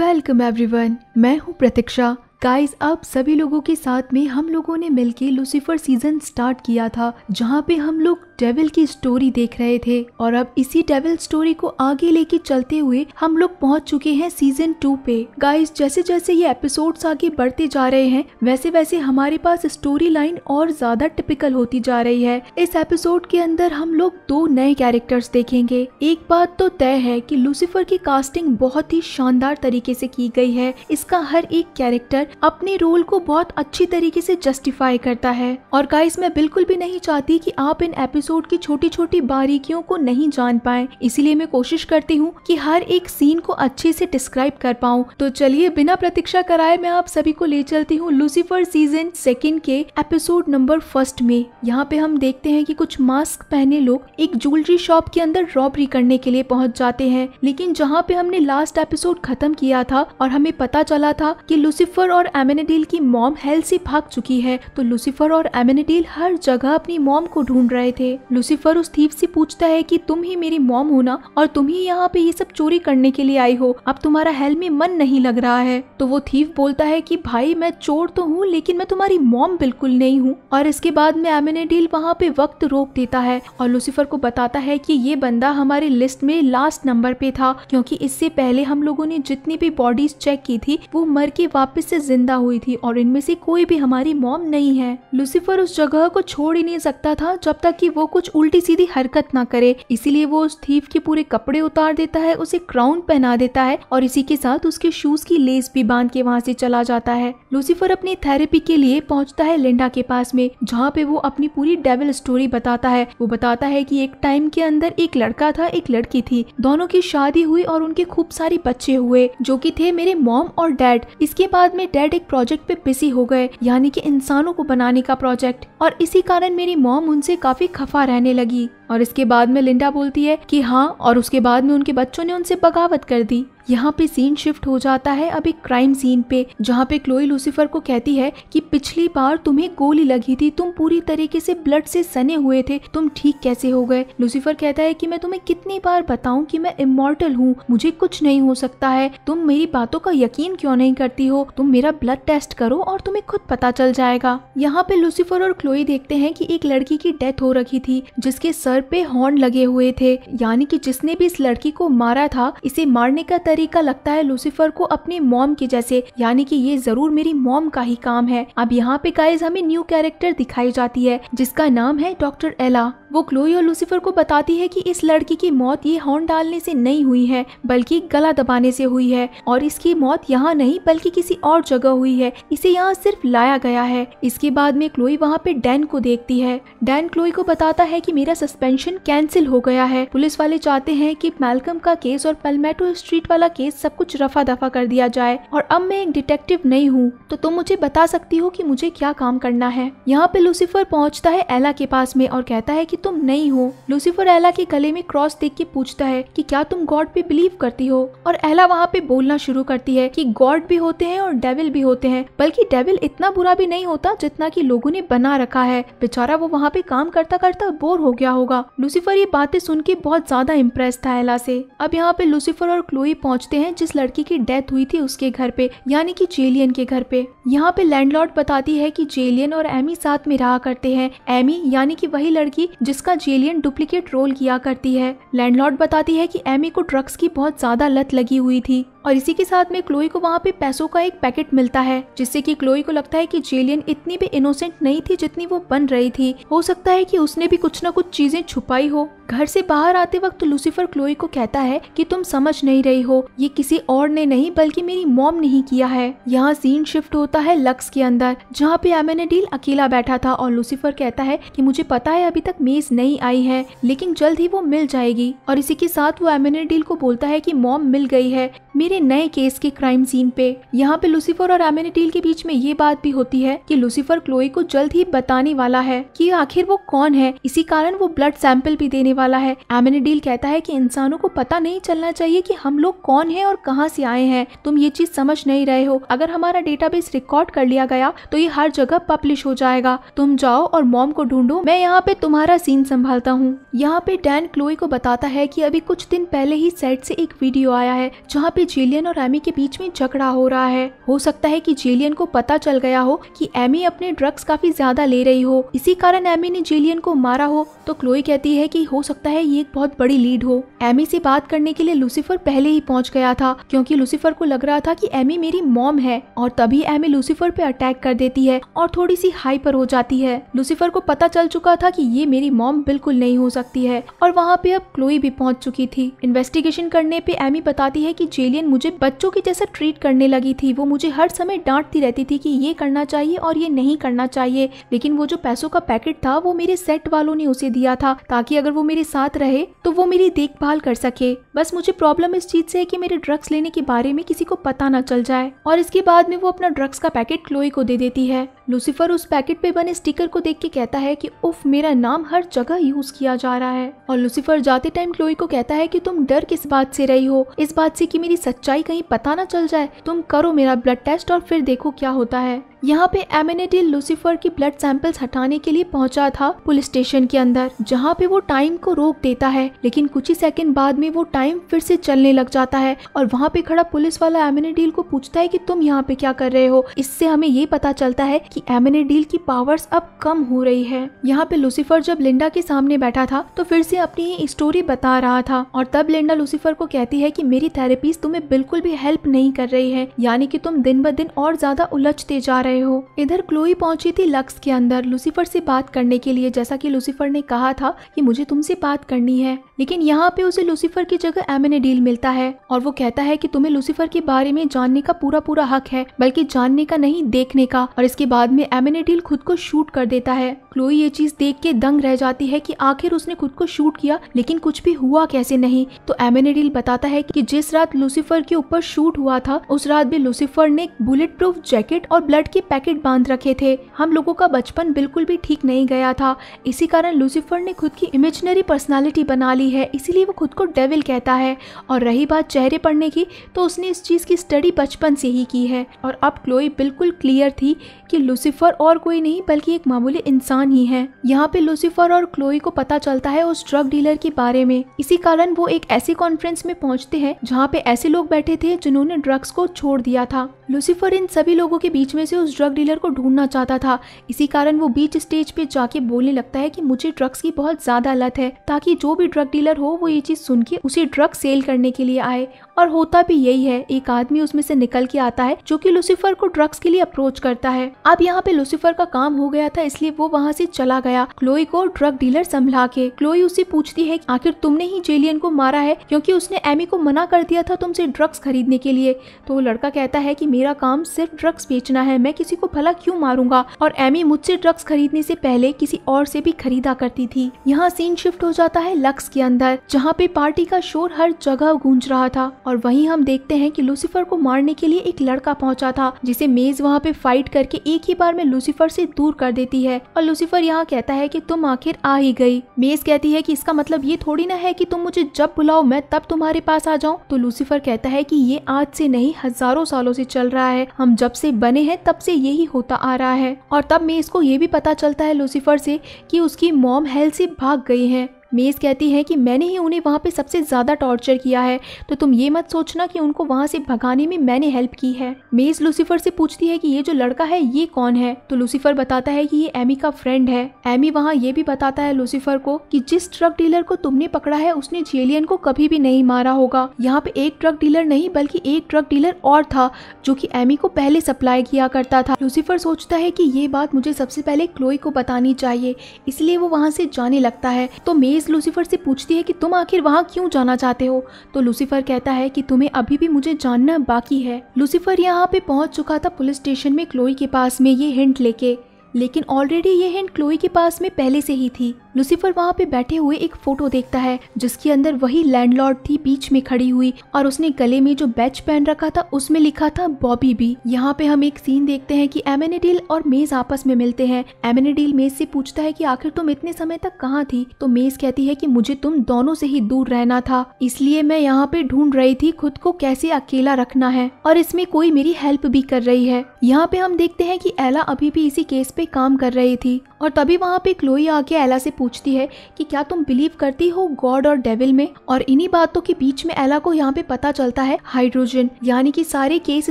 Welcome everyone मैं हूं प्रतीक्षा guys अब सभी लोगों के साथ में हम लोगों ने मिलके लूसीफर सीजन स्टार्ट किया था जहां पे हम लोग डेविल की स्टोरी देख रहे थे और अब इसी डेविल स्टोरी को आगे लेके चलते हुए हम लोग पहुंच चुके हैं सीजन टू पे गाइस जैसे जैसे ये एपिसोड्स आगे बढ़ते जा रहे हैं वैसे वैसे हमारे पास स्टोरी लाइन और ज्यादा टिपिकल होती जा रही है इस एपिसोड के अंदर हम लोग दो नए कैरेक्टर्स देखेंगे एक बात तो तय है कि लूसीफर की कास्टिंग बहुत ही शानदार तरीके से की गई है इसका हर एक कैरेक्टर अपने रोल को बहुत अच्छी तरीके से जस्टिफाई करता है और गाइस मैं बिल्कुल भी नहीं चाहती कि आप इन एपिसोड एपिसोड की छोटी छोटी बारीकियों को नहीं जान पाए इसीलिए मैं कोशिश करती हूँ कि हर एक सीन को अच्छे से डिस्क्राइब कर पाऊँ तो चलिए बिना प्रतीक्षा कराए मैं आप सभी को ले चलती हूँ लूसीफर सीजन सेकेंड के एपिसोड नंबर फर्स्ट में यहाँ पे हम देखते हैं की कुछ मास्क पहने लोग एक ज्वेलरी शॉप के अंदर रॉबरी करने के लिए पहुँच जाते हैं लेकिन जहाँ पे हमने लास्ट एपिसोड खत्म किया था और हमें पता चला था कि लूसीफर और एमेनेडील की मॉम हेल से भाग चुकी है तो लूसीफर और एमेनेडील हर जगह अपनी मॉम को ढूंढ रहे थे लूसीफर उस थीप से पूछता है कि तुम ही मेरी मॉम हो ना और तुम ही यहाँ पे ये सब चोरी करने के लिए आई हो अब तुम्हारा हेल में मन नहीं लग रहा है तो वो थीप बोलता है कि भाई मैं चोर तो हूँ लेकिन मैं तुम्हारी मॉम बिल्कुल नहीं हूँ और इसके बाद में एमिनेडील वहाँ पे वक्त रोक देता है और लुसिफर को बताता है की ये बंदा हमारे लिस्ट में लास्ट नंबर पे था क्यूँकी इससे पहले हम लोगों ने जितनी भी बॉडीज चेक की थी वो मर के वापिस ऐसी जिंदा हुई थी और इनमें से कोई भी हमारी मॉम नहीं है लूसीफर उस जगह को छोड़ ही नहीं सकता था जब तक कि वो कुछ उल्टी सीधी हरकत ना करे इसीलिए वो उस थीफ के पूरे कपड़े उतार देता है उसे क्राउन पहना देता है और इसी के साथ उसके शूज की लेस भी बांध के वहाँ से चला जाता है लूसीफर अपनी थेरेपी के लिए पहुँचता है लिंडा के पास में जहाँ पे वो अपनी पूरी डेविल स्टोरी बताता है वो बताता है की एक टाइम के अंदर एक लड़का था एक लड़की थी दोनों की शादी हुई और उनके खूब सारे बच्चे हुए जो की थे मेरे मॉम और डैड इसके बाद में डैड एक प्रोजेक्ट पे बिजी हो गए यानी की इंसानों को बनाने का प्रोजेक्ट और इसी कारण मेरी मॉम उनसे काफी खफा रहने लगी और इसके बाद में लिंडा बोलती है कि हाँ और उसके बाद में उनके बच्चों ने उनसे बगावत कर दी यहाँ पे सीन शिफ्ट हो जाता है अब एक क्राइम सीन पे जहाँ पे क्लोई लूसीफर को कहती है कि पिछली बार तुम्हें गोली लगी थी तुम पूरी तरीके से ब्लड से सने हुए थे तुम ठीक कैसे हो गए लूसीफर कहता है कि मैं तुम्हें कितनी बार बताऊं कि मैं इमोर्टल हूँ मुझे कुछ नहीं हो सकता है तुम मेरी बातों का यकीन क्यों नहीं करती हो तुम मेरा ब्लड टेस्ट करो और तुम्हें खुद पता चल जाएगा यहाँ पे लूसीफर और क्लोई देखते है की एक लड़की की डेथ हो रखी थी जिसके सर सर पे हॉर्न लगे हुए थे यानी कि जिसने भी इस लड़की को मारा था इसे मारने का तरीका लगता है लूसीफर को अपने मॉम के जैसे यानी कि ये जरूर मेरी मॉम का ही काम है अब यहाँ पे गाइज हमें न्यू कैरेक्टर दिखाई जाती है जिसका नाम है डॉक्टर एला वो क्लोई और लूसीफर को बताती है कि इस लड़की की मौत ये हॉर्न डालने से नहीं हुई है बल्कि गला दबाने से हुई है और इसकी मौत यहाँ नहीं बल्कि किसी और जगह हुई है इसे यहाँ सिर्फ लाया गया है इसके बाद में क्लोई वहाँ पे डैन को देखती है डैन क्लोई को बताता है कि मेरा सस्पेंशन कैंसिल हो गया है पुलिस वाले चाहते है की मेलकम का केस और पेलमेटो स्ट्रीट वाला केस सब कुछ रफा दफा कर दिया जाए और अब मैं एक डिटेक्टिव नहीं हूँ तो तुम मुझे बता सकती हो की मुझे क्या काम करना है यहाँ पे लूसीफर पहुँचता है एला के पास में और कहता है की तुम नहीं हो लूसीफर एला के गले में क्रॉस देख के पूछता है कि क्या तुम गॉड पे बिलीव करती हो और एला वहाँ पे बोलना शुरू करती है कि गॉड भी होते हैं और डेविल भी होते हैं बल्कि डेविल इतना बुरा भी नहीं होता जितना कि लोगों ने बना रखा है बेचारा वो वहाँ पे काम करता करता बोर हो गया होगा लूसीफर ये बातें सुन के बहुत ज्यादा इम्प्रेस था एला से अब यहाँ पे लूसीफर और क्लोई पहुँचते हैं जिस लड़की की डेथ हुई थी उसके घर पे यानी की जेलियन के घर पे यहाँ पे लैंडलॉर्ड बताती है की जेलियन और एमी साथ में रहा करते हैं एमी यानी की वही लड़की जिसका जेलियन डुप्लीकेट रोल किया करती है लैंडलॉर्ड बताती है कि एमी को ड्रग्स की बहुत ज्यादा लत लगी हुई थी और इसी के साथ में क्लोई को वहाँ पे पैसों का एक पैकेट मिलता है जिससे कि क्लोई को लगता है कि जेलियन इतनी भी इनोसेंट नहीं थी जितनी वो बन रही थी हो सकता है कि उसने भी कुछ ना कुछ चीजें छुपाई हो घर से बाहर आते वक्त लूसीफर क्लोई को कहता है कि तुम समझ नहीं रही हो ये किसी और ने नहीं बल्कि मेरी मॉम ने ही किया है यहाँ सीन शिफ्ट होता है लक्स के अंदर जहाँ पे डील अकेला बैठा था और लूसीफर कहता है कि मुझे पता है अभी तक मेज नहीं आई है लेकिन जल्द ही वो मिल जाएगी और इसी के साथ वो डील को बोलता है की मॉम मिल गई है मेरे मेरे नए केस के क्राइम सीन पे यहाँ पे लुसिफर और एमेनिटील के बीच में ये बात भी होती है कि लुसिफर क्लोई को जल्द ही बताने वाला है कि आखिर वो कौन है इसी कारण वो ब्लड सैंपल भी देने वाला है एमेनिडील कहता है कि इंसानों को पता नहीं चलना चाहिए कि हम लोग कौन है और कहाँ से आए हैं तुम ये चीज समझ नहीं रहे हो अगर हमारा बेस रिकॉर्ड कर लिया गया तो ये हर जगह पब्लिश हो जाएगा तुम जाओ और मॉम को ढूंढो मैं यहाँ पे तुम्हारा सीन संभालता हूँ यहाँ पे डैन क्लोई को बताता है की अभी कुछ दिन पहले ही सेट से एक वीडियो आया है जहाँ पे जेलियन और एमी के बीच में झगड़ा हो रहा है हो सकता है कि जेलियन को पता चल गया हो कि एमी अपने ड्रग्स काफी ज्यादा ले रही हो इसी कारण एमी ने जेलियन को मारा हो तो क्लोई कहती है कि हो सकता है ये एक बहुत बड़ी लीड हो एमी से बात करने के लिए लूसीफर पहले ही पहुंच गया था क्योंकि लूसीफर को लग रहा था कि एमी मेरी मॉम है और तभी एमी लूसीफर पे अटैक कर देती है और थोड़ी सी पर हो जाती है लूसीफर को पता चल चुका था कि ये मेरी मॉम बिल्कुल नहीं हो सकती है और वहाँ पे अब क्लोई भी पहुँच चुकी थी इन्वेस्टिगेशन करने पे एमी बताती है की जेलियन मुझे बच्चों की जैसा ट्रीट करने लगी थी वो मुझे हर समय डांटती रहती थी की ये करना चाहिए और ये नहीं करना चाहिए लेकिन वो जो पैसों का पैकेट था वो मेरे सेट वालों ने उसे दिया था ताकि अगर वो मेरे साथ रहे तो वो मेरी देखभाल कर सके बस मुझे प्रॉब्लम इस चीज से है कि मेरे ड्रग्स लेने के बारे में किसी को पता ना चल जाए और इसके बाद में वो अपना ड्रग्स का पैकेट क्लोई को दे देती है लूसीफर उस पैकेट पे बने स्टिकर को देख के कहता है कि उफ मेरा नाम हर जगह यूज किया जा रहा है और लूसीफर जाते टाइम क्लोई को कहता है कि तुम डर किस बात से रही हो इस बात से कि मेरी सच्चाई कहीं पता ना चल जाए तुम करो मेरा ब्लड टेस्ट और फिर देखो क्या होता है यहाँ पे एमेनेडिल लूसीफर की ब्लड सैंपल्स हटाने के लिए पहुंचा था पुलिस स्टेशन के अंदर जहाँ पे वो टाइम को रोक देता है लेकिन कुछ ही सेकंड बाद में वो टाइम फिर से चलने लग जाता है और वहाँ पे खड़ा पुलिस वाला एमेनेडिल को पूछता है कि तुम यहाँ पे क्या कर रहे हो इससे हमें ये पता चलता है कि कि डील की पावर्स अब कम हो रही है यहाँ पे लुसिफर जब लिंडा के सामने बैठा था तो फिर से अपनी स्टोरी बता रहा था और तब लिंडा लुसिफर को कहती है कि मेरी थेरेपीज तुम्हें बिल्कुल भी हेल्प नहीं कर रही है यानी कि तुम दिन ब दिन और ज्यादा उलझते जा रहे हो इधर क्लोई पहुंची थी लक्स के अंदर लुसिफर से बात करने के लिए जैसा की लुसिफर ने कहा था की मुझे तुमसे बात करनी है लेकिन यहाँ पे उसे लूसीफर की जगह एमेनेडील मिलता है और वो कहता है कि तुम्हें लूसीफर के बारे में जानने का पूरा पूरा हक है बल्कि जानने का नहीं देखने का और इसके बाद में एमेनेडील खुद को शूट कर देता है क्लोई ये चीज देख के दंग रह जाती है कि आखिर उसने खुद को शूट किया लेकिन कुछ भी हुआ कैसे नहीं तो एमेनेडील बताता है की जिस रात लूसीफर के ऊपर शूट हुआ था उस रात भी लूसीफर ने बुलेट प्रूफ जैकेट और ब्लड के पैकेट बांध रखे थे हम लोगों का बचपन बिल्कुल भी ठीक नहीं गया था इसी कारण लूसीफर ने खुद की इमेजनरी पर्सनैलिटी बना ली नहीं है इसीलिए वो खुद को डेविल कहता है और रही बात चेहरे पढ़ने की तो उसने इस चीज़ की स्टडी बचपन से ही की है और अब क्लोई बिल्कुल क्लियर थी कि लूसीफर और कोई नहीं बल्कि एक मामूली इंसान ही है यहाँ पे लूसीफर और क्लोई को पता चलता है उस ड्रग डीलर के बारे में इसी कारण वो एक ऐसी कॉन्फ्रेंस में पहुँचते हैं जहाँ पे ऐसे लोग बैठे थे जिन्होंने ड्रग्स को छोड़ दिया था लूसीफर इन सभी लोगों के बीच में से उस ड्रग डीलर को ढूंढना चाहता था इसी कारण वो बीच स्टेज पे जाके बोलने लगता है कि मुझे ड्रग्स की बहुत ज्यादा लत है ताकि जो भी ड्रग डीलर हो वो ये चीज सुन के उसे ड्रग सेल करने के लिए आए और होता भी यही है एक आदमी उसमें से निकल के आता है जो कि लूसीफर को ड्रग्स के लिए अप्रोच करता है अब यहाँ पे लूसीफर का काम हो गया था इसलिए वो वहाँ से चला गया क्लोई को ड्रग डीलर संभला के क्लोई उसे पूछती है आखिर तुमने ही जेलियन को मारा है क्योंकि उसने एमी को मना कर दिया था तुमसे ड्रग्स खरीदने के लिए तो वो लड़का कहता है की मेरा काम सिर्फ ड्रग्स बेचना है मैं किसी को भला क्यों मारूंगा और एमी मुझसे ड्रग्स खरीदने से पहले किसी और से भी खरीदा करती थी यहाँ सीन शिफ्ट हो जाता है लक्स के अंदर जहाँ पे पार्टी का शोर हर जगह गूंज रहा था और वहीं हम देखते हैं कि लूसीफर को मारने के लिए एक लड़का पहुँचा था जिसे मेज वहाँ पे फाइट करके एक ही बार में लूसीफर से दूर कर देती है और लूसीफर यहाँ कहता है की तुम आखिर आ ही गयी मेज कहती है की इसका मतलब ये थोड़ी ना है की तुम मुझे जब बुलाओ मैं तब तुम्हारे पास आ जाऊँ तो लूसीफर कहता है की ये आज से नहीं हजारों सालों से चल रहा है हम जब से बने हैं तब से यही होता आ रहा है और तब मेस को ये भी पता चलता है लूसीफर से कि उसकी मॉम हेल से भाग गई है मेज़ कहती है कि मैंने ही उन्हें वहाँ पे सबसे ज़्यादा टॉर्चर किया है तो तुम ये मत सोचना कि उनको वहाँ से भगाने में मैंने हेल्प की है मेज़ लूसीफर से पूछती है कि ये जो लड़का है ये कौन है तो लूसीफर बताता है कि ये एमी का फ्रेंड है एमी वहाँ ये भी बताता है लूसीफर को कि जिस ट्रक डीलर को तुमने पकड़ा है उसने जेलियन को कभी भी नहीं मारा होगा यहाँ पे एक ट्रक डीलर नहीं बल्कि एक ट्रक डीलर और था जो की एमी को पहले सप्लाई किया करता था लूसीफर सोचता है की ये बात मुझे सबसे पहले क्लोई को बतानी चाहिए इसलिए वो वहाँ से जाने लगता है तो मेज ग्रेस लूसीफर से पूछती है कि तुम आखिर वहाँ क्यों जाना चाहते हो तो लूसीफर कहता है कि तुम्हें अभी भी मुझे जानना बाकी है लूसीफर यहाँ पे पहुँच चुका था पुलिस स्टेशन में क्लोई के पास में ये हिंट लेके लेकिन ऑलरेडी ये हिंट क्लोई के पास में पहले से ही थी लुसिफर वहाँ पे बैठे हुए एक फोटो देखता है जिसके अंदर वही लैंडलॉर्ड थी बीच में खड़ी हुई और उसने गले में जो बैच पहन रखा था उसमें लिखा था बॉबी बी यहाँ पे हम एक सीन देखते हैं कि एमेनेडिल और मेज आपस में मिलते हैं एमेनेडिल मेज से पूछता है कि आखिर तुम इतने समय तक कहाँ थी तो मेज कहती है की मुझे तुम दोनों से ही दूर रहना था इसलिए मैं यहाँ पे ढूंढ रही थी खुद को कैसे अकेला रखना है और इसमें कोई मेरी हेल्प भी कर रही है यहाँ पे हम देखते है की एला अभी भी इसी केस पे काम कर रही थी और तभी वहाँ पे क्लोई आके एला से पूछती है कि क्या तुम बिलीव करती हो गॉड और डेविल में और इन्हीं बातों के बीच में एला को यहाँ पे पता चलता है हाइड्रोजन यानी कि सारे केस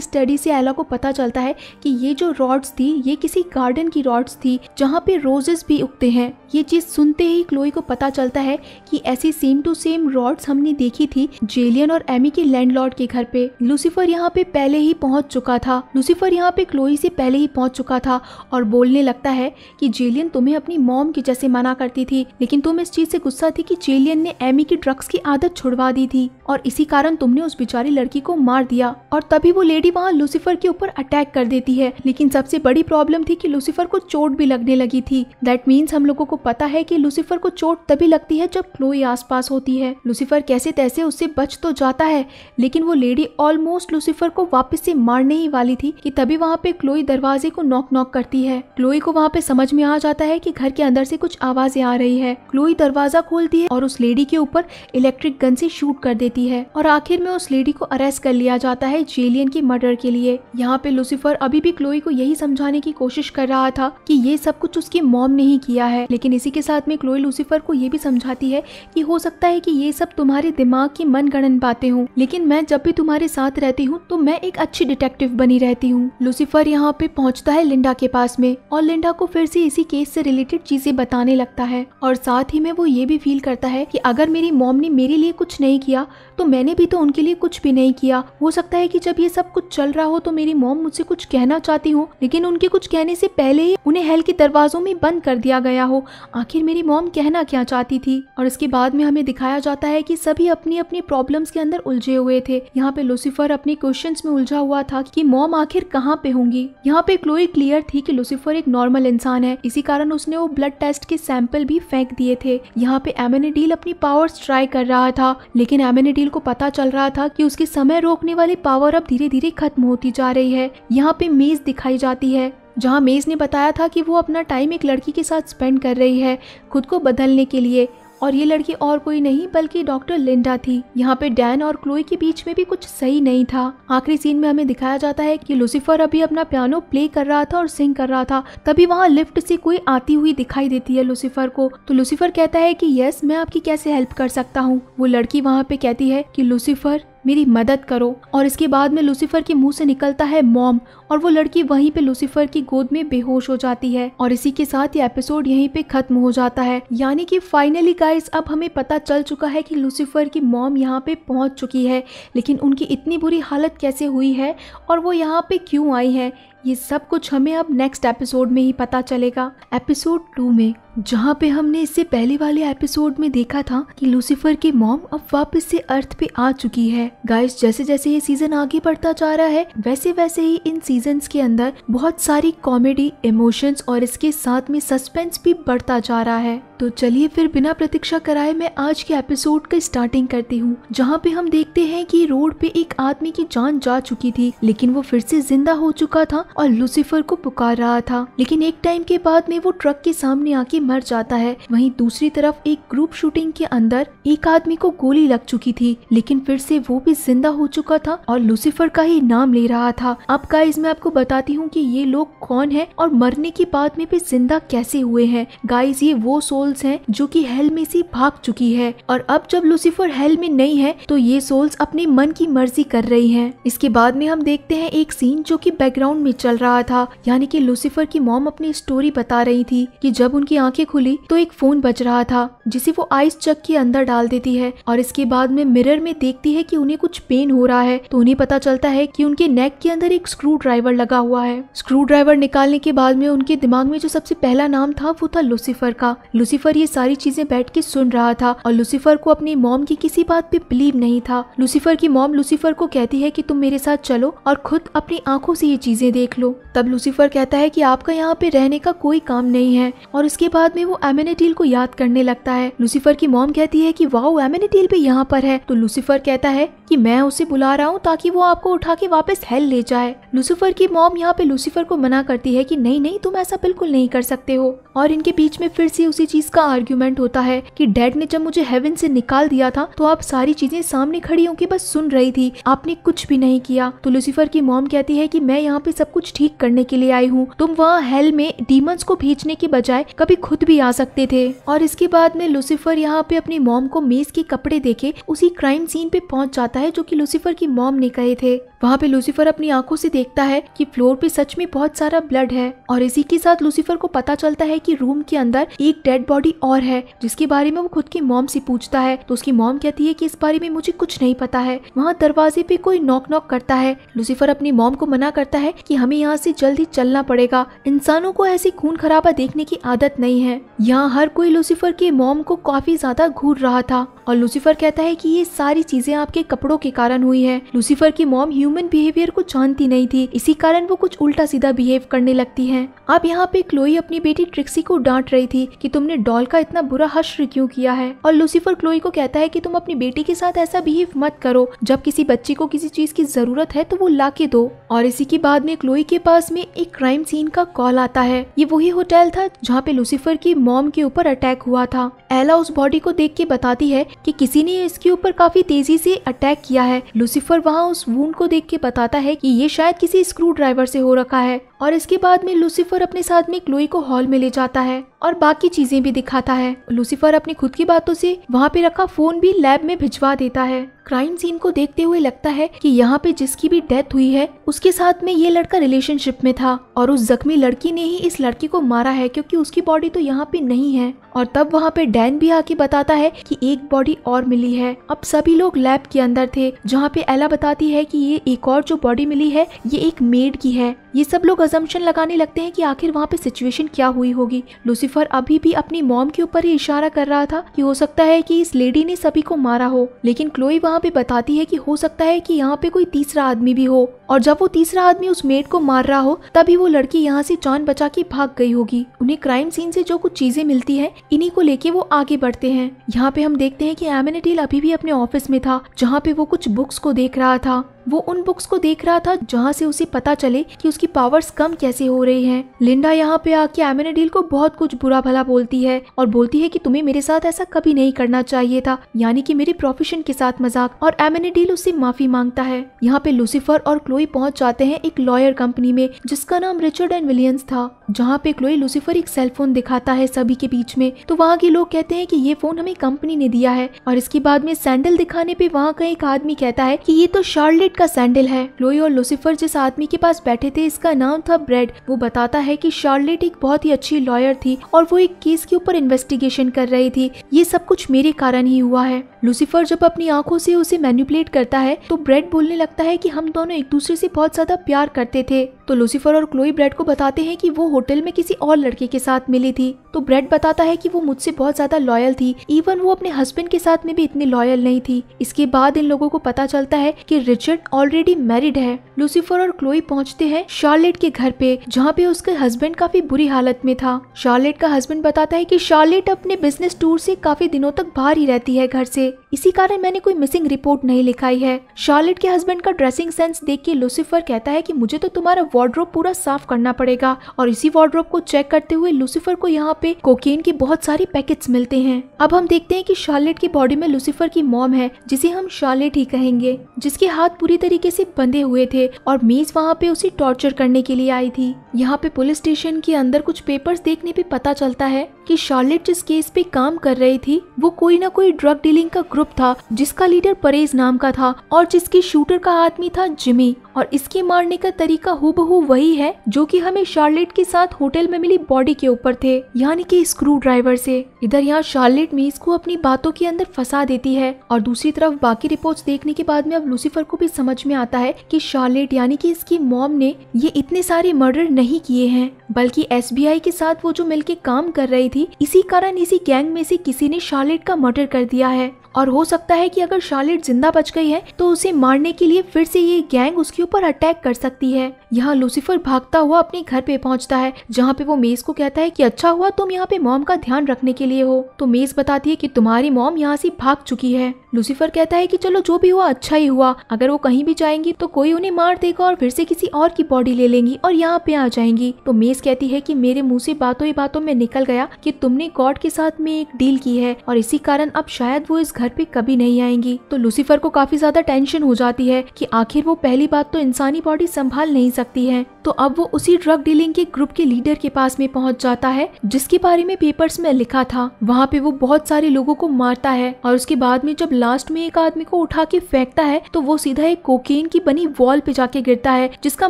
स्टडी से एला को पता चलता है कि ये जो रॉड्स थी ये किसी गार्डन की रॉड्स थी जहाँ पे रोजेस भी उगते हैं ये चीज सुनते ही क्लोई को पता चलता है कि ऐसी सेम टू सेम रॉड्स हमने देखी थी जेलियन और एमी के लैंडलॉर्ड के घर पे लूसीफर यहाँ पे पहले ही पहुंच चुका था लूसीफर यहाँ पे क्लोई से पहले ही पहुंच चुका था और बोलने लगता है कि जेलियन तुम्हें अपनी मॉम की जैसे मना करती थी लेकिन तुम इस चीज से गुस्सा थी की जेलियन ने एमी की ड्रग्स की आदत छुड़वा दी थी और इसी कारण तुमने उस बेचारी लड़की को मार दिया और तभी वो लेडी वहाँ लूसीफर के ऊपर अटैक कर देती है लेकिन सबसे बड़ी प्रॉब्लम थी की लूसीफर को चोट भी लगने लगी थी दैट मीन्स हम लोगो को पता है कि लूसीफर को चोट तभी लगती है जब क्लोई आसपास होती है लूसीफर कैसे तैसे उससे बच तो जाता है लेकिन वो लेडी ऑलमोस्ट लूसीफर को वापस से मारने ही वाली थी कि तभी वहाँ पे क्लोई दरवाजे को नॉक नॉक करती है क्लोई को वहाँ पे समझ में आ जाता है की घर के अंदर से कुछ आवाजें आ रही है क्लोई दरवाजा खोलती है और उस लेडी के ऊपर इलेक्ट्रिक गन से शूट कर देती है और आखिर में उस लेडी को अरेस्ट कर लिया जाता है जेलियन के मर्डर के लिए यहाँ पे लूसीफर अभी भी क्लोई को यही समझाने की कोशिश कर रहा था की ये सब कुछ उसकी मॉम ने ही किया है लेकिन लेकिन इसी के साथ में क्लोई लूसीफर को ये भी समझाती है कि हो सकता है कि ये सब तुम्हारे दिमाग की मनगणन बातें हों लेकिन मैं जब भी तुम्हारे साथ रहती हूँ तो मैं एक अच्छी डिटेक्टिव बनी रहती हूँ लूसीफर यहाँ पे पहुँचता है लिंडा के पास में और लिंडा को फिर से इसी केस से रिलेटेड चीजें बताने लगता है और साथ ही में वो ये भी फील करता है की अगर मेरी मॉम ने मेरे लिए कुछ नहीं किया तो मैंने भी तो उनके लिए कुछ भी नहीं किया हो सकता है की जब ये सब कुछ चल रहा हो तो मेरी मॉम मुझसे कुछ कहना चाहती हूँ लेकिन उनके कुछ कहने से पहले ही उन्हें हेल के दरवाजों में बंद कर दिया गया हो आखिर मेरी मॉम कहना क्या चाहती थी और इसके बाद में हमें दिखाया जाता है कि सभी अपनी अपनी प्रॉब्लम्स के अंदर उलझे हुए थे यहाँ पे लूसीफर अपने क्वेश्चन में उलझा हुआ था कि मॉम आखिर कहाँ पे होंगी यहाँ पे क्लोई क्लियर थी कि लूसीफर एक नॉर्मल इंसान है इसी कारण उसने वो ब्लड टेस्ट के सैंपल भी फेंक दिए थे यहाँ पे एमेनेडील अपनी पावर ट्राई कर रहा था लेकिन एमेनेडील को पता चल रहा था की उसके समय रोकने वाली पावर अब धीरे धीरे खत्म होती जा रही है यहाँ पे मेज दिखाई जाती है जहाँ मेज़ ने बताया था कि वो अपना टाइम एक लड़की के साथ स्पेंड कर रही है खुद को बदलने के लिए और ये लड़की और कोई नहीं बल्कि डॉक्टर लिंडा थी यहाँ पे डैन और क्लोई के बीच में भी कुछ सही नहीं था आखिरी सीन में हमें दिखाया जाता है कि लुसिफर अभी अपना पियानो प्ले कर रहा था और सिंग कर रहा था तभी वहाँ लिफ्ट से कोई आती हुई दिखाई देती है लुसिफर को तो लुसिफर कहता है कि यस मैं आपकी कैसे हेल्प कर सकता हूँ वो लड़की वहाँ पे कहती है की लुसिफर मेरी मदद करो और इसके बाद में लूसीफर के मुंह से निकलता है मॉम और वो लड़की वहीं पे लूसीफर की गोद में बेहोश हो जाती है और इसी के साथ ये एपिसोड यहीं पे खत्म हो जाता है यानी कि फाइनली गाइस अब हमें पता चल चुका है कि लूसीफर की मॉम यहाँ पे पहुँच चुकी है लेकिन उनकी इतनी बुरी हालत कैसे हुई है और वो यहाँ पे क्यों आई है ये सब कुछ हमें अब नेक्स्ट एपिसोड में ही पता चलेगा एपिसोड टू में जहाँ पे हमने इससे पहले वाले एपिसोड में देखा था कि लूसीफर की मॉम अब वापस से अर्थ पे आ चुकी है गाइस जैसे जैसे ये सीजन आगे बढ़ता जा रहा है वैसे वैसे ही इन सीजन के अंदर बहुत सारी कॉमेडी इमोशंस और इसके साथ में सस्पेंस भी बढ़ता जा रहा है तो चलिए फिर बिना प्रतीक्षा कराए मैं आज के एपिसोड का स्टार्टिंग करती हूँ जहाँ पे हम देखते हैं कि रोड पे एक आदमी की जान जा चुकी थी लेकिन वो फिर से जिंदा हो चुका था और लूसीफर को पुकार रहा था लेकिन एक टाइम के बाद में वो ट्रक के सामने आके मर जाता है वहीं दूसरी तरफ एक ग्रुप शूटिंग के अंदर एक आदमी को गोली लग चुकी थी लेकिन फिर से वो भी जिंदा हो चुका था और लूसीफर का ही नाम ले रहा था अब गाइज मैं आपको बताती हूँ की ये लोग कौन है और मरने के बाद में भी जिंदा कैसे हुए है गाइज ये वो सोल्स है जो की हेल में से भाग चुकी है और अब जब लूसीफर हेल में नहीं है तो ये सोल्स अपने मन की मर्जी कर रही है इसके बाद में हम देखते हैं एक सीन जो कि बैकग्राउंड में चल रहा था यानी कि लूसीफर की मॉम अपनी स्टोरी बता रही थी कि जब उनकी आंखें खुली तो एक फोन बज रहा था जिसे वो आइस चक के अंदर डाल देती है और इसके बाद में मिरर में देखती है कि उन्हें कुछ पेन हो रहा है तो उन्हें पता चलता है कि उनके नेक के अंदर एक स्क्रू ड्राइवर लगा हुआ है स्क्रू ड्राइवर निकालने के बाद में उनके दिमाग में जो सबसे पहला नाम था वो था लूसीफर का लूसीफर ये सारी चीजें बैठ के सुन रहा था और लूसीफर को अपनी मॉम की किसी बात पे बिलीव नहीं था लूसीफर की मॉम लूसीफर को कहती है की तुम मेरे साथ चलो और खुद अपनी आंखों से ये चीजें देख देख लो तब लूसीफर कहता है कि आपका यहाँ पे रहने का कोई काम नहीं है और उसके बाद में वो एमिनेटील को याद करने लगता है लूसीफर की मोम कहती है कि वाह एमिनेटील भी यहाँ पर है तो लूसीफर कहता है कि मैं उसे बुला रहा हूँ ताकि वो आपको उठा के वापस हेल ले जाए लूसीफर की मॉम यहाँ पे लूसीफर को मना करती है की नहीं नहीं तुम ऐसा बिल्कुल नहीं कर सकते हो और इनके बीच में फिर से उसी चीज का आर्ग्यूमेंट होता है की डैड ने जब मुझे हेवन से निकाल दिया था तो आप सारी चीजें सामने खड़ी होकर बस सुन रही थी आपने कुछ भी नहीं किया तो लूसीफर की मॉम कहती है की मैं यहाँ पे सब कुछ ठीक करने के लिए आई हूँ तुम वह हेल में डीमंस को भेजने के बजाय कभी खुद भी आ सकते थे और इसके बाद में लुसिफर यहाँ पे अपनी मॉम को मेज के कपड़े देखे उसी क्राइम सीन पे पहुँच जाता है जो की लुसिफर की मॉम ने कहे थे वहाँ पे लूसीफर अपनी आंखों से देखता है कि फ्लोर पे सच में बहुत सारा ब्लड है और इसी के साथ लूसीफर को पता चलता है कि रूम के अंदर एक डेड बॉडी और है जिसके बारे में वो खुद की मॉम से पूछता है तो उसकी मॉम कहती है कि इस बारे में मुझे कुछ नहीं पता है वहाँ दरवाजे पे कोई नॉक नॉक करता है लूसीफर अपनी मॉम को मना करता है की हमें यहाँ से जल्दी चलना पड़ेगा इंसानों को ऐसी खून खराबा देखने की आदत नहीं है यहाँ हर कोई लूसीफर के मॉम को काफी ज्यादा घूर रहा था और लूसीफर कहता है की ये सारी चीजें आपके कपड़ों के कारण हुई है लूसीफर की मॉम ह्यू ह्यूमन बिहेवियर को जानती नहीं थी इसी कारण वो कुछ उल्टा सीधा बिहेव करने लगती है अब यहाँ पे क्लोई अपनी बेटी ट्रिक्सी को डांट रही थी कि तुमने डॉल का इतना बुरा हश्र क्यों किया है और लूसीफर क्लोई को कहता है कि तुम अपनी बेटी के साथ ऐसा बिहेव मत करो जब किसी बच्ची को किसी चीज की जरूरत है तो वो ला के दो और इसी के बाद में क्लोई के पास में एक क्राइम सीन का कॉल आता है ये वही होटल था जहाँ पे लूसीफर की मॉम के ऊपर अटैक हुआ था एला उस बॉडी को देख के बताती है कि किसी ने इसके ऊपर काफी तेजी से अटैक किया है लूसीफर वहाँ उस वून को देख के बताता है कि ये शायद किसी स्क्रू ड्राइवर से हो रखा है और इसके बाद में लूसीफर अपने साथ में क्लोई को हॉल में ले जाता है और बाकी चीजें भी दिखाता है लूसीफर अपनी खुद की बातों से वहाँ पे रखा फोन भी लैब में भिजवा देता है क्राइम सीन को देखते हुए लगता है कि यहाँ पे जिसकी भी डेथ हुई है उसके साथ में ये लड़का रिलेशनशिप में था और उस जख्मी लड़की ने ही इस लड़की को मारा है क्योंकि उसकी बॉडी तो यहाँ पे नहीं है और तब वहाँ पे डैन भी आके बताता है कि एक बॉडी और मिली है अब सभी लोग लैब के अंदर थे जहाँ पे एला बताती है की ये एक और जो बॉडी मिली है ये एक मेड की है ये सब लोग अजम्पन लगाने लगते हैं कि आखिर वहाँ पे सिचुएशन क्या हुई होगी लूसीफर अभी भी अपनी मॉम के ऊपर ही इशारा कर रहा था कि हो सकता है कि इस लेडी ने सभी को मारा हो लेकिन क्लोई वहाँ पे बताती है कि हो सकता है कि यहाँ पे कोई तीसरा आदमी भी हो और जब वो तीसरा आदमी उस मेड को मार रहा हो तभी वो लड़की यहाँ से जान बचा के भाग गई होगी उन्हें क्राइम सीन से जो कुछ चीजें मिलती है इन्हीं को लेके वो आगे बढ़ते हैं यहाँ पे हम देखते हैं कि एमिनेटिल अभी भी अपने ऑफिस में था जहाँ पे वो कुछ बुक्स को देख रहा था वो उन बुक्स को देख रहा था जहाँ से उसे पता चले कि उसकी पावर्स कम कैसे हो रही हैं। लिंडा यहाँ पे आके एमेनाडील को बहुत कुछ बुरा भला बोलती है और बोलती है कि तुम्हें मेरे साथ ऐसा कभी नहीं करना चाहिए था यानी कि मेरे प्रोफेशन के साथ मजाक और एमेनाडील उससे माफी मांगता है यहाँ पे लूसीफर और क्लोई पहुँच जाते हैं एक लॉयर कंपनी में जिसका नाम रिचर्ड एंड विलियम्स था जहाँ पे क्लोई लूसीफर एक सेलफोन दिखाता है सभी के बीच में तो वहाँ के लोग कहते हैं की ये फोन हमें कंपनी ने दिया है और इसके बाद में सैंडल दिखाने पे वहाँ का एक आदमी कहता है की ये तो शार्लेट लाइट का सैंडल है लोई और लुसिफर जिस आदमी के पास बैठे थे इसका नाम था ब्रेड वो बताता है कि शार्लेट एक बहुत ही अच्छी लॉयर थी और वो एक केस के ऊपर इन्वेस्टिगेशन कर रही थी ये सब कुछ मेरे कारण ही हुआ है लूसीफर जब अपनी आंखों से उसे मैन्युपुलेट करता है तो ब्रेड बोलने लगता है कि हम दोनों एक दूसरे से बहुत ज्यादा प्यार करते थे तो लूसीफर और क्लोई ब्रेड को बताते हैं कि वो होटल में किसी और लड़के के साथ मिली थी तो ब्रेड बताता है कि वो मुझसे बहुत ज्यादा लॉयल थी इवन वो अपने हस्बैंड के साथ में भी इतनी लॉयल नहीं थी इसके बाद इन लोगों को पता चलता है कि रिचर्ड ऑलरेडी मैरिड है लूसीफर और क्लोई पहुंचते हैं शार्लेट के घर पे जहाँ पे उसके हस्बैंड काफी बुरी हालत में था शार्लेट का हस्बैंड बताता है की शार्लेट अपने बिजनेस टूर से काफी दिनों तक बाहर ही रहती है घर से इसी कारण मैंने कोई मिसिंग रिपोर्ट नहीं लिखाई है शार्लेट के हस्बैंड का ड्रेसिंग सेंस देख के लूसीफर कहता है की मुझे तो तुम्हारा वार्ड्रोप पूरा साफ करना पड़ेगा और इसी वार्ड्रोप को चेक करते हुए लूसीफर को यहाँ पे कोकेन के बहुत सारे पैकेट मिलते हैं अब हम देखते हैं की शार्लेट की बॉडी में लूसीफर की मॉम है जिसे हम शार्लेट ही कहेंगे जिसके हाथ पूरी तरीके से बंधे हुए थे और मेज वहाँ पे उसे टॉर्चर करने के लिए आई थी यहाँ पे पुलिस स्टेशन के अंदर कुछ पेपर्स देखने पे पता चलता है कि शार्लेट जिस केस पे काम कर रही थी वो कोई ना कोई ड्रग डीलिंग का ग्रुप था जिसका लीडर परेज नाम का था और जिसके शूटर का आदमी था जिमी और इसके मारने का तरीका हूबहू वही है जो कि हमें शार्लेट के साथ होटल में मिली बॉडी के ऊपर थे यानी कि स्क्रू ड्राइवर से इधर यहाँ शार्लेट मेज को अपनी बातों के अंदर फंसा देती है और दूसरी तरफ बाकी रिपोर्ट्स देखने के बाद में अब लूसीफर को भी समझ में आता है कि शार्लेट यानी कि इसकी मॉम ने ये इतने सारे मर्डर नहीं किए हैं बल्कि एस के साथ वो जो मिल काम कर रही थी थी इसी कारण इसी गैंग में से किसी ने शार्लेट का मर्डर कर दिया है और हो सकता है कि अगर शार्लेट जिंदा बच गई है तो उसे मारने के लिए फिर से ये गैंग उसके ऊपर अटैक कर सकती है यहाँ लूसीफर भागता हुआ अपने घर पे पहुँचता है जहाँ पे वो मेज को कहता है की अच्छा हुआ तुम यहाँ पे मॉम का ध्यान रखने के लिए हो तो मेज बताती है की तुम्हारी मॉम यहाँ से भाग चुकी है लूसीफर कहता है की चलो जो भी हुआ अच्छा ही हुआ अगर वो कहीं भी जाएंगी तो कोई उन्हें मार देगा और फिर से किसी और की बॉडी ले लेंगी और यहाँ पे आ जाएंगी तो मेज कहती है कि मेरे मुंह से बातों ही बातों में निकल गया कि तुमने गॉड के साथ में एक डील की है और इसी कारण अब शायद वो इस घर पे कभी नहीं आएंगी तो लूसीफर को काफी ज्यादा टेंशन हो जाती है कि आखिर वो पहली बात तो इंसानी बॉडी संभाल नहीं सकती है तो अब वो उसी ड्रग डीलिंग के ग्रुप के लीडर के पास में पहुंच जाता है जिसके बारे में पेपर्स में लिखा था वहाँ पे वो बहुत सारे लोगों को मारता है और उसके बाद में जब लास्ट में एक आदमी को उठा के फेंकता है तो वो सीधा एक कोकेन की बनी वॉल पे जाके गिरता है जिसका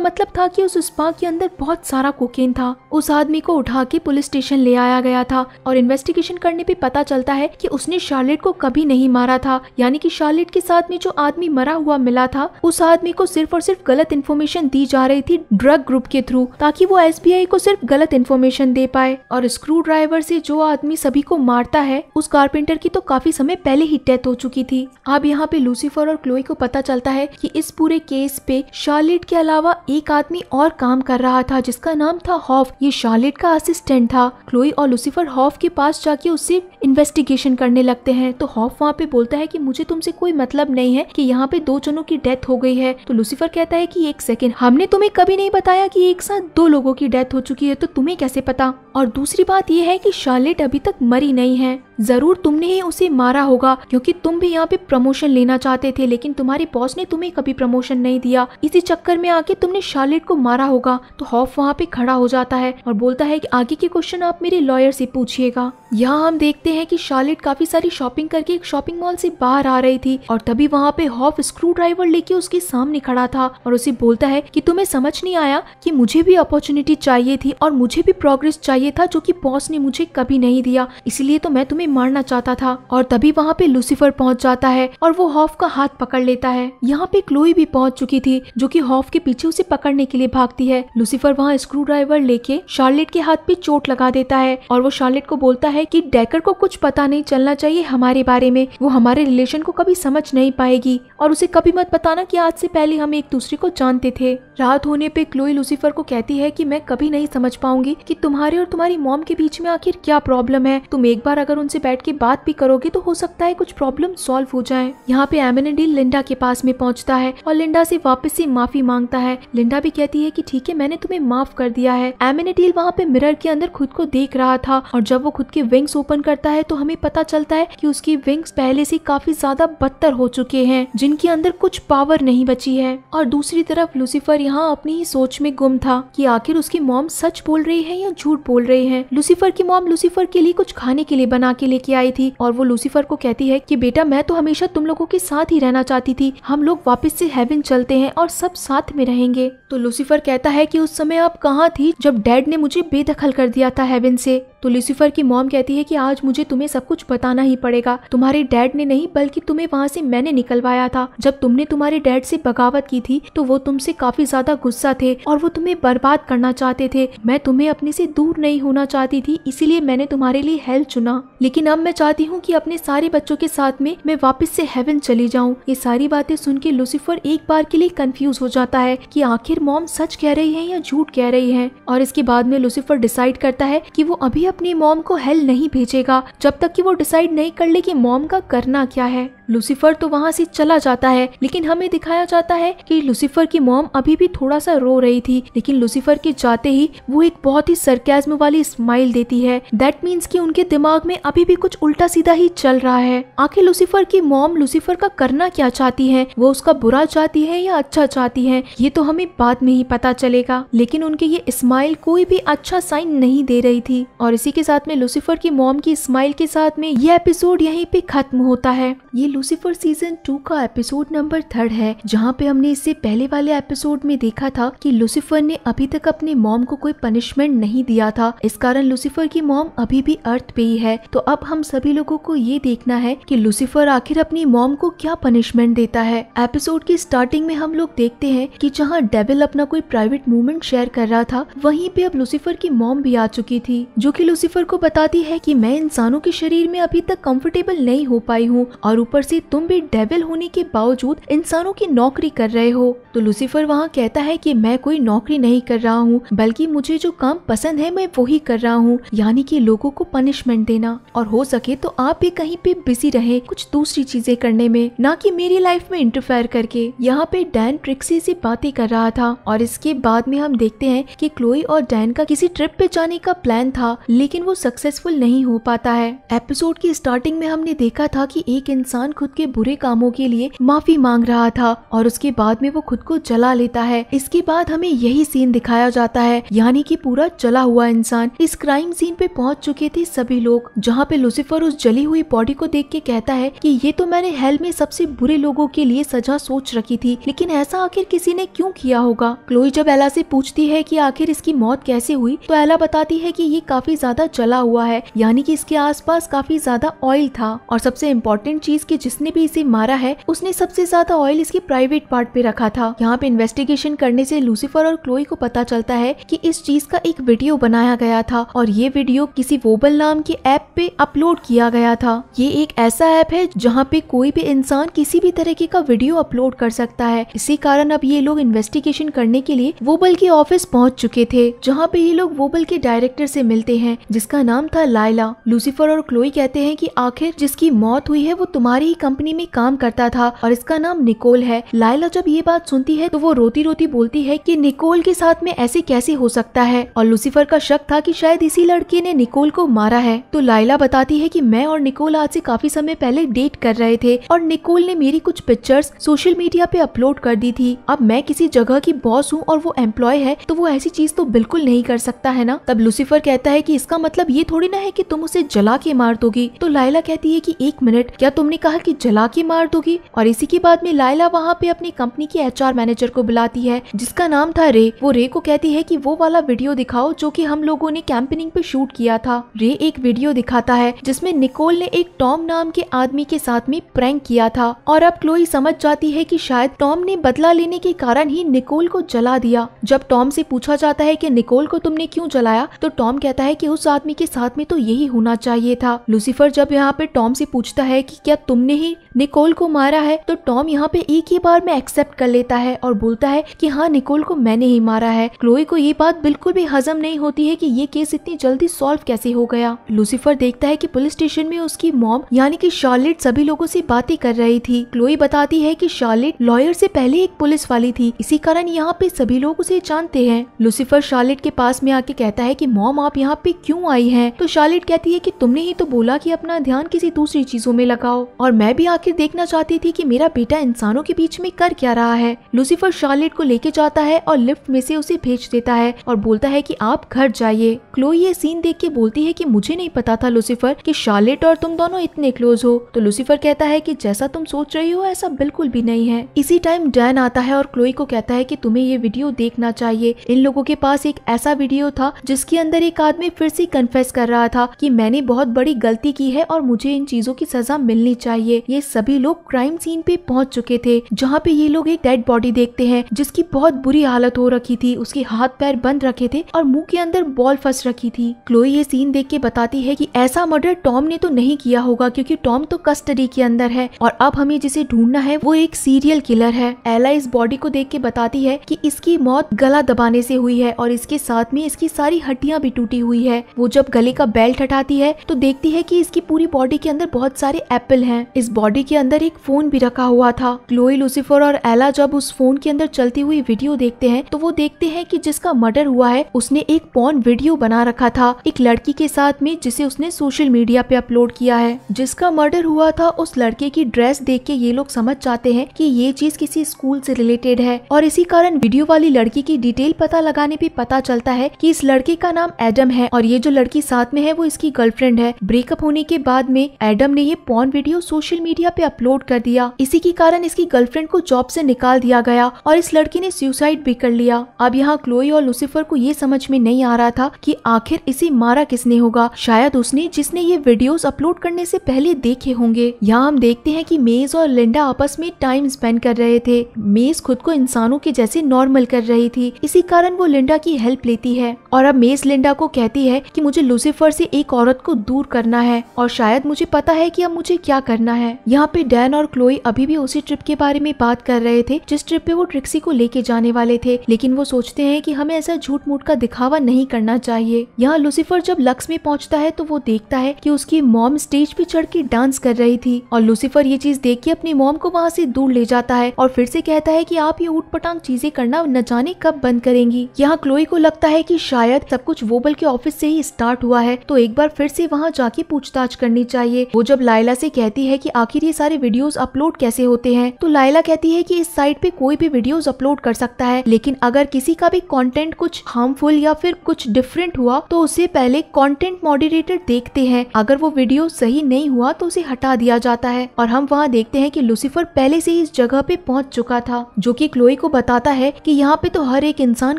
मतलब था की उस स्पा के अंदर बहुत सारा कोकेन था उस आदमी को उठा के पुलिस स्टेशन ले आया गया था और इन्वेस्टिगेशन करने पे पता चलता है की उसने शार्लेट को कभी नहीं मारा था यानी की शार्लेट के साथ में जो आदमी मरा हुआ मिला था उस आदमी को सिर्फ और सिर्फ गलत इन्फॉर्मेशन दी जा रही थी ड्रग ग्रुप के थ्रू ताकि वो एस को सिर्फ गलत इन्फॉर्मेशन दे पाए और स्क्रू ड्राइवर से जो आदमी सभी को मारता है उस कारपेंटर की तो काफी समय पहले ही डेथ हो चुकी थी अब यहाँ पे लूसीफर और क्लोई को पता चलता है कि इस पूरे केस पे शार्लेट के अलावा एक आदमी और काम कर रहा था जिसका नाम था हॉफ ये शार्लेट का असिस्टेंट था क्लोई और लूसीफर हॉफ के पास जाके उससे इन्वेस्टिगेशन करने लगते हैं तो हॉफ वहाँ पे बोलता है कि मुझे तुमसे कोई मतलब नहीं है कि यहाँ पे दो जनों की डेथ हो गई है तो लूसीफर कहता है कि एक सेकेंड हमने तुम्हें कभी नहीं बताया बताया कि एक साथ दो लोगों की डेथ हो चुकी है तो तुम्हें कैसे पता और दूसरी बात यह है कि शार्लेट अभी तक मरी नहीं है जरूर तुमने ही उसे मारा होगा क्योंकि तुम भी यहाँ पे प्रमोशन लेना चाहते थे लेकिन तुम्हारे बॉस ने तुम्हें कभी प्रमोशन नहीं दिया इसी चक्कर में आके तुमने शार्लेट को मारा होगा तो हॉफ वहाँ पे खड़ा हो जाता है और बोलता है की आगे के क्वेश्चन आप मेरे लॉयर से पूछिएगा यहाँ हम देखते हैं की शार्लेट काफी सारी शॉपिंग करके एक शॉपिंग मॉल से बाहर आ रही थी और तभी वहाँ पे हॉफ स्क्रू ड्राइवर लेके उसके सामने खड़ा था और उसे बोलता है की तुम्हें समझ नहीं आया की मुझे भी अपॉर्चुनिटी चाहिए थी और मुझे भी प्रोग्रेस चाहिए था जो की बॉस ने मुझे कभी नहीं दिया इसलिए तो मैं तुम्हें मारना चाहता था और तभी वहाँ पे लूसीफर पहुँच जाता है और वो हॉफ का हाथ पकड़ लेता है यहाँ पे क्लोई भी पहुँच चुकी थी जो की हॉफ के पीछे उसे पकड़ने के लिए भागती है लूसीफर वहाँ स्क्रू ड्राइवर लेके शार्लेट के हाथ पे चोट लगा देता है और वो शार्लेट को बोलता है की डेकर को कुछ पता नहीं चलना चाहिए हमारे बारे में वो हमारे रिलेशन को कभी समझ नहीं पाएगी और उसे कभी मत बताना कि आज से पहले हम एक दूसरे को जानते थे रात होने पे क्लोई लूसीफर को कहती है कि मैं कभी नहीं समझ पाऊंगी कि तुम्हारे और तुम्हारी मॉम के बीच में आखिर क्या प्रॉब्लम है तुम एक बार अगर उनसे बैठ के बात भी करोगे तो हो सकता है कुछ प्रॉब्लम सॉल्व हो जाए यहाँ पे एमेनेडील लिंडा के पास में पहुँचता है और लिंडा से वापस से माफी मांगता है लिंडा भी कहती है की ठीक है मैंने तुम्हें माफ कर दिया है एमेनेडील वहाँ पे मिरर के अंदर खुद को देख रहा था और जब वो खुद के विंग्स ओपन करता है तो हमें पता चलता है की उसकी विंग्स पहले से काफी ज्यादा बदतर हो चुके हैं जिनके अंदर कुछ पावर नहीं बची है और दूसरी तरफ लूसीफर यहाँ अपनी ही सोच में गुम था कि आखिर उसकी मॉम सच बोल रही है या झूठ बोल रही है लूसीफर की मॉम लूसीफर के लिए कुछ खाने के लिए बना के लेके आई थी और वो लूसीफर को कहती है कि बेटा मैं तो हमेशा तुम लोगों के साथ ही रहना चाहती थी हम लोग वापस से हेवन चलते हैं और सब साथ में रहेंगे तो लूसीफर कहता है कि उस समय आप कहाँ थी जब डैड ने मुझे बेदखल कर दिया था हेवन से तो लूसीफर की मॉम कहती है कि आज मुझे तुम्हें सब कुछ बताना ही पड़ेगा तुम्हारे डैड ने नहीं बल्कि तुम्हें वहाँ से मैंने निकलवाया था जब तुमने तुम्हारे डैड से बगावत की थी तो वो तुमसे काफी ज्यादा गुस्सा थे और वो तुम्हें बर्बाद करना चाहते थे मैं तुम्हें अपने से दूर नहीं होना चाहती थी इसीलिए मैंने तुम्हारे लिए हेल्प चुना लेकिन अब मैं चाहती हूँ की अपने सारे बच्चों के साथ में मैं वापिस ऐसी हेवन चली जाऊँ ये सारी बातें सुन के लुसिफर एक बार के लिए कंफ्यूज हो जाता है की आखिर मॉम सच कह रही है या झूठ कह रही है और इसके बाद में लूसीफर डिसाइड करता है की वो अभी अपनी मॉम को हेल नहीं भेजेगा जब तक कि वो डिसाइड नहीं कर ले कि मॉम का करना क्या है लूसीफर तो वहाँ से चला जाता है लेकिन हमें दिखाया जाता है कि लूसीफर की मोम अभी भी थोड़ा सा रो रही थी लेकिन लूसीफर के जाते ही वो एक बहुत ही सरकैज्म वाली स्माइल देती है दैट मीन्स कि उनके दिमाग में अभी भी कुछ उल्टा सीधा ही चल रहा है आखिर लूसीफर की मोम लूसीफर का करना क्या चाहती है वो उसका बुरा चाहती है या अच्छा चाहती है ये तो हमें बाद में ही पता चलेगा लेकिन उनके ये स्माइल कोई भी अच्छा साइन नहीं दे रही थी और इसी के साथ में लूसीफर की मोम की स्माइल के साथ में ये एपिसोड यहीं पे खत्म होता है ये लूसीफर सीजन टू का एपिसोड नंबर थर्ड है जहाँ पे हमने इससे पहले वाले एपिसोड में देखा था कि लूसीफर ने अभी तक अपने मॉम को कोई पनिशमेंट नहीं दिया था इस कारण लूसीफर की मॉम अभी भी अर्थ पे ही है तो अब हम सभी लोगों को ये देखना है कि लूसीफर आखिर अपनी मॉम को क्या पनिशमेंट देता है एपिसोड की स्टार्टिंग में हम लोग देखते हैं कि जहाँ डेविल अपना कोई प्राइवेट मूवमेंट शेयर कर रहा था वहीं पे अब लूसीफर की मॉम भी आ चुकी थी जो की लूसीफर को बताती है की मैं इंसानों के शरीर में अभी तक कम्फर्टेबल नहीं हो पाई हूँ और ऊपर से तुम भी डेविल होने के बावजूद इंसानों की नौकरी कर रहे हो तो लूसीफर वहाँ कहता है की मैं कोई नौकरी नहीं कर रहा हूँ बल्कि मुझे जो काम पसंद है मैं वही कर रहा हूँ यानी की लोगो को पनिशमेंट देना और हो सके तो आप भी कहीं पे बिजी रहे कुछ दूसरी चीजें करने में न की मेरी लाइफ में इंटरफेयर करके यहाँ पे डैन ट्रिक्सी से बातें कर रहा था और इसके बाद में हम देखते हैं की क्लोई और डैन का किसी ट्रिप पे जाने का प्लान था लेकिन वो सक्सेसफुल नहीं हो पाता है एपिसोड की स्टार्टिंग में हमने देखा था कि एक इंसान इंसान खुद के बुरे कामों के लिए माफी मांग रहा था और उसके बाद में वो खुद को जला लेता है इसके बाद हमें यही सीन दिखाया जाता है यानी कि पूरा जला हुआ इंसान इस क्राइम सीन पे पहुंच चुके थे सभी लोग जहाँ पे लुसिफर उस जली हुई बॉडी को देख के कहता है कि ये तो मैंने हेल में सबसे बुरे लोगों के लिए सजा सोच रखी थी लेकिन ऐसा आखिर किसी ने क्यों किया होगा क्लोई जब एला से पूछती है कि आखिर इसकी मौत कैसे हुई तो एला बताती है कि ये काफी ज्यादा जला हुआ है यानी कि इसके आसपास काफी ज्यादा ऑयल था और सबसे इम्पोर्टेंट चीज कि जिसने भी इसे मारा है उसने सबसे ज्यादा ऑयल इसके प्राइवेट पार्ट पे रखा था यहाँ पे इन्वेस्टिगेशन करने से लूसीफर और क्लोई को पता चलता है कि इस चीज का एक वीडियो बनाया गया था और ये वीडियो किसी वोबल नाम की ऐप पे अपलोड किया गया था ये एक ऐसा ऐप है जहाँ पे कोई भी इंसान किसी भी तरीके का वीडियो अपलोड कर सकता है इसी कारण अब ये लोग इन्वेस्टिगेशन करने के लिए वोबल के ऑफिस पहुँच चुके थे जहाँ पे ये लोग वोबल के डायरेक्टर ऐसी मिलते हैं जिसका नाम था लाइला लूसीफर और क्लोई कहते हैं की आखिर जिसकी मौत हुई है वो तुम्हारी ही कंपनी में काम करता था और इसका नाम निकोल है लाइला जब ये बात सुनती है तो वो रोती रोती बोलती है कि निकोल के साथ में ऐसे कैसे हो सकता है और लूसीफर का शक था कि शायद इसी लड़के ने निकोल को मारा है तो लाइला बताती है कि मैं और निकोल आज से काफी समय पहले डेट कर रहे थे और निकोल ने मेरी कुछ पिक्चर्स सोशल मीडिया पे अपलोड कर दी थी अब मैं किसी जगह की बॉस हूँ और वो एम्प्लॉय है तो वो ऐसी चीज तो बिल्कुल नहीं कर सकता है ना तब लूसीफर कहता है की इसका मतलब ये थोड़ी ना है की तुम उसे जला के मार दोगी तो लाइला कहती है की एक मिनट क्या तुमने कहा की जला के मार दोगी और इसी के बाद में लाइला वहाँ पे अपनी कंपनी की एच मैनेजर को बुलाती है जिसका नाम था रे वो रे को कहती है की वो वाला वीडियो दिखाओ जो की हम लोगों ने कैंपेनिंग पे शूट किया था रे एक वीडियो दिखाता है जिसमे निकोल ने एक टॉम नाम के आदमी के साथ में प्रैंक किया था और अब क्लोई समझ जाती है की शायद टॉम ने बदला लेने के कारण ही निकोल को जला दिया जब टॉम से पूछा जाता है कि निकोल को तुमने क्यों जलाया तो टॉम कहता है कि उस आदमी के साथ में तो यही होना चाहिए था लूसीफर जब यहाँ पे टॉम से पूछता है कि क्या तुमने ने ही निकोल को मारा है तो टॉम यहाँ पे एक ही बार में एक्सेप्ट कर लेता है और बोलता है कि हाँ निकोल को मैंने ही मारा है क्लोई को ये बात बिल्कुल भी हजम नहीं होती है कि ये केस इतनी जल्दी सॉल्व कैसे हो गया लूसीफर देखता है कि पुलिस स्टेशन में उसकी मॉम यानी कि शार्लेट सभी लोगों से बातें कर रही थी क्लोई बताती है कि शार्लेट लॉयर से पहले एक पुलिस वाली थी इसी कारण यहाँ पे सभी लोग उसे जानते हैं लूसीफर शार्लेट के पास में आके कहता है की मॉम आप यहाँ पे क्यूँ आई है तो शार्लेट कहती है की तुमने ही तो बोला की अपना ध्यान किसी दूसरी चीजों में लगाओ और मैं भी आखिर देखना चाहती थी कि मेरा बेटा इंसानों के बीच में कर क्या रहा है लूसीफर शार्लेट को लेके जाता है और लिफ्ट में से उसे भेज देता है और बोलता है कि आप घर जाइए क्लो ये सीन देख के बोलती है कि मुझे नहीं पता था लूसीफर कि शार्लेट और तुम दोनों इतने क्लोज हो तो लूसीफर कहता है कि जैसा तुम सोच रही हो ऐसा बिल्कुल भी नहीं है इसी टाइम डैन आता है और क्लोई को कहता है कि तुम्हें ये वीडियो देखना चाहिए इन लोगों के पास एक ऐसा वीडियो था जिसके अंदर एक आदमी फिर से कन्फेस कर रहा था कि मैंने बहुत बड़ी गलती की है और मुझे इन चीजों की सजा मिलनी चाहिए चाहिए ये सभी लोग क्राइम सीन पे पहुंच चुके थे जहाँ पे ये लोग एक डेड बॉडी देखते हैं जिसकी बहुत बुरी हालत हो रखी थी उसके हाथ पैर बंद रखे थे और मुंह के अंदर बॉल फंस रखी थी क्लोई ये सीन देख के बताती है कि ऐसा मर्डर टॉम ने तो नहीं किया होगा क्योंकि टॉम तो कस्टडी के अंदर है और अब हमें जिसे ढूंढना है वो एक सीरियल किलर है एला इस बॉडी को देख के बताती है की इसकी मौत गला दबाने से हुई है और इसके साथ में इसकी सारी हड्डियाँ भी टूटी हुई है वो जब गले का बेल्ट हटाती है तो देखती है की इसकी पूरी बॉडी के अंदर बहुत सारे एप्पल है इस बॉडी के अंदर एक फोन भी रखा हुआ था क्लोई लूसीफर और एला जब उस फोन के अंदर चलती हुई वीडियो देखते हैं तो वो देखते हैं कि जिसका मर्डर हुआ है उसने एक पॉन वीडियो बना रखा था एक लड़की के साथ में जिसे उसने सोशल मीडिया पे अपलोड किया है जिसका मर्डर हुआ था उस लड़के की ड्रेस देख के ये लोग समझ जाते हैं की ये चीज किसी स्कूल ऐसी रिलेटेड है और इसी कारण वीडियो वाली लड़की की डिटेल पता लगाने पे पता चलता है की इस लड़के का नाम एडम है और ये जो लड़की साथ में है वो इसकी गर्लफ्रेंड है ब्रेकअप होने के बाद में एडम ने ये porn video social social media पे अपलोड कर दिया इसी के कारण इसकी गर्लफ्रेंड को जॉब से निकाल दिया गया और इस लड़की ने सुसाइड भी कर लिया अब यहाँ क्लोई और लूसीफर को ये समझ में नहीं आ रहा था कि आखिर इसे मारा किसने होगा शायद उसने जिसने ये वीडियो अपलोड करने से पहले देखे होंगे यहाँ हम देखते हैं की मेज और लिंडा आपस में टाइम स्पेंड कर रहे थे मेज खुद को इंसानों के जैसे नॉर्मल कर रही थी इसी कारण वो लिंडा की हेल्प लेती है और अब मेज लिंडा को कहती है की मुझे लूसीफर ऐसी एक औरत को दूर करना है और शायद मुझे पता है कि अब मुझे क्या करना होना है यहाँ पे डैन और क्लोई अभी भी उसी ट्रिप के बारे में बात कर रहे थे जिस ट्रिप पे वो ट्रिक्सी को लेके जाने वाले थे लेकिन वो सोचते हैं कि हमें ऐसा झूठ मूठ का दिखावा नहीं करना चाहिए यहाँ लूसीफर जब लक्स में पहुँचता है तो वो देखता है की उसकी मॉम स्टेज पे चढ़ के डांस कर रही थी और लूसीफर ये चीज देख के अपनी मॉम को वहाँ से दूर ले जाता है और फिर से कहता है की आप ये ऊट पटांग चीजें करना न जाने कब बंद करेंगी यहाँ क्लोई को लगता है की शायद सब कुछ वोबल के ऑफिस से ही स्टार्ट हुआ है तो एक बार फिर से वहाँ जाके पूछताछ करनी चाहिए वो जब लाइला से कहती है कि आखिर ये सारे वीडियोस अपलोड कैसे होते हैं तो लाइला कहती है कि इस साइट पे कोई भी वीडियोस अपलोड कर सकता है लेकिन अगर किसी का भी कंटेंट कुछ हार्मफुल या फिर कुछ डिफरेंट हुआ तो उसे पहले कंटेंट मॉडरेटर देखते हैं अगर वो वीडियो सही नहीं हुआ तो उसे हटा दिया जाता है और हम वहाँ देखते हैं की लूसीफर पहले से ही इस जगह पे पहुँच चुका था जो की क्लोई को बताता है की यहाँ पे तो हर एक इंसान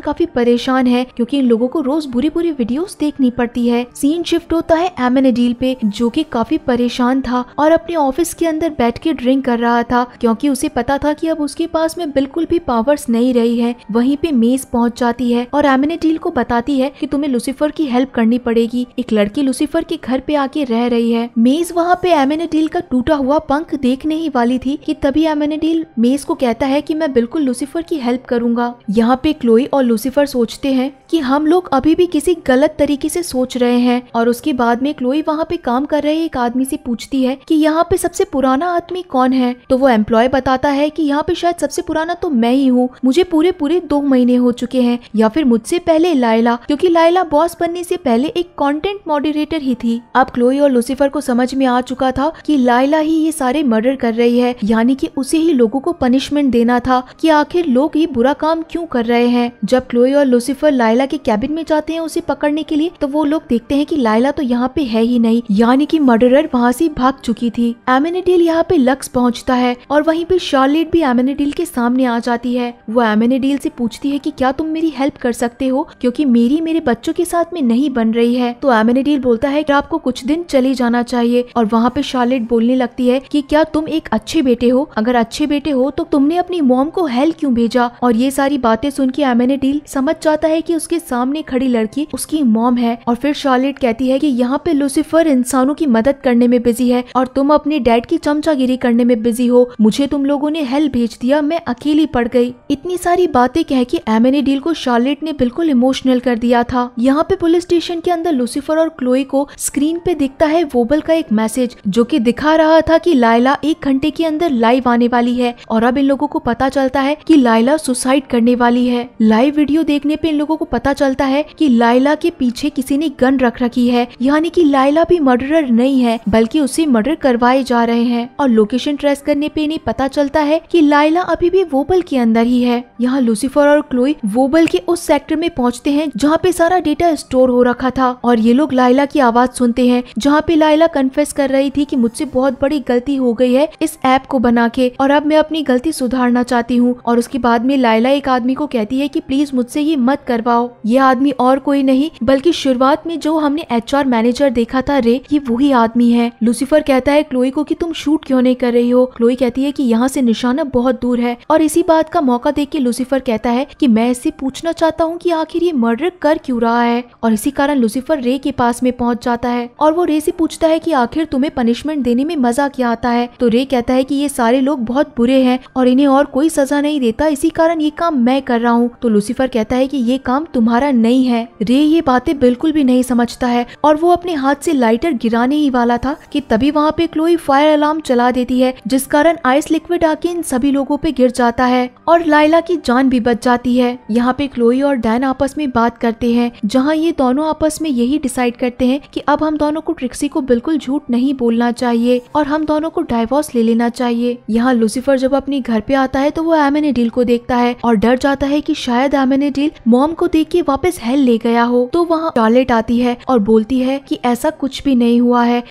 काफी परेशान है क्यूँकी इन लोगो को रोज बुरी बुरी वीडियो देखनी पड़ती है सीन शिफ्ट होता है एमेनेडील पे जो की काफी परेशान था और अपने ऑफिस के अंदर बैठ के ड्रिंक कर रहा था क्योंकि उसे पता था कि अब उसके पास में बिल्कुल भी पावर्स नहीं रही है वहीं पे मेज पहुंच जाती है और एमिनेटील को बताती है कि तुम्हें लुसिफर की हेल्प करनी पड़ेगी एक लड़की लुसिफर के घर पे आके रह रही है मेज वहाँ पे एमिनेटील का टूटा हुआ पंख देखने ही वाली थी की तभी एमिनेटील मेज को कहता है की मैं बिल्कुल लुसिफर की हेल्प करूंगा यहाँ पे क्लोई और लुसिफर सोचते हैं कि हम लोग अभी भी किसी गलत तरीके से सोच रहे हैं और उसके बाद में क्लोई वहाँ पे काम कर रहे एक आदमी से पूछती है कि यहाँ पे सबसे पुराना आदमी कौन है तो वो एम्प्लॉय बताता है कि यहाँ पे शायद सबसे पुराना तो मैं ही हूँ मुझे पूरे पूरे दो महीने हो चुके हैं या फिर मुझसे पहले लाइला क्योंकि लाइला बॉस बनने से पहले एक कंटेंट मॉडरेटर ही थी अब क्लोई और लूसीफर को समझ में आ चुका था कि लाइला ही ये सारे मर्डर कर रही है यानी कि उसे ही लोगो को पनिशमेंट देना था कि आखिर लोग ये बुरा काम क्यूँ कर रहे हैं जब क्लोई और लूसीफर लाइला के कैबिन में जाते हैं उसे पकड़ने के लिए तो वो लोग देखते है की लाइला तो यहाँ पे है ही नहीं यानी की मर्डर वहाँ से भाग चुकी थी एमिनेडिल यहाँ पे लक्स पहुँचता है और वहीं पे शार्लेट भी एमेनेडील के सामने आ जाती है वो एमिनेडिल से पूछती है कि क्या तुम मेरी हेल्प कर सकते हो क्योंकि मेरी मेरे बच्चों के साथ में नहीं बन रही है तो एमिनेडिल बोलता है कि आपको कुछ दिन चले जाना चाहिए और वहाँ पे शार्लेट बोलने लगती है कि क्या तुम एक अच्छे बेटे हो अगर अच्छे बेटे हो तो तुमने अपनी मोम को हेल क्यूँ भेजा और ये सारी बातें सुन के एमिनेडिल समझ जाता है की उसके सामने खड़ी लड़की उसकी मोम है और फिर शार्लेट कहती है की यहाँ पे लूसीफर इंसानों की मदद करने में बिजी है और तुम अपने डैड की चमचागिरी करने में बिजी हो मुझे तुम लोगों ने हेल्प भेज दिया मैं अकेली पड़ गई इतनी सारी बातें कह की एमएनए डील को शार्लेट ने बिल्कुल इमोशनल कर दिया था यहाँ पे पुलिस स्टेशन के अंदर लूसीफर और क्लोई को स्क्रीन पे दिखता है वोबल का एक मैसेज जो की दिखा रहा था की लाइला एक घंटे के अंदर लाइव आने वाली है और अब इन लोगों को पता चलता है की लाइला सुसाइड करने वाली है लाइव वीडियो देखने पे इन लोगों को पता चलता है की लाइला के पीछे किसी ने गन रख रखी है यानी की लाइला भी मर्डरर नहीं है बल्कि उसे मर्डर करवाए जा रहे हैं और लोकेशन ट्रेस करने पे इन्हें पता चलता है कि लाइला अभी भी वोबल के अंदर ही है यहाँ लूसीफर और क्लोई वोबल के उस सेक्टर में पहुँचते हैं जहाँ पे सारा डेटा स्टोर हो रखा था और ये लोग लाइला की आवाज सुनते हैं जहाँ पे लाइला कन्फेस कर रही थी की मुझसे बहुत बड़ी गलती हो गई है इस ऐप को बना के और अब मैं अपनी गलती सुधारना चाहती हूँ और उसके बाद में लाइला एक आदमी को कहती है की प्लीज मुझसे ये मत करवाओ ये आदमी और कोई नहीं बल्कि शुरुआत में जो हमने एच मैनेजर देखा था रे ये वही आदमी है लूसीफर कहता है क्लोई को को कि तुम शूट क्यों नहीं कर रही हो क्लोई कहती है कि यहाँ से निशाना बहुत दूर है और इसी बात का मौका देख के लूसीफर कहता है कि मैं इससे पूछना चाहता हूँ कि आखिर ये मर्डर कर क्यों रहा है और इसी कारण लूसीफर रे के पास में पहुँच जाता है और वो रे से पूछता है की आखिर तुम्हें पनिशमेंट देने में मजा क्या आता है तो रे कहता है की ये सारे लोग बहुत बुरे हैं और इन्हें और कोई सजा नहीं देता इसी कारण ये काम मैं कर रहा हूँ तो लूसीफर कहता है की ये काम तुम्हारा नहीं है रे ये बातें बिल्कुल भी नहीं समझता है और वो अपने हाथ से लाइटर गिराने ही वाला था कि तभी वहाँ पे क्लोई फायर अलार्म चला देती है जिस कारण आइस लिक्विड आके इन सभी लोगों पे गिर जाता है और लाइला की जान भी बच जाती है यहाँ पे क्लोई और डैन आपस में बात करते हैं जहाँ ये दोनों आपस में यही डिसाइड करते हैं कि अब हम दोनों को ट्रिक्सी को बिल्कुल झूठ नहीं बोलना चाहिए और हम दोनों को डाइवोर्स ले लेना चाहिए यहाँ लूसीफर जब अपने घर पे आता है तो वो डील को देखता है और डर जाता है की शायद डील मॉम को देख के वापस हेल ले गया हो तो वहाँ टॉयलेट आती है और बोलती है की ऐसा कुछ भी नहीं हुआ है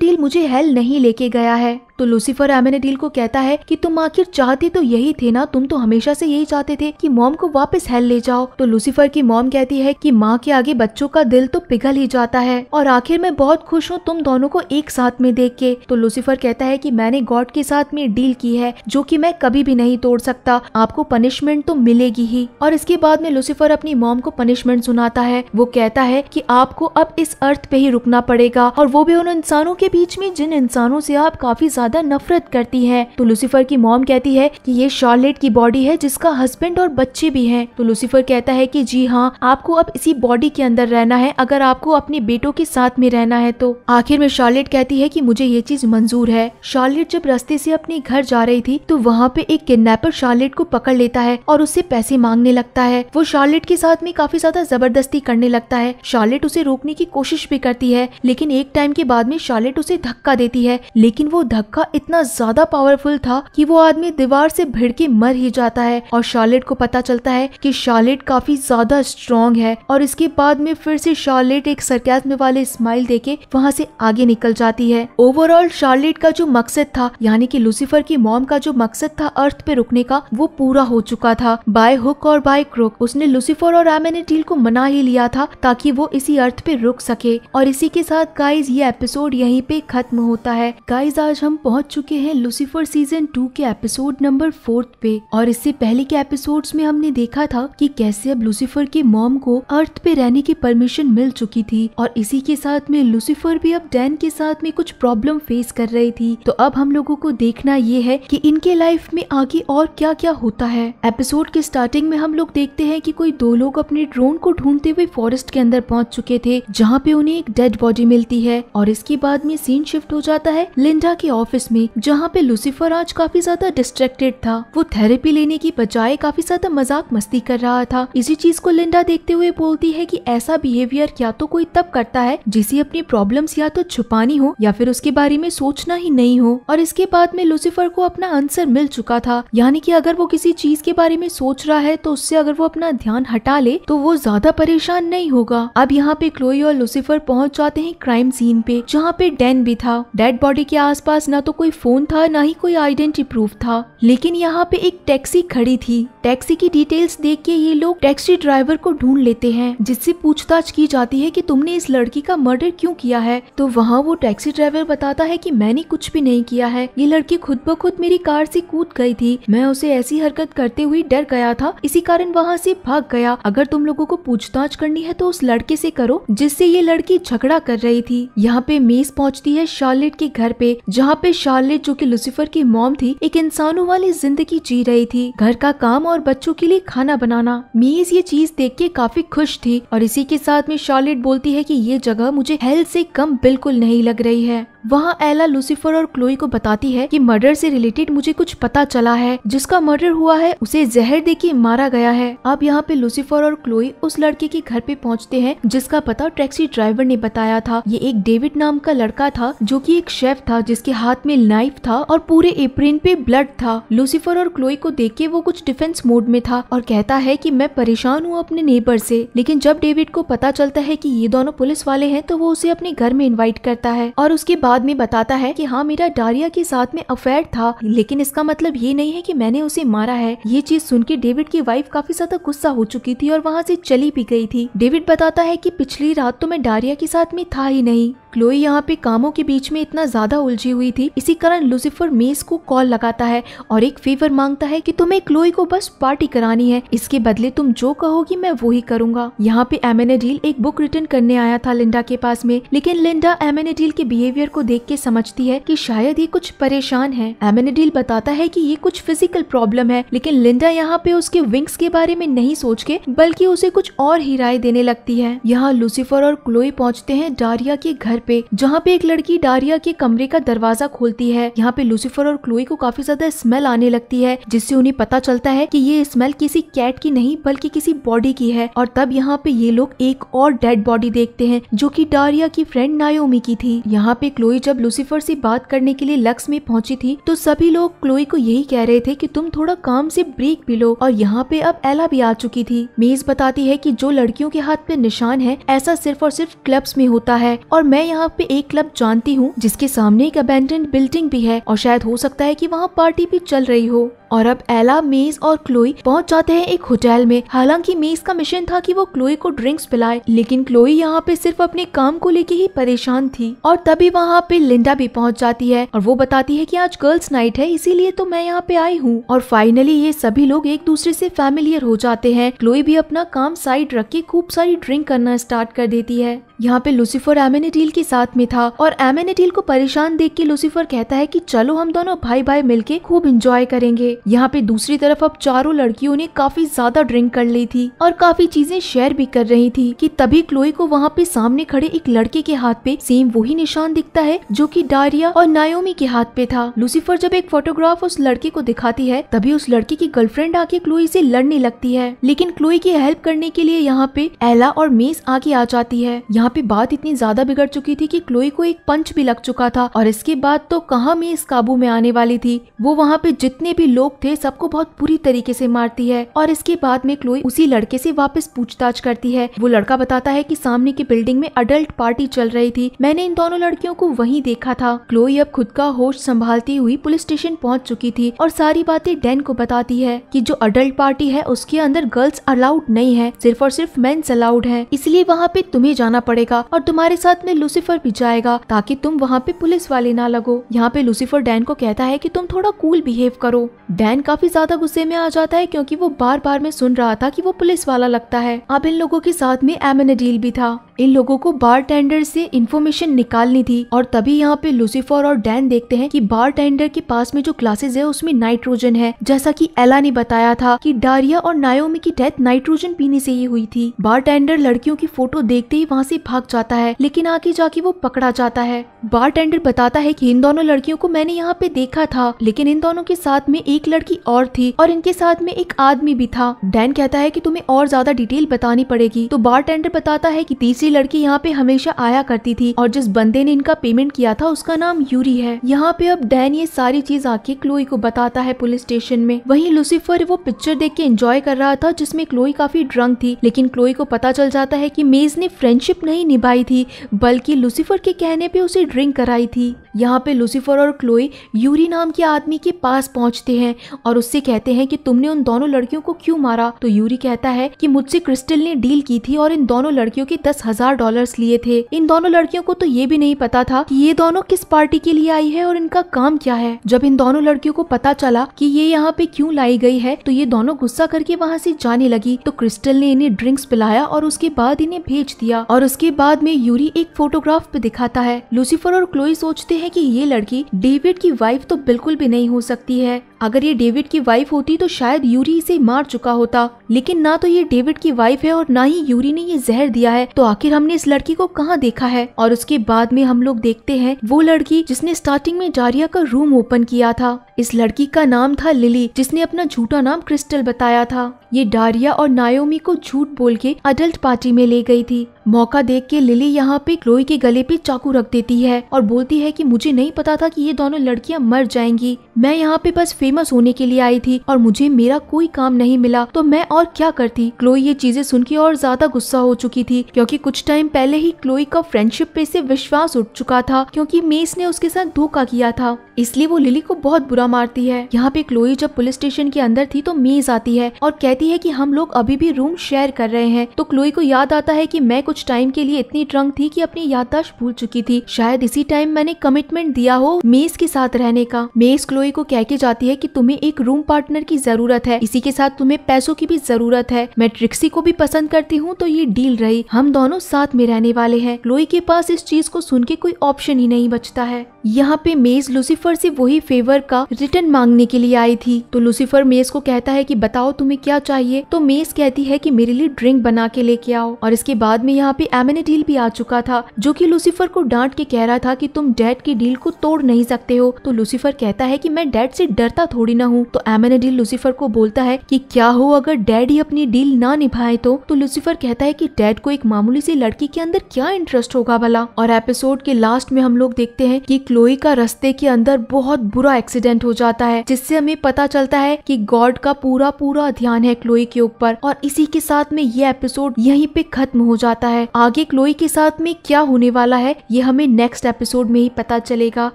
डील मुझे हेल नहीं लेके लेके गया है तो लूसीफर डील को कहता है कि तुम आखिर चाहते तो यही थे ना तुम तो हमेशा से यही चाहते थे कि मॉम को वापस हेल ले जाओ तो लूसीफर की मॉम कहती है कि माँ के आगे बच्चों का दिल तो पिघल ही जाता है और आखिर मैं बहुत खुश हूँ तुम दोनों को एक साथ में देख के तो लूसीफर कहता है की मैंने गॉड के साथ में डील की है जो की मैं कभी भी नहीं तोड़ सकता आपको पनिशमेंट तो मिलेगी ही और इसके बाद में लूसीफर अपनी मॉम को पनिशमेंट सुनाता है वो कहता है की आपको अब इस अर्थ पे ही रुकना पड़ेगा और वो भी उन इंसानों के बीच में जिन इंसानों से आप काफी ज्यादा ज्यादा नफरत करती है तो लूसीफर की मॉम कहती है कि ये शॉर्लेट की बॉडी है जिसका हस्बैंड और बच्चे भी हैं तो लूसीफर कहता है कि जी हाँ आपको अब इसी बॉडी के अंदर रहना है अगर आपको अपने बेटों के साथ में रहना है तो आखिर में शॉर्लेट कहती है की मुझे ये चीज मंजूर है शॉर्लेट जब रास्ते ऐसी अपने घर जा रही थी तो वहाँ पे एक किडनेपर शॉर्लेट को पकड़ लेता है और उससे पैसे मांगने लगता है वो शॉर्लेट के साथ में काफी ज्यादा जबरदस्ती करने लगता है शॉर्लेट उसे रोकने की कोशिश भी करती है लेकिन एक टाइम के बाद में शॉर्लेट उसे धक्का देती है लेकिन वो धक्का पंखा इतना ज्यादा पावरफुल था कि वो आदमी दीवार से भिड़के मर ही जाता है और शार्लेट को पता चलता है कि शार्लेट काफी ज्यादा स्ट्रॉन्ग है और इसके बाद में फिर से शार्लेट एक सरकैज्म वाले स्माइल के वहाँ से आगे निकल जाती है ओवरऑल शार्लेट का जो मकसद था यानी की लूसीफर की मॉम का जो मकसद था अर्थ पे रुकने का वो पूरा हो चुका था बाय हुक और बाय क्रुक उसने लूसीफर और टील को मना ही लिया था ताकि वो इसी अर्थ पे रुक सके और इसी के साथ गाइज ये एपिसोड यहीं पे खत्म होता है गाइज आज हम पहुंच चुके हैं लुसिफर सीजन टू के एपिसोड नंबर फोर्थ पे और इससे पहले के एपिसोड्स में हमने देखा था कि कैसे अब लुसिफर के मॉम को अर्थ पे रहने की परमिशन मिल चुकी थी और इसी के साथ में लुसिफर भी अब डैन के साथ में कुछ प्रॉब्लम फेस कर रही थी तो अब हम लोगो को देखना ये है की इनके लाइफ में आगे और क्या क्या होता है एपिसोड के स्टार्टिंग में हम लोग देखते हैं की कोई दो लोग अपने ड्रोन को ढूंढते हुए फॉरेस्ट के अंदर पहुँच चुके थे जहाँ पे उन्हें एक डेड बॉडी मिलती है और इसके बाद में सीन शिफ्ट हो जाता है लिंडा के ऑफिस ऑफिस में जहाँ पे लूसीफर आज काफी ज्यादा डिस्ट्रेक्टेड था वो थेरेपी लेने की बजाय काफी ज्यादा मजाक मस्ती कर रहा था इसी चीज को लिंडा देखते हुए बोलती है की ऐसा बिहेवियर क्या तो कोई तब करता है जिसे अपनी प्रॉब्लम या तो छुपानी हो या फिर उसके बारे में सोचना ही नहीं हो और इसके बाद में लूसीफर को अपना आंसर मिल चुका था यानी कि अगर वो किसी चीज के बारे में सोच रहा है तो उससे अगर वो अपना ध्यान हटा ले तो वो ज्यादा परेशान नहीं होगा अब यहाँ पे क्लोई और लूसीफर पहुँच जाते हैं क्राइम सीन पे जहाँ पे डेन भी था डेड बॉडी के आसपास न ना तो कोई फोन था ना ही कोई आइडेंटिटी प्रूफ था लेकिन यहाँ पे एक टैक्सी खड़ी थी टैक्सी की डिटेल्स देख के ये लोग टैक्सी ड्राइवर को ढूंढ लेते हैं जिससे पूछताछ की जाती है कि तुमने इस लड़की का मर्डर क्यों किया है तो वहाँ वो टैक्सी ड्राइवर बताता है कि मैंने कुछ भी नहीं किया है ये लड़की खुद ब खुद मेरी कार से कूद गई थी मैं उसे ऐसी हरकत करते हुए डर गया था इसी कारण वहाँ से भाग गया अगर तुम लोगों को पूछताछ करनी है तो उस लड़के से करो जिससे ये लड़की झगड़ा कर रही थी यहाँ पे मेस पहुँचती है शार्लेट के घर पे जहाँ पे पे शार्लेट जो कि लुसिफर की मॉम थी एक इंसानों वाली जिंदगी जी रही थी घर का काम और बच्चों के लिए खाना बनाना मेज ये चीज देख के काफी खुश थी और इसी के साथ में शार्लेट बोलती है की ये जगह मुझे हेल्थ से कम बिल्कुल नहीं लग रही है वहाँ एला लूसीफर और क्लोई को बताती है कि मर्डर से रिलेटेड मुझे कुछ पता चला है जिसका मर्डर हुआ है उसे जहर दे के मारा गया है अब यहाँ पे लूसीफर और क्लोई उस लड़के के घर पे पहुँचते हैं जिसका पता टैक्सी ड्राइवर ने बताया था ये एक डेविड नाम का लड़का था जो की एक शेफ था जिसके हाथ में नाइफ था और पूरे एप्रिन पे ब्लड था लूसीफर और क्लोई को देख के वो कुछ डिफेंस मोड में था और कहता है की मैं परेशान हूँ अपने नेबर ऐसी लेकिन जब डेविड को पता चलता है की ये दोनों पुलिस वाले है तो वो उसे अपने घर में इन्वाइट करता है और उसके बाद बाद में बताता है कि हाँ मेरा डारिया के साथ में अफेयर था लेकिन इसका मतलब ये नहीं है कि मैंने उसे मारा है ये चीज सुन के डेविड की वाइफ काफी ज्यादा गुस्सा हो चुकी थी और वहाँ से चली भी गई थी डेविड बताता है कि पिछली रात तो मैं डारिया के साथ में था ही नहीं क्लोई यहाँ पे कामों के बीच में इतना ज्यादा उलझी हुई थी इसी कारण लुसिफर मेस को कॉल लगाता है और एक फेवर मांगता है कि तुम्हें क्लोई को बस पार्टी करानी है इसके बदले तुम जो कहोगी मैं वो ही करूंगा यहाँ पे एमेनेडील एक बुक रिटर्न करने आया था लिंडा के पास में लेकिन लिंडा एमेनेडील के बिहेवियर को को देख के समझती है कि शायद ये कुछ परेशान है एमिनेडिल बताता है कि ये कुछ फिजिकल प्रॉब्लम है लेकिन लिंडा यहाँ पे उसके विंग्स के बारे में नहीं सोच के बल्कि उसे कुछ और ही राय देने लगती है यहाँ लूसीफर और क्लोई पहुँचते हैं डारिया के घर पे जहाँ पे एक लड़की डारिया के कमरे का दरवाजा खोलती है यहाँ पे लूसीफर और क्लोई को काफी ज्यादा स्मेल आने लगती है जिससे उन्हें पता चलता है की ये स्मेल किसी कैट की नहीं बल्कि किसी बॉडी की है और तब यहाँ पे ये लोग एक और डेड बॉडी देखते हैं जो की डारिया की फ्रेंड नायोमी की थी यहाँ पे क्लोई क्लोई जब लूसीफर से बात करने के लिए लक्स में पहुंची थी तो सभी लोग क्लोई को यही कह रहे थे कि तुम थोड़ा काम से ब्रेक भी लो और यहाँ पे अब एला भी आ चुकी थी मेज बताती है कि जो लड़कियों के हाथ पे निशान है ऐसा सिर्फ और सिर्फ क्लब्स में होता है और मैं यहाँ पे एक क्लब जानती हूँ जिसके सामने एक अबेंडेंट बिल्डिंग भी है और शायद हो सकता है की वहाँ पार्टी भी चल रही हो और अब एला मेज और क्लोई पहुंच जाते हैं एक होटल में हालांकि मेज का मिशन था कि वो क्लोई को ड्रिंक्स पिलाए लेकिन क्लोई यहाँ पे सिर्फ अपने काम को लेके ही परेशान थी और तभी वहाँ पे लिंडा भी पहुँच जाती है और वो बताती है की आज गर्ल्स नाइट है इसीलिए तो मैं यहाँ पे आई हूँ और फाइनली ये सभी लोग एक दूसरे ऐसी फैमिलियर हो जाते हैं क्लोई भी अपना काम साइड रख के खूब सारी ड्रिंक करना स्टार्ट कर देती है यहाँ पे लूसीफर एमेनेटील के साथ में था और एमेनेटील को परेशान देख के लूसीफर कहता है कि चलो हम दोनों भाई भाई मिलके खूब इंजॉय करेंगे यहाँ पे दूसरी तरफ अब चारों लड़कियों ने काफी ज्यादा ड्रिंक कर ली थी और काफी चीजें शेयर भी कर रही थी कि तभी क्लोई को वहाँ पे सामने खड़े एक लड़के के हाथ पे सेम वही निशान दिखता है जो की डायरिया और नायोमी के हाथ पे था लूसीफर जब एक फोटोग्राफ उस लड़के को दिखाती है तभी उस लड़के की गर्लफ्रेंड आके क्लोई से लड़ने लगती है लेकिन क्लोई की हेल्प करने के लिए यहाँ पे एला और मेस आगे आ जाती है यहाँ यहाँ पे बात इतनी ज्यादा बिगड़ चुकी थी कि क्लोई को एक पंच भी लग चुका था और इसके बाद तो कहाँ में इस काबू में आने वाली थी वो वहाँ पे जितने भी लोग थे सबको बहुत बुरी तरीके से मारती है और इसके बाद में क्लोई उसी लड़के से वापस पूछताछ करती है वो लड़का बताता है कि सामने की बिल्डिंग में अडल्ट पार्टी चल रही थी मैंने इन दोनों लड़कियों को वही देखा था क्लोई अब खुद का होश संभालती हुई पुलिस स्टेशन पहुँच चुकी थी और सारी बातें डेन को बताती है की जो अडल्ट पार्टी है उसके अंदर गर्ल्स अलाउड नहीं है सिर्फ और सिर्फ मेन्स अलाउड है इसलिए वहाँ पे तुम्हें जाना पड़ेगा पड़ेगा और तुम्हारे साथ में लूसीफर भी जाएगा ताकि तुम वहाँ पे पुलिस वाले ना लगो यहाँ पे लूसीफर डैन को कहता है की तुम थोड़ा कूल बिहेव करो डैन काफी ज्यादा गुस्से में आ जाता है क्योंकि वो बार बार में सुन रहा था की वो पुलिस वाला लगता है अब इन लोगों के साथ में डील भी था इन लोगों को बार टेंडर से इन्फॉर्मेशन निकालनी थी और तभी यहाँ पे लूसीफर और डैन देखते हैं कि बार टेंडर के पास में जो क्लासेज है उसमें नाइट्रोजन है जैसा कि एला ने बताया था कि डारिया और नायोमी की डेथ नाइट्रोजन पीने से ही हुई थी बार टेंडर लड़कियों की फोटो देखते ही वहाँ से भाग जाता है लेकिन आगे जाके वो पकड़ा जाता है बार टेंडर बताता है कि इन दोनों लड़कियों को मैंने यहाँ पे देखा था लेकिन इन दोनों के साथ में एक लड़की और थी और इनके साथ में एक आदमी भी था डैन कहता है कि तुम्हें और ज्यादा डिटेल बतानी पड़ेगी तो बार टेंडर बताता है कि तीसरी लड़की यहाँ पे हमेशा आया करती थी और जिस बंदे ने इनका पेमेंट किया था उसका नाम यूरी है यहाँ पे अब डैन ये सारी चीज आके क्लोई को बताता है पुलिस स्टेशन में वहीं लूसीफर वो पिक्चर देख के एंजॉय कर रहा था जिसमें क्लोई काफी ड्रंक थी लेकिन क्लोई को पता चल जाता है की मेज ने फ्रेंडशिप नहीं नहीं निभाई थी बल्कि लुसिफर के कहने पे उसे ड्रिंक कराई थी यहाँ पे लुसिफर और क्लोई यूरी नाम के आदमी के पास पहुँचते हैं और उससे कहते हैं कि तुमने उन दोनों लड़कियों को क्यों मारा तो यूरी कहता है कि मुझसे क्रिस्टल ने डील की थी और इन दोनों लड़कियों के दस हजार डॉलर लिए थे इन दोनों लड़कियों को तो ये भी नहीं पता था कि ये दोनों किस पार्टी के लिए आई है और इनका काम क्या है जब इन दोनों लड़कियों को पता चला की ये यहाँ पे क्यूँ लाई गई है तो ये दोनों गुस्सा करके वहाँ से जाने लगी तो क्रिस्टल ने इन्हें ड्रिंक्स पिलाया और उसके बाद इन्हें भेज दिया और उसके उसके बाद में यूरी एक फोटोग्राफ पे दिखाता है लूसीफर और क्लोई सोचते हैं कि ये लड़की डेविड की वाइफ तो बिल्कुल भी नहीं हो सकती है अगर ये डेविड की वाइफ होती तो शायद यूरी इसे मार चुका होता लेकिन ना तो ये डेविड की वाइफ है और ना ही यूरी ने ये जहर दिया है तो आखिर हमने इस लड़की को कहाँ देखा है और उसके बाद में हम लोग देखते हैं वो लड़की जिसने स्टार्टिंग में डारिया का रूम ओपन किया था इस लड़की का नाम था लिली जिसने अपना झूठा नाम क्रिस्टल बताया था ये डारिया और नायोमी को झूठ बोल के अडल्ट पार्टी में ले गई थी मौका देख के लिली यहाँ पे क्लोई के गले पे चाकू रख देती है और बोलती है कि मुझे नहीं पता था कि ये दोनों लड़कियाँ मर जाएंगी मैं यहाँ पे बस फेमस होने के लिए आई थी और मुझे मेरा कोई काम नहीं मिला तो मैं और क्या करती क्लोई ये चीजें सुन के और ज्यादा गुस्सा हो चुकी थी क्योंकि कुछ टाइम पहले ही क्लोई का फ्रेंडशिप पे से विश्वास उठ चुका था क्योंकि मेस ने उसके साथ धोखा किया था इसलिए वो लिली को बहुत बुरा मारती है यहाँ पे क्लोई जब पुलिस स्टेशन के अंदर थी तो मेज आती है और कहती है की हम लोग अभी भी रूम शेयर कर रहे हैं तो क्लोई को याद आता है की मैं कुछ टाइम के लिए इतनी ड्रंक थी की अपनी याददाश्त भूल चुकी थी शायद इसी टाइम मैंने कमिटमेंट दिया हो मेस के साथ रहने का मेस क्लोई को कह के जाती है कि तुम्हें एक रूम पार्टनर की जरूरत है इसी के साथ तुम्हें पैसों की भी जरूरत है मैं ट्रिक्सी को भी पसंद करती हूँ तो ये डील रही हम दोनों साथ में रहने वाले हैं लोई के पास इस चीज को सुन के कोई ऑप्शन ही नहीं बचता है यहाँ पे मेज लूसीफर से वही फेवर का रिटर्न मांगने के लिए आई थी तो लूसीफर मेज को कहता है कि बताओ तुम्हें क्या चाहिए तो मेज कहती है कि मेरे लिए ड्रिंक बना के लेके आओ और इसके बाद में यहाँ पे एमिनी डील भी आ चुका था जो कि लूसीफर को डांट के कह रहा था कि तुम डैड की डील को तोड़ नहीं सकते हो तो लूसीफर कहता है की मैं डैड से डरता थोड़ी ना हूँ तो एमेनाडील लूसीफर को बोलता है कि क्या हो अगर डैड ही अपनी डील ना निभाए तो तो लूसीफर कहता है कि डैड को एक मामूली सी लड़की के अंदर क्या इंटरेस्ट होगा भला और एपिसोड के लास्ट में हम लोग देखते हैं कि क्लोई का रस्ते के अंदर बहुत बुरा एक्सीडेंट हो जाता है जिससे हमें पता चलता है कि गॉड का पूरा पूरा ध्यान है क्लोई के ऊपर और इसी के साथ में ये एपिसोड यहीं पे खत्म हो जाता है आगे क्लोई के साथ में क्या होने वाला है ये हमें नेक्स्ट एपिसोड में ही पता चलेगा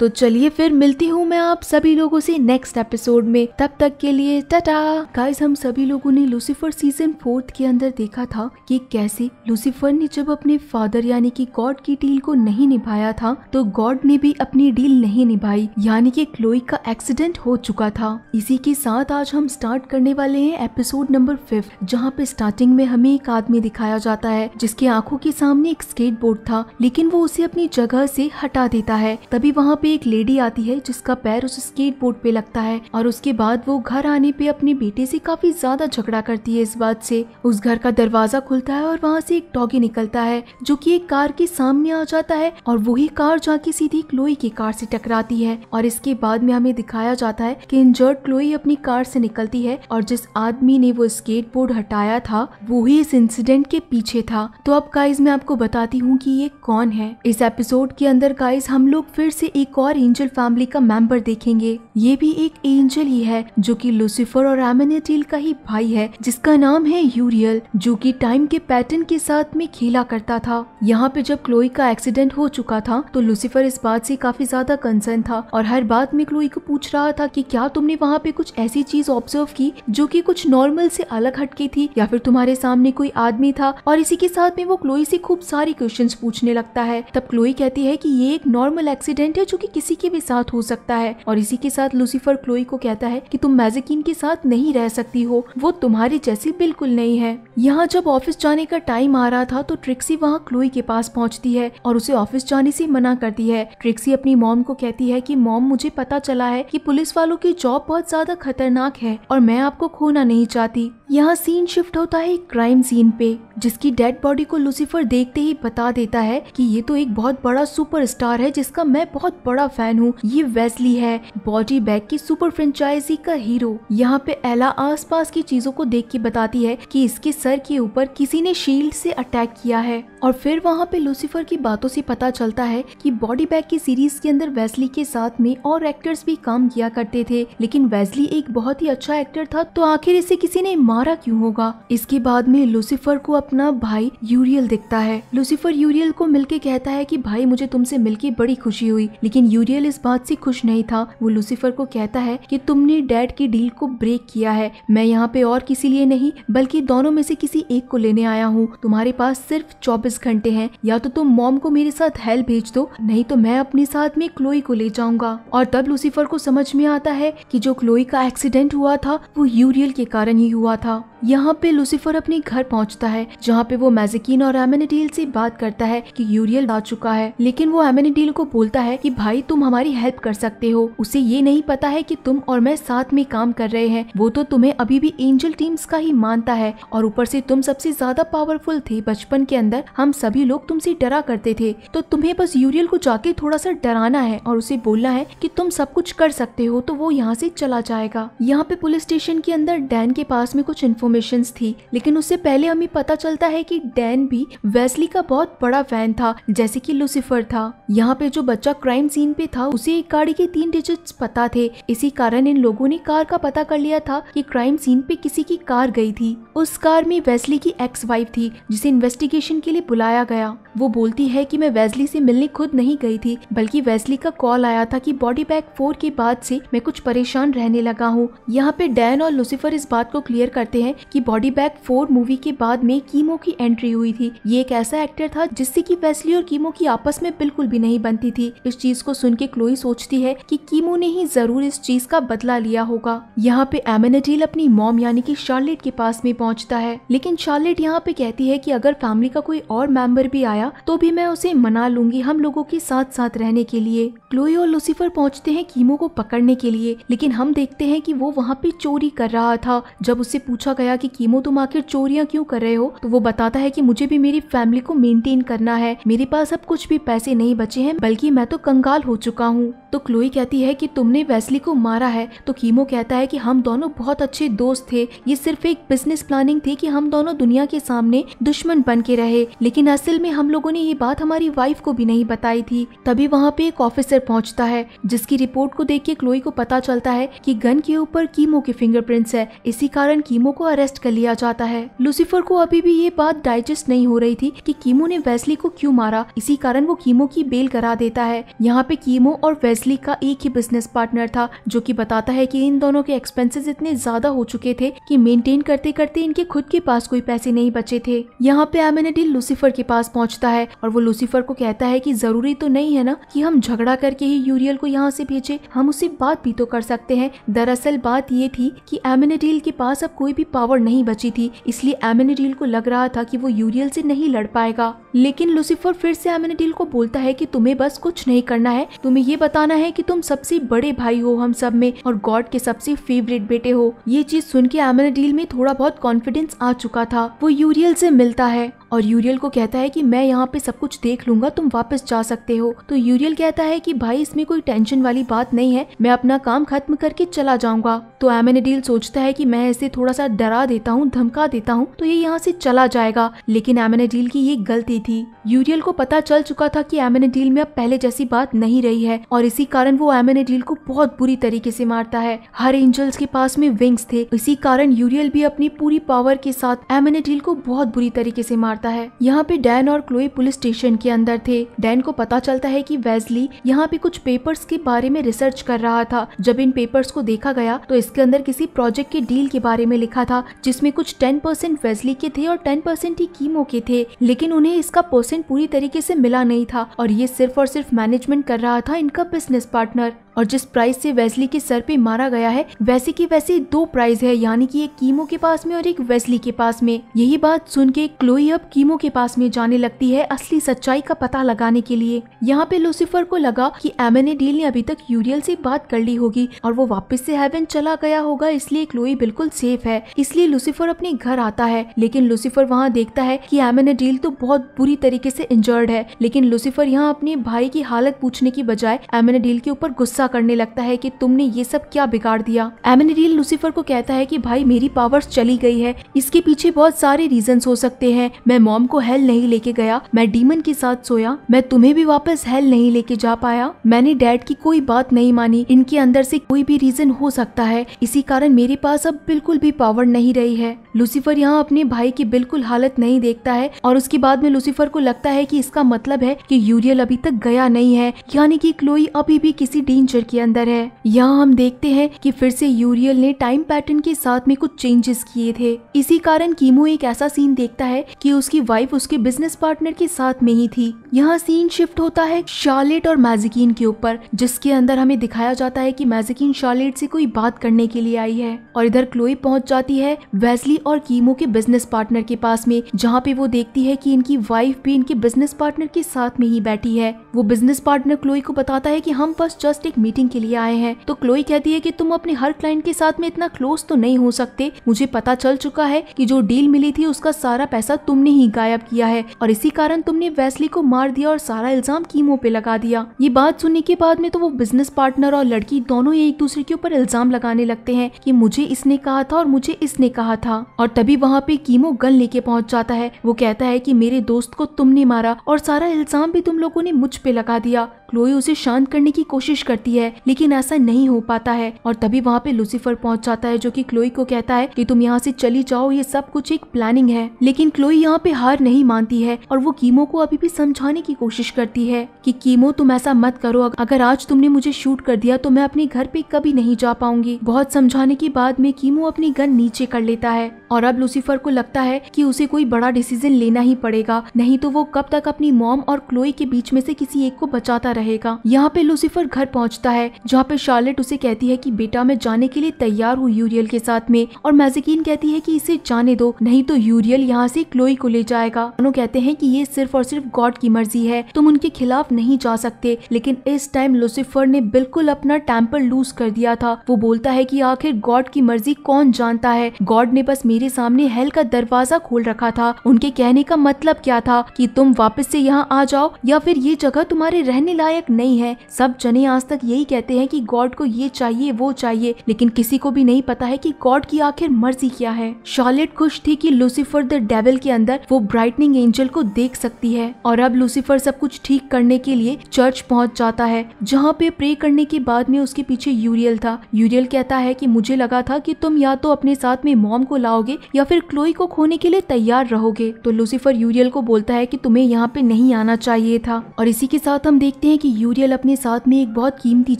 तो चलिए फिर मिलती हूँ मैं आप सभी लोगों से नेक्स्ट एपिसोड एपिसोड में तब तक के लिए टाटा गाइस हम सभी लोगों ने लूसीफर सीजन फोर्थ के अंदर देखा था कि कैसे लूसीफर ने जब अपने फादर यानी कि गॉड की डील को नहीं निभाया था तो गॉड ने भी अपनी डील नहीं निभाई यानी कि क्लोई का एक्सीडेंट हो चुका था इसी के साथ आज हम स्टार्ट करने वाले हैं एपिसोड नंबर फिफ्थ जहाँ पे स्टार्टिंग में हमें एक आदमी दिखाया जाता है जिसकी आंखों के सामने एक स्केट था लेकिन वो उसे अपनी जगह से हटा देता है तभी वहाँ पे एक लेडी आती है जिसका पैर उस स्केटबोर्ड पे लगता है और उसके बाद वो घर आने पे अपने बेटे से काफी ज्यादा झगड़ा करती है इस बात से उस घर का दरवाजा खुलता है और वहाँ से एक डॉगी निकलता है जो की एक कार के सामने आ जाता है और वही कार जाके सीधी क्लोई की कार से टकराती है और इसके बाद में हमें दिखाया जाता है की इंजर्ड क्लोई अपनी कार से निकलती है और जिस आदमी ने वो स्केट बोर्ड हटाया था वो ही इस इंसिडेंट के पीछे था तो अब गाइज मैं आपको बताती हूँ कि ये कौन है इस एपिसोड के अंदर गाइज हम लोग फिर से एक और एंजल फैमिली का मेंबर देखेंगे ये भी एक एंजल ही है जो कि लूसीफर और एमिनेटील का ही भाई है जिसका नाम है यूरियल जो कि टाइम के पैटर्न के साथ में खेला करता था यहाँ पे जब क्लोई का एक्सीडेंट हो चुका था तो लूसीफर इस बात से काफी ज्यादा कंसर्न था और हर बात में क्लोई को पूछ रहा था की क्या तुमने वहाँ पे कुछ ऐसी चीज ऑब्जर्व की जो की कुछ नॉर्मल से अलग हटके थी या फिर तुम्हारे सामने कोई आदमी था और इसी के साथ में वो क्लोई से खूब सारी क्वेश्चन पूछने लगता है तब क्लोई कहती है की ये एक नॉर्मल एक्सीडेंट है जो की किसी के भी साथ हो सकता है और इसी के साथ लूसीफर क्लोई जोई को कहता है कि तुम मैजिकीन के साथ नहीं रह सकती हो वो तुम्हारी जैसी बिल्कुल नहीं है यहाँ जब ऑफिस जाने का टाइम आ रहा था तो ट्रिक्सी वहाँ क्लोई के पास पहुँचती है और उसे ऑफिस जाने से मना करती है ट्रिक्सी अपनी मॉम को कहती है की मॉम मुझे पता चला है की पुलिस वालों की जॉब बहुत ज्यादा खतरनाक है और मैं आपको खोना नहीं चाहती यहाँ सीन शिफ्ट होता है एक क्राइम सीन पे जिसकी डेड बॉडी को लूसीफर देखते ही बता देता है कि ये तो एक बहुत बड़ा सुपरस्टार है जिसका मैं बहुत बड़ा फैन हूँ ये वेस्ली है बॉडी बैग की सुपर और फ्रेंचाइजी का हीरो यहाँ पे एला आसपास की चीजों को देख के बताती है कि इसके सर के ऊपर किसी ने शील्ड से अटैक किया है और फिर वहाँ पे लूसीफर की बातों से पता चलता है कि बॉडी बैग की सीरीज के अंदर वेस्ली के साथ में और एक्टर्स भी काम किया करते थे लेकिन वेस्ली एक बहुत ही अच्छा एक्टर था तो आखिर इसे किसी ने मारा क्यों होगा इसके बाद में लूसीफर को अपना भाई यूरियल दिखता है लूसीफर यूरियल को मिलके कहता है की भाई मुझे तुमसे मिलके बड़ी खुशी हुई लेकिन यूरियल इस बात से खुश नहीं था वो लूसीफर को कहता है कि तुमने डैड की डील को ब्रेक किया है मैं यहाँ पे और किसी लिए नहीं बल्कि दोनों में से किसी एक को लेने आया हूँ तुम्हारे पास सिर्फ चौबीस घंटे हैं या तो तुम मॉम को मेरे साथ हेल्प भेज दो नहीं तो मैं अपने साथ में क्लोई को ले जाऊंगा और तब लूसीफर को समझ में आता है की जो क्लोई का एक्सीडेंट हुआ था वो यूरियल के कारण ही हुआ था यहाँ पे लूसीफर अपने घर पहुँचता है जहाँ पे वो मैजिकीन और एमेनिडील से बात करता है कि यूरियल आ चुका है लेकिन वो एमेनिडील को बोलता है कि भाई तुम हमारी हेल्प कर सकते हो उसे ये नहीं पता है कि तुम और मैं साथ में काम कर रहे हैं वो तो तुम्हें अभी भी एंजल टीम्स का ही मानता है और ऊपर से तुम सबसे ज्यादा पावरफुल थे बचपन के अंदर हम सभी लोग तुमसे डरा करते थे तो तुम्हें बस यूरियल को जाके थोड़ा सा डराना है और उसे बोलना है की तुम सब कुछ कर सकते हो तो वो यहाँ से चला जाएगा यहाँ पे पुलिस स्टेशन के अंदर डैन के पास में कुछ इन्फॉर्म इन्फॉर्मेशंस थी लेकिन उससे पहले हमें पता चलता है कि डैन भी वेस्ली का बहुत बड़ा फैन था जैसे कि लुसिफर था यहाँ पे जो बच्चा क्राइम सीन पे था उसे एक गाड़ी के तीन डिजिट्स पता थे इसी कारण इन लोगों ने कार का पता कर लिया था कि क्राइम सीन पे किसी की कार गई थी उस कार में वेस्ली की एक्स वाइफ थी जिसे इन्वेस्टिगेशन के लिए बुलाया गया वो बोलती है की मैं वेस्ली से मिलने खुद नहीं गई थी बल्कि वेस्ली का कॉल आया था की बॉडी बैग फोर के बाद से मैं कुछ परेशान रहने लगा हूँ यहाँ पे डैन और लुसिफर इस बात को क्लियर करते हैं कि बॉडी बैग फोर मूवी के बाद में कीमो की एंट्री हुई थी ये एक ऐसा एक्टर था जिससे कि वेस्ली और कीमो की आपस में बिल्कुल भी नहीं बनती थी इस चीज को सुन के क्लोई सोचती है कि कीमो ने ही जरूर इस चीज का बदला लिया होगा यहाँ पे एमेनाडील अपनी मॉम यानी की शार्लेट के पास में पहुँचता है लेकिन शार्लेट यहाँ पे कहती है की अगर फैमिली का कोई और मेम्बर भी आया तो भी मैं उसे मना लूंगी हम लोगों के साथ साथ रहने के लिए क्लोई और लुसीफर पहुँचते हैं कीमो को पकड़ने के लिए लेकिन हम देखते हैं की वो वहाँ पे चोरी कर रहा था जब उससे पूछा गया बताया कि कीमो तुम आखिर चोरियां क्यों कर रहे हो तो वो बताता है कि मुझे भी मेरी फैमिली को मेंटेन करना है मेरे पास अब कुछ भी पैसे नहीं बचे हैं बल्कि मैं तो कंगाल हो चुका हूँ तो क्लोई कहती है कि तुमने वैसली को मारा है तो कीमो कहता है कि हम दोनों बहुत अच्छे दोस्त थे ये सिर्फ एक बिजनेस प्लानिंग थी कि हम दोनों दुनिया के सामने दुश्मन बन के रहे लेकिन असल में हम लोगों ने ये बात हमारी वाइफ को भी नहीं बताई थी तभी वहाँ पे एक ऑफिसर पहुँचता है जिसकी रिपोर्ट को देख के क्लोई को पता चलता है की गन के ऊपर कीमो के फिंगरप्रिंट्स है इसी कारण कीमो को अरेस्ट कर लिया जाता है लूसीफर को अभी भी ये बात डाइजेस्ट नहीं हो रही थी कि कीमो ने वेस्ली को क्यों मारा इसी कारण वो कीमो की बेल करा देता है यहाँ पे कीमो और वेस्ली का एक ही बिजनेस पार्टनर था जो की बताता है की इन दोनों के एक्सपेंसेस इतने ज्यादा हो चुके थे की मेंटेन करते करते इनके खुद के पास कोई पैसे नहीं बचे थे यहाँ पे एमिनेडिल लूसीफर के पास पहुँचता है और वो लूसीफर को कहता है की जरूरी तो नहीं है ना की हम झगड़ा करके ही यूरियल को यहाँ से भेजे हम उसे बात भी तो कर सकते हैं दरअसल बात ये थी की एमिनेडिल के पास अब कोई भी पावर पावर नहीं बची थी इसलिए एमिनेडील को लग रहा था कि वो यूरियल से नहीं लड़ पाएगा लेकिन लुसिफर फिर से एमिनेडील को बोलता है कि तुम्हें बस कुछ नहीं करना है तुम्हें ये बताना है कि तुम सबसे बड़े भाई हो हम सब में और गॉड के सबसे फेवरेट बेटे हो ये चीज सुन के एमिनेडील में थोड़ा बहुत कॉन्फिडेंस आ चुका था वो यूरियल से मिलता है और यूरियल को कहता है कि मैं यहाँ पे सब कुछ देख लूंगा तुम वापस जा सकते हो तो यूरियल कहता है कि भाई इसमें कोई टेंशन वाली बात नहीं है मैं अपना काम खत्म करके चला जाऊंगा तो एमेनेडील सोचता है कि मैं इसे थोड़ा सा डरा देता हूँ धमका देता हूँ तो ये यहाँ से चला जाएगा लेकिन एमेनेडील की ये गलती थी यूरियल को पता चल चुका था की एमेनेडील में अब पहले जैसी बात नहीं रही है और इसी कारण वो एमेनेडील को बहुत बुरी तरीके से मारता है हर एंजल्स के पास में विंग्स थे इसी कारण यूरियल भी अपनी पूरी पावर के साथ एमेनेडील को बहुत बुरी तरीके से मारता मारता है यहाँ पे डैन और क्लोई पुलिस स्टेशन के अंदर थे डैन को पता चलता है कि वेजली यहाँ पे कुछ पेपर्स के बारे में रिसर्च कर रहा था जब इन पेपर्स को देखा गया तो इसके अंदर किसी प्रोजेक्ट के डील के बारे में लिखा था जिसमें कुछ टेन परसेंट वेजली के थे और टेन परसेंट ही कीमो के थे लेकिन उन्हें इसका परसेंट पूरी तरीके से मिला नहीं था और ये सिर्फ और सिर्फ मैनेजमेंट कर रहा था इनका बिजनेस पार्टनर और जिस प्राइज से वेस्ली के सर पे मारा गया है वैसे की वैसे दो प्राइज है यानी कि एक कीमो के पास में और एक वेस्ली के पास में यही बात सुन के क्लोई अब कीमो के पास में जाने लगती है असली सच्चाई का पता लगाने के लिए यहाँ पे लूसीफर को लगा कि एन डील ने अभी तक यूरियल से बात कर ली होगी और वो वापस से हेवन चला गया होगा इसलिए क्लोई बिल्कुल सेफ है इसलिए लूसीफर अपने घर आता है लेकिन लूसीफर वहाँ देखता है एम एन डील तो बहुत बुरी तरीके से इंजर्ड है लेकिन लूसीफर यहाँ अपने भाई की हालत पूछने की बजाय एन डील के ऊपर गुस्सा गुस्सा करने लगता है कि तुमने ये सब क्या बिगाड़ दिया एमिनरियल लुसिफर को कहता है कि भाई मेरी पावर्स चली गई है इसके पीछे बहुत सारे रीजन हो सकते हैं मैं मॉम को हेल नहीं लेके गया मैं डीमन के साथ सोया मैं तुम्हें भी वापस हेल नहीं लेके जा पाया मैंने डैड की कोई बात नहीं मानी इनके अंदर से कोई भी रीजन हो सकता है इसी कारण मेरे पास अब बिल्कुल भी पावर नहीं रही है लूसीफर यहाँ अपने भाई की बिल्कुल हालत नहीं देखता है और उसके बाद में लूसीफर को लगता है कि इसका मतलब है कि यूरियल अभी तक गया नहीं है यानी कि क्लोई अभी भी किसी डीन एडवेंचर के अंदर है यहाँ हम देखते हैं कि फिर से यूरियल ने टाइम पैटर्न के साथ में कुछ चेंजेस किए थे इसी कारण कीमो एक ऐसा सीन देखता है कि उसकी वाइफ उसके बिजनेस पार्टनर के साथ में ही थी यहाँ सीन शिफ्ट होता है शार्लेट और मैजिकीन के ऊपर जिसके अंदर हमें दिखाया जाता है की मैजिकीन शार्लेट से कोई बात करने के लिए आई है और इधर क्लोई पहुंच जाती है वेस्ली और कीमो के बिजनेस पार्टनर के पास में जहाँ पे वो देखती है की इनकी वाइफ भी इनके बिजनेस पार्टनर के साथ में ही बैठी है वो बिजनेस पार्टनर क्लोई को बताता है कि हम बस जस्ट एक मीटिंग के लिए आए हैं तो क्लोई कहती है कि तुम अपने हर क्लाइंट के साथ में इतना क्लोज तो नहीं हो सकते मुझे पता चल चुका है कि जो डील मिली थी उसका सारा पैसा तुमने ही गायब किया है और इसी कारण तुमने वैसली को मार दिया और सारा इल्जाम कीमो पे लगा दिया ये बात सुनने के बाद में तो वो बिजनेस पार्टनर और लड़की दोनों एक दूसरे के ऊपर इल्जाम लगाने लगते है की मुझे इसने कहा था और मुझे इसने कहा था और तभी वहाँ पे कीमो गन लेके पहुँच जाता है वो कहता है की मेरे दोस्त को तुमने मारा और सारा इल्जाम भी तुम लोगों ने मुझ पे लगा दिया क्लोई उसे शांत करने की कोशिश करती है लेकिन ऐसा नहीं हो पाता है और तभी वहाँ पे लूसीफर पहुंच जाता है जो कि क्लोई को कहता है कि तुम यहाँ से चली जाओ ये सब कुछ एक प्लानिंग है लेकिन क्लोई यहाँ पे हार नहीं मानती है और वो कीमो को अभी भी समझाने की कोशिश करती है कि कीमो तुम ऐसा मत करो अगर आज तुमने मुझे शूट कर दिया तो मैं अपने घर पे कभी नहीं जा पाऊंगी बहुत समझाने के बाद में कीमो अपनी गन नीचे कर लेता है और अब लूसीफर को लगता है कि उसे कोई बड़ा डिसीजन लेना ही पड़ेगा नहीं तो वो कब तक अपनी मॉम और क्लोई के बीच में से किसी एक को बचाता रहे रहेगा यहाँ पे लूसीफर घर पहुँचता है जहाँ पे शार्लेट उसे कहती है की बेटा मैं जाने के लिए तैयार हूँ यूरियल के साथ में और मैजिकीन कहती है की इसे जाने दो नहीं तो यूरियल यहाँ से क्लोई को ले जाएगा दोनों कहते हैं की ये सिर्फ और सिर्फ गॉड की मर्जी है तुम उनके खिलाफ नहीं जा सकते लेकिन इस टाइम लूसीफर ने बिल्कुल अपना टेम्पर लूज कर दिया था वो बोलता है कि आखिर गॉड की मर्जी कौन जानता है गॉड ने बस मेरे सामने हेल का दरवाजा खोल रखा था उनके कहने का मतलब क्या था कि तुम वापस से यहाँ आ जाओ या फिर ये जगह तुम्हारे रहने लायक लायक नहीं है सब जने आज तक यही कहते हैं कि गॉड को ये चाहिए वो चाहिए लेकिन किसी को भी नहीं पता है कि गॉड की आखिर मर्जी क्या है शार्लेट खुश थी कि लूसीफर द डेविल के अंदर वो ब्राइटनिंग एंजल को देख सकती है और अब लूसीफर सब कुछ ठीक करने के लिए चर्च पहुँच जाता है जहाँ पे प्रे करने के बाद में उसके पीछे यूरियल था यूरियल कहता है की मुझे लगा था की तुम या तो अपने साथ में मॉम को लाओगे या फिर क्लोई को खोने के लिए तैयार रहोगे तो लूसीफर यूरियल को बोलता है की तुम्हे यहाँ पे नहीं आना चाहिए था और इसी के साथ हम देखते हैं कि यूरियल अपने साथ में एक बहुत कीमती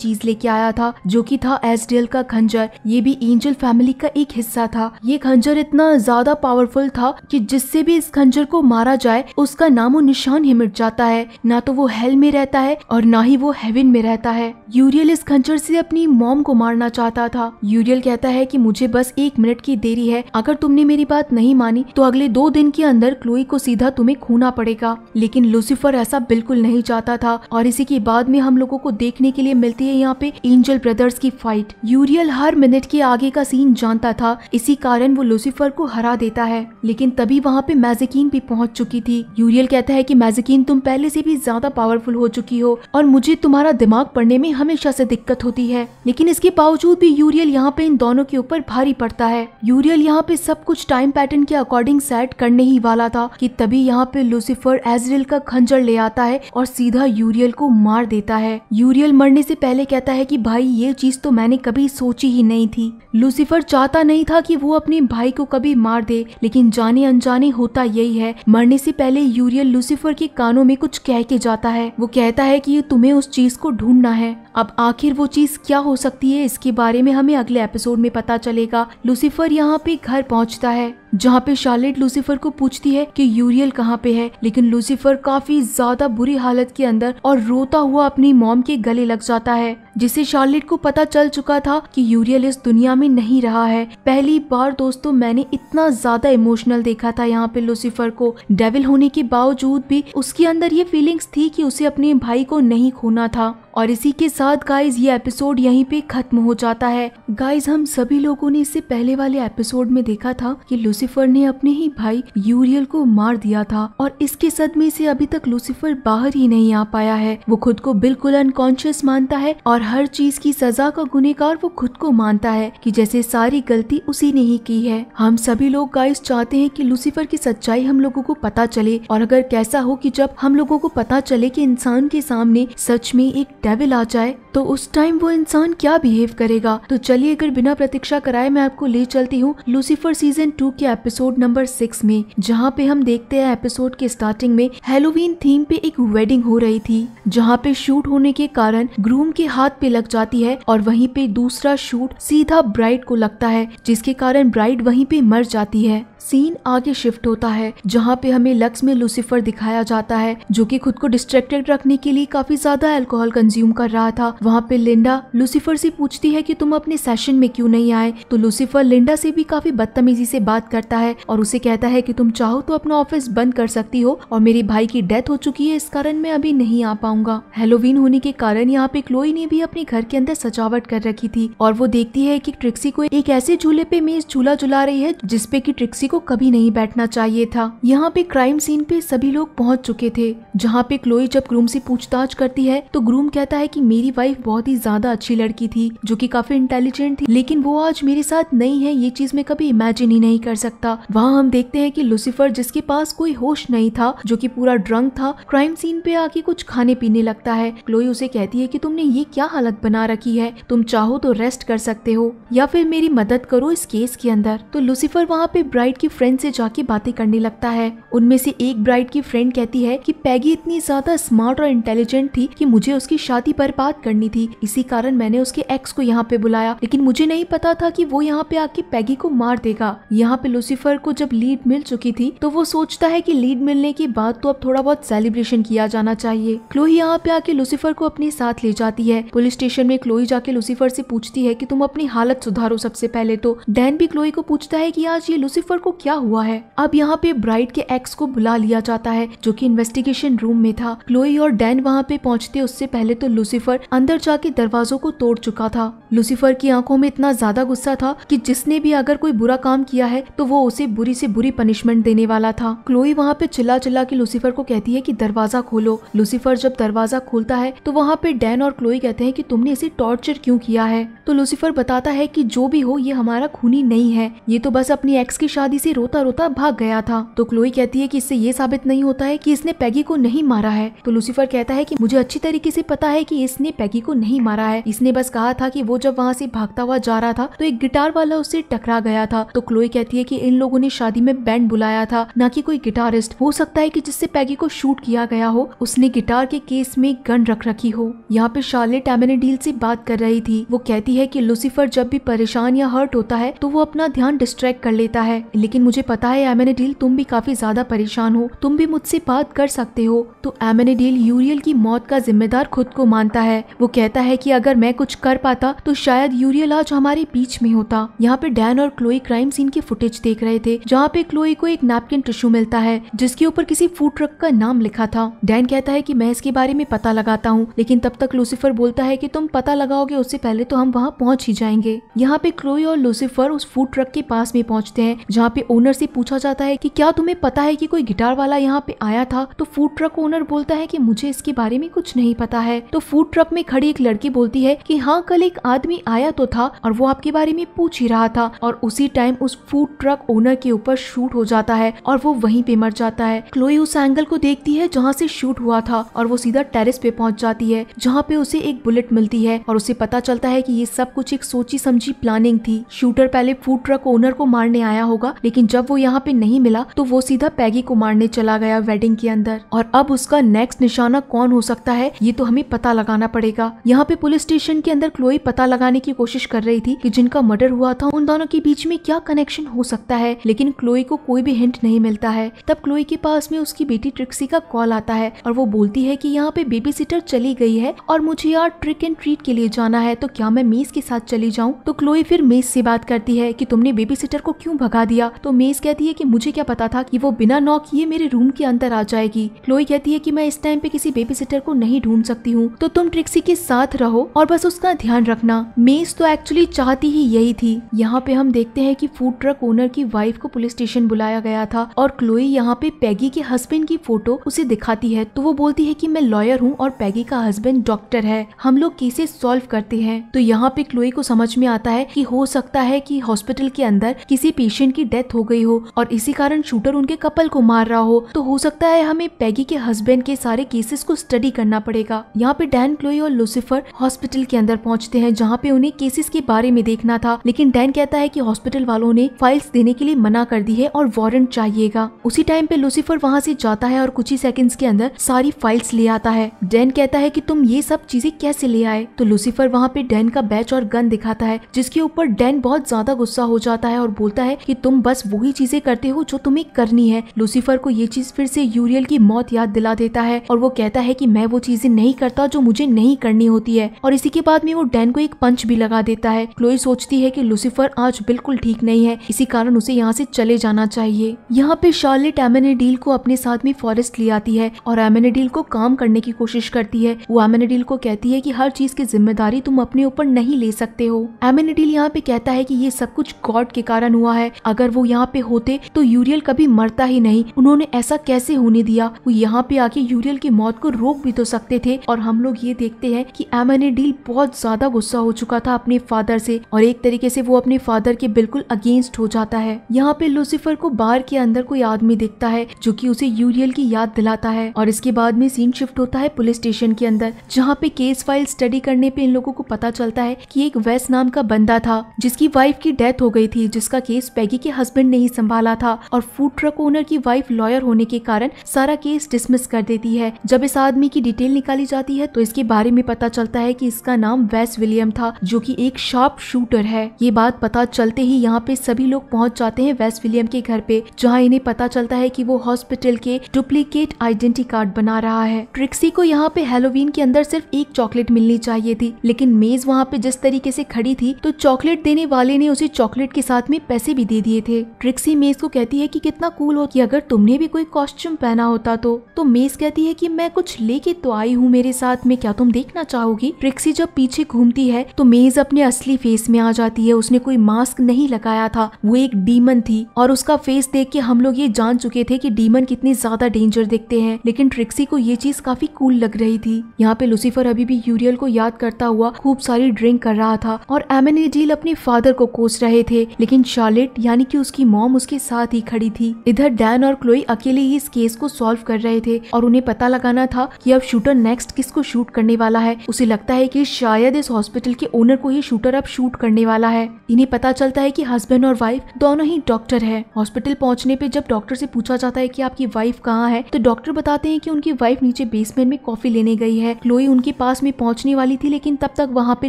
चीज लेके आया था जो कि था एल का खंजर ये भी एंजल फैमिली का एक हिस्सा था ये खंजर इतना ज्यादा पावरफुल था कि जिससे भी इस खंजर को मारा जाए उसका नामो निशान ही मिट जाता है ना तो वो हेल में रहता है और ना ही वो हेवन में रहता है यूरियल इस खंजर से अपनी मॉम को मारना चाहता था यूरियल कहता है की मुझे बस एक मिनट की देरी है अगर तुमने मेरी बात नहीं मानी तो अगले दो दिन के अंदर क्लोई को सीधा तुम्हें खूना पड़ेगा लेकिन लूसीफर ऐसा बिल्कुल नहीं चाहता था और इसी के बाद में हम लोगों को देखने के लिए मिलती है यहाँ पे एंजल ब्रदर्स की फाइट यूरियल हर मिनट के आगे का सीन जानता था इसी कारण वो लूसीफर को हरा देता है लेकिन तभी वहाँ पे मैजिकीन भी पहुँच चुकी थी यूरियल कहता है की मैजिकीन तुम पहले से भी ज्यादा पावरफुल हो चुकी हो और मुझे तुम्हारा दिमाग पढ़ने में हमेशा से दिक्कत होती है लेकिन इसके बावजूद भी यूरियल यहाँ पे इन दोनों के ऊपर भारी पड़ता है यूरियल यहाँ पे सब कुछ टाइम पैटर्न के अकॉर्डिंग सेट करने ही वाला था कि तभी यहाँ पे लूसीफर एजरियल का खंजर ले आता है और सीधा यूरियल को मार देता है यूरियल मरने से पहले कहता है कि भाई ये चीज तो मैंने कभी सोची ही नहीं थी लूसीफर चाहता नहीं था कि वो अपने भाई को कभी मार दे लेकिन जाने अनजाने होता यही है मरने से पहले यूरियल लूसीफर के कानों में कुछ कह के जाता है वो कहता है कि तुम्हें उस चीज को ढूंढना है अब आखिर वो चीज क्या हो सकती है इसके बारे में हमें अगले एपिसोड में पता चलेगा लूसीफर यहाँ पे घर पहुँचता है जहाँ पे शार्लेट लूसीफर को पूछती है कि यूरियल कहाँ पे है लेकिन लूसीफर काफी ज्यादा बुरी हालत के अंदर और रोता हुआ अपनी मॉम के गले लग जाता है जिसे शार्लेट को पता चल चुका था कि यूरियल इस दुनिया में नहीं रहा है पहली बार दोस्तों मैंने इतना ज्यादा इमोशनल देखा था यहाँ पे लूसीफर को डेविल होने के बावजूद भी उसके अंदर ये फीलिंग्स थी कि उसे अपने भाई को नहीं खोना था और इसी के साथ गाइज ये एपिसोड यहीं पे खत्म हो जाता है गाइज हम सभी लोगों ने इससे पहले वाले एपिसोड में देखा था कि लूसीफर ने अपने ही भाई यूरियल को मार दिया था और इसके सदमे से अभी तक लूसीफर बाहर ही नहीं आ पाया है वो खुद को बिल्कुल अनकॉन्शियस मानता है और हर चीज की सजा का गुनेकार वो खुद को मानता है की जैसे सारी गलती उसी ने ही की है हम सभी लोग गाइज चाहते है की लूसीफर की सच्चाई हम लोगो को पता चले और अगर कैसा हो की जब हम लोगो को पता चले की इंसान के सामने सच में एक डेविल आ जाए तो उस टाइम वो इंसान क्या बिहेव करेगा तो चलिए अगर बिना प्रतीक्षा कराए मैं आपको ले चलती हूँ लूसीफर सीजन टू के एपिसोड नंबर सिक्स में जहाँ पे हम देखते हैं एपिसोड के स्टार्टिंग में हेलोवीन थीम पे एक वेडिंग हो रही थी जहाँ पे शूट होने के कारण ग्रूम के हाथ पे लग जाती है और वही पे दूसरा शूट सीधा ब्राइड को लगता है जिसके कारण ब्राइड वही पे मर जाती है सीन आगे शिफ्ट होता है जहाँ पे हमें लक्स में लूसीफर दिखाया जाता है जो कि खुद को डिस्ट्रेक्टेड रखने के लिए काफी ज्यादा एल्कोहल कंज्यूम कर रहा था वहाँ पे लिंडा लूसीफर से पूछती है कि तुम अपने सेशन में क्यों नहीं आए तो लूसीफर लिंडा से भी काफी बदतमीजी से बात करता है और उसे कहता है कि तुम चाहो तो अपना ऑफिस बंद कर सकती हो और मेरे भाई की डेथ हो चुकी है इस कारण मैं अभी नहीं आ पाऊंगा हेलोवीन होने के कारण यहाँ पे क्लोई ने भी अपने घर के अंदर सजावट कर रखी थी और वो देखती है की ट्रिक्सी को एक ऐसे झूले पे मेज झूला झुला रही है जिसपे की ट्रिक्सी को कभी नहीं बैठना चाहिए था यहाँ पे क्राइम सीन पे सभी लोग पहुँच चुके थे जहाँ पे क्लोई जब ग्रूम से पूछताछ करती है तो ग्रूम कहता है कि मेरी वाइफ बहुत ही ज्यादा अच्छी लड़की थी जो कि काफी इंटेलिजेंट थी लेकिन वो आज मेरे साथ नहीं है ये चीज मैं कभी इमेजिन ही नहीं कर सकता वहाँ हम देखते हैं कि लुसिफर जिसके पास कोई होश नहीं था जो कि पूरा ड्रंक था क्राइम सीन पे आके कुछ खाने पीने लगता है क्लोई उसे कहती है की तुमने ये क्या हालत बना रखी है तुम चाहो तो रेस्ट कर सकते हो या फिर मेरी मदद करो इस केस के अंदर तो लुसिफर वहाँ पे ब्राइड की फ्रेंड से जाके बातें करने लगता है उनमें से एक ब्राइड की फ्रेंड कहती है की पैगी इतनी ज्यादा स्मार्ट और इंटेलिजेंट थी कि मुझे उसकी शादी बर्बाद करनी थी इसी कारण मैंने उसके एक्स को यहाँ पे बुलाया लेकिन मुझे नहीं पता था कि वो यहाँ पे आके पैगी को मार देगा यहाँ पे लूसीफर को जब लीड मिल चुकी थी तो वो सोचता है कि लीड मिलने के बाद तो अब थोड़ा बहुत सेलिब्रेशन किया जाना चाहिए क्लोई यहाँ पे आके लूसीफर को अपने साथ ले जाती है पुलिस स्टेशन में क्लोई जाके लूसीफर से पूछती है की तुम अपनी हालत सुधारो सबसे पहले तो डैन भी क्लोई को पूछता है की आज ये लूसीफर को क्या हुआ है अब यहाँ पे ब्राइट के एक्स को बुला लिया जाता है जो की इन्वेस्टिगेशन रूम में था क्लोई और डैन वहाँ पे पहुँचते उससे पहले तो लूसीफर अंदर जाके दरवाजों को तोड़ चुका था लूसीफर की आंखों में इतना ज्यादा गुस्सा था कि जिसने भी अगर कोई बुरा काम किया है तो वो उसे बुरी से बुरी पनिशमेंट देने वाला था क्लोई वहाँ पे चिल्ला चिल्ला के लूसीफर को कहती है की दरवाजा खोलो लूसीफर जब दरवाजा खोलता है तो वहाँ पे डैन और क्लोई कहते हैं की तुमने इसे टॉर्चर क्यूँ किया है तो लूसीफर बताता है की जो भी हो ये हमारा खूनी नहीं है ये तो बस अपनी एक्स की शादी से रोता रोता भाग गया था तो क्लोई कहती है कि इससे ये साबित नहीं होता है कि इसने पैगी को नहीं मारा है तो लूसीफर कहता है कि मुझे अच्छी तरीके से पता है कि इसने पैगी को नहीं मारा है इसने बस कहा था कि वो जब वहाँ से भागता हुआ जा रहा था तो एक गिटार वाला उससे टकरा गया था तो क्लोई कहती है कि इन लोगों ने शादी में बैंड बुलाया था न कि कोई गिटारिस्ट हो सकता है कि जिससे पैगी को शूट किया गया हो उसने गिटार के केस में गन रख रखी हो यहाँ पे शार्लेट डील से बात कर रही थी वो कहती है की लुसिफर जब भी परेशान या हर्ट होता है तो वो अपना ध्यान डिस्ट्रैक्ट कर लेता है लेकिन मुझे पता है डील तुम भी काफी ज्यादा परेशान हो तुम भी मुझसे बात कर सकते हो तो डील यूरियल की मौत का जिम्मेदार खुद को को मानता है वो कहता है कि अगर मैं कुछ कर पाता तो शायद यूरियल आज हमारे बीच में होता यहाँ पे डैन और क्लोई क्राइम सीन की फुटेज देख रहे थे जहाँ पे क्लोई को एक नैपकिन टिश्यू मिलता है जिसके ऊपर किसी फूड ट्रक का नाम लिखा था डैन कहता है की मैं इसके बारे में पता लगाता हूँ लेकिन तब तक लूसीफर बोलता है की तुम पता लगाओगे उससे पहले तो हम वहाँ पहुँच ही जाएंगे यहाँ पे क्लोई और लूसीफर उस फूड ट्रक के पास में पहुँचते हैं जहाँ पे ओनर से पूछा जाता है की क्या तुम्हें पता है की कोई गिटार वाला यहाँ पे आया था तो फूड ट्रक ओनर बोलता है की मुझे इसके बारे में कुछ नहीं पता है है तो फूड ट्रक में खड़ी एक लड़की बोलती है कि हाँ कल एक आदमी आया तो था और वो आपके बारे में पूछ ही रहा था और उसी टाइम उस फूड ट्रक ओनर के ऊपर शूट हो जाता है और वो वहीं पे मर जाता है क्लोई उस एंगल को देखती है जहाँ से शूट हुआ था और वो सीधा टेरिस पे पहुँच जाती है जहाँ पे उसे एक बुलेट मिलती है और उसे पता चलता है की ये सब कुछ एक सोची समझी प्लानिंग थी शूटर पहले फूड ट्रक ओनर को मारने आया होगा लेकिन जब वो यहाँ पे नहीं मिला तो वो सीधा पैगी को मारने चला गया वेडिंग के अंदर और अब उसका नेक्स्ट निशाना कौन हो सकता है ये तो हमें पता लगाना पड़ेगा यहाँ पे पुलिस स्टेशन के अंदर क्लोई पता लगाने की कोशिश कर रही थी कि जिनका मर्डर हुआ था उन दोनों के बीच में क्या कनेक्शन हो सकता है लेकिन क्लोई को कोई भी हिंट नहीं मिलता है तब क्लोई के पास में उसकी बेटी ट्रिक्सी का कॉल आता है और वो बोलती है की यहाँ पे बेबी चली गई है और मुझे यार ट्रिक एंड ट्रीट के लिए जाना है तो क्या मैं मेज के साथ चली जाऊँ तो क्लोई फिर मेज से बात करती है की तुमने बेबी को क्यूँ भगा दिया तो मेज कहती है की मुझे क्या पता था की वो बिना नॉक किए मेरे रूम के अंदर आ जाएगी क्लोई कहती है की मैं इस टाइम पे किसी बेबी को नहीं ढूंढ सकती हूँ हूँ तो तुम ट्रिक्सी के साथ रहो और बस उसका ध्यान रखना मेज तो एक्चुअली चाहती ही यही थी यहाँ पे हम देखते हैं कि फूड ट्रक ओनर की वाइफ को पुलिस स्टेशन बुलाया गया था और क्लोई यहाँ पे पैगी के हस्बैंड की फोटो उसे दिखाती है तो वो बोलती है की मैं लॉयर हूँ और पैगी का हस्बैंड डॉक्टर है हम लोग केसेस सॉल्व करते हैं तो यहाँ पे क्लोई को समझ में आता है की हो सकता है की हॉस्पिटल के अंदर किसी पेशेंट की डेथ हो गई हो और इसी कारण शूटर उनके कपल को मार रहा हो तो हो सकता है हमें पैगी के हस्बैंड के सारे केसेस को स्टडी करना पड़ेगा यहाँ यहाँ पे डैन क्लोई और लूसीफर हॉस्पिटल के अंदर पहुँचते हैं जहाँ पे उन्हें केसेस के बारे में देखना था लेकिन डैन कहता है की हॉस्पिटल वालों ने फाइल्स देने के लिए मना कर दी है और वारंट चाहिएगा उसी टाइम पे लूसीफर वहाँ से जाता है और कुछ ही सेकंड्स के अंदर सारी फाइल्स ले आता है डैन कहता है कि तुम ये सब चीजें कैसे ले आए तो लूसीफर वहाँ पे डैन का बैच और गन दिखाता है जिसके ऊपर डैन बहुत ज्यादा गुस्सा हो जाता है और बोलता है की तुम बस वही चीजें करते हो जो तुम्हें करनी है लूसीफर को ये चीज फिर से यूरियल की मौत याद दिला देता है और वो कहता है की मैं वो चीजें नहीं करता करता जो मुझे नहीं करनी होती है और इसी के बाद में वो डैन को एक पंच भी लगा देता है क्लोई सोचती है कि लूसीफर आज बिल्कुल ठीक नहीं है इसी कारण उसे यहाँ से चले जाना चाहिए यहाँ पे शार्लेट एमेनेडील को अपने साथ में फॉरेस्ट ले आती है और एमेनेडील को काम करने की कोशिश करती है वो एमेनेडील को कहती है की हर चीज की जिम्मेदारी तुम अपने ऊपर नहीं ले सकते हो एमेनेडील यहाँ पे कहता है की ये सब कुछ गॉड के कारण हुआ है अगर वो यहाँ पे होते तो यूरियल कभी मरता ही नहीं उन्होंने ऐसा कैसे होने दिया वो यहाँ पे आके यूरियल की मौत को रोक भी तो सकते थे और हम लोग ये देखते हैं कि एमन डील बहुत ज्यादा गुस्सा हो चुका था अपने फादर से और एक तरीके से वो अपने फादर के बिल्कुल अगेंस्ट हो जाता है यहाँ पे लूसीफर को बार के अंदर कोई आदमी दिखता है जो की उसे यूरियल की याद दिलाता है और इसके बाद में सीन शिफ्ट होता है पुलिस स्टेशन के अंदर जहाँ पे केस फाइल स्टडी करने पे इन लोगों को पता चलता है की एक वेस नाम का बंदा था जिसकी वाइफ की डेथ हो गई थी जिसका केस पैगी के हस्बैंड ने ही संभाला था और फूड ट्रक ओनर की वाइफ लॉयर होने के कारण सारा केस डिसमिस कर देती है जब इस आदमी की डिटेल निकाली जाती है है तो इसके बारे में पता चलता है कि इसका नाम वेस विलियम था जो कि एक शार्प शूटर है ये बात पता चलते ही यहाँ पे सभी लोग पहुँच जाते हैं वेस विलियम के घर पे जहाँ इन्हें पता चलता है की वो हॉस्पिटल के डुप्लीकेट आइडेंटिटी कार्ड बना रहा है ट्रिक्सी को यहाँ पे हेलोवीन के अंदर सिर्फ एक चॉकलेट मिलनी चाहिए थी लेकिन मेज वहाँ पे जिस तरीके से खड़ी थी तो चॉकलेट देने वाले ने उसे चॉकलेट के साथ में पैसे भी दे दिए थे ट्रिक्सी मेज को कहती है कि कितना कूल हो कि अगर तुमने भी कोई कॉस्ट्यूम पहना होता तो, तो मेज कहती है कि मैं कुछ लेके तो आई हूँ मेरे साथ साथ में क्या तुम देखना चाहोगी ट्रिक्सी जब पीछे घूमती है तो मेज अपने असली फेस में आ जाती है उसने कोई मास्क नहीं लगाया था वो एक डीमन थी और उसका फेस देख के हम लोग ये जान चुके थे कि डीमन कितनी ज्यादा डेंजर देखते हैं लेकिन ट्रिक्सी को ये चीज काफी कूल लग रही थी यहाँ पे लुसीफर अभी भी यूरियल को याद करता हुआ खूब सारी ड्रिंक कर रहा था और एन एजील अपने फादर को कोस रहे थे लेकिन शार्लेट यानी कि उसकी मॉम उसके साथ ही खड़ी थी इधर डैन और क्लोई अकेले ही इस केस को सॉल्व कर रहे थे और उन्हें पता लगाना था कि अब शूटर नेक्स्ट किस को शूट करने वाला है उसे लगता है कि शायद इस हॉस्पिटल के ओनर को ही शूटर अब शूट करने वाला है इन्हें पता चलता है कि हस्बैंड और वाइफ दोनों ही डॉक्टर है हॉस्पिटल पहुंचने पे जब डॉक्टर से पूछा जाता है कि आपकी वाइफ कहाँ है तो डॉक्टर बताते हैं कि उनकी वाइफ नीचे बेसमेंट में कॉफी लेने गई है क्लोई उनके पास में पहुंचने वाली थी लेकिन तब तक वहाँ पे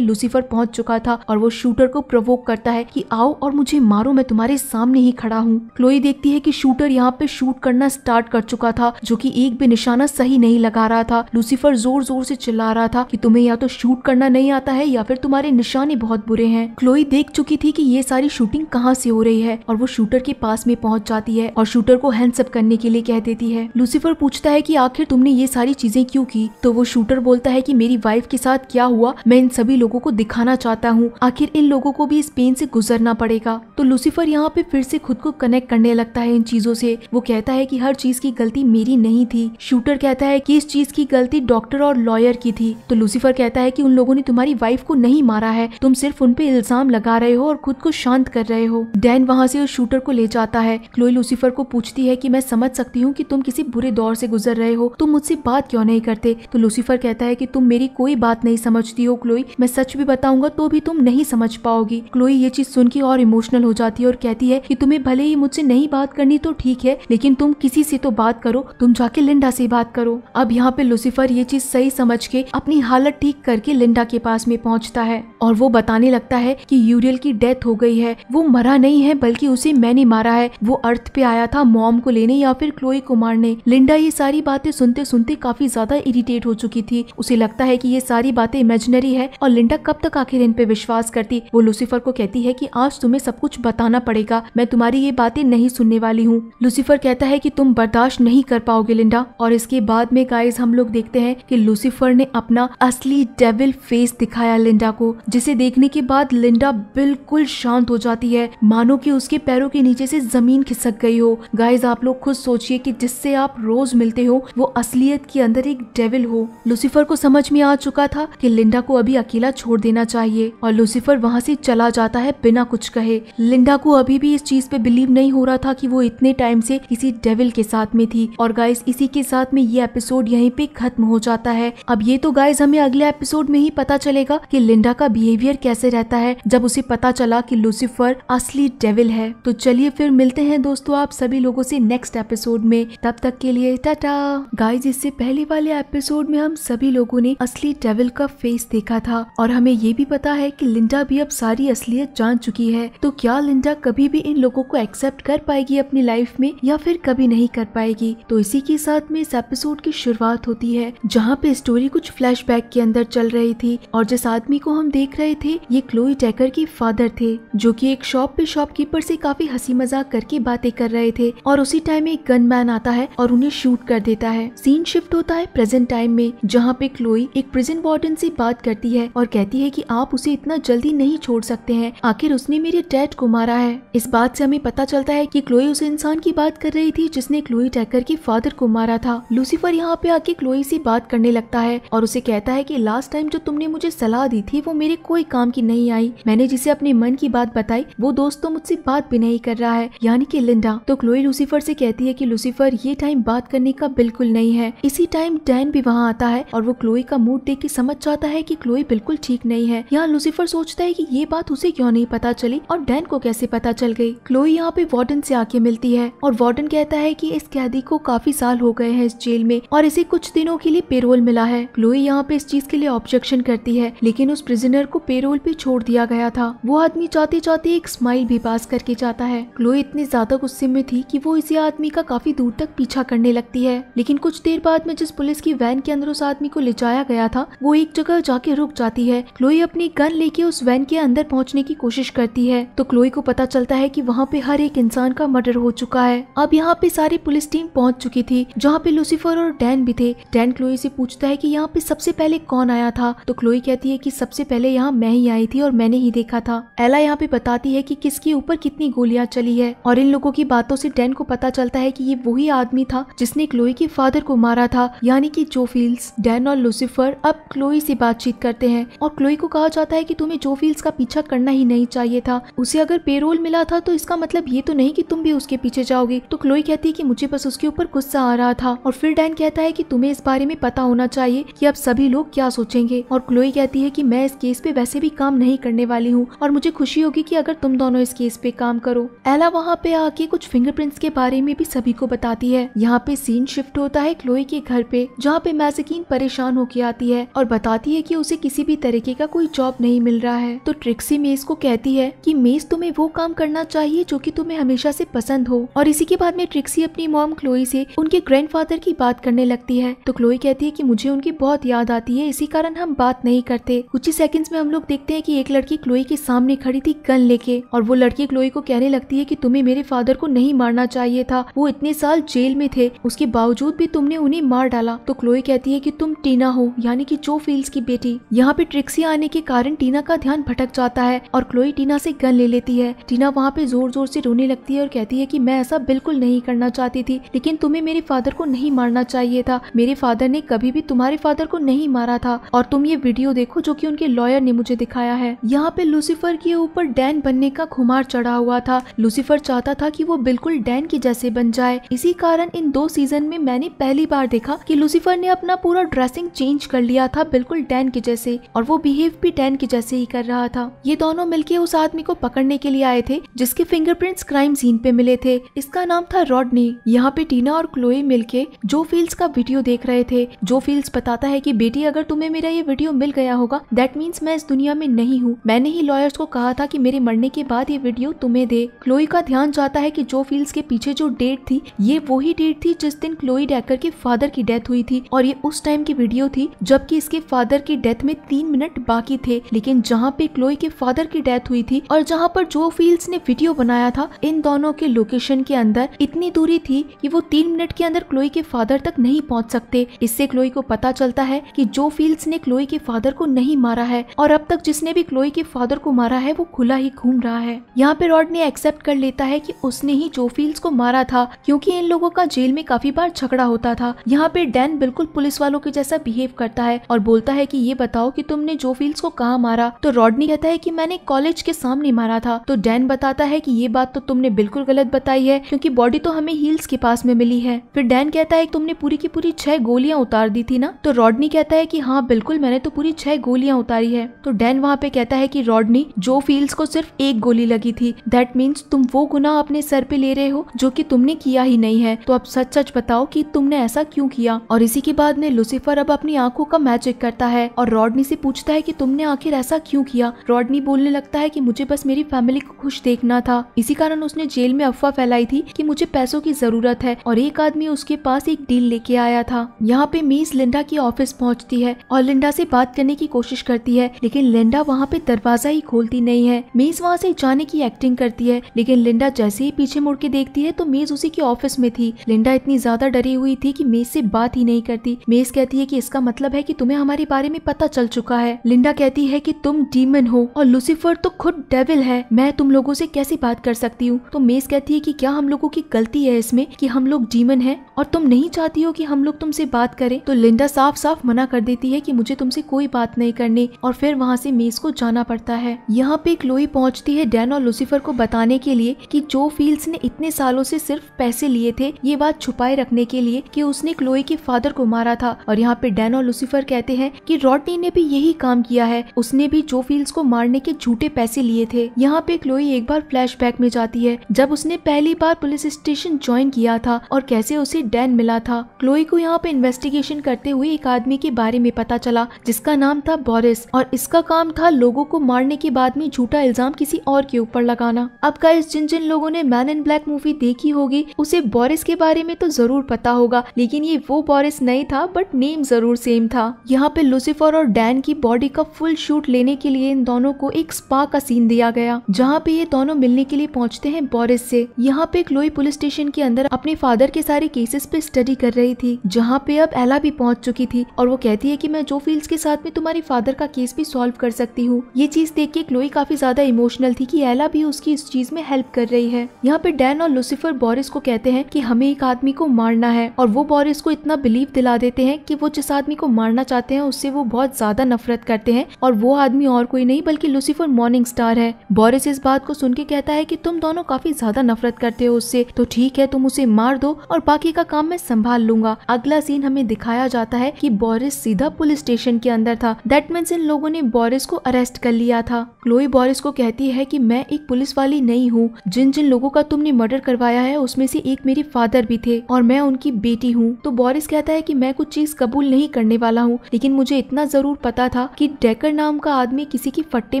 लूसीफर पहुँच चुका था और वो शूटर को प्रवोक करता है की आओ और मुझे मारो मैं तुम्हारे सामने ही खड़ा हूँ क्लोई देखती है की शूटर यहाँ पे शूट करना स्टार्ट कर चुका था जो की एक भी निशाना सही नहीं लगा रहा था लूसीफर जोर जोर से चिल्ला रहा था कि तुम्हें या तो शूट करना नहीं आता है या फिर तुम्हारे निशाने बहुत बुरे हैं क्लोई देख चुकी थी कि ये सारी शूटिंग कहाँ से हो रही है और वो शूटर के पास में पहुंच जाती है और शूटर को हैंड्सअप करने के लिए कह देती है लूसीफर पूछता है की आखिर तुमने ये सारी चीजें क्यूँ की तो वो शूटर बोलता है की मेरी वाइफ के साथ क्या हुआ मैं इन सभी लोगो को दिखाना चाहता हूँ आखिर इन लोगो को भी इस पेन से गुजरना पड़ेगा तो लूसीफर यहाँ पे फिर से खुद को कनेक्ट करने लगता है इन चीजों से वो कहता है कि हर चीज की गलती मेरी नहीं थी शूटर कहता है कि इस चीज की गलती डॉक्टर और लॉयर की थी तो लूसीफर कहता है कि उन लोगों ने तुम्हारी वाइफ को नहीं मारा है तुम सिर्फ उन पे इल्जाम लगा रहे हो और खुद को शांत कर रहे हो डैन वहाँ से उस शूटर को ले जाता है क्लोई लूसीफर को पूछती है की मैं समझ सकती हूँ की तुम किसी बुरे दौर ऐसी गुजर रहे हो तुम मुझसे बात क्यों नहीं करते तो लूसीफर कहता है की तुम मेरी कोई बात नहीं समझती हो क्लोई मैं सच भी बताऊंगा तो भी तुम नहीं समझ पाओगी क्लोई ये चीज सुन के और इमोशनल हो जाती है और कहती है कि तुम्हें भले ही मुझसे नहीं बात करनी तो ठीक है लेकिन तुम किसी से तो बात करो तुम जाके लिंडा से बात करो अब यहाँ पे लूसीफर ये चीज सही समझ के अपनी हालत ठीक करके लिंडा के पास में पहुंचता है और वो बताने लगता है कि यूरियल की डेथ हो गई है वो मरा नहीं है बल्कि उसे मैंने मारा है वो अर्थ पे आया था मॉम को लेने या फिर क्लोई को मारने लिंडा ये सारी बातें सुनते सुनते काफी ज्यादा इरिटेट हो चुकी थी उसे लगता है की ये सारी बातें इमेजिनरी है और लिंडा कब तक आखिर इन पे विश्वास करती वो लूसीफर को कहती है की आज तुम्हें सब कुछ बताना पड़ेगा मैं तुम्हारी ये बातें नहीं सुनने वाली हूँ लूसीफर कहता है की तुम बर्दाश्त नहीं कर पाओगे लिंडा और इसके बाद में गाइज हम लोग देखते हैं कि लूसीफर ने अपना असली डेविल फेस दिखाया लिंडा को जिसे देखने के बाद लिंडा बिल्कुल शांत हो जाती है मानो कि उसके पैरों के नीचे से जमीन खिसक गई हो गाइज आप लोग खुद सोचिए कि जिससे आप रोज मिलते हो वो असलियत के अंदर एक डेविल हो लूसीफर को समझ में आ चुका था कि लिंडा को अभी अकेला छोड़ देना चाहिए और लूसीफर वहाँ से चला जाता है बिना कुछ कहे लिंडा को अभी भी इस चीज पे बिलीव नहीं हो रहा था की वो इतने टाइम से किसी डेविल के साथ में थी और गाइस इसी के साथ में ये एपिसोड यही पे खत्म हो जाता है अब ये तो गाइज हमें अगले एपिसोड में ही पता चलेगा की लिंडा का बिहेवियर कैसे रहता है जब उसे पता चला कि लूसीफर असली डेविल है तो चलिए फिर मिलते हैं दोस्तों आप सभी लोगों से नेक्स्ट एपिसोड में तब तक के लिए टाटा गाइज इससे पहले वाले एपिसोड में हम सभी लोगो ने असली डेविल का फेस देखा था और हमें ये भी पता है की लिंडा भी अब सारी असलियत जान चुकी है तो क्या लिंडा कभी भी इन लोगों को एक्सेप्ट कर पाएगी अपनी लाइफ में या फिर कभी नहीं कर पाएगी तो इसी के साथ में इस एपिसोड की शुरुआत होती है जहाँ पे स्टोरी कुछ फ्लैशबैक के अंदर चल रही थी और जिस आदमी को हम देख देख रहे थे ये क्लोई टैकर के फादर थे जो कि एक शॉप पे शॉपकीपर से काफी हंसी मजाक करके बातें कर रहे थे और उसी टाइम एक गनमैन आता है और उन्हें शूट कर देता है सीन शिफ्ट होता है प्रेजेंट टाइम में जहाँ पे क्लोई एक प्रिजन वार्डन से बात करती है और कहती है की आप उसे इतना जल्दी नहीं छोड़ सकते हैं आखिर उसने मेरे डैड को मारा है इस बात से हमें पता चलता है की क्लोई उस इंसान की बात कर रही थी जिसने क्लोई टैकर के फादर को मारा था लूसीफर यहाँ पे आके क्लोई से बात करने लगता है और उसे कहता है की लास्ट टाइम जो तुमने मुझे सलाह दी थी वो मेरे मेरे कोई काम की नहीं आई मैंने जिसे अपने मन की बात बताई वो दोस्त तो मुझसे बात भी नहीं कर रहा है यानी कि लिंडा तो क्लोई लूसीफर से कहती है कि लूसीफर ये टाइम बात करने का बिल्कुल नहीं है इसी टाइम डैन भी वहाँ आता है और वो क्लोई का मूड देख के समझ जाता है की क्लोई बिल्कुल ठीक नहीं है यहाँ लूसीफर सोचता है की ये बात उसे क्यों नहीं पता चली और डैन को कैसे पता चल गई क्लोई यहाँ पे वार्डन ऐसी आके मिलती है और वार्डन कहता है की इस कैदी को काफी साल हो गए है इस जेल में और इसे कुछ दिनों के लिए पेरोल मिला है क्लोई यहाँ पे इस चीज के लिए ऑब्जेक्शन करती है लेकिन उस प्रिजनर टेलर को पेरोल पे छोड़ दिया गया था वो आदमी जाते जाते एक स्माइल भी पास करके जाता है क्लोई इतनी ज्यादा गुस्से में थी कि वो इसी आदमी का काफी दूर तक पीछा करने लगती है लेकिन कुछ देर बाद में जिस पुलिस की वैन के अंदर उस आदमी को ले जाया गया था वो एक जगह जाके रुक जाती है क्लोई अपनी गन लेके उस वैन के अंदर पहुँचने की कोशिश करती है तो क्लोई को पता चलता है की वहाँ पे हर एक इंसान का मर्डर हो चुका है अब यहाँ पे सारी पुलिस टीम पहुँच चुकी थी जहाँ पे लूसीफर और डैन भी थे डैन क्लोई से पूछता है की यहाँ पे सबसे पहले कौन आया था तो क्लोई कहती है की सबसे पहले यहाँ मैं ही आई थी और मैंने ही देखा था एला यहाँ पे बताती है कि किसके ऊपर कितनी गोलियां चली है और इन लोगों की बातों से डैन को पता चलता है कि ये वही आदमी था जिसने क्लोई के फादर को मारा था यानी कि जो फील्स डैन और लूसीफर अब क्लोई से बातचीत करते हैं और क्लोई को कहा जाता है की तुम्हें जो फील्स का पीछा करना ही नहीं चाहिए था उसे अगर पेरोल मिला था तो इसका मतलब ये तो नहीं की तुम भी उसके पीछे जाओगे तो क्लोई कहती है की मुझे बस उसके ऊपर गुस्सा आ रहा था और फिर डैन कहता है की तुम्हें इस बारे में पता होना चाहिए की अब सभी लोग क्या सोचेंगे और क्लोई कहती है कि मैं इस केस पे वैसे भी काम नहीं करने वाली हूँ और मुझे खुशी होगी कि अगर तुम दोनों इस केस पे काम करो एला वहाँ पे आके कुछ फिंगरप्रिंट्स के बारे में भी सभी को बताती है यहाँ पे सीन शिफ्ट होता है क्लोई के घर पे जहाँ पे मैजिकीन परेशान होके आती है और बताती है की उसे किसी भी तरीके का कोई जॉब नहीं मिल रहा है तो ट्रिक्सी मेज को कहती है की मेज तुम्हे वो काम करना चाहिए जो की तुम्हें हमेशा ऐसी पसंद हो और इसी के बाद में ट्रिक्सी अपनी मॉम क्लोई से उनके ग्रैंडफादर की बात करने लगती है तो क्लोई कहती है कि मुझे उनकी बहुत याद आती है इसी कारण हम बात नहीं करते कुछ ही सेकंड्स में हम लोग देखते हैं कि एक लड़की क्लोई के सामने खड़ी थी गन लेके और वो लड़की क्लोई को कहने लगती है कि तुम्हें मेरे फादर को नहीं मारना चाहिए था वो इतने साल जेल में थे उसके बावजूद भी तुमने उन्हें मार डाला तो क्लोई कहती है कि तुम टीना हो यानी कि जो फील्स की बेटी यहाँ पे ट्रिक्सी आने के कारण टीना का ध्यान भटक जाता है और क्लोई टीना से गन ले लेती है टीना वहाँ पे जोर जोर से रोने लगती है और कहती है की मैं ऐसा बिल्कुल नहीं करना चाहती थी लेकिन तुम्हें मेरे फादर को नहीं मारना चाहिए था मेरे फादर ने कभी भी तुम्हारे फादर को नहीं मारा था और तुम ये वीडियो देखो जो की उनके लॉयर ने मुझे दिखाया है यहाँ पे लूसीफर के ऊपर डैन बनने का खुमार चढ़ा हुआ था लूसीफर चाहता था कि वो बिल्कुल डैन के जैसे बन जाए इसी कारण इन दो सीजन में मैंने पहली बार देखा कि लूसीफर ने अपना पूरा ड्रेसिंग चेंज कर लिया था बिल्कुल डैन के जैसे और वो बिहेव भी डैन के जैसे ही कर रहा था ये दोनों मिलके उस आदमी को पकड़ने के लिए आए थे जिसके फिंगरप्रिंट्स क्राइम सीन पे मिले थे इसका नाम था रॉडनी यहाँ पे टीना और क्लोए मिलके जो फील्स का वीडियो देख रहे थे जो फील्स बताता है की बेटी अगर तुम्हें मेरा ये वीडियो मिल गया होगा दैट मीन्स मैं मैं इस दुनिया में नहीं हूँ मैंने ही लॉयर्स को कहा था कि मेरे मरने के बाद ये वीडियो तुम्हें दे क्लोई का ध्यान जाता है कि जो फील्स के पीछे जो डेट थी ये वही डेट थी जिस दिन क्लोई डैकर के फादर की डेथ हुई थी और ये उस टाइम की वीडियो थी जबकि इसके फादर की डेथ में तीन मिनट बाकी थे लेकिन जहाँ पे क्लोई के फादर की डेथ हुई थी और जहाँ पर जो फील्स ने वीडियो बनाया था इन दोनों के लोकेशन के अंदर इतनी दूरी थी कि वो तीन मिनट के अंदर क्लोई के फादर तक नहीं पहुँच सकते इससे क्लोई को पता चलता है की जो फील्स ने क्लोई के फादर को नहीं मारा है और अब तक जिसने भी क्लोई के फादर को मारा है वो खुला ही घूम रहा है यहाँ पे रॉड ने एक्सेप्ट कर लेता है कि उसने ही जोफील्स को मारा था क्योंकि इन लोगों का जेल में काफी बार झगड़ा होता था यहाँ पे डैन बिल्कुल पुलिस वालों के जैसा बिहेव करता है और बोलता है की ये बताओ की तुमने जोफील्स को कहा मारा तो रॉडनी कहता है की मैंने कॉलेज के सामने मारा था तो डैन बताता है की ये बात तो तुमने बिल्कुल गलत बताई है क्योंकि बॉडी तो हमें हील्स के पास में मिली है फिर डैन कहता है तुमने पूरी की पूरी छह गोलियां उतार दी थी ना तो रॉडनी कहता है की हाँ बिल्कुल मैंने तो पूरी छह गोलियां उतारी है तो डैन वहाँ पे कहता है कि रॉडनी जो फील्ड को सिर्फ एक गोली लगी थी दैट मीन्स तुम वो गुना अपने सर पे ले रहे हो जो कि तुमने किया ही नहीं है तो अब सच सच बताओ कि तुमने ऐसा क्यों किया और इसी के बाद में लुसिफर अब अपनी आंखों का मैजिक करता है और रॉडनी से पूछता है कि तुमने आखिर ऐसा क्यों किया रॉडनी बोलने लगता है कि मुझे बस मेरी फैमिली को खुश देखना था इसी कारण उसने जेल में अफवाह फैलाई थी कि मुझे पैसों की जरूरत है और एक आदमी उसके पास एक डील लेके आया था यहाँ पे मीस लिंडा की ऑफिस पहुँचती है और लिंडा से बात करने की कोशिश करती है लेकिन लिंडा वहाँ पे दरवाजा ही खोलती नहीं है मेज वहाँ से जाने की एक्टिंग करती है लेकिन लिंडा जैसे ही पीछे मुड़ के देखती है तो मेज उसी के ऑफिस में थी लिंडा इतनी ज्यादा डरी हुई थी की मेज से बात ही नहीं करती मेज कहती है की इसका मतलब है की तुम्हें हमारे बारे में पता चल चुका है लिंडा कहती है की तुम डीमन हो और लूसीफर तो खुद डेविल है मैं तुम लोगों से कैसे बात कर सकती हूँ तो मेज कहती है कि क्या हम लोगों की गलती है इसमें कि हम लोग डीमन है और तुम नहीं चाहती हो कि हम लोग तुमसे बात करें तो लिंडा साफ साफ मना कर देती है कि मुझे तुमसे कोई बात नहीं करनी और फिर वहाँ से मेस को जाना पड़ता है यहाँ पे क्लोई पहुँचती है डैन और लुसिफर को बताने के लिए कि जो फील्ड ने इतने सालों से सिर्फ पैसे लिए थे ये बात छुपाए रखने के लिए कि उसने क्लोई के फादर को मारा था और यहाँ पे डैन और लुसिफर कहते हैं कि रॉडनी ने भी यही काम किया है उसने भी जो फील्ड को मारने के झूठे पैसे लिए थे यहाँ पे क्लोई एक बार फ्लैश में जाती है जब उसने पहली बार पुलिस स्टेशन ज्वाइन किया था और कैसे उसे डैन मिला था क्लोई को यहाँ पे इन्वेस्टिगेशन करते हुए एक आदमी के बारे में पता चला जिसका नाम था बोरिस और इसका काम था लोगों को मारने के बाद में झूठा इल्जाम किसी और के ऊपर लगाना अब का जिन जिन लोगों ने मैन एंड ब्लैक मूवी देखी होगी उसे बोरिस के बारे में तो जरूर पता होगा लेकिन ये वो बोरिस नहीं था बट नेम जरूर सेम था यहाँ पे लुसिफर और डैन की बॉडी का फुल शूट लेने के लिए इन दोनों को एक स्पा का सीन दिया गया जहाँ पे ये दोनों मिलने के लिए पहुँचते हैं बोरिस से यहाँ पे एक लोई पुलिस स्टेशन के अंदर अपने फादर के सारे केसेस पे स्टडी कर रही थी जहाँ पे अब एला भी पहुँच चुकी थी और वो कहती है की मैं जो फील्ड के साथ में तुम्हारे फादर का केस भी भी सॉल्व कर सकती हूँ ये चीज देख के क्लोई काफी ज्यादा इमोशनल थी कि एला भी उसकी इस चीज में हेल्प कर रही है यहाँ पे डैन और लुसिफर बोरिस को कहते हैं कि हमें एक आदमी को मारना है और वो बोरिस को इतना बिलीव दिला देते हैं कि वो जिस आदमी को मारना चाहते हैं उससे वो बहुत ज्यादा नफरत करते हैं और वो आदमी और कोई नहीं बल्कि लुसिफर मॉर्निंग स्टार है बॉरिस इस बात को सुन के कहता है कि तुम दोनों काफी ज्यादा नफरत करते हो उससे तो ठीक है तुम उसे मार दो और बाकी का काम मैं संभाल लूंगा अगला सीन हमें दिखाया जाता है कि बोरिस सीधा पुलिस स्टेशन के अंदर था दैट मीन्स इन लोगों ने बोरिस को अरेस्ट कर लिया था क्लोई बोरिस को कहती है कि मैं एक पुलिस वाली नहीं हूँ जिन जिन लोगों का तुमने मर्डर करवाया है उसमें से एक मेरे फादर भी थे और मैं उनकी बेटी हूँ तो बोरिस कहता है कि मैं कुछ चीज कबूल नहीं करने वाला हूँ लेकिन मुझे इतना जरूर पता था कि डेकर नाम का आदमी किसी की फट्टे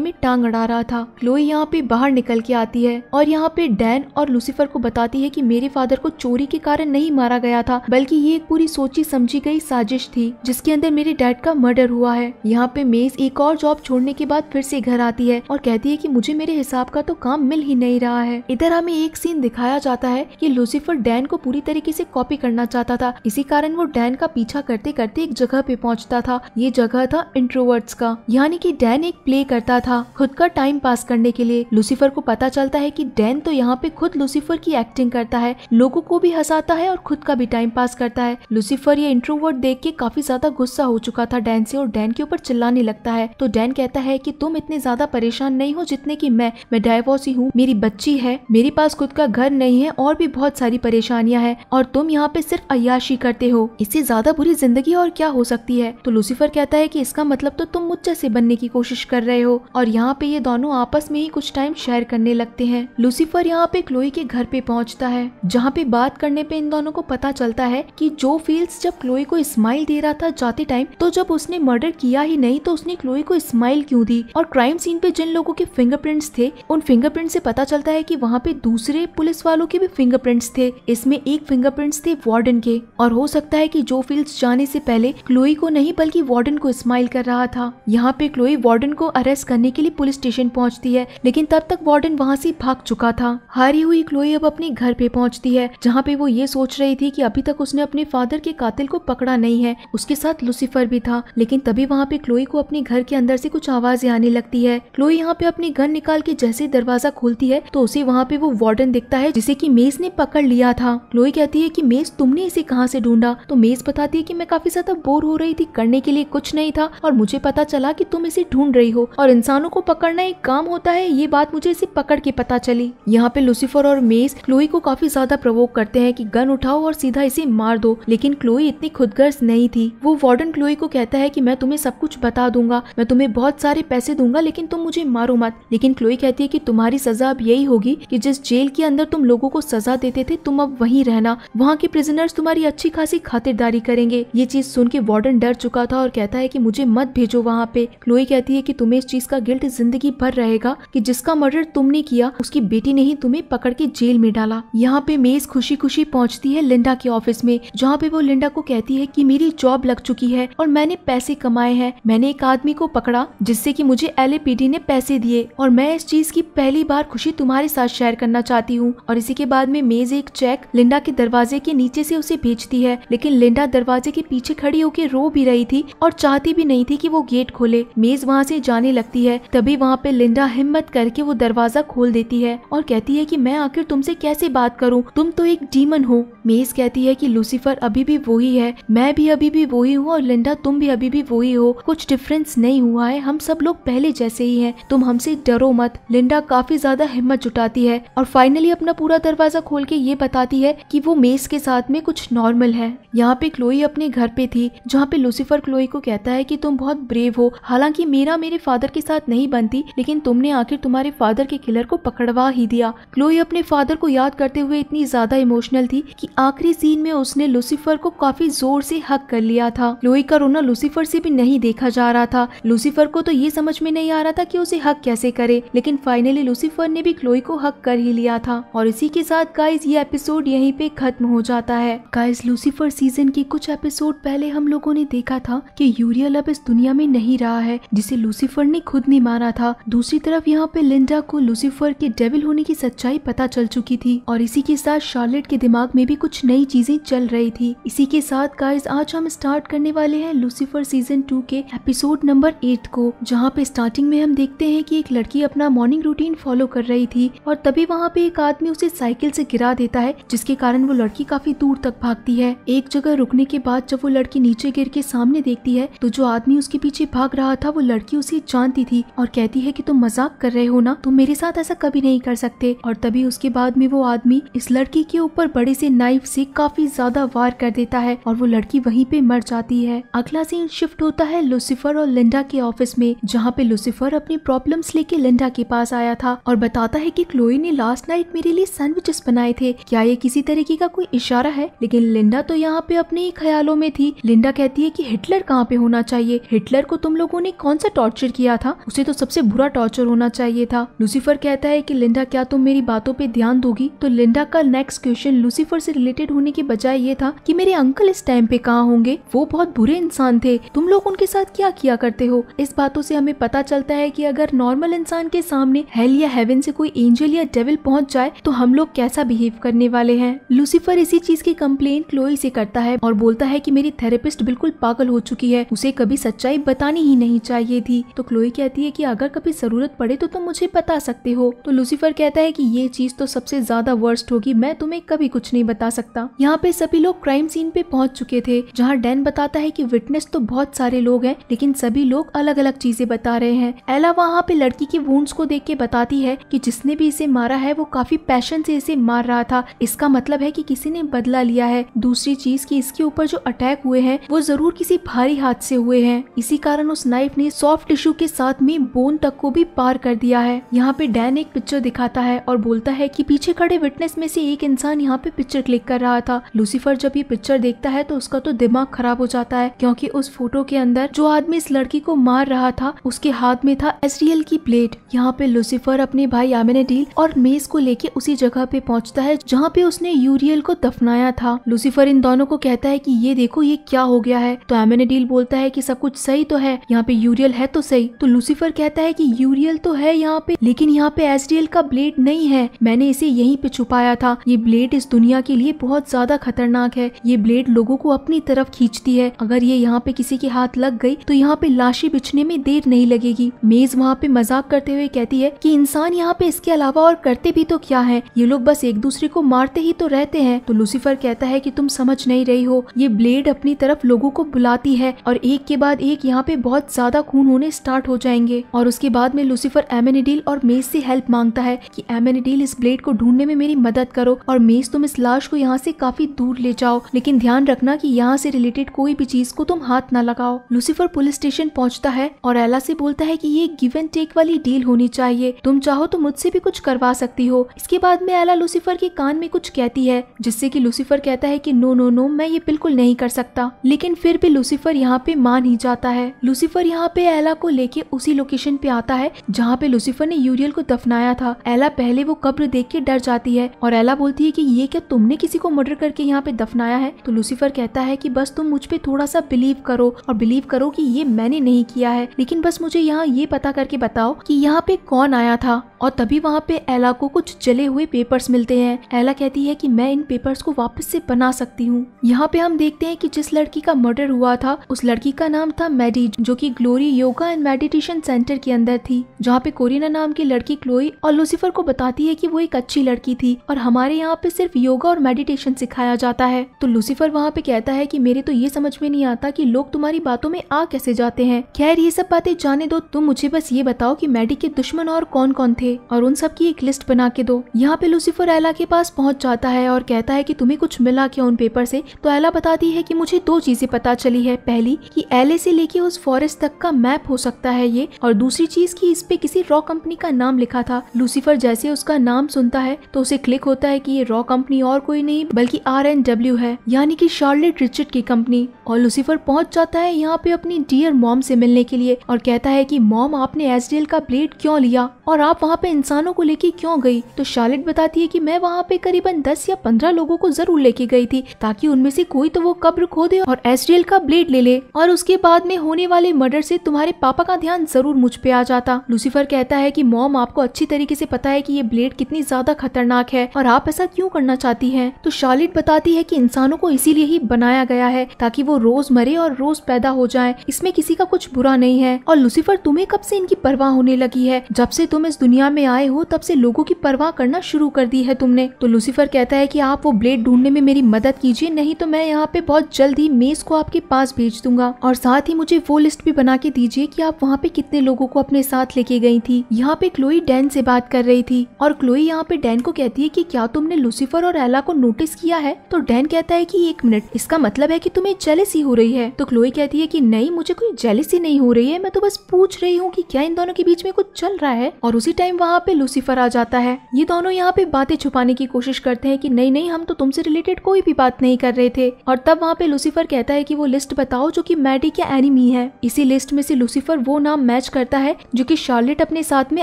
में टांग अड़ा रहा था क्लोई यहाँ पे बाहर निकल के आती है और यहाँ पे डैन और लूसीफर को बताती है की मेरे फादर को चोरी के कारण नहीं मारा गया था बल्कि ये एक पूरी सोची समझी गई साजिश थी जिसके अंदर मेरे डैड का मर्डर हुआ है यहाँ पे मेज एक और जॉब छोड़ने के बाद फिर से घर आती है और कहती है कि मुझे मेरे हिसाब का तो काम मिल ही नहीं रहा है इधर हमें एक सीन दिखाया जाता है कि लूसीफर डैन को पूरी तरीके से कॉपी करना चाहता था इसी कारण वो डैन का पीछा करते करते एक जगह पे पहुंचता था ये जगह था इंट्रोवर्ट्स का यानी कि डैन एक प्ले करता था खुद का टाइम पास करने के लिए लूसीफर को पता चलता है की डैन तो यहाँ पे खुद लूसीफर की एक्टिंग करता है लोगो को भी हंसाता है और खुद का भी टाइम पास करता है लूसीफर ये इंट्रोवर्ट देख के काफी ज्यादा गुस्सा हो चुका था डैन से और डैन के ऊपर चिल्लाने लगता है तो डैन कहता है कि तुम इतने ज्यादा परेशान नहीं हो जितने कि मैं मैं डायवोर्स ही हूँ मेरी बच्ची है मेरे पास खुद का घर नहीं है और भी बहुत सारी परेशानियाँ हैं और तुम यहाँ पे सिर्फ अयाशी करते हो इससे ज्यादा बुरी जिंदगी और क्या हो सकती है तो लूसीफर कहता है कि इसका मतलब तो तुम मुझ जैसे बनने की कोशिश कर रहे हो और यहाँ पे ये दोनों आपस में ही कुछ टाइम शेयर करने लगते हैं लूसीफर यहाँ पे क्लोई के घर पे पहुँचता है जहाँ पे बात करने पे इन दोनों को पता चलता है कि जो फील्स जब क्लोई को स्माइल दे रहा था जाते टाइम तो जब उसने मर्डर किया ही नहीं तो उसने क्लोई आरोपी को स्माइल क्यों दी और क्राइम सीन पे जिन लोगों के फिंगरप्रिंट्स थे उन फिंगरप्रिंट से पता चलता है कि वहाँ पे दूसरे पुलिस वालों के भी फिंगरप्रिंट्स थे इसमें एक फिंगरप्रिंट्स थे वार्डन के और हो सकता है कि जो फील्ड जाने से पहले क्लोई को नहीं बल्कि वार्डन को स्माइल कर रहा था यहाँ पे क्लोई वार्डन को अरेस्ट करने के लिए पुलिस स्टेशन पहुँचती है लेकिन तब तक वार्डन वहाँ से भाग चुका था हारी हुई क्लोई अब अपने घर पे पहुँचती है जहाँ पे वो ये सोच रही थी की अभी तक उसने अपने फादर के कातिल को पकड़ा नहीं है उसके साथ लुसीफर भी था लेकिन तभी वहाँ पे क्लोई को अपने घर घर के अंदर से कुछ आवाजें आने लगती है क्लोई यहाँ पे अपने गन निकाल के जैसे दरवाजा खोलती है तो उसे वहाँ पे वो वार्डन दिखता है जिसे की मेज ने पकड़ लिया था क्लोई कहती है की मेज तुमने इसे कहाँ से ढूंढा तो मेज बताती है की मैं काफी ज्यादा बोर हो रही थी करने के लिए कुछ नहीं था और मुझे पता चला की तुम इसे ढूंढ रही हो और इंसानों को पकड़ना एक काम होता है ये बात मुझे इसे पकड़ के पता चली यहाँ पे लुसिफर और मेज क्लोई को काफी ज्यादा प्रवोक करते हैं कि गन उठाओ और सीधा इसे मार दो लेकिन क्लोई इतनी खुदगर्ज नहीं थी वो वार्डन क्लोई को कहता है कि मैं तुम्हें सब कुछ बता दूंगा मैं तुम्हें बहुत सारे पैसे दूंगा लेकिन तुम मुझे मारो मत लेकिन क्लोई कहती है कि तुम्हारी सजा अब यही होगी कि जिस जेल के अंदर तुम लोगों को सजा देते थे तुम अब वहीं रहना वहाँ के प्रिजनर्स तुम्हारी अच्छी खासी खातिरदारी करेंगे ये चीज सुन के वार्डन डर चुका था और कहता है की मुझे मत भेजो वहाँ पे क्लोई कहती है की तुम्हें इस चीज का गिल्ट जिंदगी भर रहेगा की जिसका मर्डर तुमने किया उसकी बेटी ने ही तुम्हें पकड़ के जेल में डाला यहाँ पे मेज खुशी खुशी पहुँचती है लिंडा के ऑफिस में जहाँ पे वो लिंडा को कहती है की मेरी जॉब लग चुकी है और मैंने पैसे कमाए हैं मैंने एक आदमी को को पकड़ा जिससे कि मुझे एल ने पैसे दिए और मैं इस चीज की पहली बार खुशी तुम्हारे साथ शेयर करना चाहती हूँ और इसी के बाद में मेज एक चेक लिंडा के दरवाजे के नीचे से उसे भेजती है लेकिन लिंडा दरवाजे के पीछे खड़ी होकर रो भी रही थी और चाहती भी नहीं थी की वो गेट खोले मेज वहाँ से जाने लगती है तभी वहाँ पे लिंडा हिम्मत करके वो दरवाजा खोल देती है और कहती है की मैं आखिर तुमसे कैसे बात करूँ तुम तो एक डीमन हो मेज कहती है की लूसीफर अभी भी वही है मैं भी अभी भी वही हूँ और लिंडा तुम भी अभी भी वही हो कुछ डिफरेंस नहीं नहीं हुआ है हम सब लोग पहले जैसे ही हैं तुम हमसे डरो मत लिंडा काफी ज्यादा हिम्मत जुटाती है और फाइनली अपना पूरा दरवाजा खोल के ये बताती है कि वो मेस के साथ में कुछ नॉर्मल है यहाँ पे क्लोई अपने घर पे थी जहाँ पे लूसीफर क्लोई को कहता है की तुम बहुत ब्रेव हो हालांकि मेरा मेरे फादर के साथ नहीं बनती लेकिन तुमने आखिर तुम्हारे फादर के किलर को पकड़वा ही दिया क्लोई अपने फादर को याद करते हुए इतनी ज्यादा इमोशनल थी की आखिरी सीन में उसने लूसीफर को काफी जोर से हक कर लिया था लोई का रोना लूसीफर से भी नहीं देखा जा रहा था लूसीफर को तो ये समझ में नहीं आ रहा था कि उसे हक कैसे करे लेकिन फाइनली लूसीफर ने भी क्लोई को हक कर ही लिया था और इसी के साथ गाइस ये एपिसोड यहीं पे खत्म हो जाता है गाइस लूसीफर सीजन के कुछ एपिसोड पहले हम लोगो ने देखा था की यूरियल अब इस दुनिया में नहीं रहा है जिसे लूसीफर ने खुद नहीं मारा था दूसरी तरफ यहाँ पे लिंडा को लूसीफर के डेविल होने की सच्चाई पता चल चुकी थी और इसी के साथ शार्लेट के दिमाग में भी कुछ नई चीजें चल रही थी इसी के साथ गाइस आज हम स्टार्ट करने वाले हैं लूसीफर सीजन टू के एपिसोड नंबर नवंबर को जहाँ पे स्टार्टिंग में हम देखते हैं कि एक लड़की अपना मॉर्निंग रूटीन फॉलो कर रही थी और तभी वहाँ पे एक आदमी उसे साइकिल से गिरा देता है जिसके कारण वो लड़की काफी दूर तक भागती है एक जगह रुकने के बाद जब वो लड़की नीचे गिर के सामने देखती है तो जो आदमी उसके पीछे भाग रहा था वो लड़की उसे जानती थी और कहती है की तुम मजाक कर रहे हो ना तुम मेरे साथ ऐसा कभी नहीं कर सकते और तभी उसके बाद में वो आदमी इस लड़की के ऊपर बड़े से नाइफ से काफी ज्यादा वार कर देता है और वो लड़की वहीं पे मर जाती है अगला सीन शिफ्ट होता है लुसिफर और लिंडा लिंडा के ऑफिस में जहाँ पे लुसिफर अपनी प्रॉब्लम्स लेके लिंडा के पास आया था और बताता है कि क्लोई ने लास्ट नाइट मेरे लिए सैंडविचेस बनाए थे क्या ये किसी तरीके का कोई इशारा है लेकिन लिंडा तो यहाँ पे अपने ही ख्यालों में थी लिंडा कहती है की हिटलर कहाँ पे होना चाहिए हिटलर को तुम लोगों ने कौन सा टॉर्चर किया था उसे तो सबसे बुरा टॉर्चर होना चाहिए था लूसीफर कहता है की लिंडा क्या तुम मेरी बातों पे ध्यान दोगी तो लिंडा का नेक्स्ट क्वेश्चन लूसीफर से रिलेटेड होने के बजाय ये था कि मेरे अंकल इस टाइम पे कहाँ होंगे वो बहुत बुरे इंसान थे तुम लोग उनके साथ क्या किया करते हो हो इस बातों से हमें पता चलता है कि अगर नॉर्मल इंसान के सामने हेल या हेवन से कोई एंजल या डेविल पहुंच जाए तो हम लोग कैसा बिहेव करने वाले हैं लूसीफर इसी चीज की कम्प्लेन क्लोई से करता है और बोलता है की मेरी थेरेपिस्ट बिल्कुल पागल हो चुकी है उसे कभी सच्चाई बतानी ही नहीं चाहिए थी तो क्लोई कहती है की अगर कभी जरूरत पड़े तो तुम मुझे बता सकते हो तो लूसीफर कहता है की ये चीज तो सबसे ज्यादा वर्स्ट होगी मैं तुम्हें कभी कुछ नहीं बता सकता यहाँ पे सभी लोग क्राइम सीन पे पहुंच चुके थे जहाँ डैन बताता है की विटनेस तो बहुत सारे लोग हैं लेकिन सभी लोग अलग अलग चीजें बता रहे हैं एला वहाँ पे लड़की के वूंड्स को देख के बताती है कि जिसने भी इसे मारा है वो काफी पैशन से इसे मार रहा था इसका मतलब है कि किसी ने बदला लिया है दूसरी चीज कि इसके ऊपर जो अटैक हुए हैं वो जरूर किसी भारी हाथ से हुए हैं इसी कारण उस नाइफ ने सॉफ्ट टिश्यू के साथ में बोन तक को भी पार कर दिया है यहाँ पे डैन एक पिक्चर दिखाता है और बोलता है की पीछे खड़े विटनेस में से एक इंसान यहाँ पे पिक्चर क्लिक कर रहा था लूसीफर जब ये पिक्चर देखता है तो उसका तो दिमाग खराब हो जाता है क्योंकि उस फोटो के अंदर जो आदमी इस लड़की को मार रहा था उसके हाथ में था एसरियल की ब्लेड यहाँ पे लुसिफर अपने भाई आमेनेडील और मेज को लेके उसी जगह पे पहुँचता है जहाँ पे उसने यूरियल को दफनाया था लुसिफर इन दोनों को कहता है की ये देखो ये क्या हो गया है तो एमेनेडील बोलता है की सब कुछ सही तो है यहाँ पे यूरियल है तो सही तो लुसिफर कहता है की यूरियल तो है यहाँ पे लेकिन यहाँ पे एसरियल का ब्लेड नहीं है मैंने इसे यही पे छुपाया था ये ब्लेड इस दुनिया के लिए बहुत ज्यादा खतरनाक है ये ब्लेड लोगों को अपनी तरफ खींचती है अगर ये यहाँ पे किसी के हाथ लग गई तो यहाँ पे लाश लाशें बिछने में देर नहीं लगेगी मेज वहाँ पे मजाक करते हुए कहती है कि इंसान यहाँ पे इसके अलावा और करते भी तो क्या है ये लोग बस एक दूसरे को मारते ही तो रहते हैं तो लूसीफर कहता है की तुम समझ नहीं रही हो ये ब्लेड अपनी तरफ लोगो को बुलाती है और एक के बाद एक यहाँ पे बहुत ज्यादा खून होने स्टार्ट हो जाएंगे और उसके बाद में लूसीफर एमेनिडील और मेज से हेल्प मांगता है कि एमेनिडील इस ब्लेड को ढूंढने में मेरी मदद करो और मेज तुम इस लाश को यहाँ से काफी दूर ले जाओ लेकिन ध्यान रखना कि यहाँ से रिलेटेड कोई भी चीज को तुम हाथ न लगाओ लूसीफर पुलिस स्टेशन पहुंचता है और एला से बोलता है कि ये गिव एंड टेक वाली डील होनी चाहिए तुम चाहो तो मुझसे भी कुछ करवा सकती हो इसके बाद में एला लूसीफर के कान में कुछ कहती है जिससे कि लूसीफर कहता है कि नो नो नो मैं ये बिल्कुल नहीं कर सकता लेकिन फिर भी लूसीफर यहाँ पे मान ही जाता है लूसीफर यहाँ पे एला को लेके उसी लोकेशन पे आता है जहाँ पे लूसीफर ने यूरियल को दफनाया था एला पहले वो कब्र देख के डर जाती है और एला बोलती है की ये क्या तुमने किसी को मर्डर करके यहाँ पे दफनाया है तो लूसीफर कहता है की बस तुम मुझ पे थोड़ा सा बिलीव करो और बिलीव करो की ये मैंने नहीं किया है लेकिन बस मुझे यहाँ ये पता करके बताओ कि यहाँ पे कौन आया था और तभी वहाँ पे एला को कुछ जले हुए पेपर्स मिलते हैं एला कहती है कि मैं इन पेपर्स को वापस से बना सकती हूँ यहाँ पे हम देखते हैं कि जिस लड़की का मर्डर हुआ था उस लड़की का नाम था मैडी जो कि Glory yoga and meditation centre के अंदर थी जहाँ पे कोरिना नाम की लड़की क्लोई और लूसीफर को बताती है की वो एक अच्छी लड़की थी और हमारे यहाँ पे सिर्फ योगा और मेडिटेशन सिखाया जाता है तो लूसीफर वहाँ पे कहता है की मेरे तो ये समझ में नहीं आता की लोग तुम्हारी बातों में आ कैसे जाते हैं खैर ये सब बातें जाने दो तुम मुझे बस ये बताओ कि मैडी के दुश्मन और कौन कौन थे और उन सब की एक लिस्ट बना के दो यहाँ पे लूसीफर एला के पास पहुँच जाता है और कहता है की तुम्हें कुछ मिला क्या उन पेपर से तो एला बताती है की मुझे दो चीजें पता चली है पहली की एले से लेके उस फॉरेस्ट तक का मैप हो सकता है ये और दूसरी चीज की इस पे किसी रॉ कंपनी का नाम लिखा था लूसीफर जैसे उसका नाम सुनता है तो उसे क्लिक होता है कि ये रॉ कंपनी और कोई नहीं बल्कि आर एन डब्ल्यू है यानी कि शार्लेट रिचर्ड की कंपनी और लूसीफर पहुंच जाता है यहाँ पे अपनी डियर मॉम से से मिलने के लिए और कहता है कि मॉम आपने एसडीएल का ब्लेड क्यों लिया और आप वहाँ पे इंसानों को लेके क्यों गई तो शार्लेट बताती है कि मैं वहाँ पे करीबन दस या पंद्रह लोगों को जरूर लेके गई थी ताकि उनमें से कोई तो वो कब्र खोदे और एसडीएल का ब्लेड ले ले और उसके बाद में होने वाले मर्डर से तुम्हारे पापा का ध्यान जरूर मुझ पे आ जाता लूसीफर कहता है की मॉम आपको अच्छी तरीके से पता है की ये ब्लेड कितनी ज्यादा खतरनाक है और आप ऐसा क्यों करना चाहती है तो शार्लेट बताती है की इंसानों को इसीलिए ही बनाया गया है ताकि वो रोज मरे और रोज पैदा हो जाए इसमें किसी का कुछ कुछ बुरा नहीं है और लुसीफर तुम्हें कब से इनकी परवाह होने लगी है जब से तुम इस दुनिया में आए हो तब से लोगों की परवाह करना शुरू कर दी है तुमने तो लुसीफर कहता है की आप वो ब्लेड ढूंढने में मेरी मदद कीजिए नहीं तो मैं यहाँ पे बहुत जल्द ही मेज को आपके पास भेज दूंगा और साथ ही मुझे वो लिस्ट भी बना के दीजिए की आप वहाँ पे कितने लोगों को अपने साथ लेके गई थी यहाँ पे क्लोई डैन से बात कर रही थी और क्लोई यहाँ पे डैन को कहती है कि क्या तुमने लुसिफर और एला को नोटिस किया है तो डैन कहता है कि एक मिनट इसका मतलब है कि तुम्हें जेलिसी हो रही है तो क्लोई कहती है कि नहीं मुझे कोई जेलिस सी नहीं हो रही है मैं तो बस पूछ रही हूँ कि क्या इन दोनों के बीच में कुछ चल रहा है और उसी टाइम वहाँ पे लूसीफर आ जाता है ये दोनों यहाँ पे बातें छुपाने की कोशिश करते हैं कि नहीं नहीं हम तो तुमसे रिलेटेड कोई भी बात नहीं कर रहे थे और तब वहाँ पे लूसीफर कहता है की वो लिस्ट बताओ जो की मैडी के एनिमी है इसी लिस्ट में से लूसीफर वो नाम मैच करता है जो की शार्लेट अपने साथ में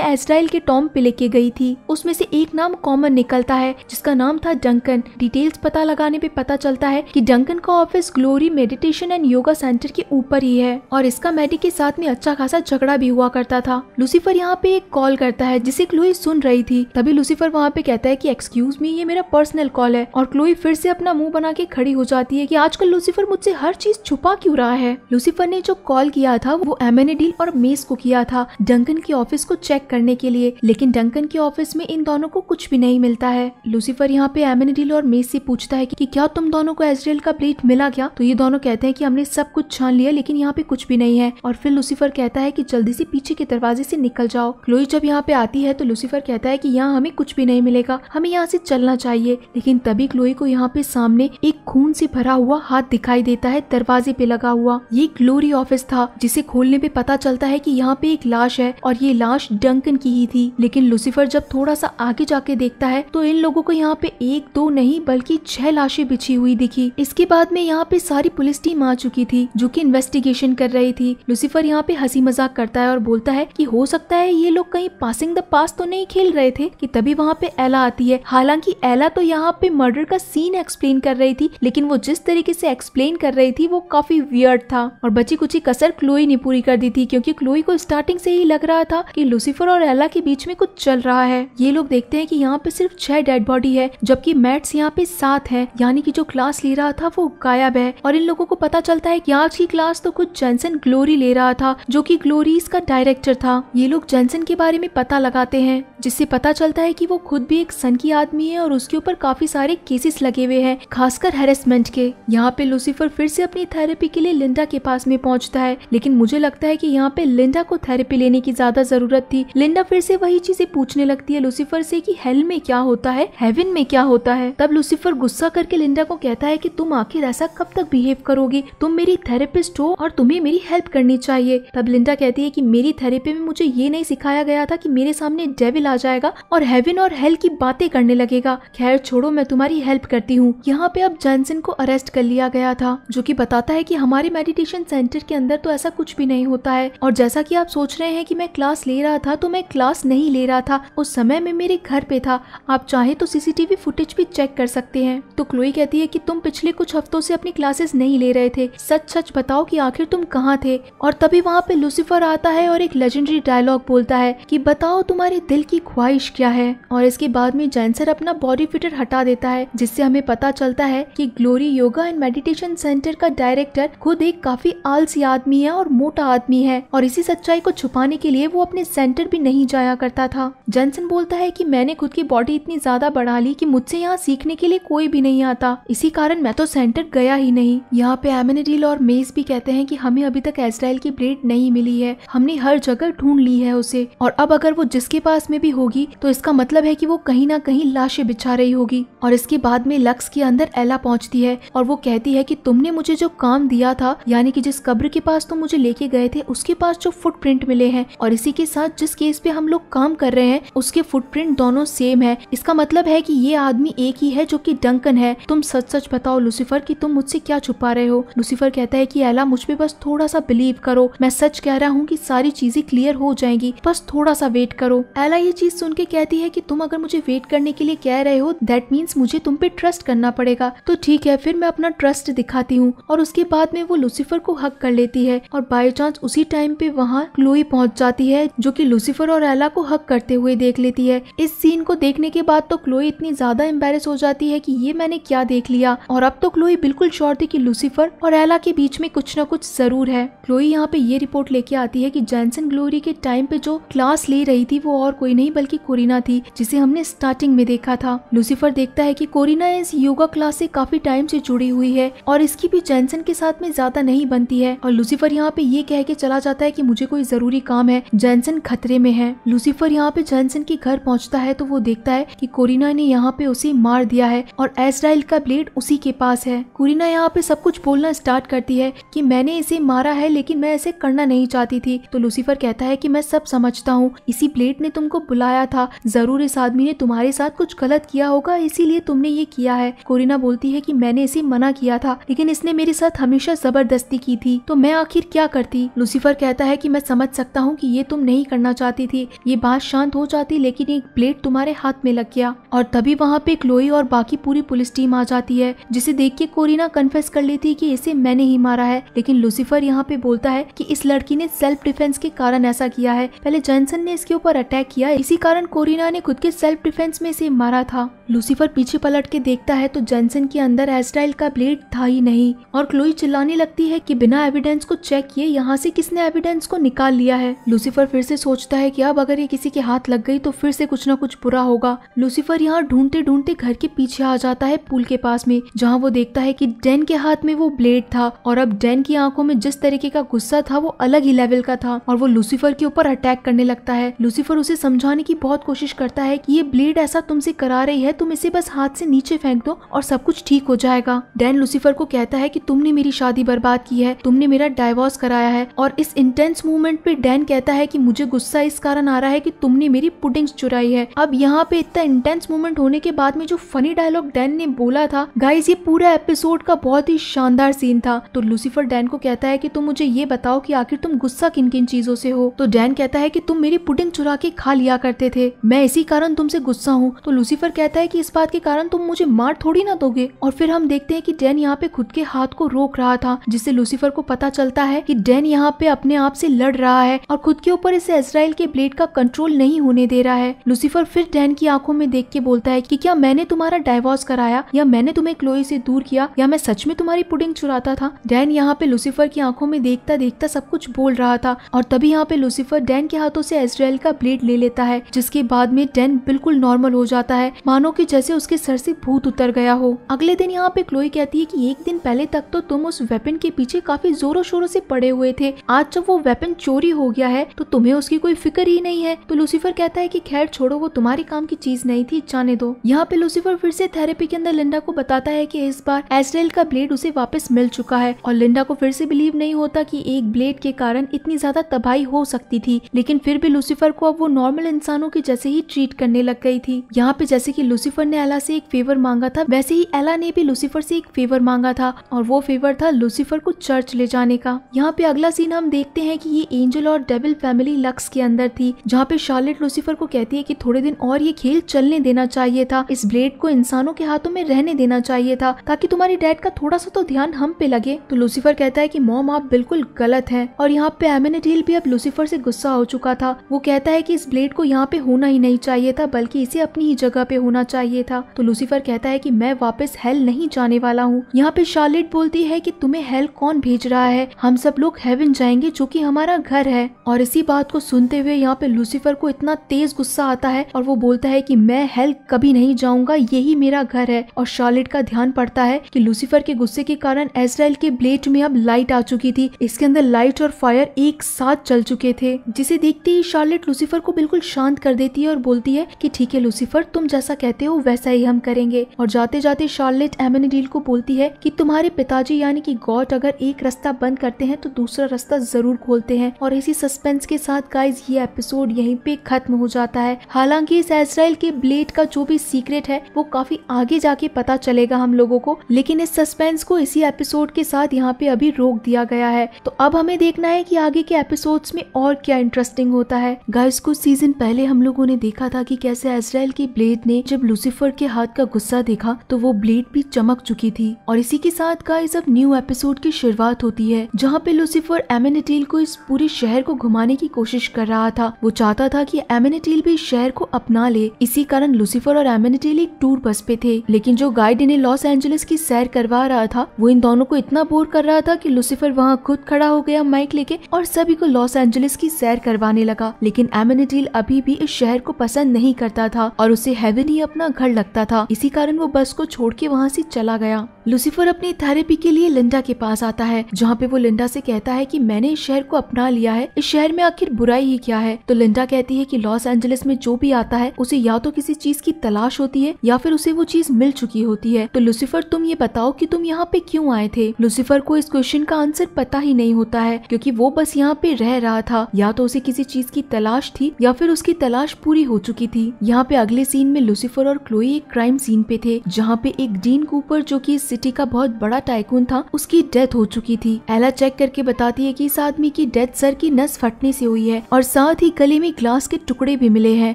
एसराइल के टॉम पे लेके गई थी उसमें से एक नाम कॉमन निकलता है जिसका नाम था डंकन डिटेल्स पता लगाने पे पता चलता है कि डंकन का office Glory meditation and yoga centre के ऊपर ही है और इसका साथ मैडी के साथ में अच्छा खासा झगड़ा भी हुआ करता था लूसीफर यहाँ पे एक कॉल करता है जिसे क्लोई सुन रही थी तभी लूसीफर वहाँ पे कहता है की एक्सक्यूज मी ये मेरा पर्सनल कॉल है और क्लोई फिर से अपना मुंह बना के खड़ी हो जाती है की आजकल लूसीफर मुझसे हर चीज छुपा क्यूँ रहा है लूसीफर ने जो कॉल किया था वो एमेनेडील और मेस को किया था डंकन के ऑफिस को चेक करने के लिए लेकिन डंकन के ऑफिस में इन दोनों को कुछ भी नहीं मिलता है लूसीफर यहाँ पे एमेनेडील और मेस से पूछता है कि क्या तुम दोनों को एजरेल का प्लेट मिला क्या तो ये दोनों कहते हैं कि हमने सब कुछ छान लिया लेकिन यहाँ पे कुछ भी नहीं है है और फिर लूसीफर कहता है कि जल्दी से पीछे के दरवाजे से निकल जाओ क्लोई जब यहाँ पे आती है तो लूसीफर कहता है कि यहाँ हमें कुछ भी नहीं मिलेगा हमें यहाँ से चलना चाहिए लेकिन तभी क्लोई को यहाँ पे सामने एक खून से भरा हुआ हाथ दिखाई देता है दरवाजे पे लगा हुआ ये ग्लोरी ऑफिस था जिसे खोलने पे पता चलता है की यहाँ पे एक लाश है और ये लाश डंकन की ही थी लेकिन लूसीफर जब थोड़ा सा आगे जाके देखता है तो इन लोगों को यहाँ पे एक दो नहीं बल्कि छह लाशें बिछी हुई दिखी इसके बाद में यहाँ पे सारी पुलिस टीम आ चुकी थी जो की इन्वेस्टिगेशन कर रही थी थी लुसिफर यहाँ पे हंसी मजाक करता है और बोलता है कि हो सकता है ये लोग कहीं पासिंग द पास तो नहीं खेल रहे थे कि तभी वहाँ पे एला आती है हालांकि एला तो यहाँ पे मर्डर का सीन एक्सप्लेन कर रही थी लेकिन वो जिस तरीके से एक्सप्लेन कर रही थी वो काफी वियर्ड था और बची कुछ कसर क्लोई ने पूरी कर दी थी क्योंकि क्लोई को स्टार्टिंग से ही लग रहा था की लुसिफर और एला के बीच में कुछ चल रहा है ये लोग देखते है की यहाँ पे सिर्फ छह डेड बॉडी है जबकि मैट्स यहाँ पे सात है यानी की जो क्लास ले रहा था वो गायब है और इन लोगों को पता चलता है की आज की क्लास तो कुछ जेंसन ग्लो ग्लोरी ले रहा था जो कि ग्लोरीज का डायरेक्टर था ये लोग जेंसन के बारे में पता लगाते हैं जिससे पता चलता है कि वो खुद भी एक सन की आदमी है और उसके ऊपर काफी सारे केसेस लगे हुए हैं खासकर हेरेसमेंट के यहाँ पे लूसीफर फिर से अपनी थेरेपी के लिए लिंडा के पास में पहुँचता है लेकिन मुझे लगता है की यहाँ पे लिंडा को थेरेपी लेने की ज्यादा जरूरत थी लिंडा फिर से वही चीजें पूछने लगती है लूसीफर से की हेल में क्या होता है हेवन में क्या होता है तब लूसीफर गुस्सा करके लिंडा को कहता है की तुम आखिर ऐसा कब तक बिहेव करोगी तुम मेरी थेरेपिस्ट हो और तुम्हें मेरी हेल्प करनी चाहिए तब लिंडा कहती है कि मेरी थेरेपी में मुझे ये नहीं सिखाया गया था कि मेरे सामने डेविल आ जाएगा और हेवन और हेल की बातें करने लगेगा खैर छोड़ो मैं तुम्हारी हेल्प करती हूँ यहाँ पे अब जैनसन को अरेस्ट कर लिया गया था जो की बताता है की हमारे मेडिटेशन सेंटर के अंदर तो ऐसा कुछ भी नहीं होता है और जैसा की आप सोच रहे हैं की मैं क्लास ले रहा था तो मैं क्लास नहीं ले रहा था उस समय में मेरे घर पे था आप चाहे तो सीसीटीवी फुटेज भी चेक कर सकते हैं तो क्लोई कहती है कि तुम पिछले कुछ हफ्तों से अपनी क्लासेस नहीं ले रहे थे सच सच बताओ कि आखिर तुम कहाँ थे और तभी वहाँ पे लूसीफर आता है और एक लेजेंडरी डायलॉग बोलता है कि बताओ तुम्हारे दिल की ख्वाहिश क्या है और इसके बाद में जैंसर अपना बॉडी फिटर हटा देता है जिससे हमें पता चलता है कि Glory yoga and meditation centre का डायरेक्टर खुद एक काफी आलसी आदमी है और मोटा आदमी है और इसी सच्चाई को छुपाने के लिए वो अपने सेंटर भी नहीं जाया करता था जैनसन बोलता है की मैंने खुद की बॉडी इतनी ज्यादा बढ़ा ली की मुझसे यहाँ सीखने के लिए कोई भी नहीं आता इसी कारण मैं तो सेंटर गया ही नहीं यहाँ पे एमिनेडिल और मेज भी कहते हैं कि हमें अभी तक स्टाइल की ब्लेड नहीं मिली है हमने हर जगह ढूंढ ली है उसे और अब अगर वो जिसके पास में भी होगी तो इसका मतलब है कि वो कहीं ना कहीं लाशें बिछा रही होगी और इसके बाद में लक्स के अंदर एला पहुंचती है और वो कहती है कि तुमने मुझे जो काम दिया था यानी कि जिस कब्र के पास तुम मुझे लेके गए थे उसके पास जो फुटप्रिंट मिले हैं और इसी के साथ जिस केस पे हम लोग काम कर रहे हैं उसके फुटप्रिंट दोनों सेम है इसका मतलब है कि ये आदमी एक ही है जो कि डंकन है तुम सच सच बताओ लूसीफर कि तुम मुझसे क्या छुपा रहे हो लूसीफर कहता है कि एला मुझ पे बस थोड़ा सा बिलीव बिलीव करो मैं सच कह रहा हूँ कि सारी चीजें क्लियर हो जाएंगी बस थोड़ा सा वेट करो एला ये चीज सुन के कहती है कि तुम अगर मुझे वेट करने के लिए कह रहे हो दैट मीन्स मुझे तुम पे ट्रस्ट करना पड़ेगा तो ठीक है फिर मैं अपना ट्रस्ट दिखाती हूँ और उसके बाद में वो लूसीफर को हक कर लेती है और बाई चांस उसी टाइम पे वहाँ क्लोई पहुँच जाती है जो की लूसीफर और एला को हक करते हुए देख लेती है इस सीन को देखने के बाद तो क्लोई इतनी ज्यादा एम्बेस हो जाती है की ये मैंने क्या देख लिया और अब तो क्लोई बिल्कुल शोर थी की लूसीफर और एला के बीच में कुछ न कुछ जरूर है क्लोई यहाँ पे ये रिपोर्ट लेके आती है कि जैनसन ग्लोरी के टाइम पे जो क्लास ले रही थी वो और कोई नहीं बल्कि कोरिना थी जिसे हमने स्टार्टिंग में देखा था लूसीफर देखता है कि कोरिना इस योगा क्लास से काफी टाइम से जुड़ी हुई है और इसकी भी जैनसन के साथ में ज्यादा नहीं बनती है और लूसीफर यहाँ पे ये कह के चला जाता है की मुझे कोई जरूरी काम है जैनसन खतरे में है लूसीफर यहाँ पे जैनसन के घर पहुँचता है तो वो देखता है की कोरिना ने यहाँ पे उसे मार दिया है और एसडाइल का ब्लेड उसी के पास है कोरिना यहाँ पे सब कुछ बोलना स्टार्ट करती है की मैंने इसे मारा है लेकिन मैं ऐसे करना नहीं चाहती थी तो लूसीफर कहता है कि मैं सब समझता हूँ इसी प्लेट ने तुमको बुलाया था जरूर इस आदमी ने तुम्हारे साथ कुछ गलत किया होगा इसीलिए तुमने ये किया है कोरिना बोलती है की मैंने इसे मना किया था लेकिन इसने मेरे साथ हमेशा जबरदस्ती की थी तो मैं आखिर क्या करती लूसीफर कहता है कि मैं समझ सकता हूँ कि ये तुम नहीं करना चाहती थी ये बात शांत हो जाती लेकिन एक ब्लेड तुम्हारे हाथ में लग गया और तभी वहाँ पे क्लोई और बाकी पूरी पुलिस टीम आ जाती है जिसे देख के कोरिना कन्फेस कर लेती कि इसे मैंने ही मारा है लेकिन लूसीफर यहाँ पे बोल बोलता है कि इस लड़की ने सेल्फ डिफेंस के कारण ऐसा किया है पहले जॉनसन ने इसके ऊपर अटैक किया इसी कारण कोरिना ने खुद के सेल्फ डिफेंस में इसे मारा था लूसीफर पीछे पलट के देखता है तो जॉनसन के अंदर स्टाइल का ब्लेड था ही नहीं और क्लोई चिल्लाने लगती है की बिना एविडेंस को चेक किए यहाँ से किसने एविडेंस को निकाल लिया है लूसीफर फिर से सोचता है की अब अगर ये किसी के हाथ लग गई तो फिर से कुछ ना कुछ बुरा होगा लूसीफर यहाँ ढूंढते ढूंढते घर के पीछे आ जाता है पुल के पास में जहाँ वो देखता है की डेन के हाथ में वो ब्लेड था और अब डेन की आंखों में जिस तरीके लड़की का गुस्सा था वो अलग ही लेवल का था और वो लूसीफर के ऊपर अटैक करने लगता है लूसीफर उसे समझाने की बहुत कोशिश करता है कि ये ब्लेड ऐसा तुमसे करा रही है तुम इसे बस हाथ से नीचे फेंक दो और सब कुछ ठीक हो जाएगा डैन लूसीफर को कहता है की तुमने मेरी शादी बर्बाद की है तुमने मेरा डायवोर्स कराया है और इस इंटेंस मूवमेंट पे डैन कहता है की मुझे गुस्सा इस कारण आ रहा है की तुमने मेरी पुडिंग्स चुराई है अब यहाँ पे इतना इंटेंस मूवमेंट होने के बाद में जो फनी डायलॉग डैन ने बोला था गाइज ये पूरा एपिसोड का बहुत ही शानदार सीन था तो लूसीफर डैन को कहता है कि तुम मुझे मुझे ये बताओ कि आखिर तुम गुस्सा किन किन चीजों से हो तो डैन कहता है कि तुम मेरी पुडिंग चुरा के खा लिया करते थे मैं इसी कारण तुमसे गुस्सा हूँ तो लूसीफर कहता है कि इस बात के कारण तुम मुझे मार थोड़ी ना दोगे और फिर हम देखते हैं कि डैन यहाँ पे खुद के हाथ को रोक रहा था जिससे लूसीफर को पता चलता है की डैन यहाँ पे अपने आप से लड़ रहा है और खुद के ऊपर इसे इसराइल के ब्लेड का कंट्रोल नहीं होने दे रहा है लूसीफर फिर डैन की आंखों में देख के बोलता है की क्या मैंने तुम्हारा डाइवोर्स कराया या मैंने तुम्हें क्लोई से दूर किया या मैं सच में तुम्हारी पुडिंग चुराता था डैन यहाँ पे लूसीफर की आंखों में देखता देखता सब कुछ बोल रहा था और तभी यहाँ पे लूसीफर डैन के हाथों से एजराइल का ब्लेड ले लेता है जिसके बाद में डैन बिल्कुल नॉर्मल हो जाता है मानो कि जैसे उसके सर से भूत उतर गया हो अगले दिन यहाँ पे क्लोई कहती है कि एक दिन पहले तक तो तुम उस वेपन के पीछे काफी जोरों शोरों से पड़े हुए थे आज जब वो वेपन चोरी हो गया है तो तुम्हें उसकी कोई फिक्र ही नहीं है तो लूसीफर कहता है की खैर छोड़ो वो तुम्हारे काम की चीज नहीं थी जाने दो यहाँ पे लूसीफर फिर से थेरेपी के अंदर लिंडा को बताता है की इस बार एजराइल का ब्लेड उसे वापस मिल चुका है और लिंडा को फिर से बिलीव नहीं होता पता कि एक ब्लेड के कारण इतनी ज्यादा तबाही हो सकती थी लेकिन फिर भी लूसीफर को अब वो नॉर्मल इंसानों के जैसे ही ट्रीट करने लग गई थी यहाँ पे जैसे कि लूसीफर ने एला से एक फेवर मांगा था वैसे ही एला ने भी लूसीफर से एक फेवर मांगा था और वो फेवर था लूसीफर को चर्च ले जाने का यहाँ पे अगला सीन हम देखते हैं की ये एंजल और डेबल फैमिली लक्स के अंदर थी जहाँ पे शार्लेट लूसीफर को कहती है की थोड़े दिन और ये खेल चलने देना चाहिए था इस ब्लेड को इंसानों के हाथों में रहने देना चाहिए था ताकि तुम्हारे डैड का थोड़ा सा तो ध्यान हम पे लगे तो लूसीफर कहता है की मॉम आप बिल्कुल बिल्कुल गलत है और यहाँ पे एमिनेट भी अब लूसीफर से गुस्सा हो चुका था वो कहता है कि इस ब्लेड को यहाँ पे होना ही नहीं चाहिए था बल्कि इसे अपनी ही जगह पे होना चाहिए था तो लूसीफर कहता है कि मैं वापस हेल नहीं जाने वाला हूँ यहाँ पे शार्लेट बोलती है कि तुम्हें हेल कौन भेज रहा है हम सब लोग हेवन जाएंगे जो की हमारा घर है और इसी बात को सुनते हुए यहाँ पे लूसीफर को इतना तेज गुस्सा आता है और वो बोलता है की मैं हेल कभी नहीं जाऊंगा यही मेरा घर है और शार्लेट का ध्यान पड़ता है की लूसीफर के गुस्से के कारण एसराइल के ब्लेड में अब लाइट आ चुकी थी इसके अंदर लाइट और फायर एक साथ चल चुके थे जिसे देखते ही शार्लेट लूसीफर को बिल्कुल शांत कर देती है और बोलती है कि ठीक है लूसीफर तुम जैसा कहते हो वैसा ही हम करेंगे और जाते जाते शार्लेट एमिनडील को बोलती है कि तुम्हारे पिताजी यानी कि गॉड अगर एक रास्ता बंद करते हैं तो दूसरा रास्ता जरूर खोलते हैं और इसी सस्पेंस के साथ गाइज ये एपिसोड यही पे खत्म हो जाता है हालांकि इस इसराइल के ब्लेड का जो भी सीक्रेट है वो काफी आगे जाके पता चलेगा हम लोगों को लेकिन इस सस्पेंस को इसी एपिसोड के साथ यहाँ पे अभी रोक दिया गया है तो अब हमें देखना है कि आगे के एपिसोड्स में और क्या इंटरेस्टिंग होता है गाइस को सीजन पहले हम लोगों ने देखा था कि कैसे एजराइल की ब्लेड ने जब लूसीफर के हाथ का गुस्सा देखा तो वो ब्लेड भी चमक चुकी थी और इसी के साथ गाइस अब न्यू एपिसोड की शुरुआत होती है जहाँ पे लूसीफर एमिनेटेल को इस पूरे शहर को घुमाने की कोशिश कर रहा था वो चाहता था कि एमिनेटेल भी शहर को अपना ले इसी कारण लूसीफर और एमिनेटेल एक टूर बस पे थे लेकिन जो गाइड इन्हें लॉस एंजलिस की सैर करवा रहा था वो इन दोनों को इतना बोर कर रहा था की लूसीफर वहाँ खुद खुद खड़ा हो गया माइक लेके और सभी को लॉस एंजलिस की सैर करवाने लगा लेकिन एमेनेडील अभी भी इस शहर को पसंद नहीं करता था और उसे हेवन ही अपना घर लगता था इसी कारण वो बस को छोड़ के वहाँ से चला गया लुसिफर अपनी थेरेपी के लिए लिंडा के पास आता है जहाँ पे वो लिंडा से कहता है कि मैंने इस शहर को अपना लिया है इस शहर में आखिर बुराई ही क्या है तो लिंडा कहती है कि लॉस एंजलिस में जो भी आता है उसे या तो किसी चीज की तलाश होती है या फिर उसे वो चीज मिल चुकी होती है तो लुसिफर तुम ये बताओ की तुम यहाँ पे क्यूँ आए थे लूसीफर को इस क्वेश्चन का आंसर पता ही नहीं होता है क्योंकि वो बस यहाँ पे रह रहा था या तो उसे किसी चीज की तलाश थी या फिर उसकी तलाश पूरी हो चुकी थी यहाँ पे अगले सीन में लुसिफर और क्लोई एक क्राइम सीन पे थे जहाँ पे एक डीन कूपर जो की सिटी का बहुत बड़ा टाइकून था उसकी डेथ हो चुकी थी एला चेक करके बताती है की इस आदमी की डेथ सर की नस फटने से हुई है और साथ ही गले में ग्लास के टुकड़े भी मिले हैं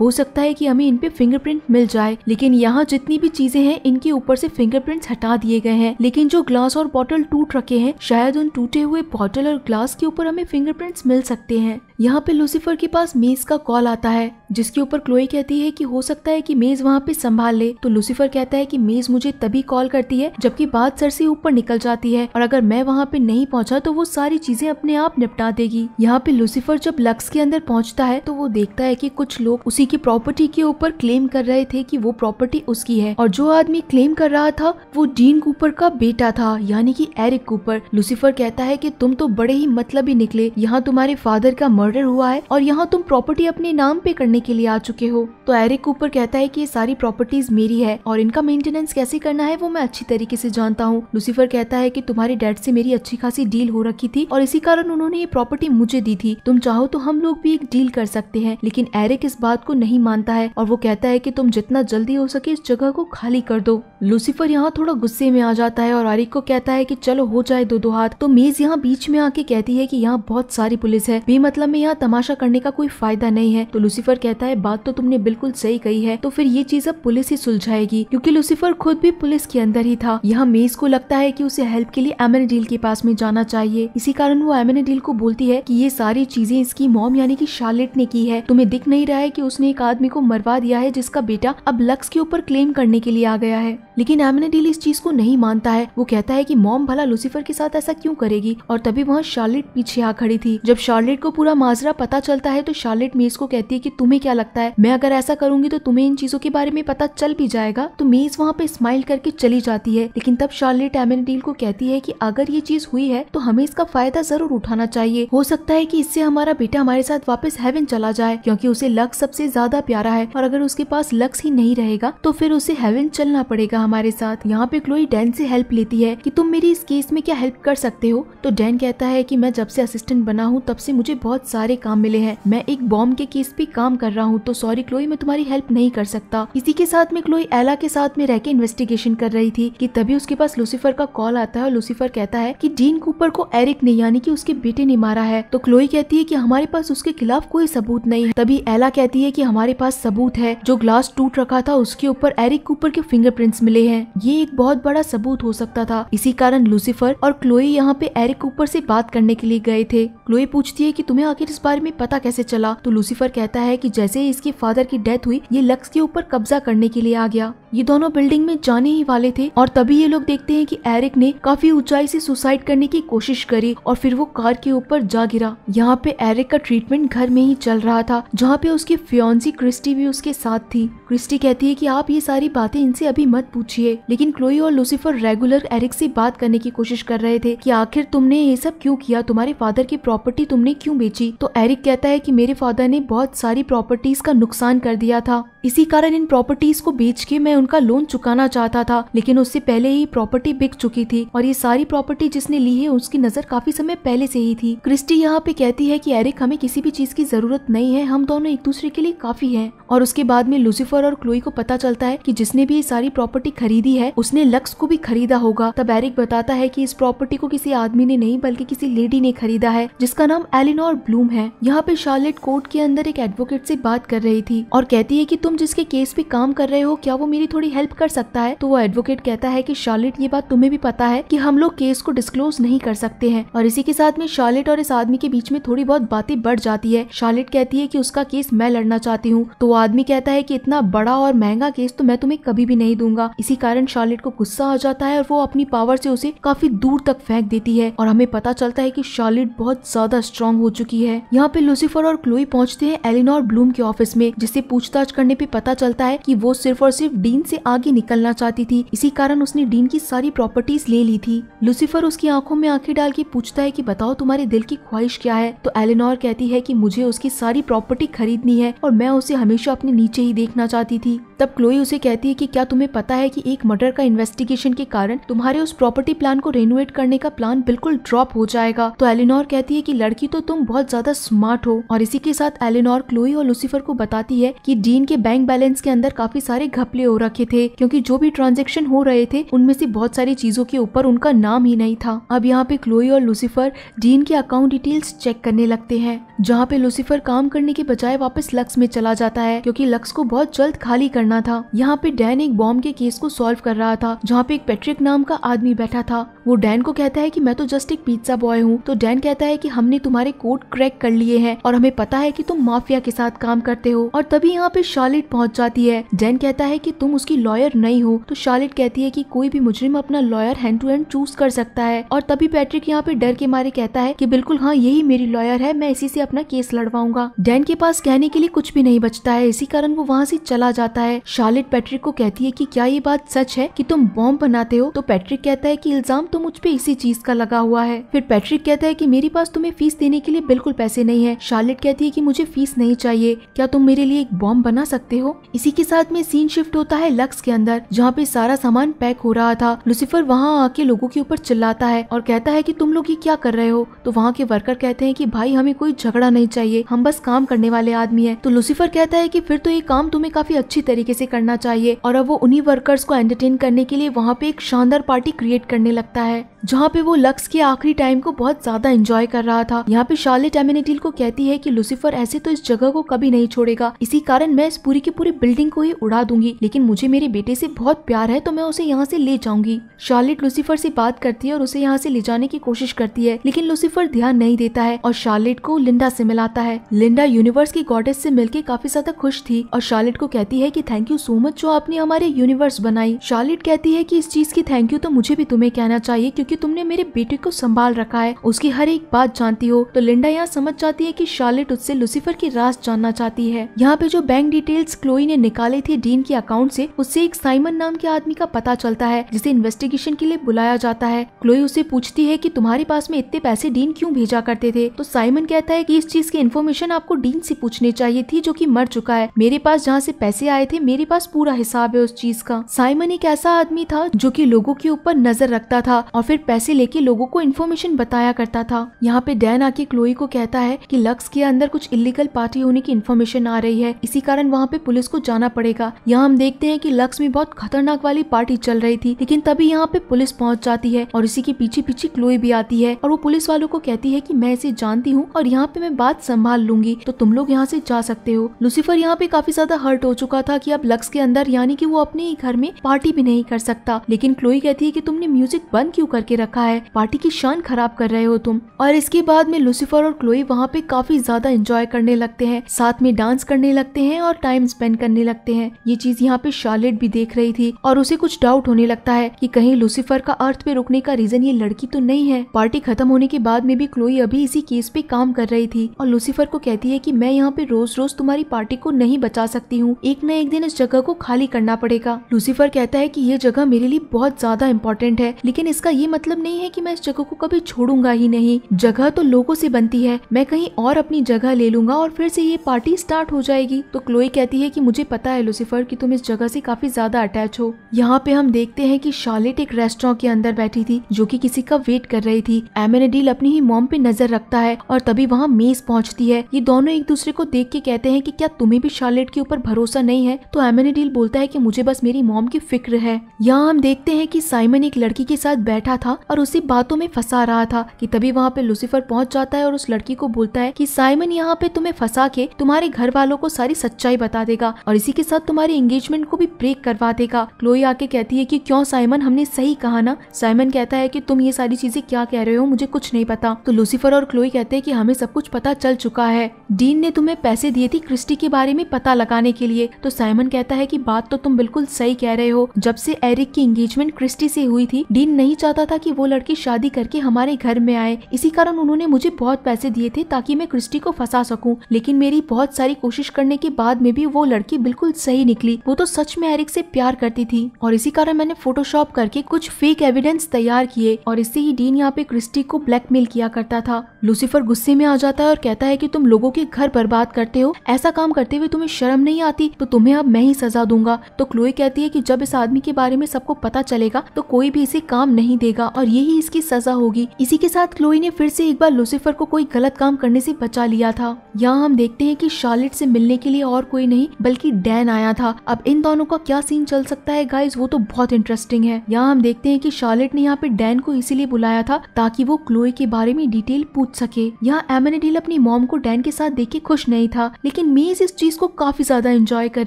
हो सकता है की हमें इनपे फिंगरप्रिंट मिल जाए लेकिन यहाँ जितनी भी चीजें हैं इनके ऊपर से फिंगरप्रिंट्स हटा दिए गए हैं लेकिन जो ग्लास और बॉटल टूट रखे हैं शायद उन टूटे हुए हुए बॉटल और ग्लास के ऊपर हमें फिंगरप्रिंट्स मिल सकते हैं यहाँ पे लूसीफर के पास मेज का कॉल आता है जिसके ऊपर क्लोई कहती है कि हो सकता है कि मेज वहाँ पे संभाल ले तो लूसीफर कहता है कि मेज मुझे तभी कॉल करती है जबकि बात सर से ऊपर निकल जाती है और अगर मैं वहाँ पे नहीं पहुँचा तो वो सारी चीजें अपने आप निपटा देगी यहाँ पे लूसीफर जब लक्स के अंदर पहुँचता है तो वो देखता है की कुछ लोग उसी की प्रॉपर्टी के ऊपर क्लेम कर रहे थे की वो प्रॉपर्टी उसकी है और जो आदमी क्लेम कर रहा था वो डीन कूपर का बेटा था यानी की एरिक कूपर लूसीफर कहता है की कि तुम तो बड़े ही मतलब ही निकले यहाँ तुम्हारे फादर का मर्डर हुआ है और यहाँ तुम प्रॉपर्टी अपने नाम पे करने के लिए आ चुके हो तो एरिक ऊपर कहता है की ये सारी प्रॉपर्टीज मेरी है और इनका मेंटेनेंस कैसे करना है वो मैं अच्छी तरीके से जानता हूँ लूसीफर कहता है की तुम्हारे डैड से मेरी अच्छी खासी डील हो रखी थी और इसी कारण उन्होंने ये प्रॉपर्टी मुझे दी थी तुम चाहो तो हम लोग भी एक डील कर सकते हैं लेकिन एरिक इस बात को नहीं मानता है और वो कहता है की तुम जितना जल्दी हो सके इस जगह को खाली कर दो लूसीफर यहाँ थोड़ा गुस्से में आ जाता है और आरिक को कहता है की चलो हो जाए दो दो हाथ तो मेज यहाँ बीच में आके कहती है कि यहाँ बहुत सारी पुलिस है भी मतलब में यहाँ तमाशा करने का कोई फायदा नहीं है तो लूसीफर कहता है बात तो तुमने बिल्कुल सही कही है तो फिर ये चीज अब पुलिस ही सुलझाएगी क्यूँकी लूसीफर खुद भी पुलिस के अंदर ही था यहाँ मेज को लगता है की उसे हेल्प के लिए एम के पास में जाना चाहिए इसी कारण वो एम को बोलती है की ये सारी चीजें इसकी मॉम यानी की शार्लेट ने की है तुम्हें दिख नहीं रहा है की उसने एक आदमी को मरवा दिया है जिसका बेटा अब लक्स के ऊपर क्लेम करने के लिए आ गया है लेकिन एमिनेडील इस चीज को नहीं मानता है वो कहता है कि मॉम भला लूसीफर के साथ ऐसा क्यों करेगी और तभी वहाँ शार्लेट पीछे आ खड़ी थी जब शार्लेट को पूरा माजरा पता चलता है तो शार्लेट मेज को कहती है कि तुम्हें क्या लगता है मैं अगर ऐसा करूंगी तो तुम्हें इन चीजों के बारे में पता चल भी जाएगा तो मेज वहाँ पे स्माइल करके चली जाती है लेकिन तब शार्लेट एमिनेडील को कहती है की अगर ये चीज हुई है तो हमें इसका फायदा जरूर उठाना चाहिए हो सकता है की इससे हमारा बेटा हमारे साथ वापस हेवन चला जाए क्योंकि उसे लक्स सबसे ज्यादा प्यारा है और अगर उसके पास लक्स ही नहीं रहेगा तो फिर उसे हेवन चलना पड़ेगा हमारे साथ यहाँ पे क्लोई डैन से हेल्प लेती है कि तुम मेरी इस केस में क्या हेल्प कर सकते हो तो डैन कहता है कि मैं जब से असिस्टेंट बना हूँ तब से मुझे बहुत सारे काम मिले हैं मैं एक बॉम्ब के केस पे काम कर रहा हूँ तो सॉरी क्लोई मैं तुम्हारी हेल्प नहीं कर सकता इसी के साथ में क्लोई एला के साथ में रह के इन्वेस्टिगेशन कर रही थी की तभी उसके पास लूसीफर का कॉल आता है और लूसीफर कहता है की डीन कूपर को एरिक ने यानी की उसके बेटे ने मारा है तो क्लोई कहती है की हमारे पास उसके खिलाफ कोई सबूत नहीं है तभी एला कहती है की हमारे पास सबूत है जो ग्लास टूट रखा था उसके ऊपर एरिक कूपर के फिंगरप्रिंट्स मिले मिले हैं ये एक बहुत बड़ा सबूत हो सकता था इसी कारण लूसीफर और क्लोई यहाँ पे एरिक ऊपर से बात करने के लिए गए थे क्लोई पूछती है कि तुम्हें आखिर इस बारे में पता कैसे चला तो लूसीफर कहता है कि जैसे ही इसके फादर की डेथ हुई ये लक्स के ऊपर कब्जा करने के लिए आ गया ये दोनों बिल्डिंग में जाने ही वाले थे और तभी ये लोग देखते हैं कि एरिक ने काफी ऊंचाई से सुसाइड करने की कोशिश करी और फिर वो कार के ऊपर जा गिरा यहाँ पे एरिक का ट्रीटमेंट घर में ही चल रहा था जहाँ पे उसकी फ्योन्सी क्रिस्टी भी उसके साथ थी क्रिस्टी कहती है की आप ये सारी बातें इनसे अभी मत पूछिए लेकिन क्लोई और लूसीफर रेगुलर एरिक से बात करने की कोशिश कर रहे थे की आखिर तुमने ये सब क्यूँ किया तुम्हारे फादर की प्रॉपर्टी तुमने क्यूँ बेची तो एरिक कहता है की मेरे फादर ने बहुत सारी प्रॉपर्टीज का नुकसान कर दिया था इसी कारण इन प्रॉपर्टीज को बेच के मैं उनका लोन चुकाना चाहता था लेकिन उससे पहले ही प्रॉपर्टी बिक चुकी थी और ये सारी प्रॉपर्टी जिसने ली है उसकी नजर काफी समय पहले से ही थी क्रिस्टी यहाँ पे कहती है कि एरिक हमें किसी भी चीज की जरूरत नहीं है हम दोनों एक दूसरे के लिए काफी है और उसके बाद में लूसीफर और क्लोई को पता चलता है कि जिसने भी ये सारी प्रॉपर्टी खरीदी है उसने लक्स को भी खरीदा होगा तब एरिक बताता है की इस प्रॉपर्टी को किसी आदमी ने नहीं बल्कि किसी लेडी ने खरीदा है जिसका नाम एलिनोर ब्लूम है यहाँ पे शार्लेट कोर्ट के अंदर एक एडवोकेट से बात कर रही थी और कहती है की तुम जिसके केस पे काम कर रहे हो क्या वो मेरी थोड़ी हेल्प कर सकता है तो वो एडवोकेट कहता है की शार्लेट ये बात तुम्हें भी पता है की हम लोग केस को डिस्कलोज नहीं कर सकते हैं और इसी के साथ में शार्लेट और इस आदमी के बीच में थोड़ी बहुत बातें बढ़ जाती है शार्लेट कहती है की उसका केस मैं लड़ना चाहती हूँ तो आदमी कहता है की इतना बड़ा और महंगा केस तो मैं तुम्हें कभी भी नहीं दूंगा इसी कारण शार्लेट को गुस्सा आ जाता है और वो अपनी पावर से उसे काफी दूर तक फेंक देती है और हमें पता चलता है कि शार्लेट बहुत ज्यादा स्ट्रांग हो चुकी है यहाँ पे लूसीफर और क्लोई पहुंचते हैं एलिनोर ब्लूम के ऑफिस में जिसे पूछताछ करने पे पता चलता है कि वो सिर्फ और सिर्फ डीन डीन से आगे निकलना चाहती थी इसी कारण उसने डीन की सारी प्रॉपर्टीज ले ली थी लुसिफर उसकी आंखों में आंखें डाल के पूछता है कि बताओ तुम्हारे दिल की ख्वाहिश क्या है तो एलिनोर कहती है कि मुझे उसकी सारी प्रॉपर्टी खरीदनी है और मैं उसे हमेशा अपने नीचे ही देखना चाहती थी तब क्लोई उसे कहती है कि क्या तुम्हें पता है कि एक मर्डर का इन्वेस्टिगेशन के कारण तुम्हारे उस प्रॉपर्टी प्लान को रेनोवेट करने का प्लान बिल्कुल ड्रॉप हो जाएगा तो एलिनोर कहती है कि लड़की तो तुम बहुत ज्यादा स्मार्ट हो और इसी के साथ एलिनोर क्लोई और लुसिफर को बताती है कि डीन के बैंक बैलेंस के अंदर काफी सारे घपले हो रखे रखे थे क्योंकि जो भी ट्रांजेक्शन हो रहे थे उनमें से बहुत सारी चीजों के ऊपर उनका नाम ही नहीं था अब यहाँ पे क्लोई और लूसीफर डीन के अकाउंट डिटेल्स चेक करने लगते है जहाँ पे लूसीफर काम करने के बजाय वापस लक्स में चला जाता है क्योंकि लक्स को बहुत जल्द खाली करना था यहाँ पे डैन एक बॉम्ब के केस को सॉल्व कर रहा था जहाँ पे एक पेट्रिक नाम का आदमी बैठा था वो डैन को कहता है कि मैं तो जस्ट एक पिज्जा बॉय हूँ तो डैन कहता है कि हमने तुम्हारे कोड क्रैक कर लिए हैं और हमें पता है कि तुम माफिया के साथ काम करते हो और तभी यहाँ पे शालिट पहुँच जाती है डैन कहता है कि तुम उसकी लॉयर नहीं हूँ तो शार्लेट कहती है कि कोई भी मुजरिम अपना lawyer hand to hand choose कर सकता है और तभी पैट्रिक यहाँ पे डर के मारे कहता है कि बिल्कुल हाँ यही मेरी लॉयर है मैं इसी से अपना केस लड़वाऊंगा डैन के पास कहने के लिए कुछ भी नहीं बचता है इसी कारण वो वहाँ से चला जाता है शार्लेट पैट्रिक को कहती है की क्या ये बात सच है की तुम बॉम्ब बनाते हो तो पैट्रिक कहता है की इल्जाम तो मुझ पे इसी चीज का लगा हुआ है फिर पैट्रिक कहता है की मेरे पास तुम्हें फीस देने के लिए बिल्कुल पैसे नहीं है शार्लेट कहती है की मुझे फीस नहीं चाहिए क्या तुम मेरे लिए एक बॉम्ब बना सकते हो इसी के साथ में सीन शिफ्ट होता है है लक्स के अंदर जहाँ पे सारा सामान पैक हो रहा था लुसिफर वहाँ आके लोगों के ऊपर चिल्लाता है और कहता है की तुम लोग ये क्या कर रहे हो तो वहाँ के वर्कर कहते हैं की भाई हमें कोई झगड़ा नहीं चाहिए हम बस काम करने वाले आदमी है तो लुसिफर कहता है की फिर तो ये काम तुम्हें काफी अच्छी तरीके ऐसी करना चाहिए और अब वो उन्ही वर्कर्स को एंटरटेन करने के लिए वहाँ पे एक शानदार पार्टी क्रिएट करने लगता है जहाँ पे वो लक्स के आखिरी टाइम को बहुत ज्यादा एंजॉय कर रहा था यहाँ पे शाले टेमिनेटिल को कहती है कि लुसिफर ऐसे तो इस जगह को कभी नहीं छोड़ेगा इसी कारण मैं इस पूरी की पूरी बिल्डिंग को ही उड़ा दूंगी लेकिन मुझे मुझे मेरे बेटे से बहुत प्यार है तो मैं उसे यहाँ से ले जाऊंगी शार्लेट लुसीफर से बात करती है और उसे यहाँ से ले जाने की कोशिश करती है लेकिन लुसीफर ध्यान नहीं देता है और शार्लेट को लिंडा से मिलाता है लिंडा यूनिवर्स की गॉडेस से मिलकर काफी ज्यादा खुश थी और शार्लेट को कहती है कि थैंक यू सो मच जो आपने हमारे यूनिवर्स बनाई शार्लेट कहती है कि इस चीज की थैंक यू तो मुझे भी तुम्हें कहना चाहिए क्योंकि तुमने मेरे बेटे को संभाल रखा है उसकी हर एक बात जानती हो तो लिंडा यहाँ समझ जाती है की शार्लेट उससे लुसीफर की रास जानना चाहती है यहाँ पे जो बैंक डिटेल्स क्लोई ने निकाले थे डीन के अकाउंट से उससे उसे एक साइमन नाम के आदमी का पता चलता है जिसे इन्वेस्टिगेशन के लिए बुलाया जाता है क्लोई उसे पूछती है कि तुम्हारे पास में इतने पैसे डीन क्यों भेजा करते थे तो साइमन कहता है कि इस चीज की इन्फॉर्मेशन आपको डीन से पूछनी चाहिए थी जो कि मर चुका है मेरे पास जहाँ से पैसे आए थे मेरे पास पूरा हिसाब है उस चीज का साइमन एक ऐसा आदमी था जो की लोगों के ऊपर नजर रखता था और फिर पैसे लेके लोगों को इन्फॉर्मेशन बताया करता था यहाँ पे डैन आके क्लोई को कहता है की लक्स के अंदर कुछ इलीगल पार्टी होने की इन्फॉर्मेशन आ रही है इसी कारण वहाँ पे पुलिस को जाना पड़ेगा यहाँ हम देखते हैं कि लक्स में बहुत खतरनाक वाली पार्टी चल रही थी लेकिन तभी यहाँ पे पुलिस पहुँच जाती है और इसी के पीछे पीछे क्लोई भी आती है और वो पुलिस वालों को कहती है की मैं इसे जानती हूँ और यहाँ पे मैं बात संभाल लूंगी तो तुम लोग यहाँ से जा सकते हो लुसीफर यहाँ पे काफी ज्यादा हर्ट हो चुका था की अब लक्स के अंदर यानी की वो अपने ही घर में पार्टी भी नहीं कर सकता लेकिन क्लोई कहती है की तुमने म्यूजिक बंद क्यूँ करके रखा है पार्टी की शान खराब कर रहे हो तुम और इसके बाद में लुसीफर और क्लोई वहाँ पे काफी ज्यादा एंजॉय करने लगते हैं साथ में डांस करने लगते हैं और टाइम स्पेंड करने लगते हैं ये चीज यहाँ पे शार्लेट भी देख रही थी और उसे कुछ डाउट होने लगता है कि कहीं लूसीफर का अर्थ पे रुकने का रीजन ये लड़की तो नहीं है पार्टी खत्म होने के बाद में भी क्लोई अभी इसी केस पे काम कर रही थी और लूसीफर को कहती है की मैं यहाँ पे रोज रोज तुम्हारी पार्टी को नहीं बचा सकती हूँ एक न एक दिन इस जगह को खाली करना पड़ेगा लूसीफर कहता है की ये जगह मेरे लिए बहुत ज्यादा इम्पोर्टेंट है लेकिन इसका ये मतलब नहीं है की मैं इस जगह को कभी छोड़ूंगा ही नहीं जगह तो लोगो ऐसी बनती है मैं कहीं और अपनी जगह ले लूंगा और फिर से ये पार्टी स्टार्ट हो जाएगी तो क्लोई कहती है की मुझे पता है लूसीफर की तुम इस जगह तरह से काफी ज्यादा अटैच हो यहाँ पे हम देखते हैं कि शार्लेट एक रेस्टोरेंट के अंदर बैठी थी जो कि किसी का वेट कर रही थी एमेनेडील अपनी ही मॉम पे नजर रखता है और तभी वहाँ मेज पहुँचती है ये दोनों एक दूसरे को देख के कहते हैं की क्या तुम्हें भी शार्लेट के ऊपर भरोसा नहीं है तो एमेनेडील बोलता है की मुझे बस मेरी मॉम की फिक्र है यहाँ हम देखते हैं की साइमन एक लड़की के साथ बैठा था और उसे बातों में फंसा रहा था की तभी वहाँ पे लुसिफर पहुँच जाता है और उस लड़की को बोलता है की साइमन यहाँ पे तुम्हें फंसा के तुम्हारे घर वालों को सारी सच्चाई बता देगा और इसी के साथ तुम्हारी एंगेजमेंट को भी ब्रेक करवा देगा क्लोई आके कहती है कि क्यों साइमन हमने सही कहा ना साइमन कहता है कि तुम ये सारी चीजें क्या कह रहे हो मुझे कुछ नहीं पता तो लूसीफर और क्लोई कहते हैं कि हमें सब कुछ पता चल चुका है डीन ने तुम्हें पैसे दिए थी क्रिस्टी के बारे में पता लगाने के लिए तो साइमन कहता है की बात तो तुम बिल्कुल सही कह रहे हो जब से एरिक की एंगेजमेंट क्रिस्टी से हुई थी डीन नहीं चाहता था की वो लड़की शादी करके हमारे घर में आए इसी कारण उन्होंने मुझे बहुत पैसे दिए थे ताकि मैं क्रिस्टी को फंसा सकूँ लेकिन मेरी बहुत सारी कोशिश करने के बाद में भी वो लड़की बिल्कुल सही निकली वो तो सच सच में एरिक से प्यार करती थी और इसी कारण मैंने फोटोशॉप करके कुछ फेक एविडेंस तैयार किए और इससे ही डीन यहाँ पे क्रिस्टी को ब्लैकमेल किया करता था लूसीफर गुस्से में आ जाता है और कहता है की तुम लोगों के घर बर्बाद करते हो ऐसा काम करते हुए तुम्हें शर्म नहीं आती तो तुम्हें अब मैं ही सजा दूंगा तो क्लोई कहती है की जब इस आदमी के बारे में सबको पता चलेगा तो कोई भी इसे काम नहीं देगा और यही इसकी सजा होगी इसी के साथ क्लोई ने फिर से एक बार लूसीफर को कोई गलत काम करने से बचा लिया था यहाँ हम देखते हैं कि शार्लेट से मिलने के लिए और कोई नहीं बल्कि डैन आया था अब इन दोनों दोनों का क्या सीन चल सकता है गाइज वो तो बहुत इंटरेस्टिंग है यहाँ हम देखते हैं कि शार्लेट ने यहाँ पे डैन को इसीलिए बुलाया था ताकि वो क्लोई के बारे में डिटेल पूछ सके यहाँ एमेनेडील अपनी मॉम को डैन के साथ देख के खुश नहीं था लेकिन मेज इस चीज को काफी ज्यादा एंजॉय कर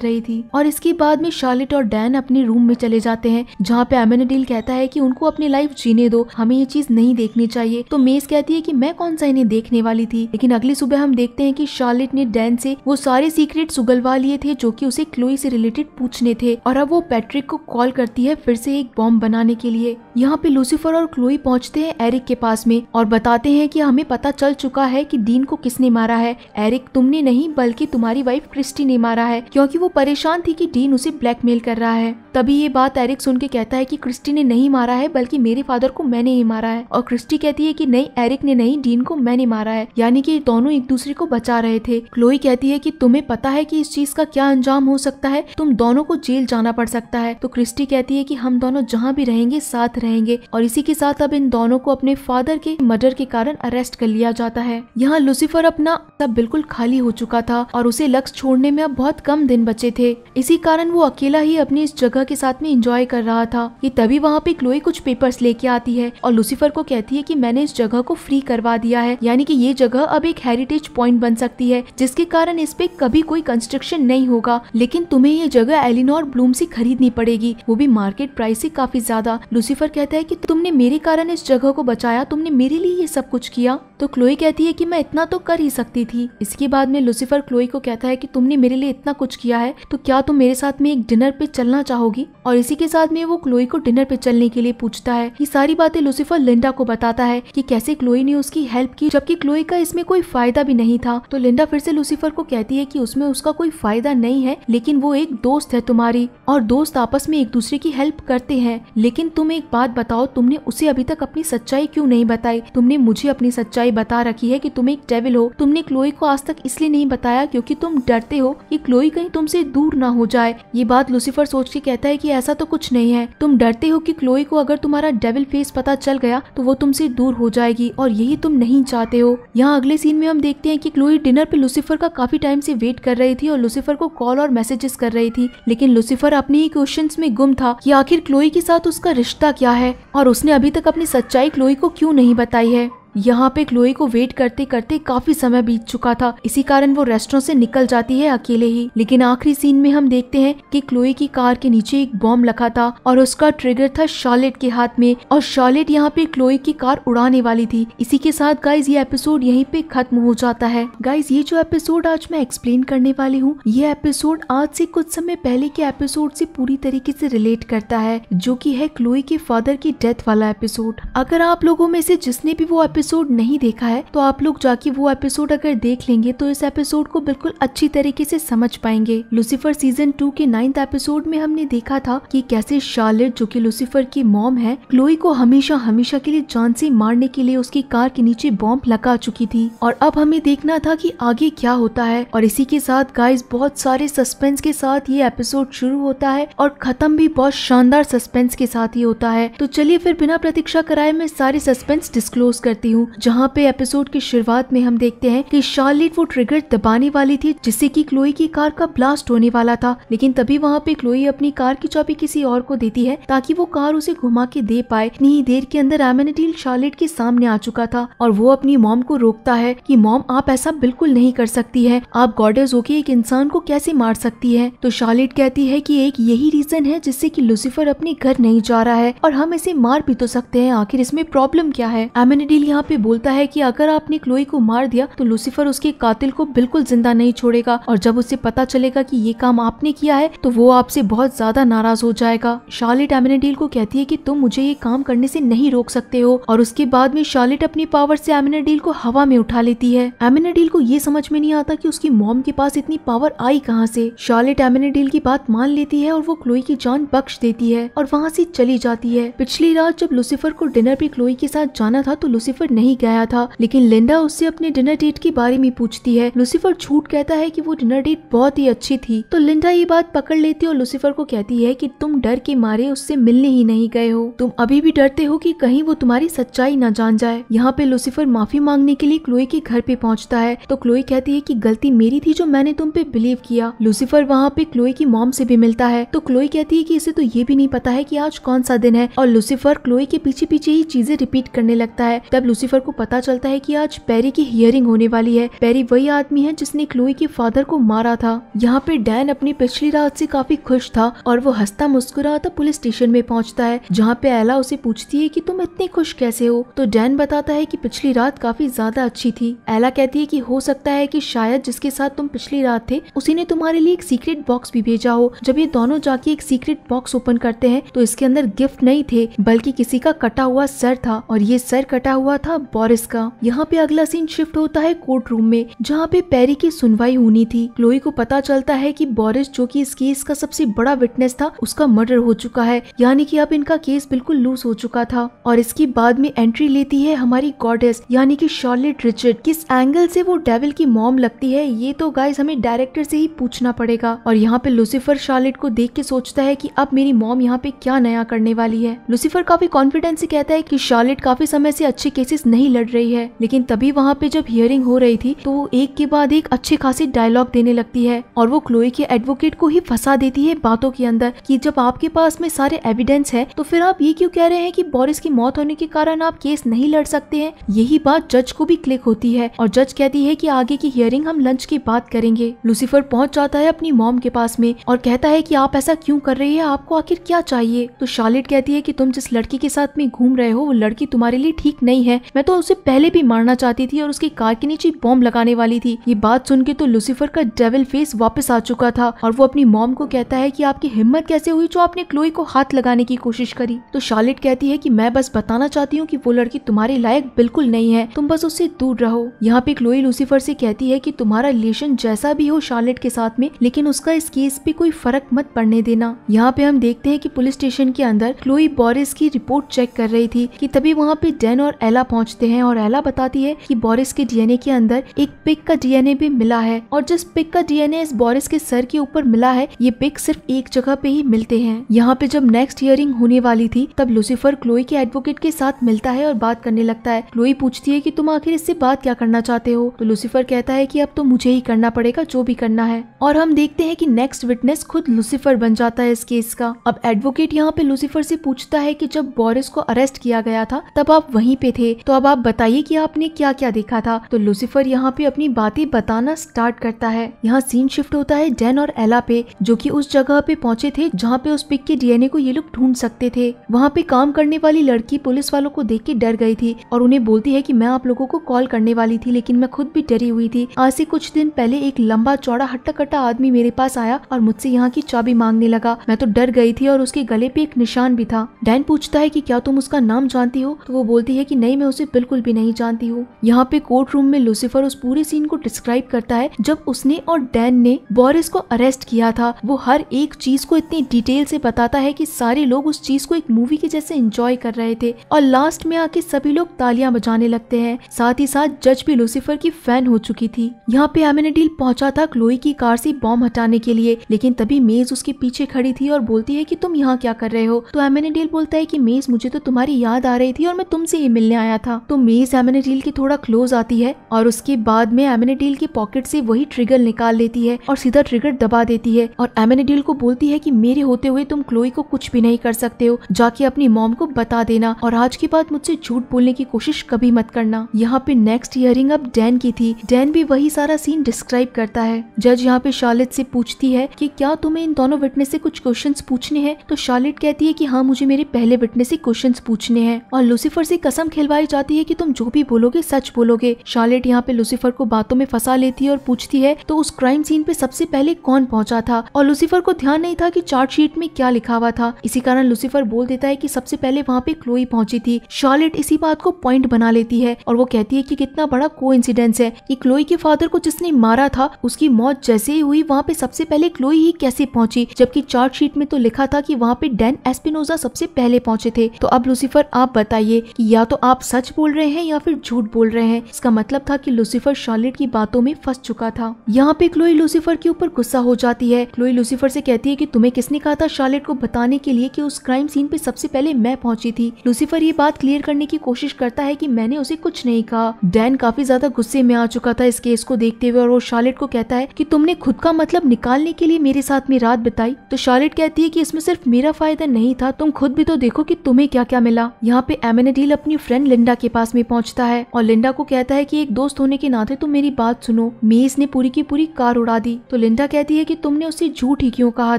रही थी और इसके बाद में शार्लेट और डैन अपने रूम में चले जाते हैं जहाँ पे एमेनेडील कहता है की उनको अपनी लाइफ जीने दो हमें ये चीज नहीं देखनी चाहिए तो मेज कहती है की मैं कौन सा इन्हें देखने वाली थी लेकिन अगली सुबह हम देखते हैं की शार्लेट ने डैन से वो सारे सीक्रेट सुगलवा लिए थे जो की उसे क्लोई से रिलेटेड पूछ पहुंचने थे और अब वो पैट्रिक को कॉल करती है फिर से एक बॉम्ब बनाने के लिए यहाँ पे लूसीफर और क्लोई पहुंचते हैं एरिक के पास में और बताते हैं कि हमें पता चल चुका है कि डीन को किसने मारा है एरिक तुमने नहीं बल्कि तुम्हारी वाइफ क्रिस्टी ने मारा है क्योंकि वो परेशान थी कि डीन उसे ब्लैकमेल कर रहा है तभी ये बात एरिक सुन के कहता है कि क्रिस्टी ने नहीं मारा है बल्कि मेरे फादर को मैंने ही मारा है और क्रिस्टी कहती है कि नहीं एरिक ने नहीं डीन को मैंने मारा है यानी कि दोनों एक दूसरे को बचा रहे थे क्लोई कहती है कि तुम्हें पता है कि इस चीज का क्या अंजाम हो सकता है तुम दोनों को को जेल जाना पड़ सकता है तो क्रिस्टी कहती है कि हम दोनों जहाँ भी रहेंगे साथ रहेंगे और इसी के साथ अब इन दोनों को अपने फादर के मर्डर के कारण अरेस्ट कर लिया जाता है यहाँ लुसिफर अपना सब बिल्कुल खाली हो चुका था और उसे लक्ष्य छोड़ने में अब बहुत कम दिन बचे थे इसी कारण वो अकेला ही अपनी इस जगह के साथ में इंजॉय कर रहा था ये तभी वहाँ पे क्लोई कुछ पेपर्स लेके आती है और लुसिफर को कहती है कि मैंने इस जगह को फ्री करवा दिया है यानी कि ये जगह अब एक हेरिटेज पॉइंट बन सकती है जिसके कारण इस पे कभी कोई कंस्ट्रक्शन नहीं होगा लेकिन तुम्हें ये जगह एलिनोर ब्लूम से खरीदनी पड़ेगी वो भी मार्केट प्राइस से काफी ज्यादा लूसीफर कहता है कि तुमने मेरे कारण इस जगह को बचाया तुमने मेरे लिए ये सब कुछ किया तो क्लोई कहती है कि मैं इतना तो कर ही सकती थी इसके बाद में लूसीफर क्लोई को कहता है कि तुमने मेरे लिए इतना कुछ किया है तो क्या तुम मेरे साथ में एक डिनर पे चलना चाहोगी और इसी के साथ में वो क्लोई को डिनर पे चलने के लिए पूछता है ये सारी बातें लूसीफर लिंडा को बताता है कि कैसे क्लोई ने उसकी हेल्प की जबकि क्लोई का इसमें कोई फायदा भी नहीं था तो लिंडा फिर से लूसीफर को कहती है कि उसमें उसका कोई फायदा नहीं है लेकिन वो एक दोस्त है तुम्हारी और दोस्त आपस में एक दूसरे की हेल्प करते हैं लेकिन तुम एक बात बताओ तुमने उसे अभी तक अपनी सच्चाई क्यों नहीं बताई तुमने मुझे अपनी सच्चाई बता रखी है कि तुम एक टेबल हो तुमने क्लोई को आज तक इसलिए नहीं बताया क्योंकि तुम डरते हो कि क्लोई कहीं तुमसे दूर ना हो जाए ये बात लूसीफर सोच के कहता है कि ऐसा तो कुछ नहीं है तुम डरते हो कि क्लोई को अगर तुम्हारा डेविल फेस पता चल गया तो वो तुमसे दूर हो जाएगी और यही तुम नहीं चाहते हो यहाँ अगले सीन में हम देखते हैं कि क्लोई डिनर पे लूसीफर का काफी टाइम से वेट कर रही थी और लूसीफर को कॉल और मैसेजेस कर रही थी लेकिन लुसिफर अपने ही क्वेश्चन में गुम था कि आखिर क्लोई के साथ उसका रिश्ता क्या है और उसने अभी तक अपनी सच्चाई क्लोई को क्यों नहीं बताई है यहाँ पे क्लोई को वेट करते करते काफी समय बीत चुका था इसी कारण वो रेस्टोरेंट से निकल जाती है अकेले ही लेकिन आखिरी सीन में हम देखते हैं कि क्लोई की कार के नीचे एक बॉम्ब रखा था और उसका ट्रिगर था शॉलेट के हाथ में और शॉलेट यहाँ पे क्लोई की कार उड़ाने वाली थी इसी के साथ गाइज ये एपिसोड यही पे खत्म हो जाता है गाइज ये जो एपिसोड आज मैं एक्सप्लेन करने वाली हूँ ये एपिसोड आज से कुछ समय पहले के एपिसोड से पूरी तरीके से रिलेट करता है जो की है क्लोई के फादर की डेथ वाला एपिसोड अगर आप लोगों में से जिसने भी वो एपिसोड एपिसोड नहीं देखा है तो आप लोग जाके वो एपिसोड अगर देख लेंगे तो इस एपिसोड को बिल्कुल अच्छी तरीके से समझ पाएंगे लुसिफर सीजन टू के नाइन्थ एपिसोड में हमने देखा था कि कैसे शार्लेट जो कि लुसिफर की मॉम है क्लोई को हमेशा हमेशा के लिए जान से मारने के लिए उसकी कार के नीचे बॉम्ब लगा चुकी थी और अब हमें देखना था की आगे क्या होता है और इसी के साथ गाइज बहुत सारे सस्पेंस के साथ ये एपिसोड शुरू होता है और खत्म भी बहुत शानदार सस्पेंस के साथ ही होता है तो चलिए फिर बिना प्रतीक्षा कराए मैं सारे सस्पेंस डिस्क्लोज करती हूँ जहाँ पे एपिसोड की शुरुआत में हम देखते हैं कि शार्लिट वो ट्रिगर दबाने वाली थी जिससे कि क्लोई की कार का ब्लास्ट होने वाला था लेकिन तभी वहाँ पे क्लोई अपनी कार की चाबी किसी और को देती है ताकि वो कार उसे घुमा के दे पाए नहीं देर के अंदर एमेनिटील शार्लिट के सामने आ चुका था और वो अपनी मॉम को रोकता है की मॉम आप ऐसा बिल्कुल नहीं कर सकती है आप गॉडेज होके एक इंसान को कैसे मार सकती है तो शार्लिट कहती है की एक यही रीजन है जिससे की लुसिफर अपने घर नहीं जा रहा है और हम इसे मार भी तो सकते हैं आखिर इसमें प्रॉब्लम क्या है एमेनिडील यहाँ यहाँ पे बोलता है कि अगर आपने क्लोई को मार दिया तो लूसीफर उसके कातिल को बिल्कुल जिंदा नहीं छोड़ेगा और जब उसे पता चलेगा कि ये काम आपने किया है तो वो आपसे बहुत ज्यादा नाराज हो जाएगा शार्लेट एमिनेडील को कहती है कि तुम मुझे ये काम करने से नहीं रोक सकते हो और उसके बाद में शार्लेट अपनी पावर से एमिनेडील को हवा में उठा लेती है एमिनेडील को ये समझ में नहीं आता की उसकी मॉम के पास इतनी पावर आई कहाँ से शार्लेट एमिनेडील की बात मान लेती है और वो क्लोई की जान बख्श देती है और वहाँ से चली जाती है पिछली रात जब लूसीफर को डिनर पे क्लोई के साथ जाना था तो लूसीफर नहीं गया था लेकिन लिंडा उससे अपने डिनर डेट के बारे में पूछती है लूसीफर छूट कहता है कि वो डिनर डेट बहुत ही अच्छी थी तो लिंडा ये बात पकड़ लेती और लूसीफर को कहती है कि तुम डर के मारे उससे मिलने ही नहीं गए हो तुम अभी भी डरते हो कि कहीं वो तुम्हारी सच्चाई न जान जाए यहाँ पे लूसीफर माफी मांगने के लिए क्लोई के घर पे पहुँचता है तो क्लोई कहती है की गलती मेरी थी जो मैंने तुम पे बिलीव किया लूसीफर वहाँ पे क्लोई की मॉम से भी मिलता है तो क्लोई कहती है की इसे तो ये भी नहीं पता है की आज कौन सा दिन है और लूसीफर क्लोई के पीछे पीछे ही चीजें रिपीट करने लगता है तब लूसी लूसीफर को पता चलता है कि आज पेरी की हियरिंग होने वाली है पेरी वही आदमी है जिसने क्लोई के फादर को मारा था यहाँ पे डैन अपनी पिछली रात से काफी खुश था और वो हंसता मुस्कुराता पुलिस स्टेशन में पहुँचता है जहाँ पे एला उसे पूछती है की तुम इतने खुश कैसे हो तो डैन बताता है की पिछली रात काफी ज्यादा अच्छी थी एला कहती है की हो सकता है की शायद जिसके साथ तुम पिछली रात थे उसी ने तुम्हारे लिए एक सीक्रेट बॉक्स भी भेजा हो जब ये दोनों जाके एक सीक्रेट बॉक्स ओपन करते हैं तो इसके अंदर गिफ्ट नहीं थे बल्कि किसी का कटा हुआ सर था और ये सर कटा हुआ था बोरिस का यहाँ पे अगला सीन शिफ्ट होता है कोर्ट रूम में जहाँ पे पेरी की सुनवाई होनी थी क्लोई को पता चलता है कि बोरिस जो कि इस केस का सबसे बड़ा विटनेस था उसका मर्डर हो चुका है यानी कि अब इनका केस बिल्कुल लूज हो चुका था और इसके बाद में एंट्री लेती है हमारी गॉडेस यानी की शॉर्लेट रिचर्ड किस एंगल से वो डेविल की मॉम लगती है ये तो गाइज हमें डायरेक्टर से ही पूछना पड़ेगा और यहाँ पे लुसिफर शार्लेट को देख के सोचता है की अब मेरी मॉम यहाँ पे क्या नया करने वाली है लुसिफर काफी कॉन्फिडेंस से कहता है की शार्लेट काफी समय से अच्छे केसेस केसेस नहीं लड़ रही है लेकिन तभी वहाँ पे जब हियरिंग हो रही थी तो वो एक के बाद एक अच्छे खासी डायलॉग देने लगती है और वो क्लोई के एडवोकेट को ही फंसा देती है बातों के अंदर की जब आपके पास में सारे एविडेंस है तो फिर आप ये क्यों कह रहे हैं की बोरिस की मौत होने के कारण आप केस नहीं लड़ सकते हैं यही बात जज को भी क्लिक होती है और जज कहती है की आगे की हियरिंग हम लंच की बात करेंगे लूसीफर पहुँच जाता है अपनी मॉम के पास में और कहता है की आप ऐसा क्यूँ कर रही है आपको आखिर क्या चाहिए तो शालिट कहती है की तुम जिस लड़की के साथ में घूम रहे हो वो लड़की तुम्हारे लिए ठीक नहीं है मैं तो उसे पहले भी मारना चाहती थी और उसकी कार के नीचे बॉम्ब लगाने वाली थी ये बात सुन के तो लुसीफर का डेविल फेस वापस आ चुका था और वो अपनी मॉम को कहता है की आपकी हिम्मत कैसे हुई जो आपने क्लोई को हाथ लगाने की कोशिश करी तो शार्लेट कहती है की मैं बस बताना चाहती हूँ की वो लड़की तुम्हारे लायक बिल्कुल नहीं है तुम बस उससे दूर रहो यहाँ पे क्लोई लूसीफर से कहती है की तुम्हारा रिलेशन जैसा भी हो शार्लेट के साथ में लेकिन उसका इस केस पे कोई फर्क मत पड़ने देना यहाँ पे हम देखते हैं कि पुलिस स्टेशन के अंदर क्लोई बोरिस की रिपोर्ट चेक कर रही थी कि तभी वहाँ पे डेन और एला पहुंचते हैं और एला बताती है कि बोरिस के डीएनए के अंदर एक पिक का डीएनए भी मिला है और जिस पिक का डीएनए इस बोरिस के सर के ऊपर मिला है ये पिक सिर्फ एक जगह पे ही मिलते हैं यहाँ पे जब नेक्स्ट हियरिंग होने वाली थी तब लूसीफर क्लोई के एडवोकेट के साथ मिलता है और बात करने लगता है क्लोई पूछती है की तुम आखिर इससे बात क्या करना चाहते हो तो लूसीफर कहता है की अब तो मुझे ही करना पड़ेगा जो भी करना है और हम देखते हैं की नेक्स्ट विटनेस खुद लूसीफर बन जाता है इस केस का अब एडवोकेट यहाँ पे लूसीफर से पूछता है की जब बोरिस को अरेस्ट किया गया था तब आप वहीं पे थे तो अब आप बताइए कि आपने क्या क्या देखा था तो लूसीफर यहाँ पे अपनी बातें बताना स्टार्ट करता है यहाँ सीन शिफ्ट होता है डेन और एला पे जो की उस जगह पे पहुँचे थे जहाँ पे उस पिक के डीएनए को ये लोग ढूंढ सकते थे वहाँ पे काम करने वाली लड़की पुलिस वालों को देख के डर गई थी और उन्हें बोलती है की मैं आप लोगों को कॉल करने वाली थी लेकिन मैं खुद भी डरी हुई थी आज से कुछ दिन पहले एक लंबा चौड़ा हट्टा कट्टा आदमी मेरे पास आया और मुझसे यहाँ की चाबी मांगने लगा मैं तो डर गई थी और उसके गले पे एक निशान भी था डैन पूछता है की क्या तुम उसका नाम जानती हो तो वो बोलती है की नहीं मैं उसे बिल्कुल भी नहीं जानती हूँ यहाँ पे कोर्ट रूम में लूसीफर उस पूरे सीन को डिस्क्राइब करता है जब उसने और डैन ने बोरिस को अरेस्ट किया था वो हर एक चीज को इतनी डिटेल से बताता है कि सारे लोग उस चीज को एक मूवी के जैसे एंजॉय कर रहे थे और लास्ट में आके सभी लोग तालियां बजाने लगते हैं साथ ही साथ जज भी लूसीफर की फैन हो चुकी थी यहाँ पे एमेनेडील पहुंचा था क्लोई की कार से बॉम्ब हटाने के लिए लेकिन तभी मेज उसके पीछे खड़ी थी और बोलती है की तुम यहाँ क्या कर रहे हो तो एमेनेडील बोलता है की मेज मुझे तो तुम्हारी याद आ रही थी और मैं तुमसे ही मिलने आया था तो मेज एमिनेटील के थोड़ा क्लोज आती है और उसके बाद में एमिनेटील की पॉकेट से वही ट्रिगर निकाल लेती है और सीधा ट्रिगर दबा देती है और एमिनेटील को बोलती है कि मेरे होते हुए तुम क्लोई को कुछ भी नहीं कर सकते हो जाके अपनी मॉम को बता देना और आज के बाद मुझसे झूठ बोलने की कोशिश कभी मत करना यहाँ पे नेक्स्ट हियरिंग अब डैन की थी डैन भी वही सारा सीन डिस्क्राइब करता है जज यहाँ पे शालिट से पूछती है कि क्या तुम्हें इन दोनों विटनेस से कुछ क्वेश्चंस पूछने हैं तो शार्लेट कहती है कि हाँ मुझे मेरे पहले विटनेस से क्वेश्चंस पूछने हैं और लूसीफर से कसम खिलवाई जाती है कि तुम जो भी बोलोगे सच बोलोगे शार्लेट यहाँ पे लुसिफर को बातों में फंसा लेती है और पूछती है तो उस क्राइम सीन पे सबसे पहले कौन पहुँचा था और लूसीफर को ध्यान नहीं था की चार्जशीट में क्या लिखा हुआ था इसी कारण लूसीफर बोल देता है की सबसे पहले वहाँ पे क्लोई पहुंची थी शार्लेट इसी बात को पॉइंट बना लेती है और वो कहती है कि कितना बड़ा को है कि क्लोई के फादर को जिसने मारा था उसकी मौत जैसे ही हुई वहाँ पे सबसे पहले क्लोई ही कैसे पहुंची जबकि चार्जशीट में तो लिखा था कि वहाँ पे डेन एस्पिनोजा सबसे पहले पहुंचे थे तो अब लूसीफर आप बताइए कि या तो आप सच बोल रहे हैं या फिर झूठ बोल रहे हैं इसका मतलब था कि लूसीफर शॉलिट की बातों में फंस चुका था यहाँ पे क्लोई लूसीफर के ऊपर गुस्सा हो जाती है क्लोई लूसीफर से कहती है कि तुम्हें किसने कहा था शॉलेट को बताने के लिए कि उस क्राइम सीन पे सबसे पहले मैं पहुंची थी लूसीफर ये बात क्लियर करने की कोशिश करता है की मैंने उसे कुछ नहीं कहा डैन काफी ज्यादा गुस्से में आ चुका था इस केस को देखते हुए और वो शॉलेट को कहता है की तुमने खुद का मतलब निकालने के लिए मेरे साथ में रात बिताई तो शॉलेट कहती है की इसमें सिर्फ मेरा फायदा नहीं था तुम खुद भी तो देखो की तुम्हें क्या क्या मिला यहाँ पे एमिनेडील अपनी फ्रेंड लिंडा के पास में पहुंचता है और लिंडा को कहता है कि एक दोस्त होने के नाते तुम मेरी बात सुनो मेज ने पूरी की पूरी कार उड़ा दी तो लिंडा कहती है कि तुमने उसे झूठ ही क्यों कहा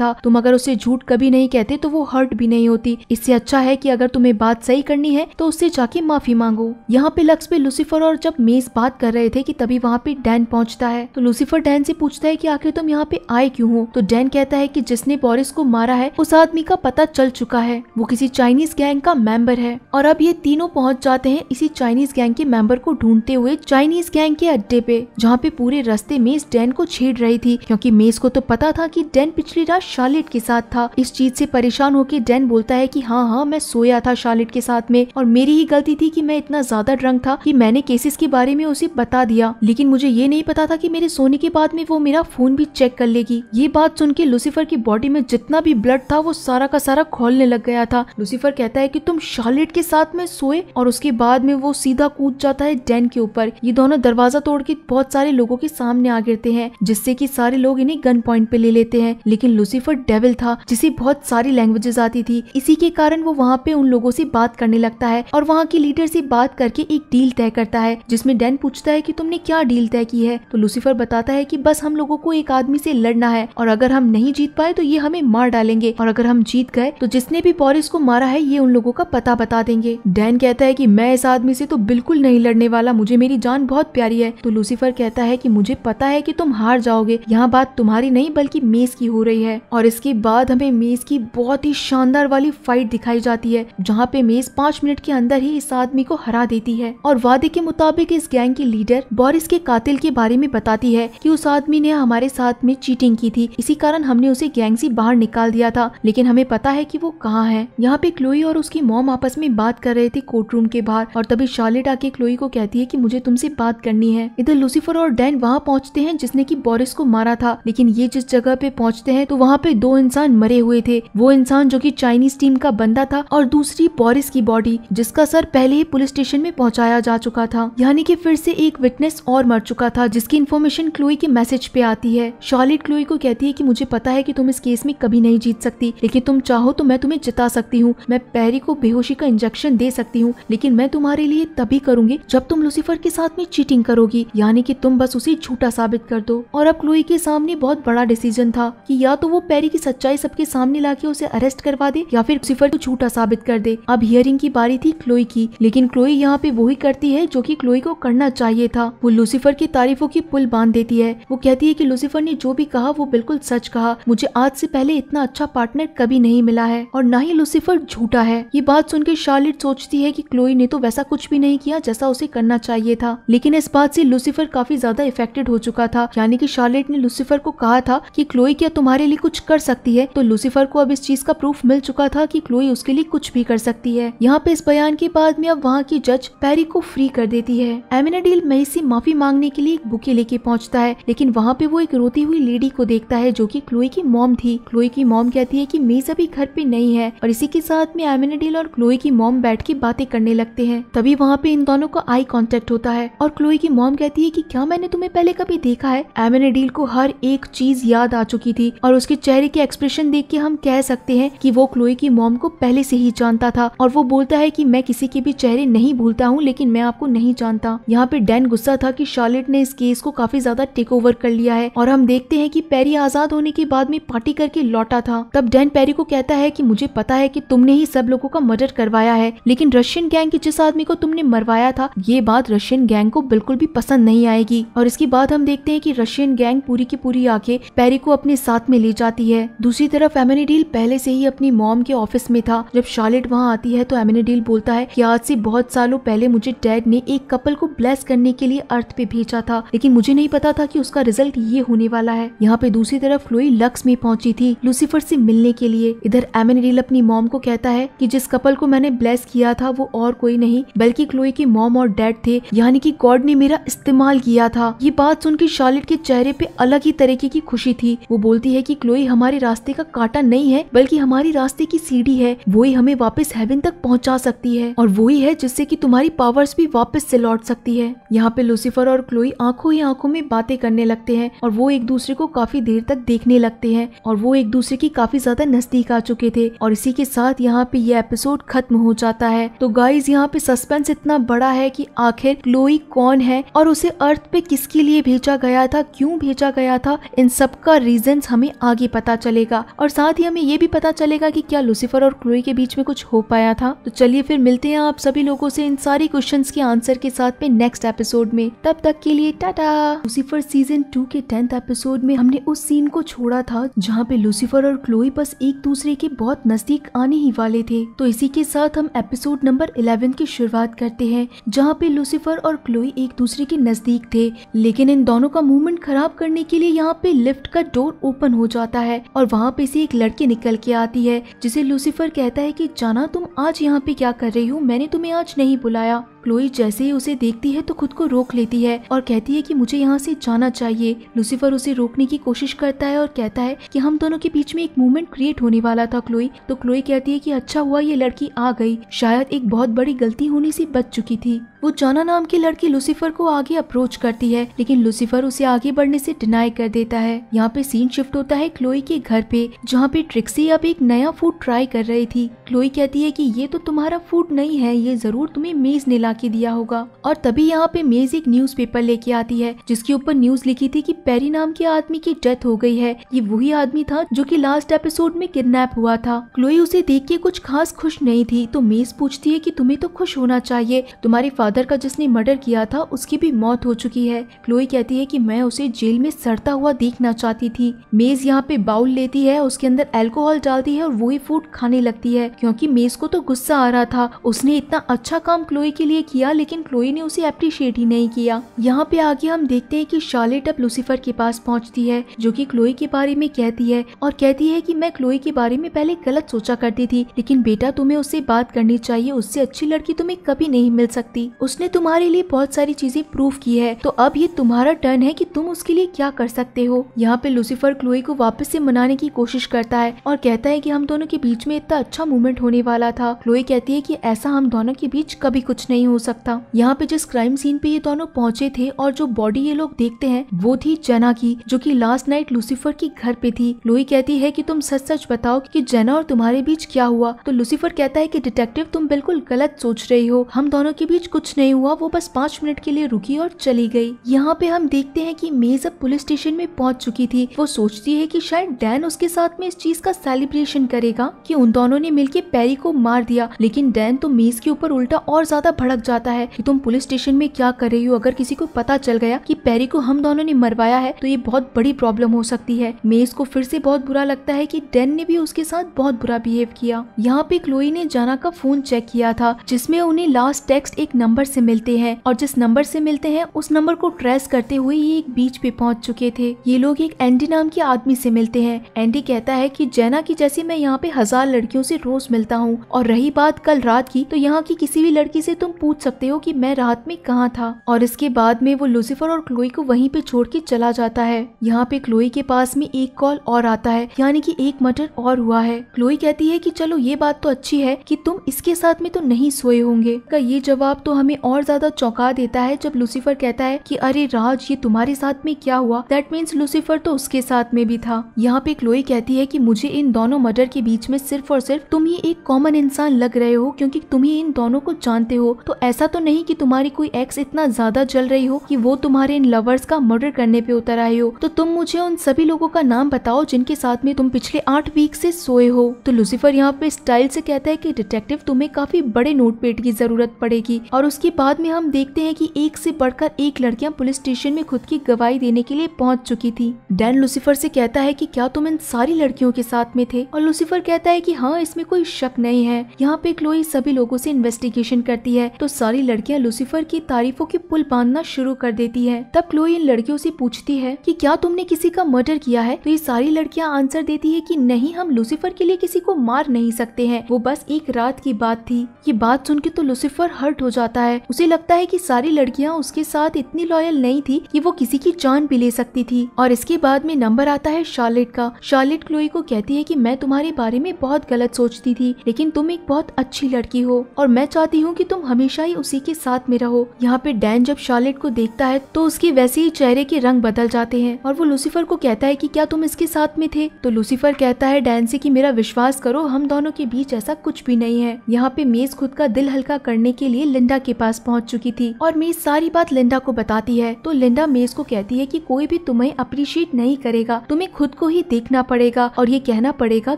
था तुम अगर उसे झूठ कभी नहीं कहते तो वो हर्ट भी नहीं होती इससे अच्छा है कि अगर तुम्हें बात सही करनी है तो उससे जाके माफी मांगो यहाँ पे लक्ष्य पे लूसीफर और जब मेज बात कर रहे थे की तभी वहाँ पे डैन पहुंचता है तो लूसीफर डैन से पूछता है की आखिर तुम यहाँ पे आए क्यूँ हो तो डैन कहता है की जिसने बोरिस को मारा है उस आदमी का पता चल चुका है वो किसी चाइनीज गैंग का मेंबर है और अब ये तीनों पहुंच जाते आते हैं इसी चाइनीज गैंग के मेंबर को ढूंढते हुए चाइनीज गैंग के अड्डे पे जहाँ पे पूरे रास्ते मेज डैन को छेड़ रही थी क्योंकि मेज को तो पता था कि डैन पिछली रात शार्लेट के साथ था इस चीज से परेशान होकर डैन बोलता है कि हाँ हाँ मैं सोया था शार्लेट के साथ में और मेरी ही गलती थी कि मैं इतना ज्यादा ड्रंक था कि मैंने केसेस के बारे में उसे बता दिया लेकिन मुझे ये नहीं पता था कि मेरे सोने के बाद में वो मेरा फोन भी चेक कर लेगी ये बात सुन के लुसीफर की बॉडी में जितना भी ब्लड था वो सारा का सारा खोलने लग गया था लुसीफर कहता है की तुम शार्लेट के साथ में सोए और उसके बाद में वो सीधा कूद जाता है डैन के ऊपर ये दोनों दरवाजा तोड़ के बहुत सारे लोगों के सामने आ गिरते हैं जिससे कि सारे लोग इन्हें गन पॉइंट पे ले लेते हैं लेकिन लूसीफर डेविल था जिसे बहुत सारी लैंग्वेजेस आती थी इसी के कारण वो वहाँ पे उन लोगों से बात करने लगता है और वहाँ के लीडर से बात करके एक डील तय करता है जिसमे डैन पूछता है की तुमने क्या डील तय की है तो लूसीफर बताता है की बस हम लोगो को एक आदमी से लड़ना है और अगर हम नहीं जीत पाए तो ये हमें मार डालेंगे और अगर हम जीत गए तो जिसने भी पॉरिस को मारा है ये उन लोगों का पता बता देंगे डैन कहता है की मैं मैं इस आदमी से तो बिल्कुल नहीं लड़ने वाला मुझे मेरी जान बहुत प्यारी है तो लूसीफर कहता है कि मुझे पता है कि तुम हार जाओगे यहाँ बात तुम्हारी नहीं बल्कि मेज की हो रही है और इसके बाद हमें मेज की बहुत ही शानदार वाली फाइट दिखाई जाती है जहाँ पे मेज पांच मिनट के अंदर ही इस आदमी को हरा देती है और वादे के मुताबिक इस गैंग की लीडर बोरिस के कातिल के बारे में बताती है की उस आदमी ने हमारे साथ में चीटिंग की थी इसी कारण हमने उसे गैंग से बाहर निकाल दिया था लेकिन हमें पता है की वो कहाँ है यहाँ पे क्लोई और उसकी मोम आपस में बात कर रहे थे कोर्ट रूम के बाहर बाहर और तभी शार्लेट आके क्लोई को कहती है की मुझे तुमसे बात करनी है इधर लूसीफर और डैन वहाँ पहुँचते हैं जिसने की बोरिस को मारा था लेकिन ये जिस जगह पे पहुँचते हैं तो वहाँ पे दो इंसान मरे हुए थे वो इंसान जो की चाइनीज टीम का बंदा था और दूसरी बोरिस की बॉडी जिसका सर पहले ही पुलिस स्टेशन में पहुँचाया जा चुका था यानी कि फिर से एक विटनेस और मर चुका था जिसकी इन्फॉर्मेशन क्लोई के मैसेज पे आती है शार्लेट क्लोई को कहती है कि मुझे पता है कि तुम इस केस में कभी नहीं जीत सकती लेकिन तुम चाहो तो मैं तुम्हें जिता सकती हूँ मैं पैरी को बेहोशी का इंजेक्शन दे सकती हूँ लेकिन मैं मैं तुम्हारे लिए तभी करूंगी जब तुम लुसिफर के साथ में चीटिंग करोगी यानी कि तुम बस उसे झूठा साबित कर दो और अब क्लोई के सामने बहुत बड़ा डिसीजन था कि या तो वो पैरी की सच्चाई सबके सामने के उसे अरेस्ट करवा दे या फिर लुसीफर को झूठा साबित कर दे अब हियरिंग की बारी थी क्लोई की लेकिन क्लोई यहाँ पे वही करती है जो की क्लोई को करना चाहिए था वो लुसिफर की तारीफों की पुल बांध देती है वो कहती है की लुसिफर ने जो भी कहा वो बिल्कुल सच कहा मुझे आज ऐसी पहले इतना अच्छा पार्टनर कभी नहीं मिला है और न ही लूसीफर झूठा है ये बात सुनकर शार्लिट सोचती है की क्लोई ने तो तो वैसा कुछ भी नहीं किया जैसा उसे करना चाहिए था लेकिन इस बात से लूसीफर काफी ज्यादा इफेक्टेड हो चुका था यानी कि शार्लेट ने लूसीफर को कहा था कि क्लोई क्या तुम्हारे लिए कुछ कर सकती है तो लूसीफर को अब इस चीज का प्रूफ मिल चुका था कि क्लोई उसके लिए कुछ भी कर सकती है यहाँ पे इस बयान के बाद में अब वहाँ की जज पैरी को फ्री कर देती है एमिनाडील मई से माफी मांगने के लिए एक बुके लेके पहुँचता है लेकिन वहाँ पे वो एक रोती हुई लेडी को देखता है जो की क्लोई की मॉम थी क्लोई की मॉम कहती है की मेज अभी घर पे नहीं है और इसी के साथ में एमिनाडील और क्लोई की मॉम बैठ के बातें करने लगते हैं है तभी वहाँ पे इन दोनों का आई कॉन्टेक्ट होता है और क्लोई की मॉम कहती है कि क्या मैंने तुम्हें पहले कभी देखा है एमेनेडील को हर एक चीज याद आ चुकी थी और उसके चेहरे के एक्सप्रेशन देख के हम कह सकते हैं कि वो क्लोई की मॉम को पहले से ही जानता था और वो बोलता है कि मैं किसी के भी चेहरे नहीं भूलता हूँ लेकिन मैं आपको नहीं जानता यहाँ पे डैन गुस्सा था कि शार्लेट ने इस केस को काफी ज्यादा टेक ओवर कर लिया है और हम देखते हैं कि पेरी आजाद होने के बाद में पार्टी करके लौटा था तब डैन पेरी को कहता है की मुझे पता है की तुमने ही सब लोगों का मर्डर करवाया है लेकिन रशियन गैंग के जिस आदमी को तुमने मरवाया था ये बात रशियन गैंग को बिल्कुल भी पसंद नहीं आएगी और इसके बाद हम देखते हैं कि रशियन गैंग पूरी की पूरी आके पैरी को अपने साथ में ले जाती है दूसरी तरफ एमेनीडील पहले से ही अपनी मॉम के ऑफिस में था जब शार्लेट वहाँ आती है तो एमेनीडील बोलता है की आज से बहुत सालों पहले मुझे डैड ने एक कपल को ब्लेस करने के लिए अर्थ पे भेजा था लेकिन मुझे नहीं पता था की उसका रिजल्ट ये होने वाला है यहाँ पे दूसरी तरफ लोई लक्स में पहुंची थी लूसीफर से मिलने के लिए इधर एमेनीडील अपनी मॉम को कहता है की जिस कपल को मैंने ब्लेस किया था वो और कोई ही नहीं बल्कि क्लोई के मॉम और डैड थे यानी कि गॉड ने मेरा इस्तेमाल किया था ये बात सुनकर शार्लेट के चेहरे पे अलग ही तरीके की खुशी थी वो बोलती है कि क्लोई हमारे रास्ते का कांटा नहीं है बल्कि हमारी रास्ते की सीढ़ी है वो ही हमें वापस हेवन तक पहुंचा सकती है और वो ही है जिससे कि तुम्हारी पावर्स भी वापस से लौट सकती है यहाँ पे लूसीफर और क्लोई आंखों ही आंखों में बातें करने लगते हैं और वो एक दूसरे को काफी देर तक देखने लगते हैं और वो एक दूसरे की काफी ज्यादा नजदीक आ चुके थे और इसी के साथ यहाँ पे ये एपिसोड खत्म हो जाता है तो गाइज यहाँ यहाँ पे सस्पेंस इतना बड़ा है कि आखिर क्लोई कौन है और उसे अर्थ पे किसके लिए भेजा गया था क्यों भेजा गया था इन सब का रीजन हमें आगे पता चलेगा और साथ ही हमें ये भी पता चलेगा कि क्या लुसिफर और क्लोई के बीच में कुछ हो पाया था तो चलिए फिर मिलते हैं आप सभी लोगों से इन सारी क्वेश्चन के आंसर के साथ में नेक्स्ट एपिसोड में तब तक के लिए टाटा लुसिफर सीजन टू के टेंथ एपिसोड में हमने उस सीन को छोड़ा था जहाँ पे लुसिफर और क्लोई बस एक दूसरे के बहुत नजदीक आने ही वाले थे तो इसी के साथ हम एपिसोड नंबर इलेवन की शुरुआत करते हैं जहाँ पे लूसीफर और क्लोई एक दूसरे के नजदीक थे लेकिन इन दोनों का मूवमेंट खराब करने के लिए यहाँ पे लिफ्ट का डोर ओपन हो जाता है और वहाँ पे से एक लड़की निकल के आती है जिसे लूसीफर कहता है की जाना तुम आज यहाँ पे क्या कर रही हो मैंने तुम्हें आज नहीं बुलाया क्लोई जैसे ही उसे देखती है तो खुद को रोक लेती है और कहती है कि मुझे यहाँ से जाना चाहिए लूसीफर उसे रोकने की कोशिश करता है और कहता है कि हम दोनों के बीच में एक मूवमेंट क्रिएट होने वाला था क्लोई तो क्लोई कहती है कि अच्छा हुआ ये लड़की आ गई शायद एक बहुत बड़ी गलती होने से बच चुकी थी वो जाना नाम की लड़की लूसीफर को आगे अप्रोच करती है लेकिन लूसीफर उसे आगे बढ़ने से डिनाई कर देता है यहाँ पे सीन शिफ्ट होता है क्लोई के घर पे जहाँ पे ट्रिक्सी अब एक नया फूड ट्राई कर रही थी क्लोई कहती है कि ये तो तुम्हारा फूड नहीं है ये जरूर तुम्हें मेज ने ला के दिया होगा और तभी यहाँ पे मेज एक न्यूज पेपर लेके आती है जिसके ऊपर न्यूज लिखी थी की पेरी नाम के आदमी की डेथ हो गई है ये वही आदमी था जो की लास्ट एपिसोड में किडनेप हुआ था क्लोई उसे देख के कुछ खास खुश नहीं थी तो मेज पूछती है की तुम्हें तो खुश होना चाहिए तुम्हारे फादर का जिसने मर्डर किया था उसकी भी मौत हो चुकी है क्लोई कहती है कि मैं उसे जेल में सड़ता हुआ देखना चाहती थी मेज यहाँ पे बाउल लेती है उसके अंदर एल्कोहल डालती है और वही फूड खाने लगती है क्योंकि मेज को तो गुस्सा आ रहा था उसने इतना अच्छा काम क्लोई के लिए किया लेकिन क्लोई ने उसे अप्रिशिएट ही नहीं किया यहाँ पे आगे हम देखते हैं कि शार्लेट अब लूसीफर के पास पहुँचती है जो कि क्लोई के बारे में कहती है और कहती है कि मैं क्लोई के बारे में पहले गलत सोचा करती थी लेकिन बेटा तुम्हें उससे बात करनी चाहिए उससे अच्छी लड़की तुम्हें कभी नहीं मिल सकती उसने तुम्हारे लिए बहुत सारी चीजें प्रूव की है तो अब ये तुम्हारा टर्न है की तुम उसके लिए क्या कर सकते हो यहाँ पे लूसीफर क्लोई को वापस ऐसी मनाने की कोशिश करता है और कहता है की हम दोनों के बीच में इतना अच्छा मूवमेंट होने वाला था क्लोई कहती है की ऐसा हम दोनों के बीच कभी कुछ नहीं हो हो सकता यहाँ पे जिस क्राइम सीन पे ये दोनों पहुंचे थे और जो बॉडी ये लोग देखते हैं वो थी जना की जो की लास्ट नाइट लूसीफर की घर पे थी लोई कहती है की तुम सच सच बताओ की जना और तुम्हारे बीच क्या हुआ तो लूसीफर कहता है की डिटेक्टिव तुम बिल्कुल गलत सोच रही हो हम दोनों के बीच कुछ नहीं हुआ वो बस पाँच मिनट के लिए रुकी और चली गयी यहाँ पे हम देखते है की मेज अब पुलिस स्टेशन में पहुँच चुकी थी वो सोचती है की शायद डैन उसके साथ में इस चीज का सेलिब्रेशन करेगा की उन दोनों ने मिल पैरी को मार दिया लेकिन डैन तो मेज के ऊपर उल्टा और ज्यादा भड़क जाता है कि तुम पुलिस स्टेशन में क्या कर रही हो अगर किसी को पता चल गया कि पैरी को हम दोनों ने मरवाया है तो ये बहुत बड़ी प्रॉब्लम हो सकती है मेज को फिर से बहुत बुरा लगता है कि डेन ने भी उसके साथ बहुत बुरा बिहेव किया यहाँ पे क्लोई ने जाना का फोन चेक किया था जिसमे उन्हें लास्ट टेक्स्ट एक नंबर से मिलते हैं और जिस नंबर से मिलते हैं उस नंबर को ट्रेस करते हुए ये एक बीच पे पहुँच चुके थे ये लोग एक एंडी नाम के आदमी से मिलते हैं एंडी कहता है की जैना की जैसे मैं यहाँ पे हजार लड़कियों से रोज मिलता हूँ और रही बात कल रात की तो यहाँ की किसी भी लड़की से तुम पूछ सकते हो कि मैं रात में कहाँ था और इसके बाद में वो लूसीफर और क्लोई को वहीं पे छोड़ के चला जाता है यहाँ पे क्लोई के पास में एक कॉल और आता है यानी कि एक मर्डर और हुआ है क्लोई कहती है कि चलो ये बात तो अच्छी है कि तुम इसके साथ में तो नहीं सोए होंगे का ये जवाब तो हमें और ज्यादा चौंका देता है जब लूसीफर कहता है की अरे राज ये तुम्हारे साथ में क्या हुआ दैट मीन्स लूसीफर तो उसके साथ में भी था यहाँ पे क्लोई कहती है की मुझे इन दोनों मर्डर के बीच में सिर्फ और सिर्फ तुम ही एक कॉमन इंसान लग रहे हो क्योंकि तुम ही इन दोनों को जानते हो तो ऐसा तो नहीं कि तुम्हारी कोई एक्स इतना ज्यादा जल रही हो कि वो तुम्हारे इन लवर्स का मर्डर करने पे उतर आए हो तो तुम मुझे उन सभी लोगों का नाम बताओ जिनके साथ में तुम पिछले आठ वीक से सोए हो तो लूसीफर यहाँ पे स्टाइल से कहता है कि डिटेक्टिव तुम्हें काफी बड़े नोटपैड की जरूरत पड़ेगी और उसके बाद में हम देखते हैं की एक से बढ़कर एक लड़कियाँ पुलिस स्टेशन में खुद की गवाही देने के लिए पहुँच चुकी थी डैन लूसीफर से कहता है की क्या तुम इन सारी लड़कियों के साथ में थे और लूसीफर कहता है की हाँ इसमें कोई शक नहीं है यहाँ पे क्लोई सभी लोगों से इन्वेस्टिगेशन करती है तो तो सारी लड़कियां लूसीफर की तारीफों की पुल बांधना शुरू कर देती है तब क्लोई इन लड़कियों से पूछती है कि क्या तुमने किसी का मर्डर किया है तो ये सारी लड़कियां आंसर देती है कि नहीं हम लूसीफर के लिए किसी को मार नहीं सकते हैं वो बस एक रात की बात थी ये बात सुन के तो लूसीफर हर्ट हो जाता है उसे लगता है कि सारी लड़कियां उसके साथ इतनी लॉयल नहीं थी कि वो किसी की जान भी ले सकती थी और इसके बाद में नंबर आता है शार्लेट का शार्लेट क्लोई को कहती है कि मैं तुम्हारे बारे में बहुत गलत सोचती थी लेकिन तुम एक बहुत अच्छी लड़की हो और मैं चाहती हूँ कि तुम हमेशा हमेशा ही उसी के साथ में रहो यहाँ पे डैन जब शार्लेट को देखता है तो उसके वैसे ही चेहरे के रंग बदल जाते हैं और वो लूसीफर को कहता है कि क्या तुम इसके साथ में थे तो लूसीफर कहता है डैन से कि मेरा विश्वास करो हम दोनों के बीच ऐसा कुछ भी नहीं है यहाँ पे मेज खुद का दिल हल्का करने के लिए लिंडा के पास पहुँच चुकी थी और मेज सारी बात लिंडा को बताती है तो लिंडा मेज को कहती है की कोई भी तुम्हें अप्रिशिएट नहीं करेगा तुम्हें खुद को ही देखना पड़ेगा और ये कहना पड़ेगा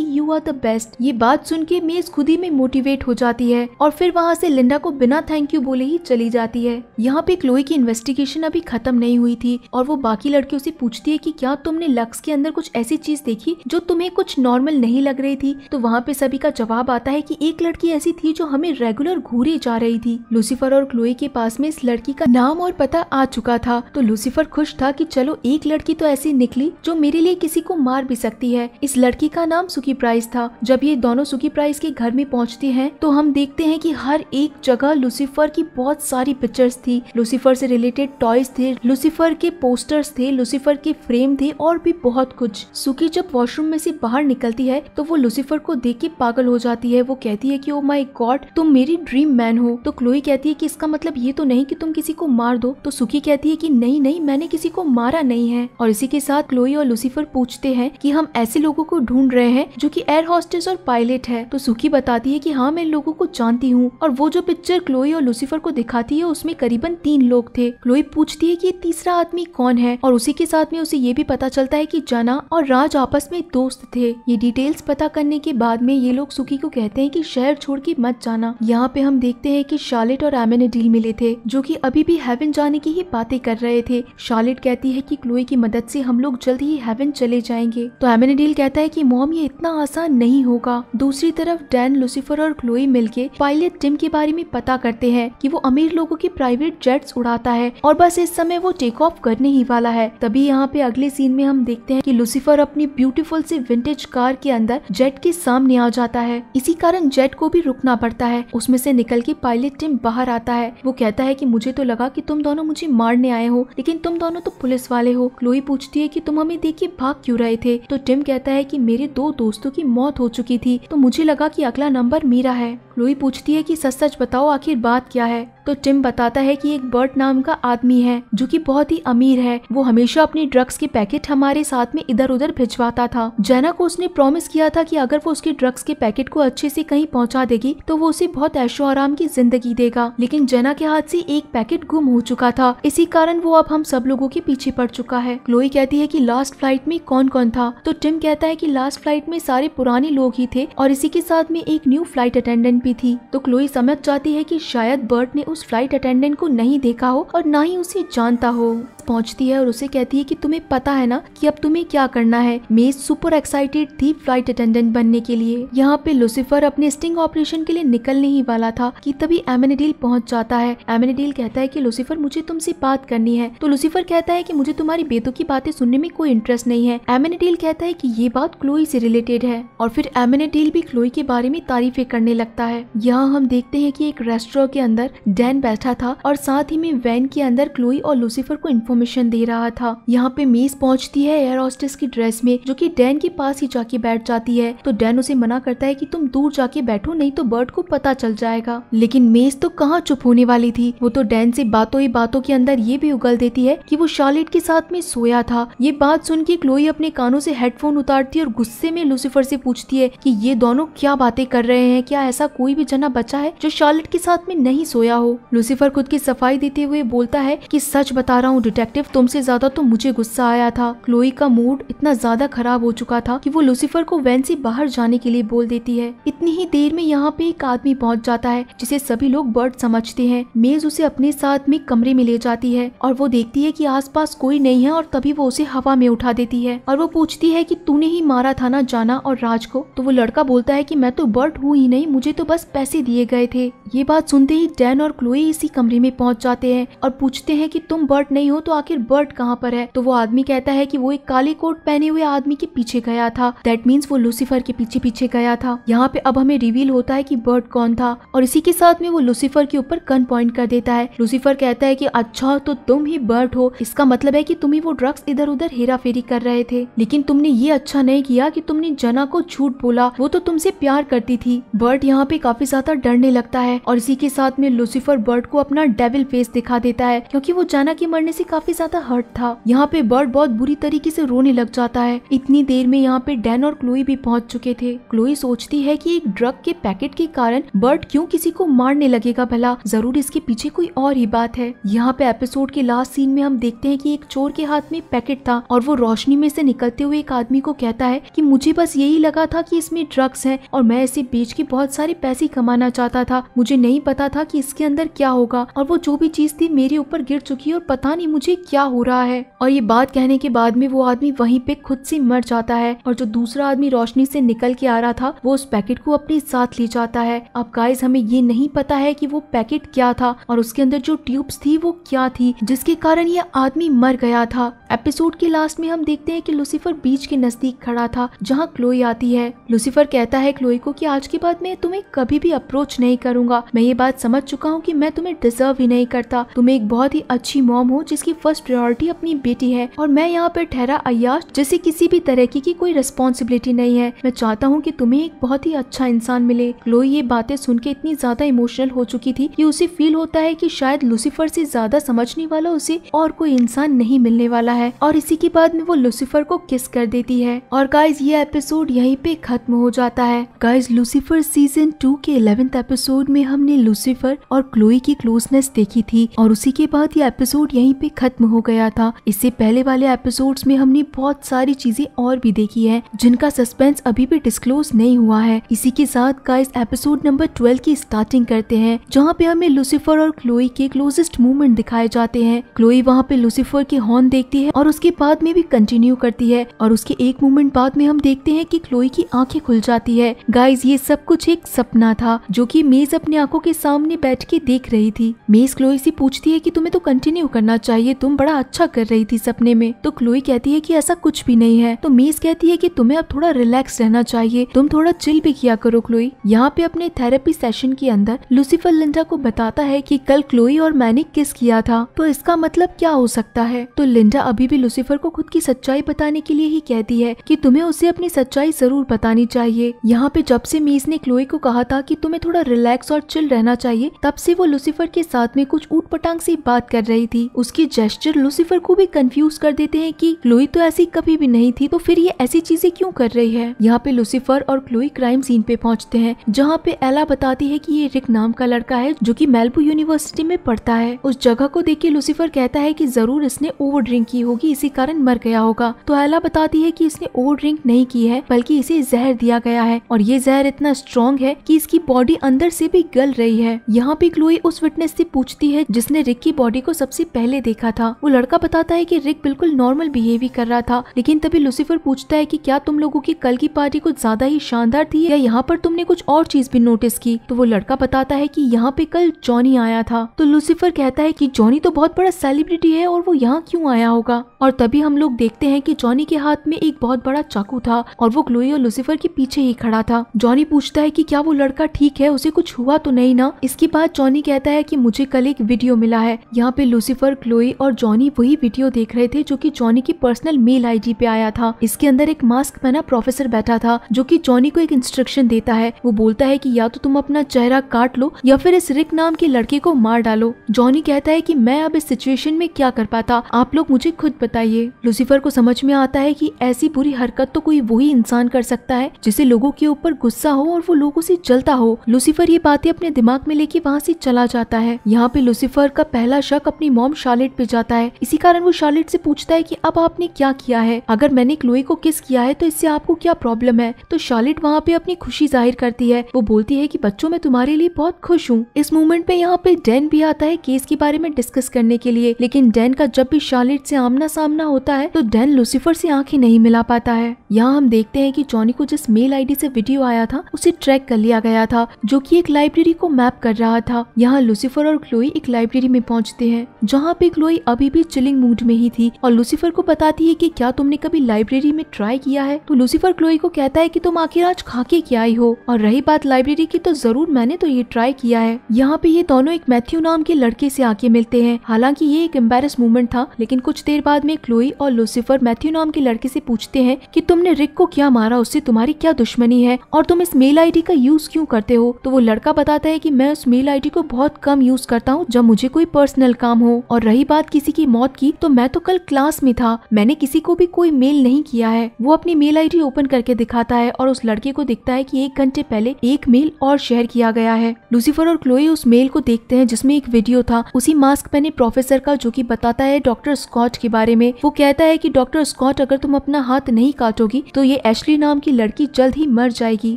की यू आर द बेस्ट ये बात सुन के मेज खुद ही में मोटिवेट हो जाती है और फिर वहाँ से लिंडा को बिना बिना थैंक यू बोले ही चली जाती है यहाँ पे क्लोई की इन्वेस्टिगेशन अभी खत्म नहीं हुई थी और वो बाकी लड़कियों से पूछती है कि क्या तुमने लक्स के अंदर कुछ ऐसी चीज देखी जो तुम्हें कुछ नॉर्मल नहीं लग रही थी तो वहाँ पे सभी का जवाब आता है कि एक लड़की ऐसी थी जो हमें रेगुलर घूरे जा रही थी लूसीफर और क्लोई के पास में इस लड़की का नाम और पता आ चुका था तो लूसीफर खुश था की चलो एक लड़की तो ऐसी निकली जो मेरे लिए किसी को मार भी सकती है इस लड़की का नाम सुखी प्राइस था जब ये दोनों सुखी प्राइस के घर में पहुँचते हैं तो हम देखते है की हर एक जगह लूसीफर की बहुत सारी पिक्चर्स थी लूसीफर से रिलेटेड टॉयज थे लूसीफर के पोस्टर्स थे लूसीफर के फ्रेम थे और भी बहुत कुछ सुखी जब वॉशरूम में से बाहर निकलती है तो वो लूसीफर को देख के पागल हो जाती है वो कहती है की ओ माई गॉड तुम मेरी ड्रीम मैन हो तो क्लोई कहती है की इसका मतलब ये तो नहीं कि तुम किसी को मार दो तो सुखी कहती है की नहीं नहीं मैंने किसी को मारा नहीं है और इसी के साथ क्लोई और लूसीफर पूछते हैं की हम ऐसे लोगों को ढूंढ रहे हैं जो की एयर हॉस्टेस और पायलट है तो सुखी बताती है कि हाँ मैं इन लोगों को जानती हूँ और वो जो पिक्चर क्लोई क्लोई और लूसीफर को दिखाती है उसमें करीबन तीन लोग थे क्लोई पूछती है कि ये तीसरा आदमी कौन है और उसी के साथ में उसे ये भी पता चलता है कि जना और राज आपस में दोस्त थे ये डिटेल्स पता करने के बाद में ये लोग सुखी को कहते हैं कि शहर छोड़ के मत जाना यहाँ पे हम देखते हैं कि शालिट और ने डील मिले थे जो कि अभी भी हेवन जाने की ही बातें कर रहे थे शालिट कहती है कि क्लोई की मदद से हम लोग जल्द ही हेवन चले जाएंगे तो एमिन डील कहता है कि मोम ये इतना आसान नहीं होगा दूसरी तरफ डैन लूसीफर और क्लोई मिलके पायलट टिम के बारे में पता कर करते हैं कि वो अमीर लोगों की प्राइवेट जेट्स उड़ाता है और बस इस समय वो टेक ऑफ करने ही वाला है तभी यहाँ पे अगले सीन में हम देखते हैं कि लुसिफर अपनी ब्यूटीफुल से विंटेज कार के अंदर जेट के सामने आ जाता है इसी कारण जेट को भी रुकना पड़ता है उसमें से निकल के पायलट टिम बाहर आता है वो कहता है की मुझे तो लगा की तुम दोनों मुझे मारने आए हो लेकिन तुम दोनों तो पुलिस वाले हो लोई पूछती है की तुम हमें देखिए भाग क्यूँ रहे थे तो टिम कहता है की मेरे दो दोस्तों की मौत हो चुकी थी तो मुझे लगा की अगला नंबर मेरा है लोई पूछती है कि सच सच बताओ आखिर आखिर बात क्या है तो टिम बताता है कि एक बर्ट नाम का आदमी है जो कि बहुत ही अमीर है वो हमेशा अपनी ड्रग्स के पैकेट हमारे साथ में इधर उधर भिजवाता था जैना को उसने प्रॉमिस किया था कि अगर वो उसके ड्रग्स के पैकेट को अच्छे से कहीं पहुंचा देगी तो वो उसे बहुत ऐशो आराम की जिंदगी देगा लेकिन जैना के हाथ से एक पैकेट गुम हो चुका था इसी कारण वो अब हम सब लोगों के पीछे पड़ चुका है क्लोई कहती है की लास्ट फ्लाइट में कौन कौन था तो टिम कहता है की लास्ट फ्लाइट में सारे पुराने लोग ही थे और इसी के साथ में एक न्यू फ्लाइट अटेंडेंट भी थी तो क्लोई समझ जाती है की शायद बर्ट ने उस उस फ्लाइट अटेंडेंट को नहीं देखा हो और ना ही उसे जानता हो पहुंचती है और उसे कहती है कि तुम्हें पता है ना कि अब तुम्हें क्या करना है मेज सुपर एक्साइटेड थी फ्लाइट अटेंडेंट बनने के लिए यहाँ पे लुसिफर अपने स्टिंग ऑपरेशन के लिए निकलने ही वाला था कि तभी एमेनेडील पहुंच जाता है एमेनेडील कहता है कि लुसिफर मुझे तुमसे बात करनी है तो लुसिफर कहता है कि मुझे तुम्हारी की बातें सुनने में कोई इंटरेस्ट नहीं है एमेनेडील कहता है की ये बात क्लोई से रिलेटेड है और फिर एमेनेडील भी क्लोई के बारे में तारीफे करने लगता है यहाँ हम देखते है की एक रेस्टोरेंट के अंदर डैन बैठा था और साथ ही में वैन के अंदर क्लोई और लूसीफर को इन्फॉर्मेशन दे रहा था यहाँ पे मेज पहुँचती है एयर हॉस्टेस की ड्रेस में जो की डैन के पास ही जाके बैठ जाती है तो डैन उसे मना करता है की तुम दूर जाके बैठो नहीं तो बर्ड को पता चल जाएगा लेकिन मेज तो कहाँ चुप होने वाली थी वो तो डैन से बातों ही बातों के अंदर ये भी उगल देती है की वो शार्लेट के साथ में सोया था ये बात सुन के क्लोई अपने कानों से हेडफोन उतारती है और गुस्से में लूसीफर से पूछती है कि ये दोनों क्या बातें कर रहे हैं क्या ऐसा कोई भी जना बचा है जो शार्लेट के साथ में नहीं सोया हो लूसीफर खुद की सफाई देते हुए बोलता है कि सच बता रहा हूँ डिटेक्टिव तुमसे ज्यादा तो मुझे गुस्सा आया था क्लोई का मूड इतना ज्यादा खराब हो चुका था कि वो लूसीफर को वैन से बाहर जाने के लिए बोल देती है इतनी ही देर में यहाँ पे एक आदमी पहुँच जाता है जिसे सभी लोग बर्ड समझते हैं मेज उसे अपने साथ में कमरे में ले जाती है और वो देखती है आस पास कोई नहीं है और तभी वो उसे हवा में उठा देती है और वो पूछती है की तूने ही मारा था ना जाना और राज को तो वो लड़का बोलता है की मैं तो बर्ड हूँ ही नहीं मुझे तो बस पैसे दिए गए थे ये बात सुनते ही डैन और क्लोई इसी कमरे में पहुंच जाते हैं और पूछते हैं कि तुम बर्ट नहीं हो तो आखिर बर्ट कहाँ पर है तो वो आदमी कहता है कि वो एक काले कोट पहने हुए आदमी के पीछे गया था दैट मीन्स वो लूसीफर के पीछे पीछे गया था यहाँ पे अब हमें रिवील होता है की बर्ट कौन था और इसी के साथ में वो लूसीफर के ऊपर कन पॉइंट कर देता है लूसीफर कहता है की अच्छा तो तुम ही बर्ट हो इसका मतलब है की तुम ही वो ड्रग्स इधर उधर हेरा फेरी कर रहे थे लेकिन तुमने ये अच्छा नहीं किया कि तुमने जना को झूठ बोला वो तो तुमसे प्यार करती थी बर्ट यहाँ पे काफी ज्यादा डरने लगता है और इसी के साथ में लूसीफर क्रिस्टोफर बर्ड को अपना डेविल फेस दिखा देता है क्योंकि वो जाना के मरने से काफी ज्यादा हर्ट था यहाँ पे बर्ड बहुत बुरी तरीके से रोने लग जाता है इतनी देर में यहाँ पे डैन और क्लोई भी पहुंच चुके थे क्लोई सोचती है की एक ड्रग के पैकेट के कारण बर्ड क्यूँ किसी को मारने लगेगा भला जरूर इसके पीछे कोई और ही बात है यहाँ पे एपिसोड के लास्ट सीन में हम देखते हैं की एक चोर के हाथ में पैकेट था और वो रोशनी में से निकलते हुए एक आदमी को कहता है की मुझे बस यही लगा था की इसमें ड्रग्स है और मैं इसे बेच के बहुत सारे पैसे कमाना चाहता था मुझे नहीं पता था कि इसके अंदर अंदर क्या होगा और वो जो भी चीज थी मेरे ऊपर गिर चुकी है और पता नहीं मुझे क्या हो रहा है और ये बात कहने के बाद में वो आदमी वहीं पे खुद से मर जाता है और जो दूसरा आदमी रोशनी से निकल के आ रहा था वो उस पैकेट को अपने साथ ले जाता है अब गाइस हमें ये नहीं पता है कि वो पैकेट क्या था और उसके अंदर जो ट्यूब्स थी वो क्या थी जिसके कारण ये आदमी मर गया था एपिसोड के लास्ट में हम देखते हैं कि लुसिफर बीच के नजदीक खड़ा था जहाँ क्लोई आती है लुसिफर कहता है क्लोई को कि आज के बाद मैं तुम्हें कभी भी अप्रोच नहीं करूंगा मैं ये बात समझ चुका हूँ कि कि मैं तुम्हें डिजर्व ही नहीं करता तुम एक बहुत ही अच्छी मॉम हो जिसकी फर्स्ट प्रायोरिटी अपनी बेटी है और मैं यहाँ पर ठहरा अयाश जैसे किसी भी तरह की, की कोई रिस्पॉन्सिबिलिटी नहीं है मैं चाहता हूँ की तुम्हें एक बहुत ही अच्छा इंसान मिले लोई ये बातें सुन के इतनी ज्यादा इमोशनल हो चुकी थी की उसे फील होता है की शायद लूसीफर ऐसी ज्यादा समझने वाला उसे और कोई इंसान नहीं मिलने वाला है और इसी के बाद में वो लूसीफर को किस कर देती है और गाइज ये एपिसोड यहीं पे खत्म हो जाता है गाइज लूसीफर सीजन टू के इलेवेंथ एपिसोड में हमने लूसीफर और क्लोई की क्लोजनेस देखी थी और उसी के बाद ये एपिसोड यहीं पे खत्म हो गया था इससे पहले वाले एपिसोड्स में हमने बहुत सारी चीजें और भी देखी है जिनका सस्पेंस अभी भी डिस्क्लोज नहीं हुआ है इसी के साथ का इस एपिसोड नंबर ट्वेल्व की स्टार्टिंग करते हैं जहाँ पे हमें लूसीफर और क्लोई के क्लोजेस्ट मूवमेंट दिखाए जाते हैं क्लोई वहाँ पे लूसीफर की हॉर्न देखती है और उसके बाद में भी कंटिन्यू करती है और उसके एक मूवमेंट बाद में हम देखते हैं कि क्लोई की आंखें खुल जाती है गाइज ये सब कुछ एक सपना था जो कि मेज अपने आंखों के सामने बैठ के देख रही थी मेस क्लोई से पूछती है कि तुम्हें तो कंटिन्यू करना चाहिए तुम बड़ा अच्छा कर रही थी सपने में तो क्लोई कहती है कि ऐसा कुछ भी नहीं है तो मेस कहती है कि तुम्हें अब थोड़ा रिलैक्स रहना चाहिए तुम थोड़ा चिल भी किया करो क्लोई यहाँ पे अपने थेरेपी सेशन के अंदर लूसीफर लिंडा को बताता है की कल क्लोई और मैंने किस किया था तो इसका मतलब क्या हो सकता है तो लिंडा अभी भी लूसीफर को खुद की सच्चाई बताने के लिए ही कहती है की तुम्हे उसे अपनी सच्चाई जरूर बतानी चाहिए यहाँ पे जब से मेस ने क्लोई को कहा था की तुम्हें थोड़ा रिलैक्स और चिल रहना चाहिए तब से वो लूसीफर के साथ में कुछ ऊट पटांग से बात कर रही थी उसके जेस्टर लुसिफर को भी कंफ्यूज कर देते हैं कि क्लोई तो ऐसी कभी भी नहीं थी तो फिर ये ऐसी चीजें क्यों कर रही है यहाँ पे लुसिफर और क्लोई क्राइम सीन पे पहुँचते हैं जहाँ पे एला बताती है की ये रिक नाम का लड़का है जो की मेलबू यूनिवर्सिटी में पढ़ता है उस जगह को देख के लुसिफर कहता है की जरूर इसने ओवर ड्रिंक की होगी इसी कारण मर गया होगा तो एला बताती है की इसने ओवर ड्रिंक नहीं की है बल्कि इसे जहर दिया गया है और ये जहर इतना स्ट्रॉन्ग है की इसकी बॉडी अंदर से भी गल रही है यहाँ पे क्लोई उस विटनेस से पूछती है जिसने रिक की बॉडी को सबसे पहले देखा था वो लड़का बताता है की रिक बिल्कुल नॉर्मल बिहेव कर रहा था लेकिन तभी लुसिफर पूछता है की क्या तुम लोगों की कल की पार्टी कुछ ज्यादा ही शानदार थी या यहाँ पर तुमने कुछ और चीज भी नोटिस की तो वो लड़का बताता है की यहाँ पे कल जॉनी आया था तो लुसिफर कहता है की जॉनी तो बहुत बड़ा सेलिब्रिटी है और वो यहाँ क्यूँ आया होगा और तभी हम लोग देखते है की जॉनी के हाथ में एक बहुत बड़ा चाकू था और वो ग्लोई और लुसिफर के पीछे ही खड़ा था जॉनी पूछता है की क्या वो लड़का ठीक है उसे कुछ हुआ तो नहीं ना इसके बाद जॉनी जॉनी कहता है कि मुझे कल एक वीडियो मिला है यहाँ पे लूसीफर क्लोई और जॉनी वही वीडियो देख रहे थे जो कि जॉनी की पर्सनल मेल आईडी पे आया था इसके अंदर एक मास्क पहना प्रोफेसर बैठा था जो कि जॉनी को एक इंस्ट्रक्शन देता है वो बोलता है कि या तो तुम अपना चेहरा काट लो या फिर इस रिक नाम के लड़के को मार डालो जॉनी कहता है की मैं अब इस सिचुएशन में क्या कर पाता आप लोग मुझे खुद बताइए लूसीफर को समझ में आता है की ऐसी बुरी हरकत तो कोई वही इंसान कर सकता है जिसे लोगों के ऊपर गुस्सा हो और वो लोगों से जलता हो लूसीफर ये बातें अपने दिमाग में लेके वहाँ से चला जाता है यहाँ पे लुसिफर का पहला शक अपनी मॉम शार्लेट पे जाता है इसी कारण वो शार्लेट से पूछता है कि अब आपने क्या किया है अगर मैंने क्लोई को किस किया है तो इससे आपको क्या प्रॉब्लम है तो शार्लेट वहाँ पे अपनी खुशी जाहिर करती है वो बोलती है की बच्चों में तुम्हारे लिए बहुत खुश हूँ इस मूवमेंट में यहाँ पे डैन भी आता है केस के बारे में डिस्कस करने के लिए लेकिन डैन का जब भी शार्लेट से आमना सामना होता है तो डैन लुसिफर से आंखें नहीं मिला पाता है यहाँ हम देखते हैं कि जॉनी को जिस मेल आईडी से वीडियो आया था उसे ट्रैक कर लिया गया था जो कि एक लाइब्रेरी को मैप कर रहा था यहाँ लुसिफर और क्लोई एक लाइब्रेरी में पहुँचते हैं जहाँ पे क्लोई अभी भी चिलिंग मूड में ही थी और लुसिफर को बताती है की क्या तुमने कभी लाइब्रेरी में ट्राई किया है तो लुसिफर क्लोई को कहता है की तुम आखिर आज खाके क्या आई हो और रही बात लाइब्रेरी की तो जरूर मैंने तो ये ट्राई किया है यहाँ पे ये दोनों एक मैथ्यू नाम के लड़के से आके मिलते हैं हालांकि ये एक एम्बेरस मूवमेंट था लेकिन कुछ देर बाद में क्लोई और लुसिफर मैथ्यू नाम के लड़के से पूछते हैं कि तुमने रिक को क्या मारा उससे तुम्हारी क्या दुश्मनी है और तुम इस मेल आईडी का यूज क्यों करते हो तो वो लड़का बताता है कि मैं उस मेल आईडी को को बहुत कम यूज करता हूँ जब मुझे कोई पर्सनल काम हो और रही बात किसी की मौत की तो मैं तो कल क्लास में था मैंने किसी को भी कोई मेल नहीं किया है वो अपनी मेल आईडी ओपन करके दिखाता है और उस लड़के को दिखता है कि एक घंटे पहले एक मेल और शेयर किया गया है लूसीफर और क्लोई उस मेल को देखते हैं जिसमें एक वीडियो था उसी मास्क पहने प्रोफेसर का जो कि बताता है डॉक्टर स्कॉट के बारे में वो कहता है कि डॉक्टर स्कॉट अगर तुम अपना हाथ नहीं काटोगी तो ये एशली नाम की लड़की जल्द ही मर जाएगी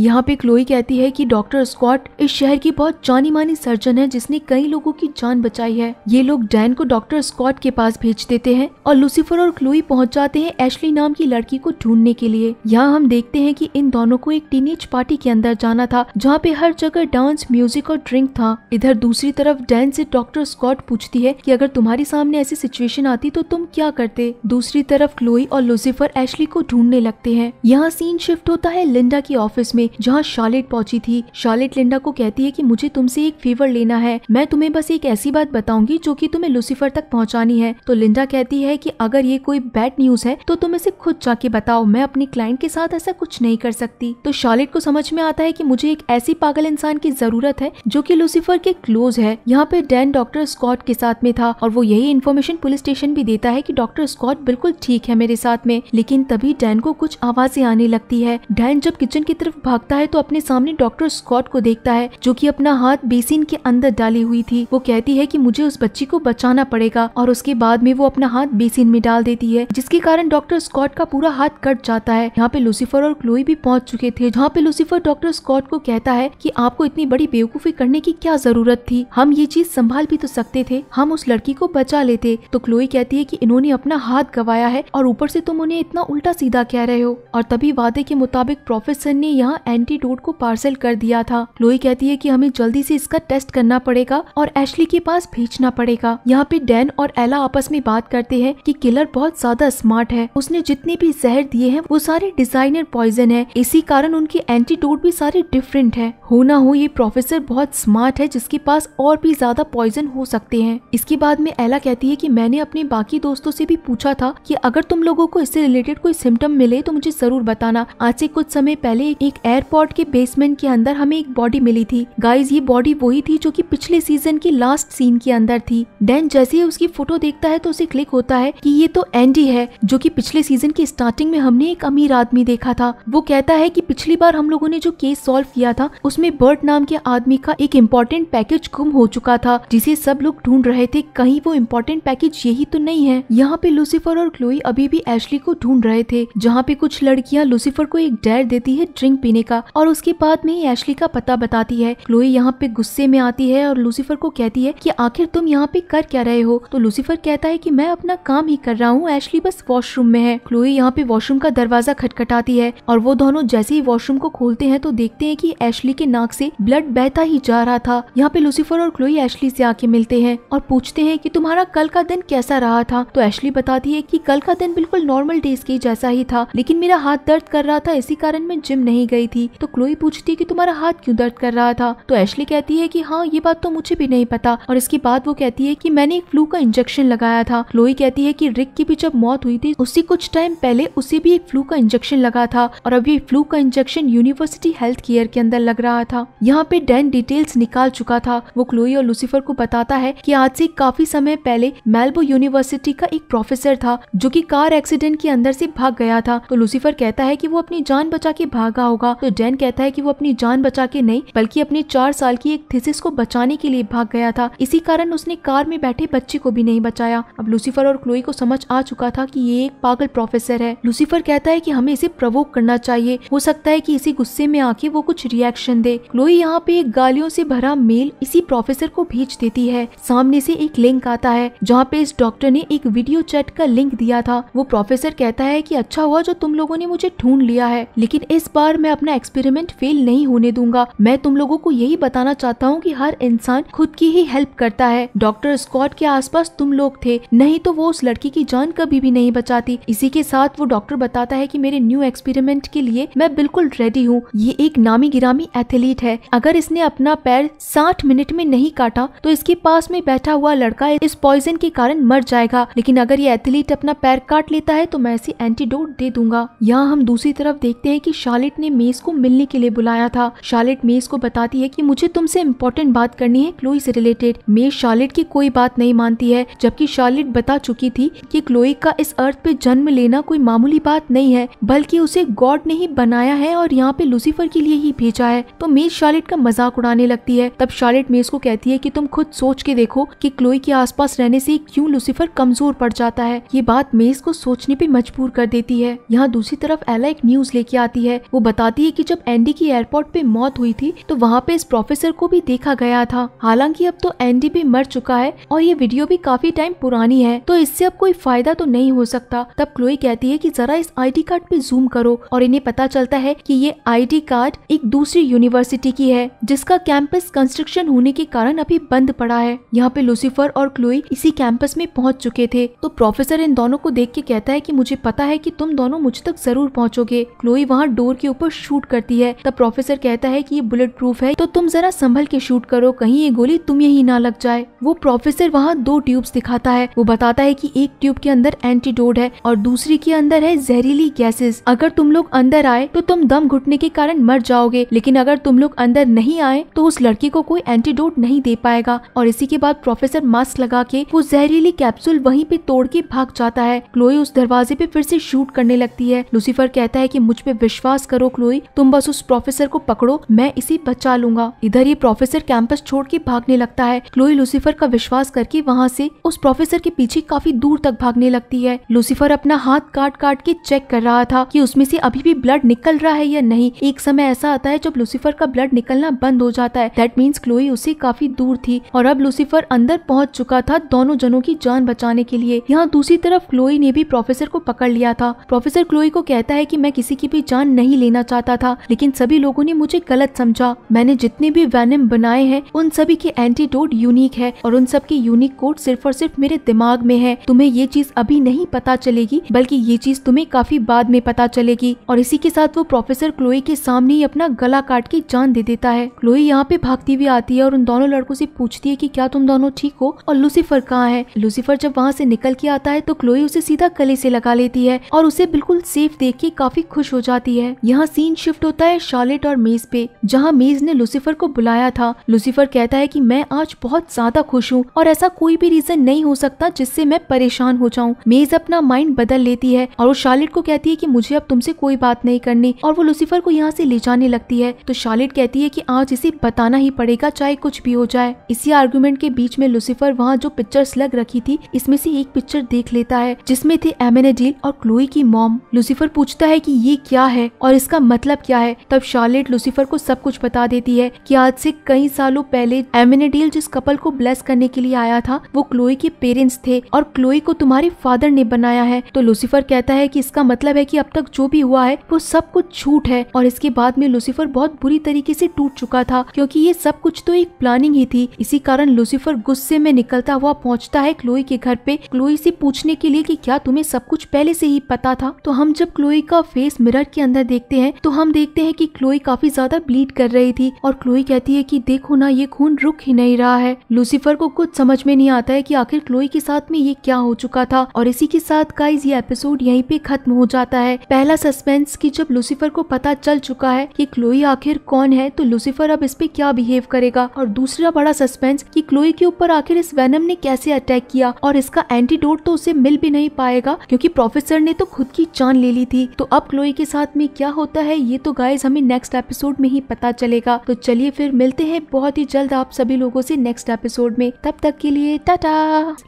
यहाँ पे क्लोई कहती है कि डॉक्टर स्कॉट इस शहर की बहुत जानी मानी सर सर्जन है जिसने कई लोगों की जान बचाई है ये लोग डैन को डॉक्टर स्कॉट के पास भेज देते हैं और लूसीफर और क्लोई पहुंच जाते हैं एशली नाम की लड़की को ढूंढने के लिए यहाँ हम देखते हैं कि इन दोनों को एक टीनेज पार्टी के अंदर जाना था जहाँ पे हर जगह डांस म्यूजिक और ड्रिंक था इधर दूसरी तरफ डैन से डॉक्टर स्कॉट पूछती है की अगर तुम्हारे सामने ऐसी सिचुएशन आती तो तुम क्या करते दूसरी तरफ क्लोई और लूसीफर एशली को ढूंढने लगते है यहाँ सीन शिफ्ट होता है लिंडा की ऑफिस में जहाँ शार्लेट पहुंची थी शार्लेट लिंडा को कहती है की मुझे तुमसे एक फेवर कर लेना है मैं तुम्हें बस एक ऐसी बात बताऊंगी जो की तुम्हें लुसिफर तक पहुँचानी है तो लिंडा कहती है की अगर ये कोई बैड न्यूज है तो तुम इसे खुद जाके बताओ मैं अपनी क्लाइंट के साथ ऐसा कुछ नहीं कर सकती तो शार्लेट को समझ में आता है की मुझे एक ऐसी पागल इंसान की जरूरत है जो की लूसीफर के क्लोज है यहाँ पे डैन डॉक्टर स्कॉट के साथ में था और वो यही इन्फॉर्मेशन पुलिस स्टेशन भी देता है की डॉक्टर स्कॉट बिल्कुल ठीक है मेरे साथ में लेकिन तभी डैन को कुछ आवाजें आने लगती है डैन जब किचन की तरफ भागता है तो अपने सामने डॉक्टर स्कॉट को देखता है जो कि अपना हाथ बेसिन के अंदर डाली हुई थी वो कहती है की मुझे उस बच्ची को बचाना पड़ेगा और उसके बाद में वो अपना हाथ बेसिन में डाल देती है जिसके कारण डॉक्टर स्कॉट का पूरा हाथ कट जाता है यहाँ पे लूसीफर और क्लोई भी पहुंच चुके थे जहाँ पे लूसीफर डॉक्टर स्कॉट को कहता है की आपको इतनी बड़ी बेवकूफी करने की क्या जरूरत थी हम ये चीज संभाल भी तो सकते थे हम उस लड़की को बचा लेते तो क्लोई कहती है कि इन्होंने अपना हाथ गवाया है और ऊपर से तुम उन्हें इतना उल्टा सीधा कह रहे हो और तभी वादे के मुताबिक प्रोफेसर ने यहाँ एंटीडोट को पार्सल कर दिया था क्लोई कहती है की हमें जल्दी ऐसी इसका टेस्ट अरेस्ट करना पड़ेगा और एशली के पास भेजना पड़ेगा यहाँ पे डैन और एला आपस में बात करते हैं कि किलर बहुत ज्यादा स्मार्ट है उसने जितने भी जहर दिए हैं वो सारे डिजाइनर पॉइजन है इसी कारण उनके एंटीटूड भी सारे डिफरेंट है हो ना हो ये प्रोफेसर बहुत स्मार्ट है जिसके पास और भी ज्यादा पॉइजन हो सकते हैं इसके बाद में एला कहती है की मैंने अपने बाकी दोस्तों से भी पूछा था की अगर तुम लोगो को इससे रिलेटेड कोई सिम्टम मिले तो मुझे जरूर बताना आज से कुछ समय पहले एक एयरपोर्ट के बेसमेंट के अंदर हमें एक बॉडी मिली थी गाइज ये बॉडी वही थी जो कि पिछले सीजन की लास्ट सीन के अंदर थी डैन जैसे ही उसकी फोटो देखता है तो उसे क्लिक होता है कि ये तो एंडी है जो कि पिछले सीजन की स्टार्टिंग में हमने एक अमीर आदमी देखा था वो कहता है कि पिछली बार हम लोगों ने जो केस सॉल्व किया था उसमें बर्ट नाम के आदमी का एक इम्पोर्टेंट पैकेज गुम हो चुका था जिसे सब लोग ढूंढ रहे थे कहीं वो इम्पोर्टेंट पैकेज यही तो नहीं है यहाँ पे लूसीफर और क्लोई अभी भी एशली को ढूंढ रहे थे जहाँ पे कुछ लड़कियाँ लूसीफर को एक डैर देती है ड्रिंक पीने का और उसके बाद में एशली का पता बताती है क्लोई यहाँ पे गुस्से में में आती है और लूसीफर को कहती है कि आखिर तुम यहाँ पे कर क्या रहे हो तो लूसीफर कहता है कि मैं अपना काम ही कर रहा हूँ एशली बस वॉशरूम में है क्लोई यहाँ पे वॉशरूम का दरवाजा खटखटाती है और वो दोनों जैसे ही वॉशरूम को खोलते हैं तो देखते हैं की एशली के नाक से ब्लड बहता ही जा रहा था यहाँ पे लूसीफर और क्लोई एशली से आके मिलते हैं और पूछते हैं की तुम्हारा कल का दिन कैसा रहा था तो एशली बताती है की कल का दिन बिल्कुल नॉर्मल डेज के जैसा ही था लेकिन मेरा हाथ दर्द कर रहा था इसी कारण मैं जिम नहीं गई थी तो क्लोई पूछती है कि तुम्हारा हाथ क्यों दर्द कर रहा था तो एशली कहती है कि हाँ ये बात तो मुझे भी नहीं पता और इसके बाद वो कहती है की मैंने एक फ्लू का इंजेक्शन लगाया था लोई कहती है की रिक की भी जब मौत हुई थी उससे कुछ टाइम पहले उसे भी एक फ्लू का इंजेक्शन लगा था और अभी फ्लू का इंजेक्शन यूनिवर्सिटी हेल्थ केयर के अंदर लग रहा था यहाँ पे डैन डिटेल्स निकाल चुका था वो क्लोई और लूसीफर को बताता है कि आज से काफी समय पहले मेलबो यूनिवर्सिटी का एक प्रोफेसर था जो कि कार एक्सीडेंट के अंदर से भाग गया था तो लूसीफर कहता है कि वो अपनी जान बचा के भागा होगा तो डैन कहता है कि वो अपनी जान बचा के नहीं बल्कि अपने चार साल की एक थीसिस को बचाने के लिए भाग गया था इसी कारण उसने कार में बैठे बच्चे को भी नहीं बचाया अब लूसीफर और क्लोई को समझ आ चुका था कि ये एक पागल प्रोफेसर है लूसीफर कहता है कि हमें इसे प्रवोक करना चाहिए हो सकता है कि इसी गुस्से में आके वो कुछ रिएक्शन दे क्लोई यहाँ पे एक गालियों से भरा मेल इसी प्रोफेसर को भेज देती है सामने से एक लिंक आता है जहाँ पे इस डॉक्टर ने एक वीडियो चैट का लिंक दिया था वो प्रोफेसर कहता है की अच्छा हुआ जो तुम लोगों ने मुझे ढूंढ लिया है लेकिन इस बार मैं अपना एक्सपेरिमेंट फेल नहीं होने दूंगा मैं तुम लोगों को यही बताना चाहता हूँ कि हर इंसान खुद की ही हेल्प करता है डॉक्टर स्कॉट के आसपास तुम लोग थे नहीं तो वो उस लड़की की जान कभी भी नहीं बचाती इसी के साथ वो डॉक्टर बताता है कि मेरे न्यू एक्सपेरिमेंट के लिए मैं बिल्कुल रेडी हूँ ये एक नामी गिरामी एथलीट है अगर इसने अपना पैर साठ मिनट में नहीं काटा तो इसके पास में बैठा हुआ लड़का इस पॉइजन के कारण मर जाएगा लेकिन अगर ये एथलीट अपना पैर काट लेता है तो मैं इसे एंटीडोट दे दूंगा यहाँ हम दूसरी तरफ देखते हैं कि शालिट ने मेस को मिलने के लिए बुलाया था शालिट मेस को बताती है कि मुझे तुमसे इम्पोर्टेंट इम्पोर्टेंट बात करनी है क्लोई से रिलेटेड मे शार्लेट की कोई बात नहीं मानती है जबकि शार्लेट बता चुकी थी कि क्लोई का इस अर्थ पे जन्म लेना कोई मामूली बात नहीं है बल्कि उसे गॉड ने ही बनाया है और यहाँ पे लूसीफर के लिए ही भेजा है तो मेज शार्लेट का मजाक उड़ाने लगती है तब शार्लेट मेज को कहती है की तुम खुद सोच के देखो की क्लोई के पास रहने ऐसी क्यूँ लूसीफर कमजोर पड़ जाता है ये बात मेज को सोचने पे मजबूर कर देती है यहाँ दूसरी तरफ एला एक न्यूज लेके आती है वो बताती है की जब एंडी की एयरपोर्ट पे मौत हुई थी तो वहाँ पे इस प्रोफेसर को भी देखा रखा गया था हालांकि अब तो एनडीपी मर चुका है और ये वीडियो भी काफी टाइम पुरानी है तो इससे अब कोई फायदा तो नहीं हो सकता तब क्लोई कहती है कि जरा इस आईडी कार्ड पे जूम करो और इन्हें पता चलता है कि ये आईडी कार्ड एक दूसरी यूनिवर्सिटी की है जिसका कैंपस कंस्ट्रक्शन होने के कारण अभी बंद पड़ा है यहाँ पे लूसीफर और क्लोई इसी कैंपस में पहुँच चुके थे तो प्रोफेसर इन दोनों को देख के कहता है की मुझे पता है की तुम दोनों मुझ तक जरूर पहुँचोगे क्लोई वहाँ डोर के ऊपर शूट करती है तब प्रोफेसर कहता है की ये बुलेट प्रूफ है तो तुम जरा संभल के शूट करो कहीं ये गोली तुम्हें ही ना लग जाए वो प्रोफेसर वहाँ दो ट्यूब्स दिखाता है वो बताता है कि एक ट्यूब के अंदर एंटीडोड है और दूसरी के अंदर है जहरीली गैसेस अगर तुम लोग अंदर आए तो तुम दम घुटने के कारण मर जाओगे लेकिन अगर तुम लोग अंदर नहीं आए तो उस लड़की को कोई एंटीडोट नहीं दे पाएगा और इसी के बाद प्रोफेसर मास्क लगा के वो जहरीली कैप्सूल वहीं पे तोड़ के भाग जाता है क्लोई उस दरवाजे पे फिर से शूट करने लगती है लूसीफर कहता है कि मुझ पे विश्वास करो क्लोई तुम बस उस प्रोफेसर को पकड़ो मैं इसे बचा लूंगा इधर ये प्रोफेसर प्रोफेसर कैंपस छोड़ के भागने लगता है क्लोई लूसीफर का विश्वास करके वहाँ से उस प्रोफेसर के पीछे काफी दूर तक भागने लगती है लूसीफर अपना हाथ काट काट के चेक कर रहा था कि उसमें से अभी भी ब्लड निकल रहा है या नहीं एक समय ऐसा आता है जब लूसीफर का ब्लड निकलना बंद हो जाता है दैट मीन्स क्लोई उसे काफी दूर थी और अब लूसीफर अंदर पहुँच चुका था दोनों जनों की जान बचाने के लिए यहाँ दूसरी तरफ क्लोई ने भी प्रोफेसर को पकड़ लिया था प्रोफेसर क्लोई को कहता है की मैं किसी की भी जान नहीं लेना चाहता था लेकिन सभी लोगों ने मुझे गलत समझा मैंने जितने भी वैनम बना बनाए हैं उन सभी के एंटीडोट यूनिक है और उन सब के यूनिक कोड सिर्फ और सिर्फ मेरे दिमाग में है तुम्हें ये चीज अभी नहीं पता चलेगी बल्कि ये चीज तुम्हें काफी बाद में पता चलेगी और इसी के साथ वो प्रोफेसर क्लोई के सामने ही अपना गला काट के जान दे देता है क्लोई यहाँ पे भागती हुई आती है और उन दोनों लड़कों से पूछती है कि क्या तुम दोनों ठीक हो और लूसीफर कहाँ है लूसीफर जब वहाँ से निकल के आता है तो क्लोई उसे सीधा गले से लगा लेती है और उसे बिल्कुल सेफ देख के काफी खुश हो जाती है यहाँ सीन शिफ्ट होता है शार्लेट और मेज पे जहाँ मेज ने लूसीफर को बुलाया था लुसीफर कहता है कि मैं आज बहुत ज्यादा खुश हूँ और ऐसा कोई भी रीजन नहीं हो सकता जिससे मैं परेशान हो जाऊँ मेज अपना माइंड बदल लेती है और वो शालिट को कहती है की मुझे अब तुमसे कोई बात नहीं करनी और वो लुसीफर को यहाँ से ले जाने लगती है तो शालिट कहती है की आज इसे बताना ही पड़ेगा चाहे कुछ भी हो जाए इसी आर्ग्यूमेंट के बीच में लुसीफर वहाँ जो पिक्चर्स लग रखी थी इसमें से एक पिक्चर देख लेता है जिसमे थे एमेनेडील और क्लोई की मॉम लुसीफर पूछता है कि ये क्या है और इसका मतलब क्या है तब शार्लेट लुसीफर को सब कुछ बता देती है कि आज से कई कई सालों पहले एमिनेडील जिस कपल को ब्लेस करने के लिए आया था वो क्लोई के पेरेंट्स थे और क्लोई को तुम्हारे फादर ने बनाया है तो लूसीफर कहता है कि इसका मतलब है कि अब तक जो भी हुआ है वो सब कुछ झूठ है और इसके बाद में लूसीफर बहुत बुरी तरीके से टूट चुका था क्योंकि ये सब कुछ तो एक प्लानिंग ही थी इसी कारण लूसीफर गुस्से में निकलता हुआ पहुंचता है क्लोई के घर पे क्लोई से पूछने के लिए कि क्या तुम्हें सब कुछ पहले से ही पता था तो हम जब क्लोई का फेस मिरर के अंदर देखते हैं तो हम देखते हैं कि क्लोई काफी ज्यादा ब्लीड कर रही थी और क्लोई कहती है की देख खूना ये खून रुक ही नहीं रहा है लूसीफर को कुछ समझ में नहीं आता है कि आखिर क्लोई के साथ में ये क्या हो चुका था और इसी के साथ गाइज ये एपिसोड यहीं पे खत्म हो जाता है पहला सस्पेंस कि जब लूसीफर को पता चल चुका है कि क्लोई आखिर कौन है तो लूसीफर अब इस पे क्या बिहेव करेगा और दूसरा बड़ा सस्पेंस की क्लोई के ऊपर आखिर इस वेनम ने कैसे अटैक किया और इसका एंटीडोट तो उसे मिल भी नहीं पाएगा क्यूँकी प्रोफेसर ने तो खुद की जान ले ली थी तो अब क्लोई के साथ में क्या होता है ये तो गाइज हमें नेक्स्ट एपिसोड में ही पता चलेगा तो चलिए फिर मिलते हैं बहुत ही जल्द आप सभी लोगों से नेक्स्ट एपिसोड में तब तक के लिए टाटा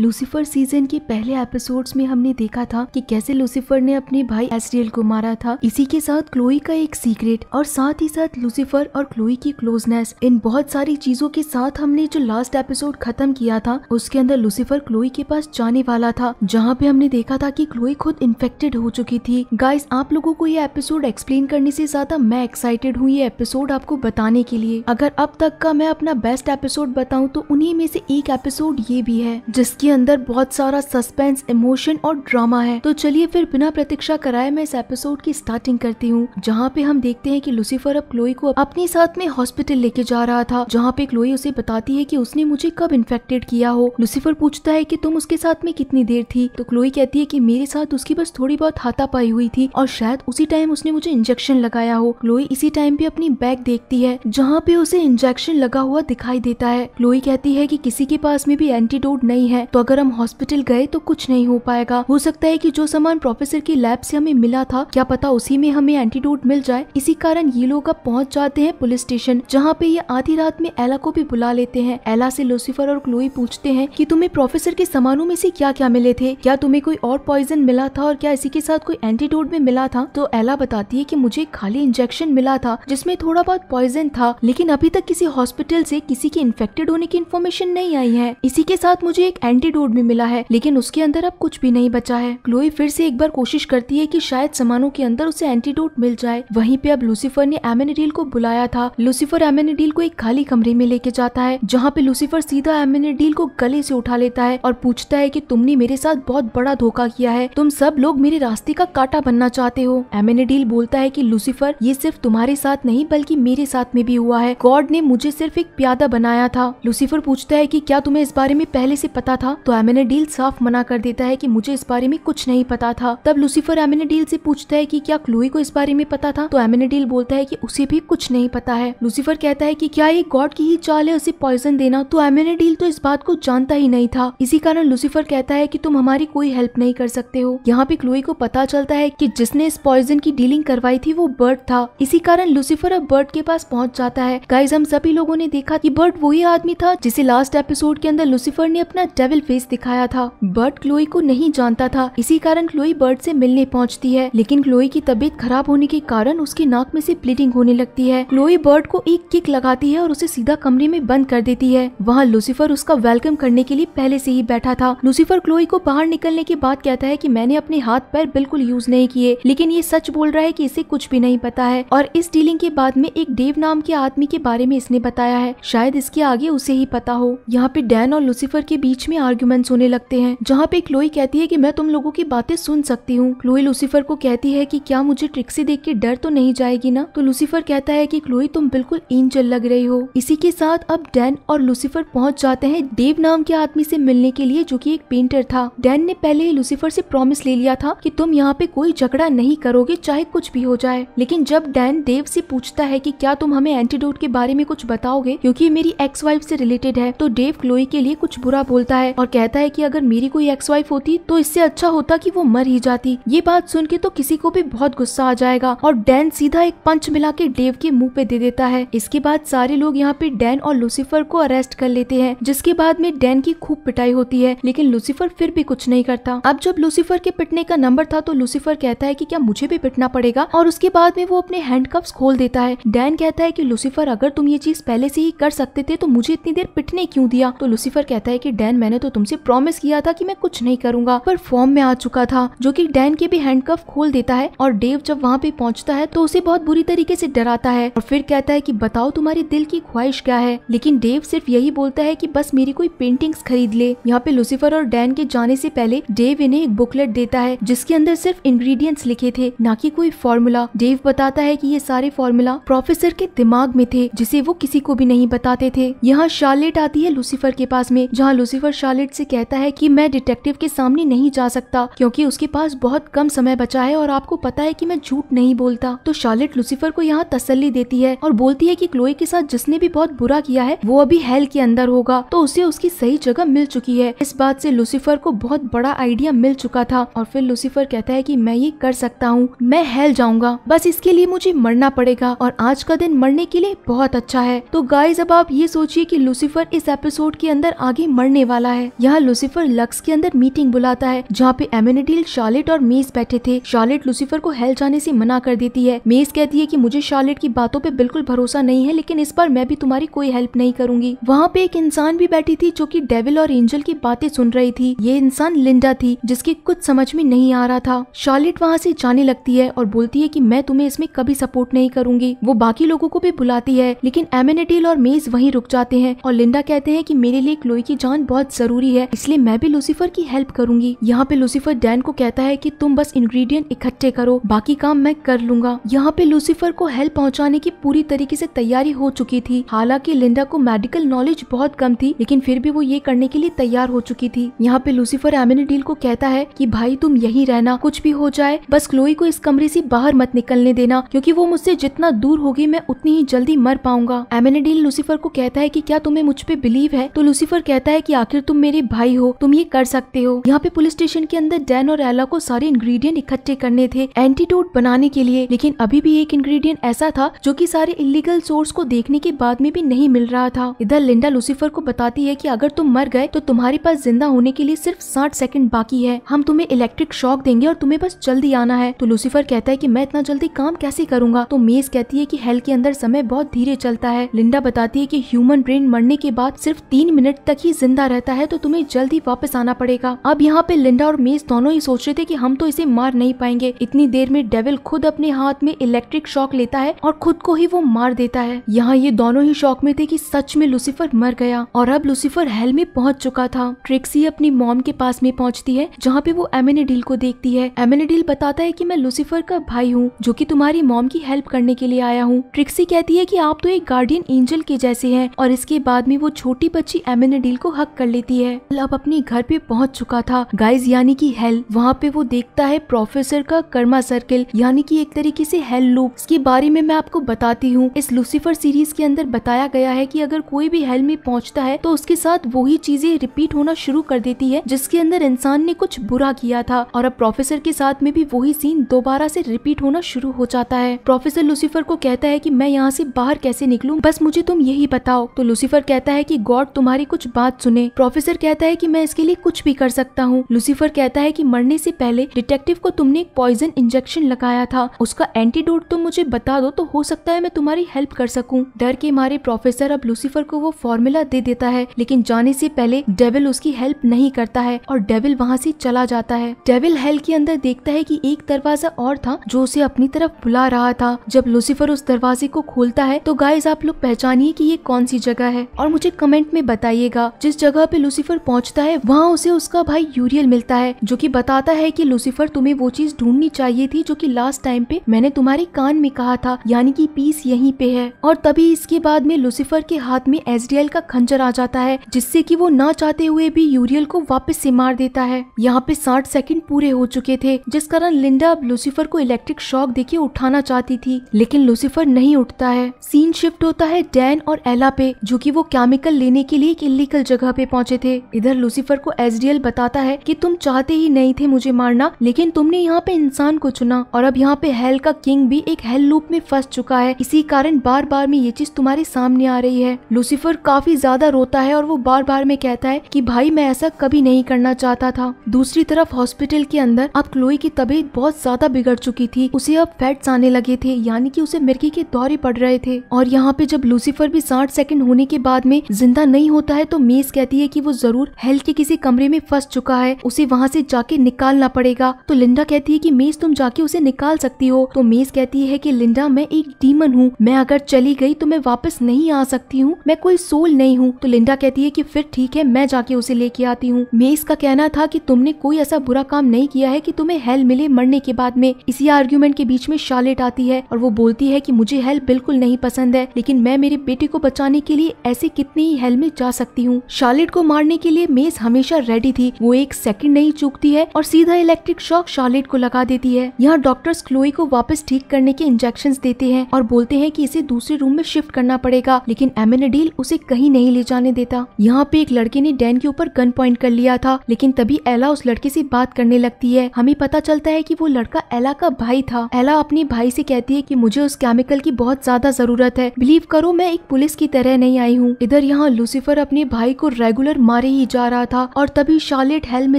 लूसीफर सीजन के पहले एपिसोड में हमने देखा था कि कैसे लूसीफर ने अपने भाई एसडीएल को मारा था इसी के साथ क्लोई का एक सीक्रेट और साथ ही साथ लूसीफर और क्लोई की क्लोजनेस इन बहुत सारी चीजों के साथ हमने जो लास्ट एपिसोड खत्म किया था उसके अंदर लूसीफर क्लोई के पास जाने वाला था जहाँ पे हमने देखा था की क्लोई खुद इन्फेक्टेड हो चुकी थी गाइस आप लोगों को ये एपिसोड एक्सप्लेन करने से ज्यादा मैं एक्साइटेड हूँ ये एपिसोड आपको बताने के लिए अगर अब तक का का मैं अपना बेस्ट एपिसोड बताऊं तो उन्हीं में से एक एपिसोड ये भी है जिसके अंदर बहुत सारा सस्पेंस इमोशन और ड्रामा है तो चलिए फिर बिना प्रतीक्षा कराए मैं इस एपिसोड की स्टार्टिंग करती हूँ जहाँ पे हम देखते हैं की लुसीफर अब क्लोई को अपने साथ में हॉस्पिटल लेके जा रहा था जहाँ पे क्लोई उसे बताती है की उसने मुझे कब इन्फेक्टेड किया हो लुसीफर पूछता है की तुम उसके साथ में कितनी देर थी तो क्लोई कहती है की मेरे साथ उसकी बस थोड़ी बहुत हाथापाई हुई थी और शायद उसी टाइम उसने मुझे इंजेक्शन लगाया हो क्लोई इसी टाइम पे अपनी बैग देखती है जहाँ पे उसे इंजेक्शन लगा हुआ दिखाई देता है लोई कहती है कि किसी के पास में भी एंटीडोट नहीं है तो अगर हम हॉस्पिटल गए तो कुछ नहीं हो पाएगा हो सकता है कि जो सामान प्रोफेसर की लैब से हमें मिला था क्या पता उसी में हमें एंटीडोट मिल जाए इसी कारण ये लोग अब पहुँच जाते हैं पुलिस स्टेशन जहाँ पे ये आधी रात में एला को भी बुला लेते हैं एला से लूसीफर और क्लोई पूछते हैं कि तुम्हें प्रोफेसर के सामानों में से क्या क्या मिले थे क्या तुम्हें कोई और पॉइजन मिला था और क्या इसी के साथ कोई एंटीडोट भी मिला था तो एला बताती है की मुझे खाली इंजेक्शन मिला था जिसमे थोड़ा बहुत पॉइजन था लेकिन अभी तक किसी हॉस्पिटल से किसी के इन्फेक्टेड होने की इन्फॉर्मेशन नहीं आई है इसी के साथ मुझे एक एंटीडोट भी मिला है लेकिन उसके अंदर अब कुछ भी नहीं बचा है क्लोई फिर से एक बार कोशिश करती है की शायद सामानों के अंदर उसे एंटीडोट मिल जाए वहीं पे अब लूसीफर ने एमेनेडील को बुलाया था लूसीफर एमेनेडील को एक खाली कमरे में लेके जाता है जहाँ पे लूसीफर सीधा एमेनेडील को गले से उठा लेता है और पूछता है की तुमने मेरे साथ बहुत बड़ा धोखा किया है तुम सब लोग मेरे रास्ते का काटा बनना चाहते हो एमेनेडील बोलता है की लूसीफर ये सिर्फ तुम्हारे साथ नहीं बल्कि मेरे साथ में भी हुआ है गॉड ने मुझे मुझे सिर्फ एक प्यादा बनाया था लूसीफर पूछता है कि क्या तुम्हें इस बारे में पहले से पता था तो एमिन डील साफ मना कर देता है कि मुझे इस बारे में कुछ नहीं पता था तब लूसीफर एमिन डील से पूछता है कि क्या क्लोई को इस बारे में पता था तो एमिन डील बोलता है कि उसे भी कुछ नहीं पता है लूसीफर कहता है कि क्या ये गॉड की ही चाल है उसे पॉइजन देना तो एमिन डील तो इस बात को जानता ही नहीं था इसी कारण लूसीफर कहता है की तुम हमारी कोई हेल्प नहीं कर सकते हो यहाँ पे क्लोई को पता चलता है की जिसने इस पॉइजन की डीलिंग करवाई थी वो बर्ड था इसी कारण लूसीफर अब बर्ड के पास पहुँच जाता है गाइज हम सभी लोगों ने देखा कि बर्ट वही आदमी था जिसे लास्ट एपिसोड के अंदर लुसिफर ने अपना डेविल फेस दिखाया था बर्ट क्लोई को नहीं जानता था इसी कारण क्लोई बर्ट से मिलने पहुंचती है लेकिन क्लोई की तबीयत खराब होने के कारण उसके नाक में से ब्लीडिंग होने लगती है क्लोई बर्ट को एक किक लगाती है और उसे सीधा कमरे में बंद कर देती है वहाँ लुसिफर उसका वेलकम करने के लिए पहले से ही बैठा था लुसिफर क्लोई को बाहर निकलने के बाद कहता है की मैंने अपने हाथ पैर बिल्कुल यूज नहीं किए लेकिन ये सच बोल रहा है की इसे कुछ भी नहीं पता है और इस डीलिंग के बाद में एक डेव नाम के आदमी के बारे में इसने बताया है शायद इसके आगे उसे ही पता हो यहाँ पे डैन और लुसिफर के बीच में आर्ग्यूमेंट्स होने लगते हैं जहाँ पे क्लोई कहती है कि मैं तुम लोगों की बातें सुन सकती हूँ क्लोई लुसिफर को कहती है कि क्या मुझे ट्रिक्सी देख के डर तो नहीं जाएगी ना तो लुसिफर कहता है कि क्लोई तुम बिल्कुल एंजल लग रही हो इसी के साथ अब डैन और लुसिफर पहुँच जाते हैं देव नाम के आदमी से मिलने के लिए जो की एक पेंटर था डैन ने पहले ही लुसिफर से प्रॉमिस ले लिया था की तुम यहाँ पे कोई झगड़ा नहीं करोगे चाहे कुछ भी हो जाए लेकिन जब डैन देव से पूछता है की क्या तुम हमें एंटीडोट के बारे में कुछ बता बताओगे क्योंकि ये मेरी एक्स वाइफ से रिलेटेड है तो डेव क्लोई के लिए कुछ बुरा बोलता है और कहता है कि अगर मेरी कोई एक्स वाइफ होती तो इससे अच्छा होता कि वो मर ही जाती ये बात सुन के तो किसी को भी बहुत गुस्सा आ जाएगा और डैन सीधा एक पंच मिला के डेव के मुंह पे दे देता है इसके बाद सारे लोग यहाँ पे डैन और लूसीफर को अरेस्ट कर लेते हैं जिसके बाद में डैन की खूब पिटाई होती है लेकिन लूसीफर फिर भी कुछ नहीं करता अब जब लूसीफर के पिटने का नंबर था तो लूसीफर कहता है की क्या मुझे भी पिटना पड़ेगा और उसके बाद में वो अपने हैंड खोल देता है डैन कहता है की लूसीफर अगर तुम ये चीज पहले से ही कर सकते थे तो मुझे इतनी देर पिटने क्यों दिया तो लुसीफर कहता है कि डैन मैंने तो तुमसे प्रॉमिस किया था कि मैं कुछ नहीं करूंगा पर फॉर्म में आ चुका था जो कि डैन के भी हैंडकफ खोल देता है और डेव जब वहाँ पे पहुँचता है तो उसे बहुत बुरी तरीके से डराता है और फिर कहता है की बताओ तुम्हारे दिल की ख्वाहिश क्या है लेकिन डेव सिर्फ यही बोलता है की बस मेरी कोई पेंटिंग खरीद ले यहाँ पे लुसीफर और डैन के जाने से पहले डेव इन्हें एक बुकलेट देता है जिसके अंदर सिर्फ इंग्रीडियंट्स लिखे थे ना कि कोई फॉर्मूला डेव बताता है कि ये सारे फॉर्मूला प्रोफेसर के दिमाग में थे जिसे वो किसी किसी को भी नहीं बताते थे यहाँ शार्लेट आती है लूसीफर के पास में जहाँ लूसीफर शार्लेट से कहता है कि मैं डिटेक्टिव के सामने नहीं जा सकता क्योंकि उसके पास बहुत कम समय बचा है और आपको पता है कि मैं झूठ नहीं बोलता तो शार्लेट लूसीफर को यहाँ तसल्ली देती है और बोलती है कि क्लोए के साथ जिसने भी बहुत बुरा किया है वो अभी हेल के अंदर होगा तो उसे उसकी सही जगह मिल चुकी है इस बात से लूसीफर को बहुत बड़ा आइडिया मिल चुका था और फिर लूसीफर कहता है कि मैं ये कर सकता हूँ मैं हेल जाऊंगा बस इसके लिए मुझे मरना पड़ेगा और आज का दिन मरने के लिए बहुत अच्छा है तो गाइज अब आप ये सोचिए कि लूसीफर इस एपिसोड के अंदर आगे मरने वाला है यहाँ लुसिफर लक्स के अंदर मीटिंग बुलाता है जहाँ पे एमिनेडील शार्लेट और मेज बैठे थे शार्लेट लुसिफर को हेल जाने से मना कर देती है मेज कहती है की मुझे शार्लेट की बातों पे बिल्कुल भरोसा नहीं है लेकिन इस बार मैं भी तुम्हारी कोई हेल्प नहीं करूंगी वहाँ पे एक इंसान भी बैठी थी जो की डेविल और एंजल की बातें सुन रही थी ये इंसान लिंडा थी जिसकी कुछ समझ में नहीं आ रहा था शार्लेट वहाँ से जाने लगती है और बोलती है की मैं तुम्हें इसमें कभी सपोर्ट नहीं करूंगी वो बाकी लोगों को भी बुलाती है लेकिन एम एमेनेटील और मेज वहीं रुक जाते हैं और लिंडा कहते हैं कि मेरे लिए क्लोई की जान बहुत जरूरी है इसलिए मैं भी लूसीफर की हेल्प करूंगी यहाँ पे लूसीफर डैन को कहता है कि तुम बस इंग्रेडिएंट इकट्ठे करो बाकी काम मैं कर लूंगा यहाँ पे लूसीफर को हेल्प पहुँचाने की पूरी तरीके ऐसी तैयारी हो चुकी थी हालांकि लिंडा को मेडिकल नॉलेज बहुत कम थी लेकिन फिर भी वो ये करने के लिए तैयार हो चुकी थी यहाँ पे लूसीफर एमेनेटील को कहता है की भाई तुम यही रहना कुछ भी हो जाए बस क्लोई को इस कमरे ऐसी बाहर मत निकलने देना क्यूँकी वो मुझसे जितना दूर होगी मैं उतनी ही जल्दी मर पाऊंगा एमेनेडील लूसीफर को कहता है कि क्या तुम्हें मुझ पे बिलीव है तो लूसीफर कहता है कि आखिर तुम मेरे भाई हो तुम ये कर सकते हो यहाँ पे पुलिस स्टेशन के अंदर डैन और एला को सारे इंग्रेडिएंट इकट्ठे करने थे एंटीडोट बनाने के लिए लेकिन अभी भी एक इंग्रेडिएंट ऐसा था जो कि सारे इलीगल सोर्स को देखने के बाद में भी नहीं मिल रहा था इधर लिंडा लूसीफर को बताती है कि अगर तुम मर गए तो तुम्हारे पास जिंदा होने के लिए सिर्फ साठ सेकंड बाकी है हम तुम्हें इलेक्ट्रिक शॉक देंगे और तुम्हें बस जल्दी आना है तो लूसीफर कहता है कि मैं इतना जल्दी काम कैसे करूंगा तो मेज कहती है कि हेल के अंदर समय बहुत धीरे चलता है लिंडा बताती है कि ह्यूमन ब्रेन मरने के बाद सिर्फ तीन मिनट तक ही जिंदा रहता है तो तुम्हें जल्द ही वापस आना पड़ेगा अब यहाँ पे लिंडा और मेज दोनों ही सोच रहे थे कि हम तो इसे मार नहीं पाएंगे इतनी देर में डेविल खुद अपने हाथ में इलेक्ट्रिक शॉक लेता है और खुद को ही वो मार देता है यहाँ ये दोनों ही शौक में थे कि सच में लुसिफर मर गया और अब लुसिफर हेल में पहुंच चुका था ट्रिक्सी अपनी मॉम के पास में पहुंचती है जहाँ पे वो एमिनेडिल को देखती है एमेनेडील बताता है कि मैं लूसीफर का भाई हूँ जो कि तुम्हारी मॉम की हेल्प करने के लिए आया हूँ ट्रिक्सी कहती है की आप तो एक गार्डियन ग्रीन एंजल के जैसे है और इसके बाद में वो छोटी बच्ची एमिनाडील को हक कर लेती है अब अपने घर पे पहुंच चुका था गाइज यानी कि हेल वहाँ पे वो देखता है प्रोफेसर का कर्मा सर्किल यानी कि एक तरीके से हेल लूप इसके बारे में मैं आपको बताती हूँ इस लूसीफर सीरीज के अंदर बताया गया है की अगर कोई भी हेल में पहुँचता है तो उसके साथ वही चीजें रिपीट होना शुरू कर देती है जिसके अंदर इंसान ने कुछ बुरा किया था और अब प्रोफेसर के साथ में भी वही सीन दोबारा से रिपीट होना शुरू हो जाता है प्रोफेसर लूसीफर को कहता है कि मैं यहाँ से बाहर कैसे निकलूं बस मुझे तुम यही बताओ तो लूसीफर कहता है कि गॉड तुम्हारी कुछ बात सुने प्रोफेसर कहता है कि मैं इसके लिए कुछ भी कर सकता हूँ लूसीफर कहता है कि मरने से पहले डिटेक्टिव को तुमने एक पॉइजन इंजेक्शन लगाया था उसका एंटीडोट तुम मुझे बता दो तो हो सकता है मैं तुम्हारी हेल्प कर सकूँ डर के मारे प्रोफेसर अब लूसीफर को वो फॉर्मूला दे देता है लेकिन जाने से पहले डेविल उसकी हेल्प नहीं करता है और डेविल वहाँ से चला जाता है डेविल हेल के अंदर देखता है कि एक दरवाजा और था जो उसे अपनी तरफ बुला रहा था जब लूसीफर उस दरवाजे को खोलता है तो गाइस आप लोग पहचानिए कि ये कौन सी जगह है और मुझे कमेंट में बताइएगा जिस जगह पे लूसीफर पहुंचता है वहाँ उसे उसका भाई यूरियल मिलता है जो कि बताता है कि लूसीफर तुम्हें वो चीज ढूंढनी चाहिए थी जो कि लास्ट टाइम पे मैंने तुम्हारे कान में कहा था यानी कि पीस यहीं पे है और तभी इसके बाद में लूसीफर के हाथ में एजडियल का खंजर आ जाता है जिससे कि वो ना चाहते हुए भी यूरियल को वापस से मार देता है यहाँ पे साठ सेकेंड पूरे हो चुके थे जिस कारण लिंडा अब लूसीफर को इलेक्ट्रिक शॉक देके उठाना चाहती थी लेकिन लूसीफर नहीं उठता है सीन शिफ्ट होता है डैन और एला पे जो कि वो केमिकल लेने के लिए एक इलीगल जगह पे पहुंचे थे इधर लूसीफर को एसडीएल बताता है कि तुम चाहते ही नहीं थे मुझे मारना लेकिन तुमने यहाँ पे इंसान को चुना और अब यहाँ पे हेल का किंग भी एक हेल लूप में फंस चुका है इसी कारण बार बार में ये चीज तुम्हारे सामने आ रही है लूसीफर काफी ज्यादा रोता है और वो बार बार में कहता है की भाई मैं ऐसा कभी नहीं करना चाहता था दूसरी तरफ हॉस्पिटल के अंदर अब क्लोई की तबीयत बहुत ज्यादा बिगड़ चुकी थी उसे अब फैट्स आने लगे थे यानी कि उसे मिर्गी के दौरे पड़ रहे थे और यहाँ पे जब जब लूसीफर भी साठ सेकंड होने के बाद में जिंदा नहीं होता है तो मेस कहती है कि वो जरूर हेल के किसी कमरे में फंस चुका है उसे वहाँ से जाके निकालना पड़ेगा तो लिंडा कहती है कि मेस तुम जाके उसे निकाल सकती हो तो मेस कहती है कि लिंडा मैं एक डीमन हूँ मैं अगर चली गई तो मैं वापस नहीं आ सकती हूँ मैं कोई सोल नहीं हूँ तो लिंडा कहती है की फिर ठीक है मैं जाके उसे लेके आती हूँ मेस का कहना था की तुमने कोई ऐसा बुरा काम नहीं किया है की तुम्हें हेल मिले मरने के बाद में इसी आर्ग्यूमेंट के बीच में शार्लेट आती है और वो बोलती है की मुझे हेल बिल्कुल नहीं पसंद है लेकिन लेकिन मैं मेरे बेटे को बचाने के लिए ऐसे कितने ही हेल में जा सकती हूँ शार्लेट को मारने के लिए मेज हमेशा रेडी थी वो एक सेकंड नहीं चूकती है और सीधा इलेक्ट्रिक शॉक शार्लेट को लगा देती है यहाँ डॉक्टर्स क्लोई को वापस ठीक करने के इंजेक्शन देते हैं और बोलते हैं की इसे दूसरे रूम में शिफ्ट करना पड़ेगा लेकिन एमिनडील उसे कहीं नहीं ले जाने देता यहाँ पे एक लड़के ने डैन के ऊपर गन पॉइंट कर लिया था लेकिन तभी एला उस लड़के से बात करने लगती है हमें पता चलता है की वो लड़का एला का भाई था एला अपने भाई से कहती है कि मुझे उस केमिकल की बहुत ज्यादा जरूरत है बिलीव करो मैं एक पुलिस की तरह नहीं आई हूँ इधर यहाँ लूसीफर अपने भाई को रेगुलर मारे ही जा रहा था और तभी शार्लेट हेल में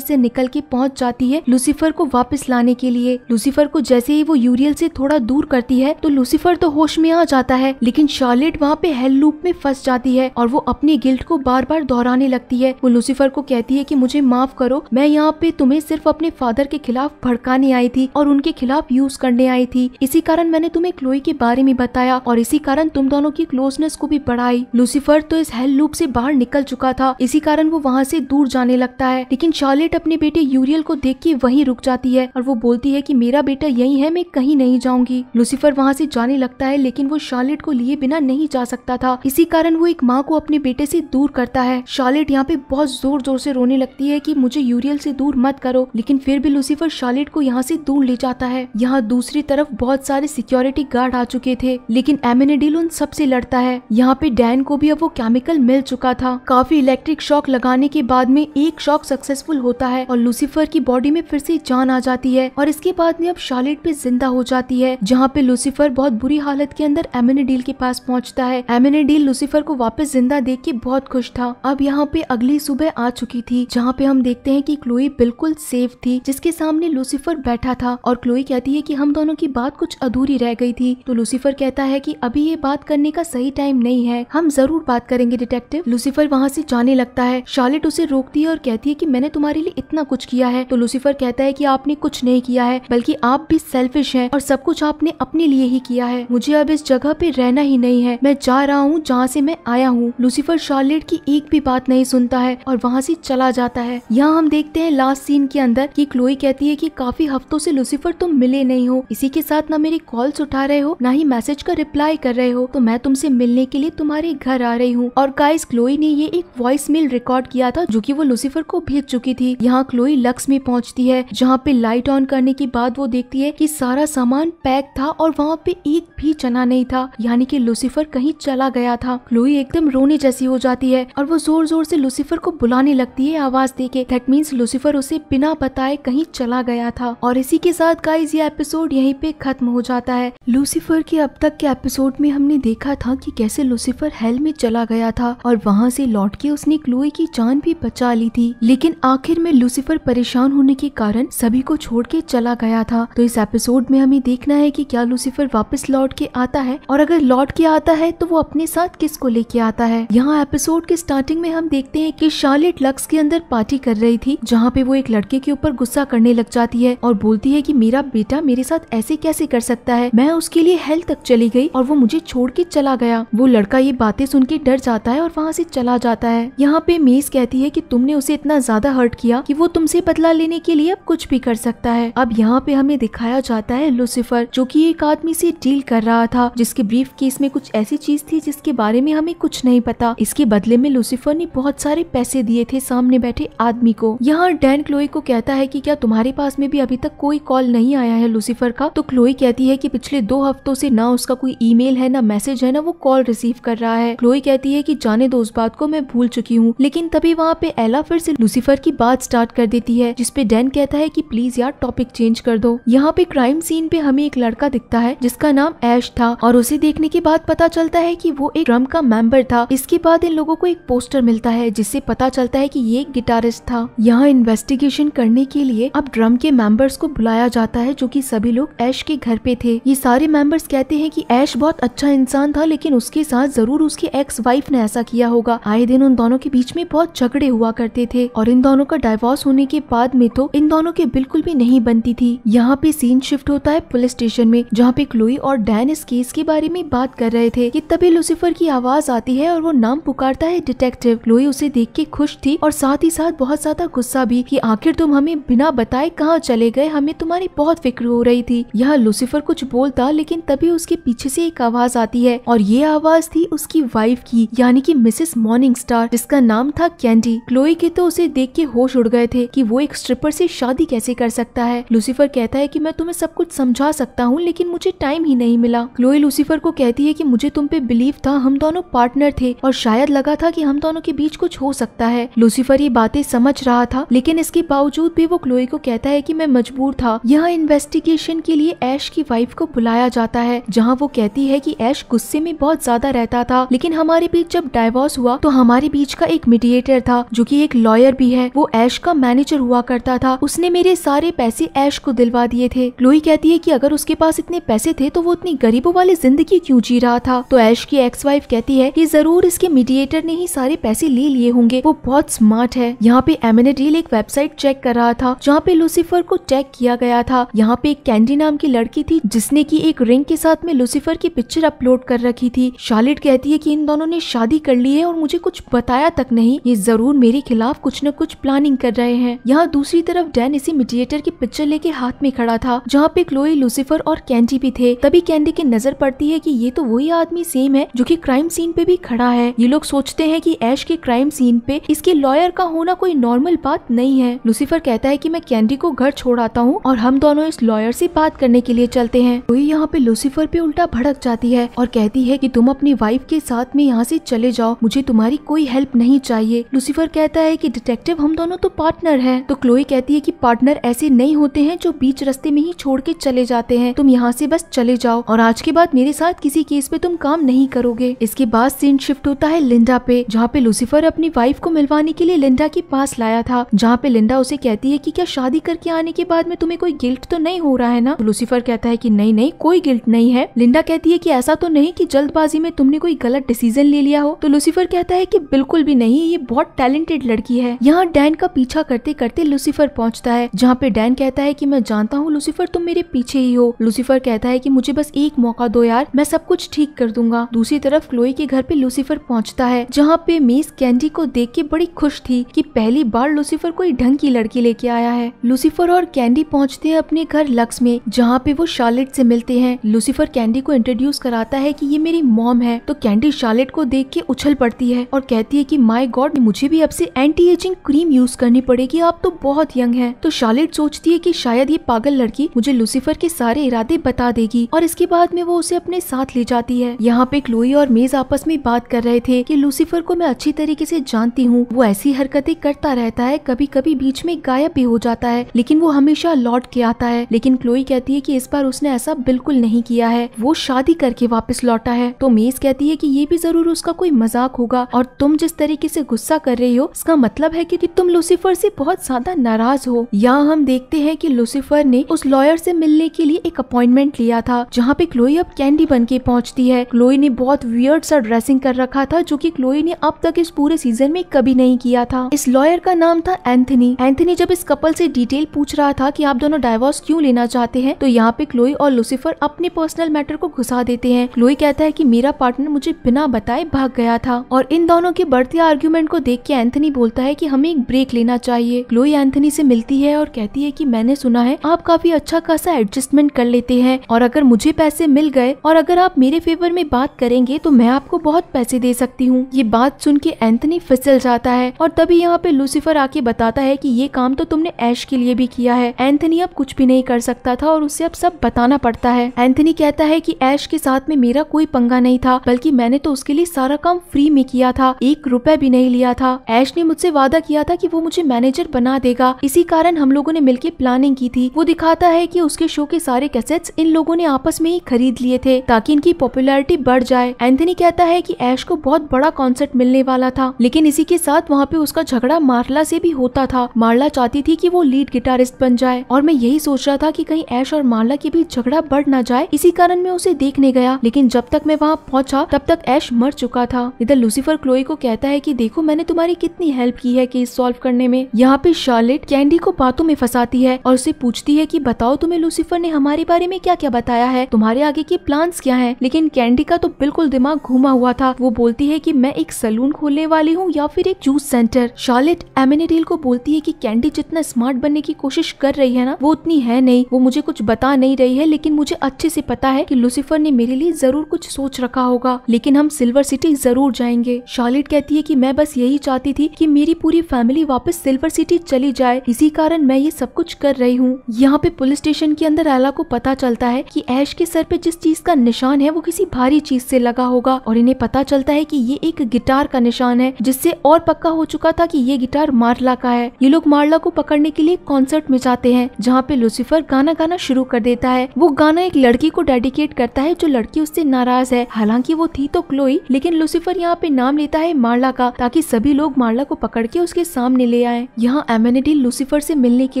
से निकल के पहुँच जाती है लूसीफर को वापस लाने के लिए लूसीफर को जैसे ही वो यूरियल से थोड़ा दूर करती है तो लूसीफर तो होश में आ जाता है लेकिन शार्लेट वहाँ पे हेल लूप में फंस जाती है और वो अपने गिल्ट को बार बार दोहराने लगती है वो लूसीफर को कहती है की मुझे माफ करो मैं यहाँ पे तुम्हें सिर्फ अपने फादर के खिलाफ भड़काने आई थी और उनके खिलाफ यूज करने आई थी इसी कारण मैंने तुम्हें क्लोई के बारे में बताया और इसी कारण तुम दोनों की क्लोजनेस को भी बढ़ाई लूसीफर तो इस हेल लूप से बाहर निकल चुका था इसी कारण वो वहाँ से दूर जाने लगता है लेकिन शार्लेट अपने बेटे यूरियल को देख के वही रुक जाती है और वो बोलती है की मेरा बेटा यही है मैं कहीं नहीं जाऊंगी लूसीफर वहाँ से जाने लगता है लेकिन वो शार्लेट को लिए बिना नहीं जा सकता था इसी कारण वो एक माँ को अपने बेटे से दूर करता है शार्लेट यहाँ पे बहुत जोर जोर से रोने लगती है कि मुझे यूरियल से दूर मत करो लेकिन फिर भी लूसीफर शार्लेट को यहाँ से दूर ले जाता है यहाँ दूसरी तरफ बहुत सारे सिक्योरिटी गार्ड आ चुके थे लेकिन एमिनेडिल उन सबसे लड़ता है यहाँ पे डैन को भी अब वो केमिकल मिल चुका था काफी इलेक्ट्रिक शॉक लगाने के बाद में एक शॉक सक्सेसफुल होता है और लूसीफर की बॉडी में फिर से जान आ जाती है और इसके बाद में अब शार्लेट पे जिंदा हो जाती है जहाँ पे लूसीफर बहुत बुरी हालत के अंदर एमिनेडील के पास पहुँचता है एमिनेडील लूसीफर को वापस जिंदा देख के बहुत खुश था अब यहाँ पे अगली सुबह आ चुकी थी जहाँ पे हम देखते हैं की क्लोई बिल्कुल सेफ थी जिसके सामने लूसीफर बैठा था और क्लोई कहती है की हम दोनों की बात कुछ अधूरी रह गई थी तो लूसीफर कहता है की अभी ये बात करने का सही टाइम नहीं है हम जरूर बात करेंगे डिटेक्टिव लूसीफर वहाँ से जाने लगता है शार्लेट उसे रोकती है और कहती है कि मैंने तुम्हारे लिए इतना कुछ किया है तो लूसीफर कहता है कि आपने कुछ नहीं किया है बल्कि आप भी सेल्फिश हैं और सब कुछ आपने अपने लिए ही किया है मुझे अब इस जगह पे रहना ही नहीं है मैं जा रहा हूँ जहाँ से मैं आया हूँ लूसीफर शार्लेट की एक भी बात नहीं सुनता है और वहाँ से चला जाता है यहाँ हम देखते हैं लास्ट सीन के अंदर कि क्लोई कहती है कि काफी हफ्तों से लूसीफर तुम मिले नहीं हो इसी के साथ ना मेरी कॉल्स उठा रहे हो ना ही मैसेज का रिप्लाई कर रहे हो तो मैं तुमसे मिलने के लिए तुम्हारे घर आ रही हूँ और गाइस क्लोई ने ये एक वॉइस मेल रिकॉर्ड किया था जो की वो लुसिफर को भेज चुकी थी यहाँ क्लोई लक्स में पहुँचती है जहाँ पे लाइट ऑन करने के बाद वो देखती है की सारा सामान पैक था और वहाँ पे एक भी चना नहीं था यानी की लुसिफर कहीं चला गया था क्लोई एकदम रोने जैसी हो जाती है और वो जोर जोर से लुसिफर को बुलाने लगती है आवाज दे के दैट मीन्स लुसिफर उसे बिना बताए कहीं चला गया था और इसी के साथ गाइस ये एपिसोड यहीं पे खत्म हो जाता है लूसीफर के अब तक के एपिसोड में हमने देखा था कि कैसे लुसिफर हेल में चला गया था और वहाँ से लौट के उसने क्लोई की जान भी बचा ली थी लेकिन आखिर में लुसिफर परेशान होने के कारण सभी को छोड़ के चला गया था तो इस एपिसोड में हमें देखना है कि क्या लुसिफर वापस लौट के आता है और अगर लौट के आता है तो वो अपने साथ को लेके आता है यहाँ एपिसोड के स्टार्टिंग में हम देखते हैं की शार्लेट लक्स के अंदर पार्टी कर रही थी जहाँ पे वो एक लड़के के ऊपर गुस्सा करने लग जाती है और बोलती है की मेरा बेटा मेरे साथ ऐसे कैसे कर सकता है मैं उसके लिए हेल तक चली गई और वो मुझे छोड़ के चला चला गया वो लड़का ये बातें सुन के डर जाता है और वहाँ से चला जाता है यहाँ पे मेज कहती है की तुमने उसे इतना ज्यादा हर्ट किया की वो तुमसे बदला लेने के लिए अब कुछ भी कर सकता है अब यहाँ पे हमें दिखाया जाता है लुसिफर जो की एक आदमी से डील कर रहा था जिसके ब्रीफ केस में कुछ ऐसी चीज थी जिसके बारे में हमें कुछ नहीं पता इसके बदले में लुसिफर ने बहुत सारे पैसे दिए थे सामने बैठे आदमी को यहाँ डैन क्लोई को कहता है की क्या तुम्हारे पास में भी अभी तक कोई कॉल नहीं आया है लुसिफर का तो क्लोई कहती है की पिछले दो हफ्तों से न उसका कोई ई है न मैसेज है न ना वो कॉल रिसीव कर रहा है क्लोई कहती है कि जाने दो उस बात को मैं भूल चुकी हूँ लेकिन तभी वहाँ पे एला फिर से लूसीफर की बात स्टार्ट कर देती है जिसपे डैन कहता है कि प्लीज यार टॉपिक चेंज कर दो यहाँ पे क्राइम सीन पे हमें एक लड़का दिखता है जिसका नाम ऐश था और उसे देखने के बाद पता चलता है की वो एक ड्रम का मेंबर था इसके बाद इन लोगों को एक पोस्टर मिलता है जिससे पता चलता है की ये एक गिटारिस्ट था यहाँ इन्वेस्टिगेशन करने के लिए अब ड्रम के मेंबर्स को बुलाया जाता है जो की सभी लोग ऐश के घर पे थे ये सारे मेंबर्स कहते हैं की ऐश बहुत अच्छा इंसान था था लेकिन उसके साथ जरूर उसकी एक्स वाइफ ने ऐसा किया होगा आए दिन उन दोनों के बीच में बहुत झगड़े हुआ करते थे और इन दोनों का डाइवोर्स होने के बाद में तो इन दोनों के बिल्कुल भी नहीं बनती थी यहाँ पे सीन शिफ्ट होता है पुलिस स्टेशन में जहाँ पे क्लोई और डैन इस केस के बारे में बात कर रहे थे की तभी लुसिफर की आवाज आती है और वो नाम पुकारता है डिटेक्टिव क्लोई उसे देख के खुश थी और साथ ही साथ बहुत ज्यादा गुस्सा भी की आखिर तुम हमें बिना बताए कहाँ चले गए हमें तुम्हारी बहुत फिक्र हो रही थी यहाँ लुसिफर कुछ बोलता लेकिन तभी उसके पीछे से एक आवाज आती है और ये आवाज थी उसकी वाइफ की यानी कि मिसेस मॉर्निंग स्टार जिसका नाम था कैंडी क्लोई के तो उसे देख के होश उड़ गए थे कि वो एक स्ट्रिपर से शादी कैसे कर सकता है लूसीफर कहता है कि मैं तुम्हें सब कुछ समझा सकता हूँ लेकिन मुझे टाइम ही नहीं मिला क्लोई लूसीफर को कहती है की मुझे तुम पे बिलीव था हम दोनों पार्टनर थे और शायद लगा था की हम दोनों के बीच कुछ हो सकता है लूसीफर ये बातें समझ रहा था लेकिन इसके बावजूद भी वो क्लोई को कहता है की मैं मजबूर था यहाँ इन्वेस्टिगेशन के लिए ऐश की वाइफ को बुलाया जाता है जहाँ वो कहती है कि ऐश गुस्से गुस्से में बहुत ज्यादा रहता था लेकिन हमारे बीच जब डाइवोर्स हुआ तो हमारे बीच का एक मीडिएटर था जो की एक लॉयर भी है वो ऐश का मैनेजर हुआ करता था उसने मेरे सारे पैसे ऐश को दिलवा दिए थे लोई कहती है की अगर उसके पास इतने पैसे थे तो वो इतनी गरीबों वाली जिंदगी क्यूँ जी रहा था तो ऐश की एक्स वाइफ कहती है की जरूर इसके मीडिएटर ने ही सारे पैसे ले लिए होंगे वो बहुत स्मार्ट है यहाँ पे एमिनेडील एक वेबसाइट चेक कर रहा था जहाँ पे लूसीफर को चेक किया गया था यहाँ पे एक कैंडी नाम की लड़की थी जिसने की एक रिंग के साथ में लूसीफर की पिक्चर अपलोड कर रखी थी शालिट कहती है कि इन दोनों ने शादी कर ली है और मुझे कुछ बताया तक नहीं ये जरूर मेरे खिलाफ कुछ न कुछ प्लानिंग कर रहे हैं यहाँ दूसरी तरफ डैन इसी मिटिएटर की पिक्चर लेके हाथ में खड़ा था जहाँ पे क्लोई लूसीफर और कैंडी भी थे तभी कैंडी की नजर पड़ती है की ये तो वही आदमी सेम है जो की क्राइम सीन पे भी खड़ा है ये लोग सोचते है की ऐश के क्राइम सीन पे इसके लॉयर का होना कोई नॉर्मल बात नहीं है लूसीफर कहता है की मैं कैंडी को घर छोड़ आता हूँ और हम दोनों इस लॉयर से बात करने के लिए चलते हैं वही यहाँ पे लूसीफर पे उल्टा भड़क जाती है और कहती कहती है कि तुम अपनी वाइफ के साथ में यहाँ से चले जाओ मुझे तुम्हारी कोई हेल्प नहीं चाहिए लूसीफर कहता है कि डिटेक्टिव हम दोनों तो पार्टनर हैं तो क्लोई कहती है कि पार्टनर ऐसे नहीं होते हैं जो बीच रस्ते में ही छोड़ के चले जाते हैं तुम यहाँ से बस चले जाओ और आज के बाद मेरे साथ किसी केस पे तुम काम नहीं करोगे इसके बाद सीन शिफ्ट होता है लिंडा पे जहाँ पे लूसीफर अपनी वाइफ को मिलवाने के लिए लिंडा के पास लाया था जहाँ पे लिंडा उसे कहती है की क्या शादी करके आने के बाद में तुम्हें कोई गिल्ट तो नहीं हो रहा है ना लूसीफर तो कहता है की नहीं नहीं कोई गिल्ट नहीं है लिंडा कहती है की ऐसा तो नहीं की जल्दबाजी में तुमने कोई गलत डिसीजन ले लिया हो तो लुसीफर कहता है की बिल्कुल भी नहीं ये बहुत टैलेंटेड लड़की है यहाँ डैन का पीछा करते करते लूसीफर पहुँचता है जहाँ पे डैन कहता है की मैं जानता हूँ लूसीफर तुम मेरे पीछे ही हो लूसीफर कहता है की मुझे बस एक मौका दो यार मैं सब कुछ ठीक कर दूंगा दूसरी तरफ क्लोई के घर पे लूसीफर पहुँचता है जहाँ पे मेस कैंडी को देख के बड़ी खुश थी की पहली बार लूसीफर कोई ढंग की लड़की लेके आया है लूसीफर और कैंडी पहुँचते हैं अपने घर लक्स में जहाँ पे वो शार्लेट से मिलते हैं लूसीफर कैंडी को इंट्रोड्यूस कराता है की ये मेरी मॉम है तो कैंडी शार्लेट को देख के उछल पड़ती है और कहती है की माई गॉड मुझे भी अब से एंटी एजिंग क्रीम यूज करनी पड़ेगी आप तो बहुत यंग है तो शार्लेट सोचती है कि शायद ये पागल लड़की मुझे लूसीफर के सारे इरादे बता देगी और इसके बाद में वो उसे अपने साथ ले जाती है यहाँ पे क्लोई और मेज आपस में बात कर रहे थे की लूसीफर को मैं अच्छी तरीके से जानती हूँ वो ऐसी हरकते करता रहता है कभी कभी बीच में गायब भी हो जाता है लेकिन वो हमेशा लौट के आता है लेकिन क्लोई कहती है की इस बार उसने ऐसा बिल्कुल नहीं किया है वो शादी करके वापस लौटा आता है तो मेज कहती है कि ये भी जरूर उसका कोई मजाक होगा और तुम जिस तरीके से गुस्सा कर रही हो इसका मतलब है कि तुम लूसीफर से बहुत ज्यादा नाराज हो यहाँ हम देखते हैं कि लूसीफर ने उस लॉयर से मिलने के लिए एक अपॉइंटमेंट लिया था जहाँ पे क्लोई अब कैंडी बन के पहुँचती है क्लोई ने बहुत वियर्ड सा ड्रेसिंग कर रखा था जो की क्लोई ने अब तक इस पूरे सीजन में कभी नहीं किया था इस लॉयर का नाम था एंथनी एंथनी जब इस कपल से डिटेल पूछ रहा था कि आप दोनों डाइवोर्स क्यों लेना चाहते हैं तो यहाँ पे क्लोई और लुसिफर अपने पर्सनल मैटर को घुसा देते हैं क्लोई कहता है कि मेरा पार्टनर मुझे बिना बताए भाग गया था और इन दोनों के बढ़ते आर्ग्यूमेंट को देख के एंथनी बोलता है कि हमें एक ब्रेक लेना चाहिए ग्लोई एंथनी से मिलती है और कहती है कि मैंने सुना है आप काफी अच्छा खासा एडजस्टमेंट कर लेते हैं और अगर मुझे पैसे मिल गए और अगर आप मेरे फेवर में बात करेंगे तो मैं आपको बहुत पैसे दे सकती हूँ ये बात सुन के एंथनी फिसल जाता है और तभी यहाँ पे लूसीफर आके बताता है की ये काम तो तुमने ऐश के लिए भी किया है एंथनी अब कुछ भी नहीं कर सकता था और उसे अब सब बताना पड़ता है एंथनी कहता है की ऐश के साथ में मेरा कोई कोई पंगा नहीं था बल्कि मैंने तो उसके लिए सारा काम फ्री में किया था एक रुपए भी नहीं लिया था ऐश ने मुझसे वादा किया था कि वो मुझे मैनेजर बना देगा इसी कारण हम लोगों ने मिलकर प्लानिंग की थी वो दिखाता है कि उसके शो के सारे कैसेट्स इन लोगों ने आपस में ही खरीद लिए थे ताकि इनकी पॉपुलैरिटी बढ़ जाए एंथनी कहता है की ऐश को बहुत बड़ा कॉन्सर्ट मिलने वाला था लेकिन इसी के साथ वहाँ पे उसका झगड़ा मार्ला से भी होता था मार्ला चाहती थी की वो लीड गिटारिस्ट बन जाए और मैं यही सोच रहा था की कहीं ऐश और मार्ला के बीच झगड़ा बढ़ ना जाए इसी कारण मैं उसे देखने गया लेकिन जब तक मैं वहाँ पहुँचा तब तक ऐश मर चुका था इधर लूसीफर क्लोई को कहता है की देखो मैंने तुम्हारी कितनी हेल्प की है केस सोल्व करने में यहाँ पे शार्लेट कैंडी को बातों में फंसाती है और उसे पूछती है की बताओ तुम्हें लूसीफर ने हमारे बारे में क्या क्या बताया है तुम्हारे आगे के प्लान क्या है लेकिन कैंडी का तो बिल्कुल दिमाग घूमा हुआ था वो बोलती है की मैं एक सलून खोलने वाली हूँ या फिर एक जूस सेंटर शार्लेट एमिनेडिल को बोलती है की कैंडी जितना स्मार्ट बनने की कोशिश कर रही है ना वो उतनी है नहीं वो मुझे कुछ बता नहीं रही है लेकिन मुझे अच्छे से पता है की लूसीफर ने मेरे लिए जरूर कुछ कुछ सोच रखा होगा लेकिन हम सिल्वर सिटी जरूर जाएंगे शार्लेट कहती है कि मैं बस यही चाहती थी कि मेरी पूरी फैमिली वापस सिल्वर सिटी चली जाए इसी कारण मैं ये सब कुछ कर रही हूँ यहाँ पे पुलिस स्टेशन के अंदर एला को पता चलता है की ऐश के सर पे जिस चीज का निशान है वो किसी भारी चीज ऐसी लगा होगा और इन्हें पता चलता है की ये एक गिटार का निशान है जिससे और पक्का हो चुका था की ये गिटार मार्ला का है ये लोग मार्ला को पकड़ने के लिए कॉन्सर्ट में जाते हैं जहाँ पे लूसीफर गाना गाना शुरू कर देता है वो गाना एक लड़की को डेडिकेट करता है जो लड़की उससे नाराज नाराज है हालांकि वो थी तो क्लोई लेकिन लुसिफर यहाँ पे नाम लेता है मार्ला का ताकि सभी लोग मार्ला को पकड़ के उसके सामने ले आए यहाँ एमेनिटी लुसिफर से मिलने के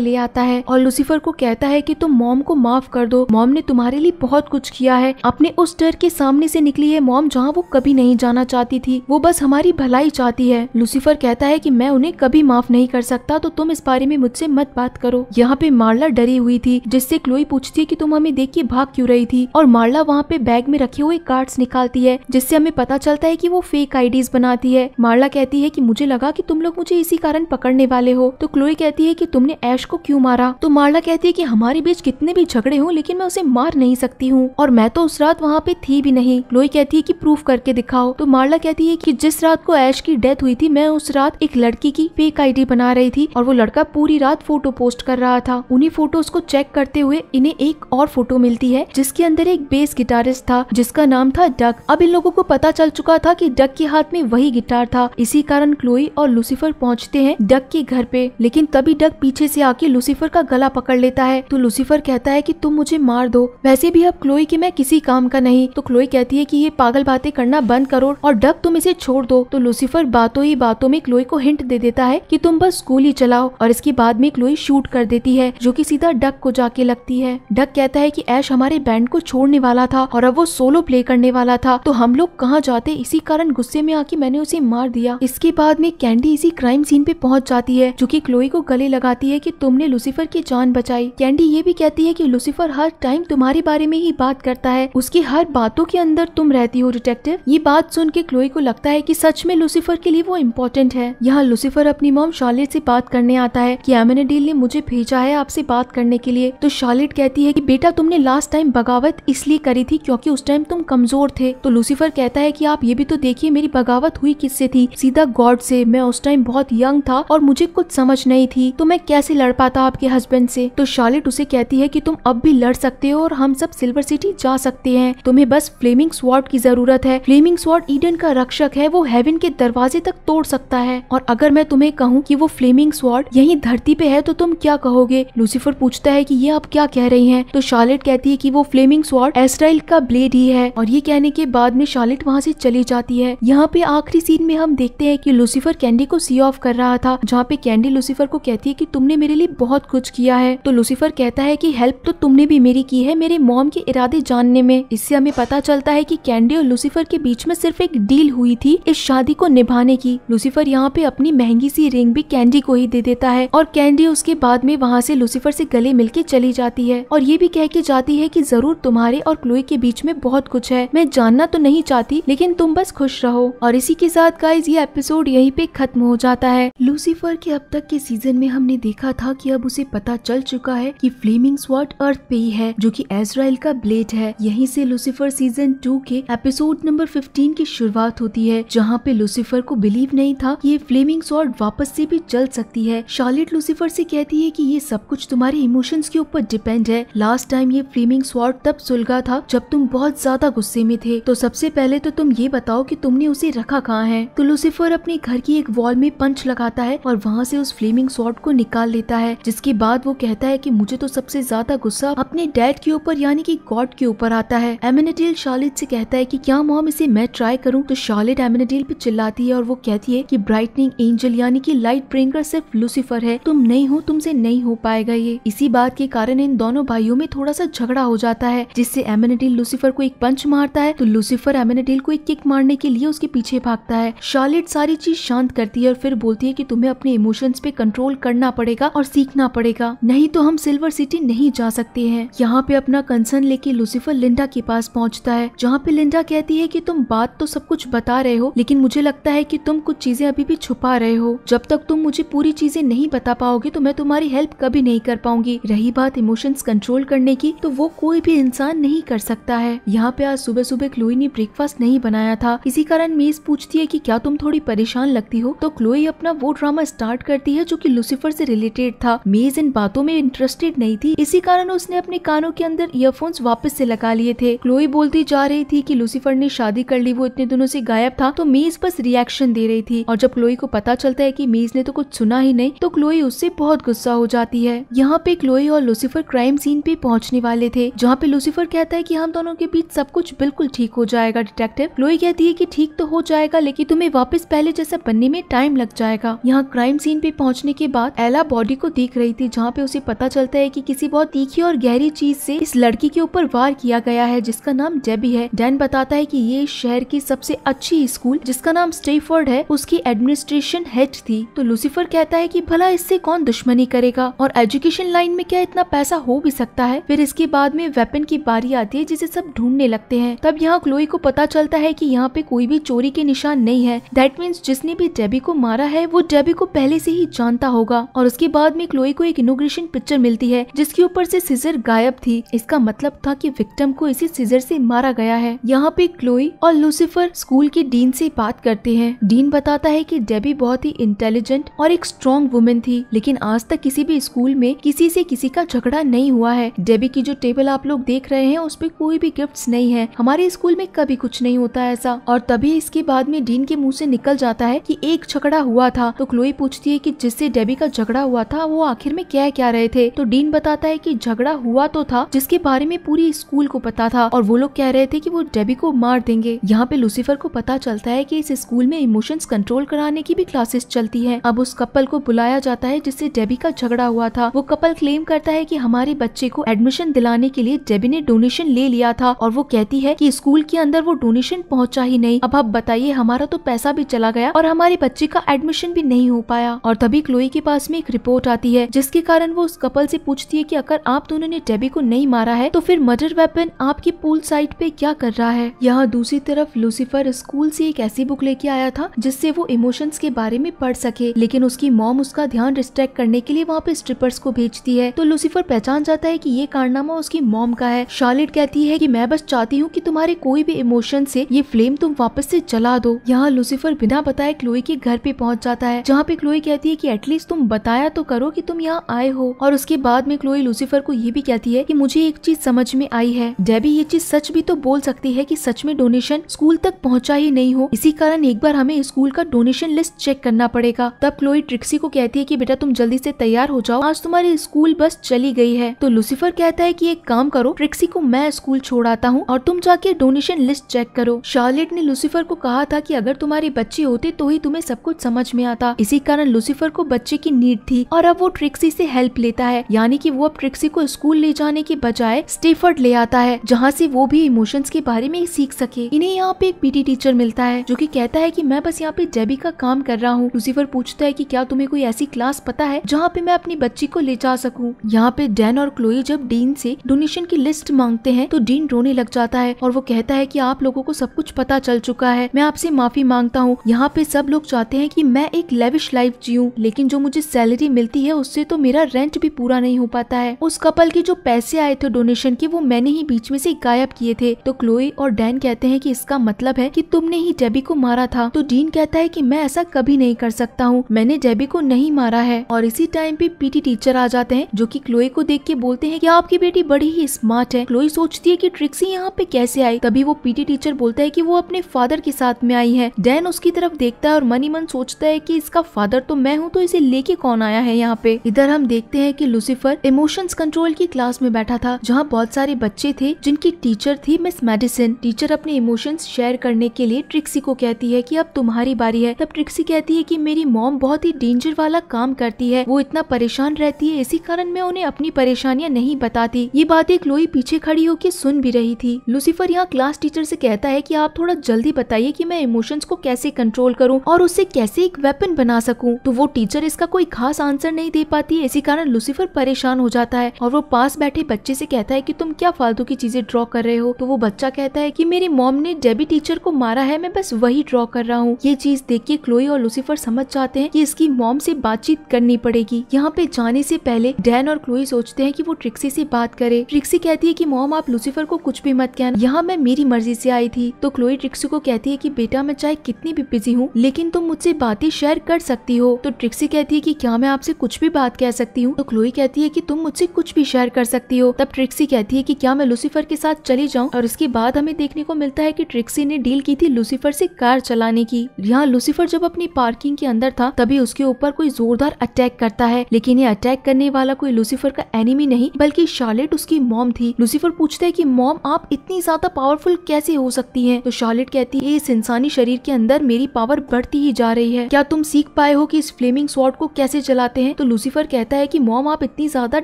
लिए आता है और लुसिफर को कहता है कि तुम मॉम को माफ कर दो मॉम ने तुम्हारे लिए बहुत कुछ किया है अपने उस डर के सामने से निकली है मॉम जहाँ वो कभी नहीं जाना चाहती थी वो बस हमारी भलाई चाहती है लुसिफर कहता है की मैं उन्हें कभी माफ नहीं कर सकता तो तुम इस बारे में मुझसे मत बात करो यहाँ पे मार्ला डरी हुई थी जिससे क्लोई पूछती है की तुम हमें देख के भाग क्यूँ रही थी और मार्ला वहाँ पे बैग में रखे हुए पे कार्ड्स निकालती है जिससे हमें पता चलता है कि वो फेक आईडीज बनाती है मार्ला कहती है कि मुझे लगा कि तुम लोग मुझे इसी कारण पकड़ने वाले हो तो क्लोई कहती है कि तुमने ऐश को क्यों मारा तो मार्ला कहती है कि हमारे बीच कितने भी झगड़े हों लेकिन मैं उसे मार नहीं सकती हूँ और मैं तो उस रात वहाँ पे थी भी नहीं क्लोई कहती है कि प्रूफ करके दिखाओ तो मार्ला कहती है कि जिस रात को ऐश की डेथ हुई थी मैं उस रात एक लड़की की फेक डी बना रही थी और वो लड़का पूरी रात फोटो पोस्ट कर रहा था उन्हीं फोटोज को चेक करते हुए इन्हें एक और फोटो मिलती है जिसके अंदर एक बेस गिटारिस्ट था जिसका नाम था डक अब इन लोगों को पता चल चुका था कि डक के हाथ में वही गिटार था इसी कारण क्लोई और लूसीफर पहुंचते हैं डक के घर पे लेकिन तभी डक पीछे से आके लूसीफर का गला पकड़ लेता है तो लूसीफर कहता है कि तुम मुझे मार दो वैसे भी अब क्लोई की मैं किसी काम का नहीं तो क्लोई कहती है की ये पागल बातें करना बंद करो और डक तुम इसे छोड़ दो तो लूसीफर बातों ही बातों में क्लोई को हिंट दे देता है की तुम बस स्कूल ही चलाओ और इसके बाद में क्लोई शूट कर देती है जो की सीधा डक को जाके लगती है डक कहता है की ऐश हमारे बैंड को छोड़ने वाला था और अब वो सोलो प्ले प्ले करने वाला था तो हम लोग कहाँ जाते इसी कारण गुस्से में आके मैंने उसे मार दिया इसके बाद में कैंडी इसी क्राइम सीन पे पहुंच जाती है जो कि क्लोई को गले लगाती है कि तुमने लूसीफर की जान बचाई कैंडी ये भी कहती है कि लूसीफर हर टाइम तुम्हारे बारे में ही बात करता है उसकी हर बातों के अंदर तुम रहती हो डिटेक्टिव ये बात सुन के क्लोई को लगता है की सच में लूसीफर के लिए वो इम्पोर्टेंट है यहाँ लूसीफर अपनी मोम शॉलेट से बात करने आता है कि एमेनेडील ने मुझे भेजा है आपसे बात करने के लिए तो शॉलेट कहती है कि बेटा तुमने लास्ट टाइम बगावत इसलिए करी थी क्योंकि उस टाइम तुम तुम कमजोर थे तो लूसीफर कहता है कि आप ये भी तो देखिए मेरी बगावत हुई किससे थी सीधा गॉड से मैं उस टाइम बहुत यंग था और मुझे कुछ समझ नहीं थी तो मैं कैसे लड़ पाता आपके हस्बैंड से तो शार्लेट उसे कहती है कि तुम अब भी लड़ सकते हो और हम सब सिल्वर सिटी जा सकते हैं तुम्हें बस फ्लेमिंग स्वाड की जरूरत है फ्लेमिंग स्वॉर्ड ईडन का रक्षक है वो हेवन के दरवाजे तक तोड़ सकता है और अगर मैं तुम्हें कहूँ की वो फ्लेमिंग स्वाड यही धरती पे है तो तुम क्या कहोगे लूसीफर पूछता है की ये आप क्या कह रही है तो शार्लेट कहती है की वो फ्लेमिंग स्वाड एस्टाइल का ब्लेड ही है है और ये कहने के बाद में शार्लेट वहाँ से चली जाती है यहाँ पे आखिरी सीन में हम देखते हैं कि लूसीफर कैंडी को सी ऑफ कर रहा था जहाँ पे कैंडी लूसीफर को कहती है कि तुमने मेरे लिए बहुत कुछ किया है तो लूसीफर कहता है कि हेल्प तो तुमने भी मेरी की है मेरे मॉम के इरादे जानने में इससे हमें पता चलता है की कैंडी और लूसीफर के बीच में सिर्फ एक डील हुई थी इस शादी को निभाने की लूसीफर यहाँ पे अपनी महंगी सी रिंग भी कैंडी को ही दे देता है और कैंडी उसके बाद में वहाँ से लूसीफर से गले मिलके चली जाती है और ये भी कह के जाती है की जरूर तुम्हारे और क्लोई के बीच में बहुत कुछ कुछ है मैं जानना तो नहीं चाहती लेकिन तुम बस खुश रहो और इसी के साथ गाइज ये एपिसोड यही पे खत्म हो जाता है लूसीफर के अब तक के सीजन में हमने देखा था की अब उसे पता चल चुका है की फ्लेमिंग स्वाट अर्थ पे ही है जो की एजराइल का ब्लेड है यही से लूसीफर सीजन टू के एपिसोड नंबर फिफ्टीन की शुरुआत होती है जहाँ पे लूसीफर को बिलीव नहीं था ये फ्लेमिंग स्वॉर्ड वापस से भी चल सकती है शार्लेट लूसीफर से कहती है कि ये सब कुछ तुम्हारे इमोशंस के ऊपर डिपेंड है लास्ट टाइम ये फ्लेमिंग स्वॉर्ड तब सुलगा था जब तुम बहुत ज्यादा ज्यादा गुस्से में थे तो सबसे पहले तो तुम ये बताओ कि तुमने उसे रखा कहाँ है तो लूसीफर अपने घर की एक वॉल में पंच लगाता है और वहाँ से उस फ्लेमिंग सॉर्ट को निकाल लेता है जिसके बाद वो कहता है कि मुझे तो सबसे ज्यादा गुस्सा अपने डैड के ऊपर यानी कि गॉड के ऊपर आता है एमिनेटिल शालिद से कहता है कि क्या मॉम इसे मैं ट्राई करूँ तो शालिद एमिनेटिल पे चिल्लाती है और वो कहती है की ब्राइटनिंग एंजल यानी कि लाइट ब्रिंगर सिर्फ लूसीफर है तुम नहीं हो तुमसे नहीं हो पाएगा ये इसी बात के कारण इन दोनों भाइयों में थोड़ा सा झगड़ा हो जाता है जिससे एमिनेटिल लूसीफर को एक पंच पंच मारता है तो लूसीफर एमेनेडेल को एक किक मारने के लिए उसके पीछे भागता है शार्लेट सारी चीज शांत करती है और फिर बोलती है की तुम्हें अपने इमोशन पे कंट्रोल करना पड़ेगा और सीखना पड़ेगा नहीं तो हम सिल्वर सिटी नहीं जा सकते हैं यहाँ पे अपना कंसर्न लेके लूसीफर लिंडा के पास पहुँचता है जहाँ पे लिंडा कहती है की तुम बात तो सब कुछ बता रहे हो लेकिन मुझे लगता है की तुम कुछ चीजें अभी भी छुपा रहे हो जब तक तुम मुझे पूरी चीजें नहीं बता पाओगे तो मैं तुम्हारी हेल्प कभी नहीं कर पाऊंगी रही बात इमोशंस कंट्रोल करने की तो वो कोई भी इंसान नहीं कर सकता है यहाँ पे आज सुबह सुबह क्लोई ने ब्रेकफास्ट नहीं बनाया था इसी कारण मेज पूछती है कि क्या तुम थोड़ी परेशान लगती हो तो क्लोई अपना वो ड्रामा स्टार्ट करती है जो कि लुसिफर से रिलेटेड था मेज इन बातों में इंटरेस्टेड नहीं थी इसी कारण उसने अपने कानों के अंदर इयरफोन्स वापस से लगा लिए थे क्लोई बोलती जा रही थी कि लुसिफर ने शादी कर ली वो इतने दिनों से गायब था तो मेज बस रिएक्शन दे रही थी और जब क्लोई को पता चलता है कि मेज ने तो कुछ सुना ही नहीं तो क्लोई उससे बहुत गुस्सा हो जाती है यहाँ पे क्लोई और लुसिफर क्राइम सीन पे पहुँचने वाले थे जहाँ पे लुसिफर कहता है की हम दोनों के बीच सब कुछ बिल्कुल ठीक हो जाएगा डिटेक्टिव लोई कहती है कि ठीक तो हो जाएगा लेकिन तुम्हें वापस पहले जैसा बनने में टाइम लग जाएगा यहाँ क्राइम सीन पे पहुँचने के बाद एला बॉडी को देख रही थी जहाँ पे उसे पता चलता है कि किसी बहुत तीखी और गहरी चीज ऐसी इस लड़की के ऊपर वार किया गया है जिसका नाम डेबी है डैन बताता है की ये शहर की सबसे अच्छी स्कूल जिसका नाम स्टेफोर्ड है उसकी एडमिनिस्ट्रेशन हेड थी तो लूसीफर कहता है की भला इससे कौन दुश्मनी करेगा और एजुकेशन लाइन में क्या इतना पैसा हो भी सकता है फिर इसके बाद में वेपन की बारी आती है जिसे सब ढूंढने लगता देखते हैं तब यहाँ क्लोई को पता चलता है कि यहाँ पे कोई भी चोरी के निशान नहीं है दैट मीन्स जिसने भी डेबी को मारा है वो डेबी को पहले से ही जानता होगा और उसके बाद में क्लोई को एक इनोग्रेशन पिक्चर मिलती है जिसके ऊपर से सीजर गायब थी इसका मतलब था कि विक्टिम को इसी सीजर से मारा गया है यहाँ पे क्लोई और लूसीफर स्कूल के डीन से बात करते हैं डीन बताता है कि डेबी बहुत ही इंटेलिजेंट और एक स्ट्रॉन्ग वुमेन थी लेकिन आज तक किसी भी स्कूल में किसी से किसी का झगड़ा नहीं हुआ है डेबी की जो टेबल आप लोग देख रहे हैं उस पर कोई भी गिफ्ट नहीं है हैं हमारे स्कूल में कभी कुछ नहीं होता ऐसा और तभी इसके बाद में डीन के मुंह से निकल जाता है कि एक झगड़ा हुआ था तो क्लोई पूछती है कि जिससे डेबी का झगड़ा हुआ था वो आखिर में क्या क्या रहे थे तो डीन बताता है कि झगड़ा हुआ तो था जिसके बारे में पूरी स्कूल को पता था और वो लोग कह रहे थे कि वो डेबी को मार देंगे यहाँ पे लूसीफर को पता चलता है कि इस स्कूल में इमोशंस कंट्रोल कराने की भी क्लासेस चलती है अब उस कपल को बुलाया जाता है जिससे डेबी का झगड़ा हुआ था वो कपल क्लेम करता है की हमारे बच्चे को एडमिशन दिलाने के लिए डेबी ने डोनेशन ले लिया था और वो कह कहती है कि स्कूल के अंदर वो डोनेशन पहुंचा ही नहीं अब आप बताइए हमारा तो पैसा भी चला गया और हमारे बच्चे का एडमिशन भी नहीं हो पाया और तभी क्लोई के पास में एक रिपोर्ट आती है जिसके कारण वो उस कपल से पूछती है कि अगर आप दोनों ने डेबी को नहीं मारा है तो फिर मर्डर वेपन आपकी पूल साइट पे क्या कर रहा है यहाँ दूसरी तरफ लूसीफर स्कूल से एक ऐसी बुक लेके आया था जिससे वो इमोशंस के बारे में पढ़ सके लेकिन उसकी मॉम उसका ध्यान डिस्ट्रैक्ट करने के लिए वहाँ पे स्ट्रिपर्स को भेजती है तो लूसीफर पहचान जाता है की ये कारनामा उसकी मॉम का है शार्लेट कहती है की मैं बस चाहती चाहती हूँ कि तुम्हारे कोई भी इमोशन से ये फ्लेम तुम वापस से जला दो यहाँ लूसीफर बिना बताए क्लोई के घर पे पहुँच जाता है जहाँ पे क्लोई कहती है की एटलीस्ट तुम बताया तो करो की तुम यहाँ आए हो और उसके बाद में क्लोई लूसीफर को ये भी कहती है की मुझे एक चीज समझ में आई है डेबी ये चीज सच भी तो बोल सकती है की सच में डोनेशन स्कूल तक पहुँचा ही नहीं हो इसी कारण एक बार हमें स्कूल का डोनेशन लिस्ट चेक करना पड़ेगा तब क्लोई ट्रिक्सी को कहती है की बेटा तुम जल्दी से तैयार हो जाओ आज तुम्हारी स्कूल बस चली गई है तो लूसीफर कहता है की एक काम करो ट्रिक्सी को मैं स्कूल छोड़ाता हूँ और और तुम जाके डोनेशन लिस्ट चेक करो शार्लेट ने लूसीफर को कहा था कि अगर तुम्हारे बच्चे होते तो ही तुम्हें सब कुछ समझ में आता इसी कारण लूसीफर को बच्चे की नीड थी और अब वो ट्रिक्सी से हेल्प लेता है यानी कि वो अब ट्रिक्सी को स्कूल ले जाने के बजाय स्टेफर्ड ले आता है जहाँ से वो भी इमोशंस के बारे में सीख सके इन्हें यहाँ पे एक पीटी टीचर मिलता है जो की कहता है की मैं बस यहाँ पे डेबी का काम कर रहा हूँ लूसीफर पूछता है की क्या तुम्हें कोई ऐसी क्लास पता है जहाँ पे मैं अपनी बच्ची को ले जा सकूँ यहाँ पे डेन और क्लोई जब डीन से डोनेशन की लिस्ट मांगते हैं तो डीन रोने लग जाता जाता है और वो कहता है की आप लोगों को सब कुछ पता चल चुका है मैं आपसे माफी मांगता हूँ यहाँ पे सब लोग चाहते हैं की मैं एक लेविश लाइफ जीऊँ लेकिन जो मुझे सैलरी मिलती है उससे तो मेरा रेंट भी पूरा नहीं हो पाता है उस कपल के जो पैसे आए थे डोनेशन के वो मैंने ही बीच में से गायब किए थे तो क्लोए और डैन कहते हैं की इसका मतलब है की तुमने ही डेबी को मारा था तो डीन कहता है की मैं ऐसा कभी नहीं कर सकता हूँ मैंने डेबी को नहीं मारा है और इसी टाइम पे पीटी टीचर आ जाते हैं जो की क्लोई को देख के बोलते हैं की आपकी बेटी बड़ी ही स्मार्ट है क्लोई सोचती है की ट्रिक्सी यहाँ पे कैसे आई तभी वो पीटी टीचर बोलता है कि वो अपने फादर के साथ में आई है डैन उसकी तरफ देखता है और मनी मन सोचता है कि इसका फादर तो मैं हूँ तो इसे लेके कौन आया है यहाँ पे इधर हम देखते हैं कि लुसिफर इमोशंस कंट्रोल की क्लास में बैठा था जहाँ बहुत सारे बच्चे थे जिनकी टीचर थी मिस मेडिसिन टीचर अपने इमोशंस शेयर करने के लिए ट्रिक्सी को कहती है की अब तुम्हारी बारी है तब ट्रिक्सी कहती है की मेरी मॉम बहुत ही डेंजर वाला काम करती है वो इतना परेशान रहती है इसी कारण मैं उन्हें अपनी परेशानियाँ नहीं बताती ये बात एक लोई पीछे खड़ी होकर सुन भी रही थी लूसीफर यहाँ क्लास टीचर से कहता है कि आप थोड़ा जल्दी बताइए कि मैं इमोशंस को कैसे कंट्रोल करूँ और उससे कैसे एक वेपन बना सकूँ तो वो टीचर इसका कोई खास आंसर नहीं दे पाती इसी कारण लूसीफर परेशान हो जाता है और वो पास बैठे बच्चे से कहता है की तुम क्या फालतू की चीजें ड्रॉ कर रहे हो तो वो बच्चा कहता है की मेरी मॉम ने डेबी टीचर को मारा है मैं बस वही ड्रॉ कर रहा हूँ ये चीज देख के क्लोई और लूसीफर समझ जाते हैं की इसकी मॉम से बातचीत करनी पड़ेगी यहाँ पे जाने से पहले डैन और क्लोई सोचते हैं कि वो ट्रिक्सी से बात करे ट्रिक्सी कहती है कि मॉम आप लूसीफर को कुछ भी मत क्या यहाँ मैं मेरी मर्जी से आई थी तो क्लोई ट्रिक्सी को कहती है कि बेटा मैं चाहे कितनी भी बिजी हूँ लेकिन तुम मुझसे बातें शेयर कर सकती हो तो ट्रिक्सी कहती है कि क्या मैं आपसे कुछ भी बात कह सकती हूँ तो क्लोई कहती है कि तुम मुझसे कुछ भी शेयर कर सकती हो तब ट्रिक्सी कहती है की क्या मैं लूसीफर के साथ चली जाऊँ और उसके बाद हमें देखने को मिलता है की ट्रिक्सी ने डील की थी लूसीफर ऐसी कार चलाने की यहाँ लूसीफर जब अपनी पार्किंग के अंदर था तभी उसके ऊपर कोई जोरदार अटैक करता है लेकिन ये अटैक करने वाला कोई लूसीफर का एनिमी नहीं बल्कि शार्लेट उसकी मॉम थी लूसीफर पूछता है की मॉम आप इतने इतनी ज्यादा पावरफुल कैसे हो सकती है तो शॉर्लेट कहती है इस इंसानी शरीर के अंदर मेरी पावर बढ़ती ही जा रही है क्या तुम सीख पाए हो की इस फ्लेमिंग स्वॉर्ड को कैसे चलाते हैं तो लूसीफर कहता है की मोम आप इतनी ज्यादा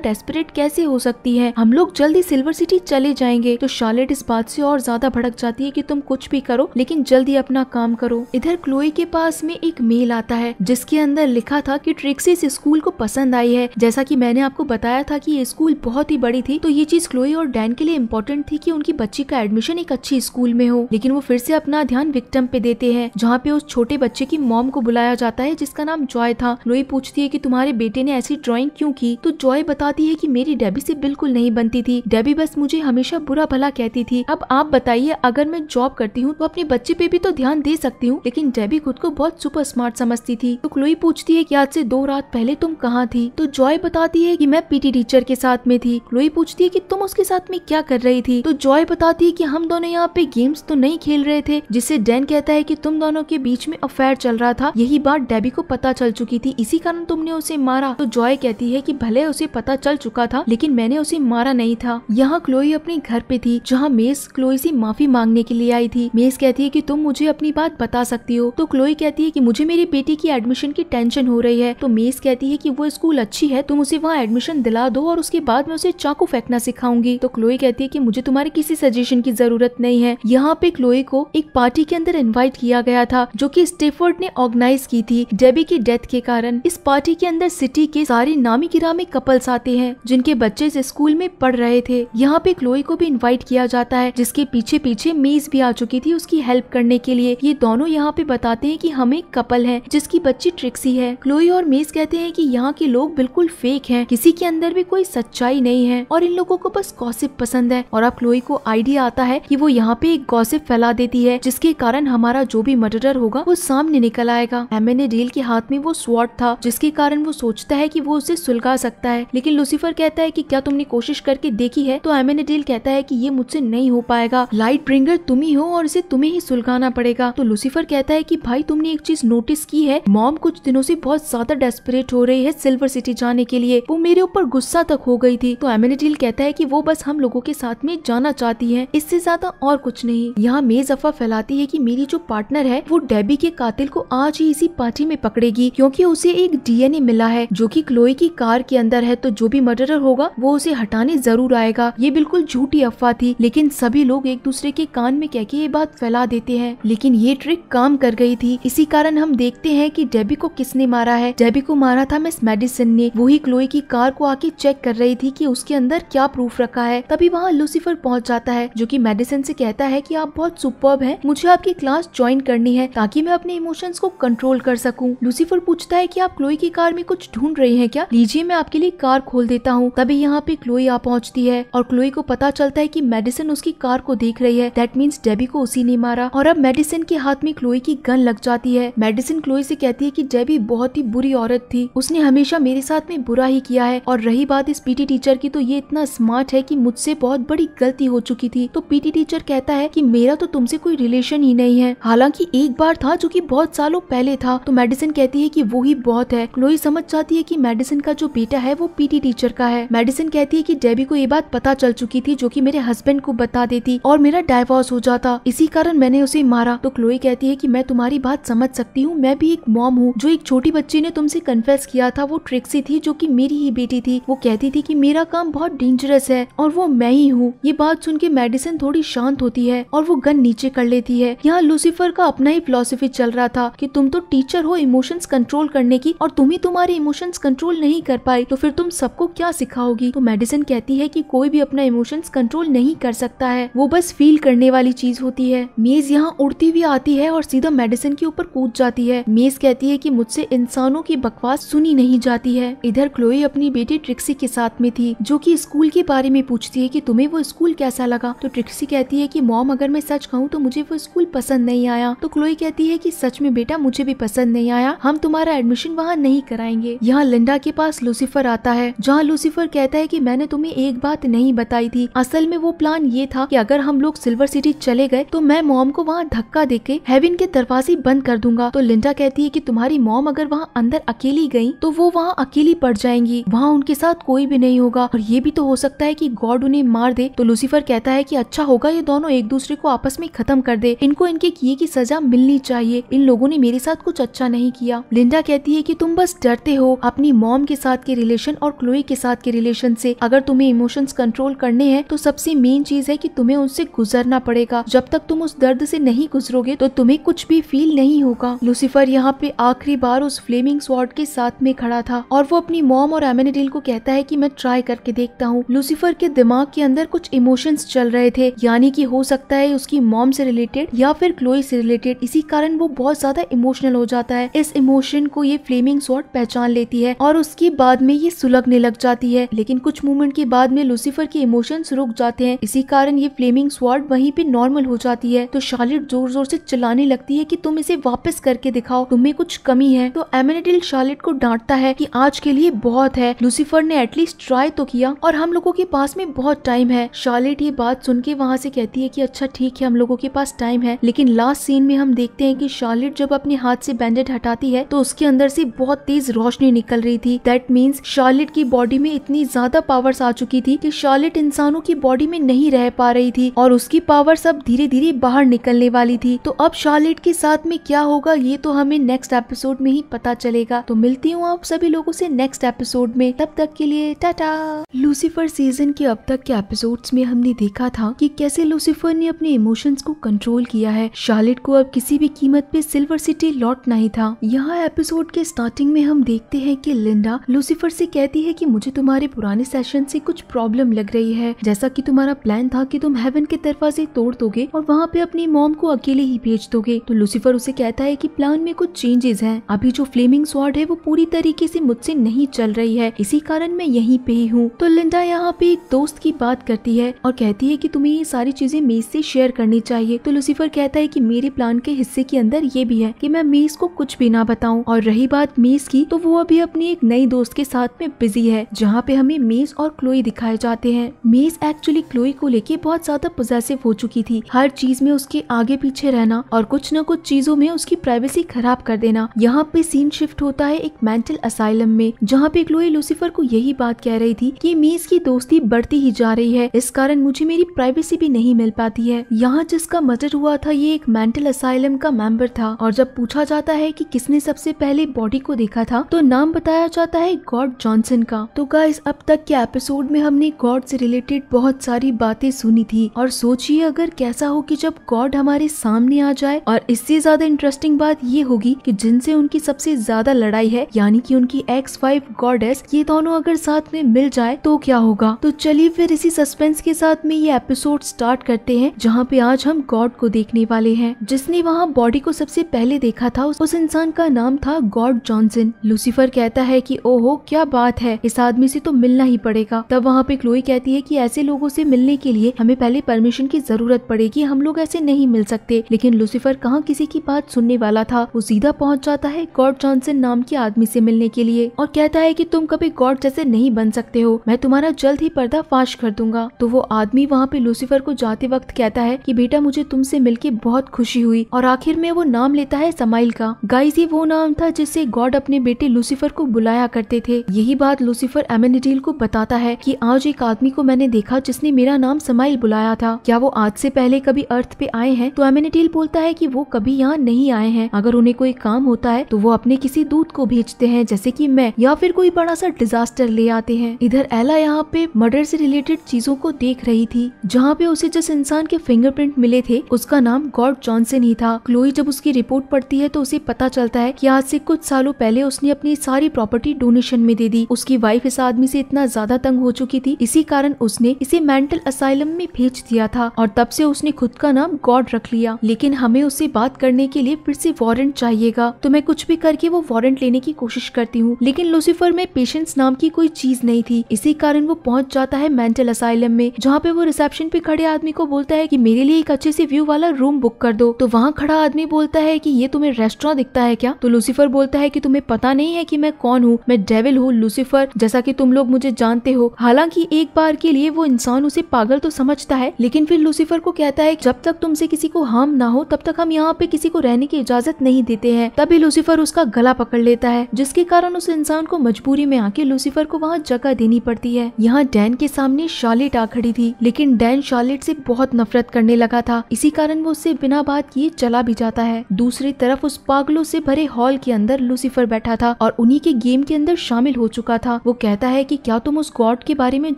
डेस्परेट कैसे हो सकती है हम लोग जल्दी सिल्वर सिटी चले जाएंगे तो शॉर्लेट इस बात से और ज्यादा भड़क जाती है की तुम कुछ भी करो लेकिन जल्दी अपना काम करो इधर क्लोई के पास में एक मेल आता है जिसके अंदर लिखा था कि ट्रिक्सी इस स्कूल को पसंद आई है जैसा कि मैंने आपको बताया था कि ये स्कूल बहुत ही बड़ी थी तो ये चीज क्लोई और डैन के लिए इम्पोर्टेंट थी कि उनकी बच्ची का एडमिशन एक अच्छी स्कूल में हो लेकिन वो फिर से अपना ध्यान विक्टम पे देते हैं जहाँ पे उस छोटे बच्चे की मॉम को बुलाया जाता है जिसका नाम जॉय था लोई पूछती है की तुम्हारे बेटे ने ऐसी ड्रॉइंग क्यूँ की तो जॉय बताती है की मेरी डेबी ऐसी बिल्कुल नहीं बनती थी डेबी बस मुझे हमेशा बुरा भला कहती थी अब आप बताइए अगर मैं जॉब करती हूँ तो अपने बच्चे पे भी तो ध्यान दे सकती हूँ लेकिन डेबी खुद को बहुत सुपर स्मार्ट समझती थी तो क्लोई पूछती है की आज से दो रात पहले तुम कहाँ थी तो जॉय बताती है की मैं पीटी टीचर के साथ में थी क्लोई पूछती है की तुम उसके साथ में क्या कर रही थी तो जॉय बताती है कि हम दोनों यहाँ पे गेम्स तो नहीं खेल रहे थे जिससे डैन कहता है कि तुम दोनों के बीच में अफेयर चल रहा था यही बात डेबी को पता चल चुकी थी इसी कारण तुमने उसे मारा तो जॉय कहती है कि भले उसे पता चल चुका था लेकिन मैंने उसे मारा नहीं था यहाँ क्लोई अपने घर पे थी जहाँ मेस क्लोई से माफी मांगने के लिए आई थी मेस कहती है कि तुम मुझे अपनी बात बता सकती हो तो क्लोई कहती है कि मुझे मेरी बेटी की एडमिशन की टेंशन हो रही है तो मेस कहती है कि वो स्कूल अच्छी है तुम उसे वहाँ एडमिशन दिला दो और उसके बाद में उसे चाकू फेंकना सिखाऊंगी तो क्लोई कहती है कि मुझे तुम्हारे किसी सजेशन की जरूरत नहीं है यहाँ पे क्लोए को एक पार्टी के अंदर इन्वाइट किया गया था जो की स्टेफर्ड ने ऑर्गेनाइज की थी डेबी की डेथ के कारण इस पार्टी के अंदर सिटी के सारे नामी गिरामी कपल्स आते हैं जिनके बच्चे स्कूल में पढ़ रहे थे यहाँ पे क्लोए को भी इन्वाइट किया जाता है जिसके पीछे पीछे मेज भी आ चुकी थी उसकी हेल्प करने के लिए ये दोनों यहाँ पे बताते हैं की हम एक कपल है जिसकी बच्ची ट्रिक्सी है क्लोई और मेज कहते हैं की यहाँ के लोग बिल्कुल फेक है किसी के अंदर भी कोई सच्चाई नहीं है और इन लोगों को बस कॉसिप पसंद है और आप क्लोई को आइडिया आता है कि वो यहाँ पे एक गॉसिप फैला देती है जिसके कारण हमारा जो भी मर्डर होगा वो सामने निकल आएगा एम एन डेल के हाथ में वो स्वाट था जिसके कारण वो सोचता है कि वो उसे सुलगा सकता है लेकिन लुसिफर कहता है कि क्या तुमने कोशिश करके देखी है तो एम एन कहता है की ये मुझसे नहीं हो पाएगा लाइट ब्रिंगर तुम ही हो और इसे तुम्हें ही सुलगाना पड़ेगा तो लुसिफर कहता है की भाई तुमने एक चीज नोटिस की है मॉम कुछ दिनों ऐसी बहुत ज्यादा डेस्परेट हो रही है सिल्वर सिटी जाने के लिए वो मेरे ऊपर गुस्सा तक हो गई थी तो एमेनेडेल कहता है की वो बस हम लोगो के साथ में जाना चाहती जाती है इससे ज्यादा और कुछ नहीं यहाँ मेज अफवा फैलाती है कि मेरी जो पार्टनर है वो डेबी के कातिल को आज ही इसी पार्टी में पकड़ेगी क्योंकि उसे एक डीएनए मिला है जो कि क्लोई की कार के अंदर है तो जो भी मर्डरर होगा वो उसे हटाने जरूर आएगा ये बिल्कुल झूठी अफवाह थी लेकिन सभी लोग एक दूसरे के कान में कह के ये बात फैला देते हैं लेकिन ये ट्रिक काम कर गई थी इसी कारण हम देखते हैं कि डेबी को किसने मारा है डेबी को मारा था मिस मेडिसन ने वही क्लोई की कार को आके चेक कर रही थी कि उसके अंदर क्या प्रूफ रखा है तभी वहाँ लूसीफर पहुँच जाता है है जो कि मेडिसिन से कहता है कि आप बहुत सुपर्ब हैं मुझे आपकी क्लास ज्वाइन करनी है ताकि मैं अपने इमोशंस को कंट्रोल कर सकूं लूसीफर पूछता है कि आप क्लोई की कार में कुछ ढूंढ रहे हैं क्या लीजिए मैं आपके लिए कार खोल देता हूँ तभी यहाँ पे क्लोई आ पहुँचती है और क्लोई को पता चलता है की मेडिसिन उसकी कार को देख रही है दैट मीन्स डेबी को उसी ने मारा और अब मेडिसिन के हाथ में क्लोई की गन लग जाती है मेडिसिन क्लोई से कहती है की डेबी बहुत ही बुरी औरत थी उसने हमेशा मेरे साथ में बुरा ही किया है और रही बात इस पीटी टीचर की तो ये इतना स्मार्ट है की मुझसे बहुत बड़ी गलती हो चुकी चुकी थी तो पीटी टीचर कहता है कि मेरा तो तुमसे कोई रिलेशन ही नहीं है हालांकि एक बार था जो कि बहुत सालों पहले था तो मेडिसिन कहती है कि वो ही बहुत है क्लोई समझ जाती है कि मेडिसिन का जो बेटा है वो पीटी टीचर का है मेडिसिन कहती है कि डेबी को ये बात पता चल चुकी थी जो कि मेरे हस्बैंड को बता देती और मेरा डायवोर्स हो जाता इसी कारण मैंने उसे मारा तो क्लोई कहती है कि मैं तुम्हारी बात समझ सकती हूँ मैं भी एक मॉम हूँ जो एक छोटी बच्ची ने तुमसे कन्फेस किया था वो ट्रिक्सी थी जो की मेरी ही बेटी थी वो कहती थी की मेरा काम बहुत डेंजरस है और वो मैं ही हूँ ये बात सुन के मेडिसिन थोड़ी शांत होती है और वो गन नीचे कर लेती है यहाँ लूसीफर का अपना ही फिलोसफी चल रहा था कि तुम तो टीचर हो इमोशंस कंट्रोल करने की और तुम ही तुम्हारे इमोशंस कंट्रोल नहीं कर पाए तो फिर तुम सबको क्या सिखाओगी तो मेडिसिन कहती है की कोई भी अपना इमोशंस कंट्रोल नहीं कर सकता है वो बस फील करने वाली चीज होती है मेज यहाँ उड़ती हुई आती है और सीधा मेडिसिन के ऊपर कूद जाती है मेज कहती है की मुझसे इंसानों की बकवास सुनी नहीं जाती है इधर क्लोई अपनी बेटी ट्रिक्सी के साथ में थी जो की स्कूल के बारे में पूछती है की तुम्हें वो स्कूल कैसा लगा लगा तो ट्रिक्सी कहती है कि मॉम अगर मैं सच कहूँ तो मुझे वो स्कूल पसंद नहीं आया तो क्लोई कहती है कि सच में बेटा मुझे भी पसंद नहीं आया हम तुम्हारा एडमिशन वहाँ नहीं कराएंगे यहाँ लिंडा के पास लूसीफर आता है जहाँ लूसीफर कहता है की मैंने तुम्हें एक बात नहीं बताई थी असल में वो प्लान ये था की अगर हम लोग सिल्वर सिटी चले गए तो मैं मॉम को वहाँ धक्का दे हेविन के दरवाजे बंद कर दूंगा तो लिंडा कहती है की तुम्हारी मॉम अगर वहाँ अंदर अकेली गयी तो वो वहाँ अकेली पड़ जाएंगी वहाँ उनके साथ कोई भी नहीं होगा और ये भी तो हो सकता है की गॉड उन्हें मार दे तो लूसीफर कहता कहता है कि अच्छा होगा ये दोनों एक दूसरे को आपस में खत्म कर दे इनको इनके किए की सजा मिलनी चाहिए इन लोगों ने मेरे साथ कुछ अच्छा नहीं किया लिंडा कहती है की तुम बस डरते हो अपनी मॉम के साथ के रिलेशन और क्लोई के साथ के रिलेशन से अगर तुम्हें इमोशंस कंट्रोल करने हैं तो सबसे मेन चीज है की तुम्हें उनसे गुजरना पड़ेगा जब तक तुम उस दर्द से नहीं गुजरोगे तो तुम्हें कुछ भी फील नहीं होगा लूसीफर यहाँ पे आखिरी बार उस फ्लेमिंग स्वॉर्ड के साथ में खड़ा था और वो अपनी मॉम और एमिनेडिल को कहता है की मैं ट्राई करके देखता हूँ लूसीफर के दिमाग के अंदर कुछ इमोशंस चल रहे थे यानी कि हो सकता है उसकी मॉम से रिलेटेड या फिर क्लोई से रिलेटेड इसी कारण वो बहुत ज्यादा इमोशनल हो जाता है इस इमोशन को ये फ्लेमिंग स्वॉर्ड पहचान लेती है और उसके बाद में ये सुलगने लग जाती है लेकिन कुछ मूवमेंट के बाद में लूसीफर के इमोशन रुक जाते हैं इसी कारण ये फ्लेमिंग स्वॉर्ड वहीं पे नॉर्मल हो जाती है तो शार्लेट जोर जोर से चलाने लगती है कि तुम इसे वापस करके दिखाओ तुम्हें कुछ कमी है तो एमिनेटिल शार्लेट को डांटता है कि आज के लिए बहुत है लूसीफर ने एटलीस्ट ट्राई तो किया और हम लोगों के पास में बहुत टाइम है शार्लेट ये बात सुन के वहाँ से कहती है कि अच्छा ठीक है हम लोगों के पास टाइम है लेकिन लास्ट सीन में हम देखते हैं कि शार्लेट जब अपने हाथ से बैंडेड हटाती है तो उसके अंदर से बहुत तेज रोशनी निकल रही थी दैट मीन्स शार्लेट की बॉडी में इतनी ज्यादा पावर्स आ चुकी थी कि शार्लेट इंसानों की बॉडी में नहीं रह पा रही थी और उसकी पावर्स अब धीरे धीरे बाहर निकलने वाली थी तो अब शार्लेट के साथ में क्या होगा ये तो हमें नेक्स्ट एपिसोड में ही पता चलेगा तो मिलती हूँ आप सभी लोगों से नेक्स्ट एपिसोड में तब तक के लिए टाटा लूसीफर सीजन के अब तक के एपिसोड्स में हमने देखा सीखा था कि कैसे लूसीफर ने अपने इमोशंस को कंट्रोल किया है शार्लेट को अब किसी भी कीमत पे सिल्वर सिटी लौटना ही था यहाँ एपिसोड के स्टार्टिंग में हम देखते हैं कि लिंडा लूसीफर से कहती है कि मुझे तुम्हारे पुराने सेशन से कुछ प्रॉब्लम लग रही है जैसा कि तुम्हारा प्लान था कि तुम हेवन के दरवाजे तोड़ दोगे और वहाँ पे अपनी मॉम को अकेले ही भेज दोगे तो लूसीफर उसे कहता है कि प्लान में कुछ चेंजेस हैं अभी जो फ्लेमिंग स्वाड है वो पूरी तरीके से मुझसे नहीं चल रही है इसी कारण मैं यहीं पे ही हूँ तो लिंडा यहाँ पे एक दोस्त की बात करती है और कहती कहती है कि तुम्हें ये सारी चीजें मेज से शेयर करनी चाहिए तो लुसीफर कहता है कि मेरे प्लान के हिस्से के अंदर ये भी है कि मैं मेज को कुछ भी ना बताऊं और रही बात मेज की तो वो अभी अपनी एक नई दोस्त के साथ में बिजी है जहाँ पे हमें मेज और क्लोई दिखाए जाते हैं मेज एक्चुअली क्लोई को लेके बहुत ज्यादा पोजेसिव हो चुकी थी हर चीज में उसके आगे पीछे रहना और कुछ न कुछ चीजों में उसकी प्राइवेसी खराब कर देना यहाँ पे सीन शिफ्ट होता है एक मेंटल असाइलम में जहाँ पे क्लोई लूसीफर को यही बात कह रही थी कि मेज की दोस्ती बढ़ती ही जा रही है इस कारण मुझे मेरी प्राइवेसी भी नहीं मिल पाती है यहाँ जिसका मर्डर हुआ था ये एक मेंटल असाइलम का मेंबर था और जब पूछा जाता है कि किसने सबसे पहले बॉडी को देखा था तो नाम बताया जाता है गॉड जॉनसन का तो गाइस अब तक के एपिसोड में हमने गॉड से रिलेटेड बहुत सारी बातें सुनी थी और सोचिए अगर कैसा हो की जब गॉड हमारे सामने आ जाए और इससे ज्यादा इंटरेस्टिंग बात ये होगी की जिनसे उनकी सबसे ज्यादा लड़ाई है यानी की उनकी एक्स वाइफ गॉडेस ये दोनों अगर साथ में मिल जाए तो क्या होगा तो चलिए फिर इसी सस्पेंस के साथ में ये एपिसोड स्टार्ट करते हैं जहाँ पे आज हम गॉड को देखने वाले हैं जिसने वहाँ बॉडी को सबसे पहले देखा था उस इंसान का नाम था गॉड जॉनसन लूसीफर कहता है कि ओहो क्या बात है इस आदमी से तो मिलना ही पड़ेगा तब वहाँ पे क्लोई कहती है कि ऐसे लोगों से मिलने के लिए हमें पहले परमिशन की जरूरत पड़ेगी हम लोग ऐसे नहीं मिल सकते लेकिन लूसीफर कहाँ किसी की बात सुनने वाला था वो सीधा पहुँच जाता है गॉड जॉनसन नाम के आदमी से मिलने के लिए और कहता है की तुम कभी गॉड जैसे नहीं बन सकते हो मैं तुम्हारा जल्द ही पर्दा फाश कर दूंगा तो वो आदमी वहाँ पे लूसीफर को जाते वक्त कहता है कि बेटा मुझे तुमसे मिलके बहुत खुशी हुई और आखिर में वो नाम लेता है समाइल का गाइज ये वो नाम था जिससे गॉड अपने बेटे लूसीफर को बुलाया करते थे यही बात लूसीफर एमेनिडील को बताता है कि आज एक आदमी को मैंने देखा जिसने मेरा नाम समाइल बुलाया था क्या वो आज से पहले कभी अर्थ पे आए हैं तो एमेनिटील बोलता है की वो कभी यहाँ नहीं आए हैं अगर उन्हें कोई काम होता है तो वो अपने किसी दूत को भेजते हैं जैसे की मैं या फिर कोई बड़ा सा डिजास्टर ले आते हैं इधर एला यहाँ पे मर्डर से रिलेटेड चीजों को देख रही थी थी जहाँ पे उसे जिस इंसान के फिंगरप्रिंट मिले थे उसका नाम गॉड जॉनसन ही था क्लोई जब उसकी रिपोर्ट पढ़ती है तो उसे पता चलता है की आज से कुछ सालों पहले उसने अपनी सारी प्रॉपर्टी डोनेशन में दे दी उसकी वाइफ इस आदमी से इतना ज्यादा तंग हो चुकी थी इसी कारण उसने इसे मेंटल असाइलम में भेज दिया था और तब से उसने खुद का नाम गॉड रख लिया लेकिन हमें उससे बात करने के लिए फिर से वारंट चाहिएगा तो मैं कुछ भी करके वो वारंट लेने की कोशिश करती हूँ लेकिन लूसीफर में पेशेंस नाम की कोई चीज नहीं थी इसी कारण वो पहुँच जाता है मेंटल असाइलम में जहाँ पे वो रिसेप्शन पे खड़े आदमी को बोलता है कि मेरे लिए एक अच्छे से व्यू वाला रूम बुक कर दो तो वहाँ खड़ा आदमी बोलता है कि ये तुम्हें रेस्टोरेंट दिखता है क्या तो लूसीफर बोलता है कि तुम्हें पता नहीं है कि मैं कौन हूँ मैं डेविल हूँ लूसीफर जैसा कि तुम लोग मुझे जानते हो हालांकि एक बार के लिए वो इंसान उसे पागल तो समझता है लेकिन फिर लूसीफर को कहता है जब तक तुमसे किसी को हार्म ना हो तब तक हम यहाँ पे किसी को रहने की इजाजत नहीं देते हैं तभी लूसीफर उसका गला पकड़ लेता है जिसके कारण उस इंसान को मजबूरी में आके लूसीफर को वहाँ जगह देनी पड़ती है यहाँ डैन के सामने शाली आ खड़ी थी लेकिन डैन शार्लेट से बहुत नफरत करने लगा था इसी कारण वो उससे बिना बात किए चला भी जाता है दूसरी तरफ उस पागलों से भरे हॉल के अंदर लूसीफर बैठा था और उन्हीं के गेम के अंदर शामिल हो चुका था वो कहता है कि क्या तुम उस गॉड के बारे में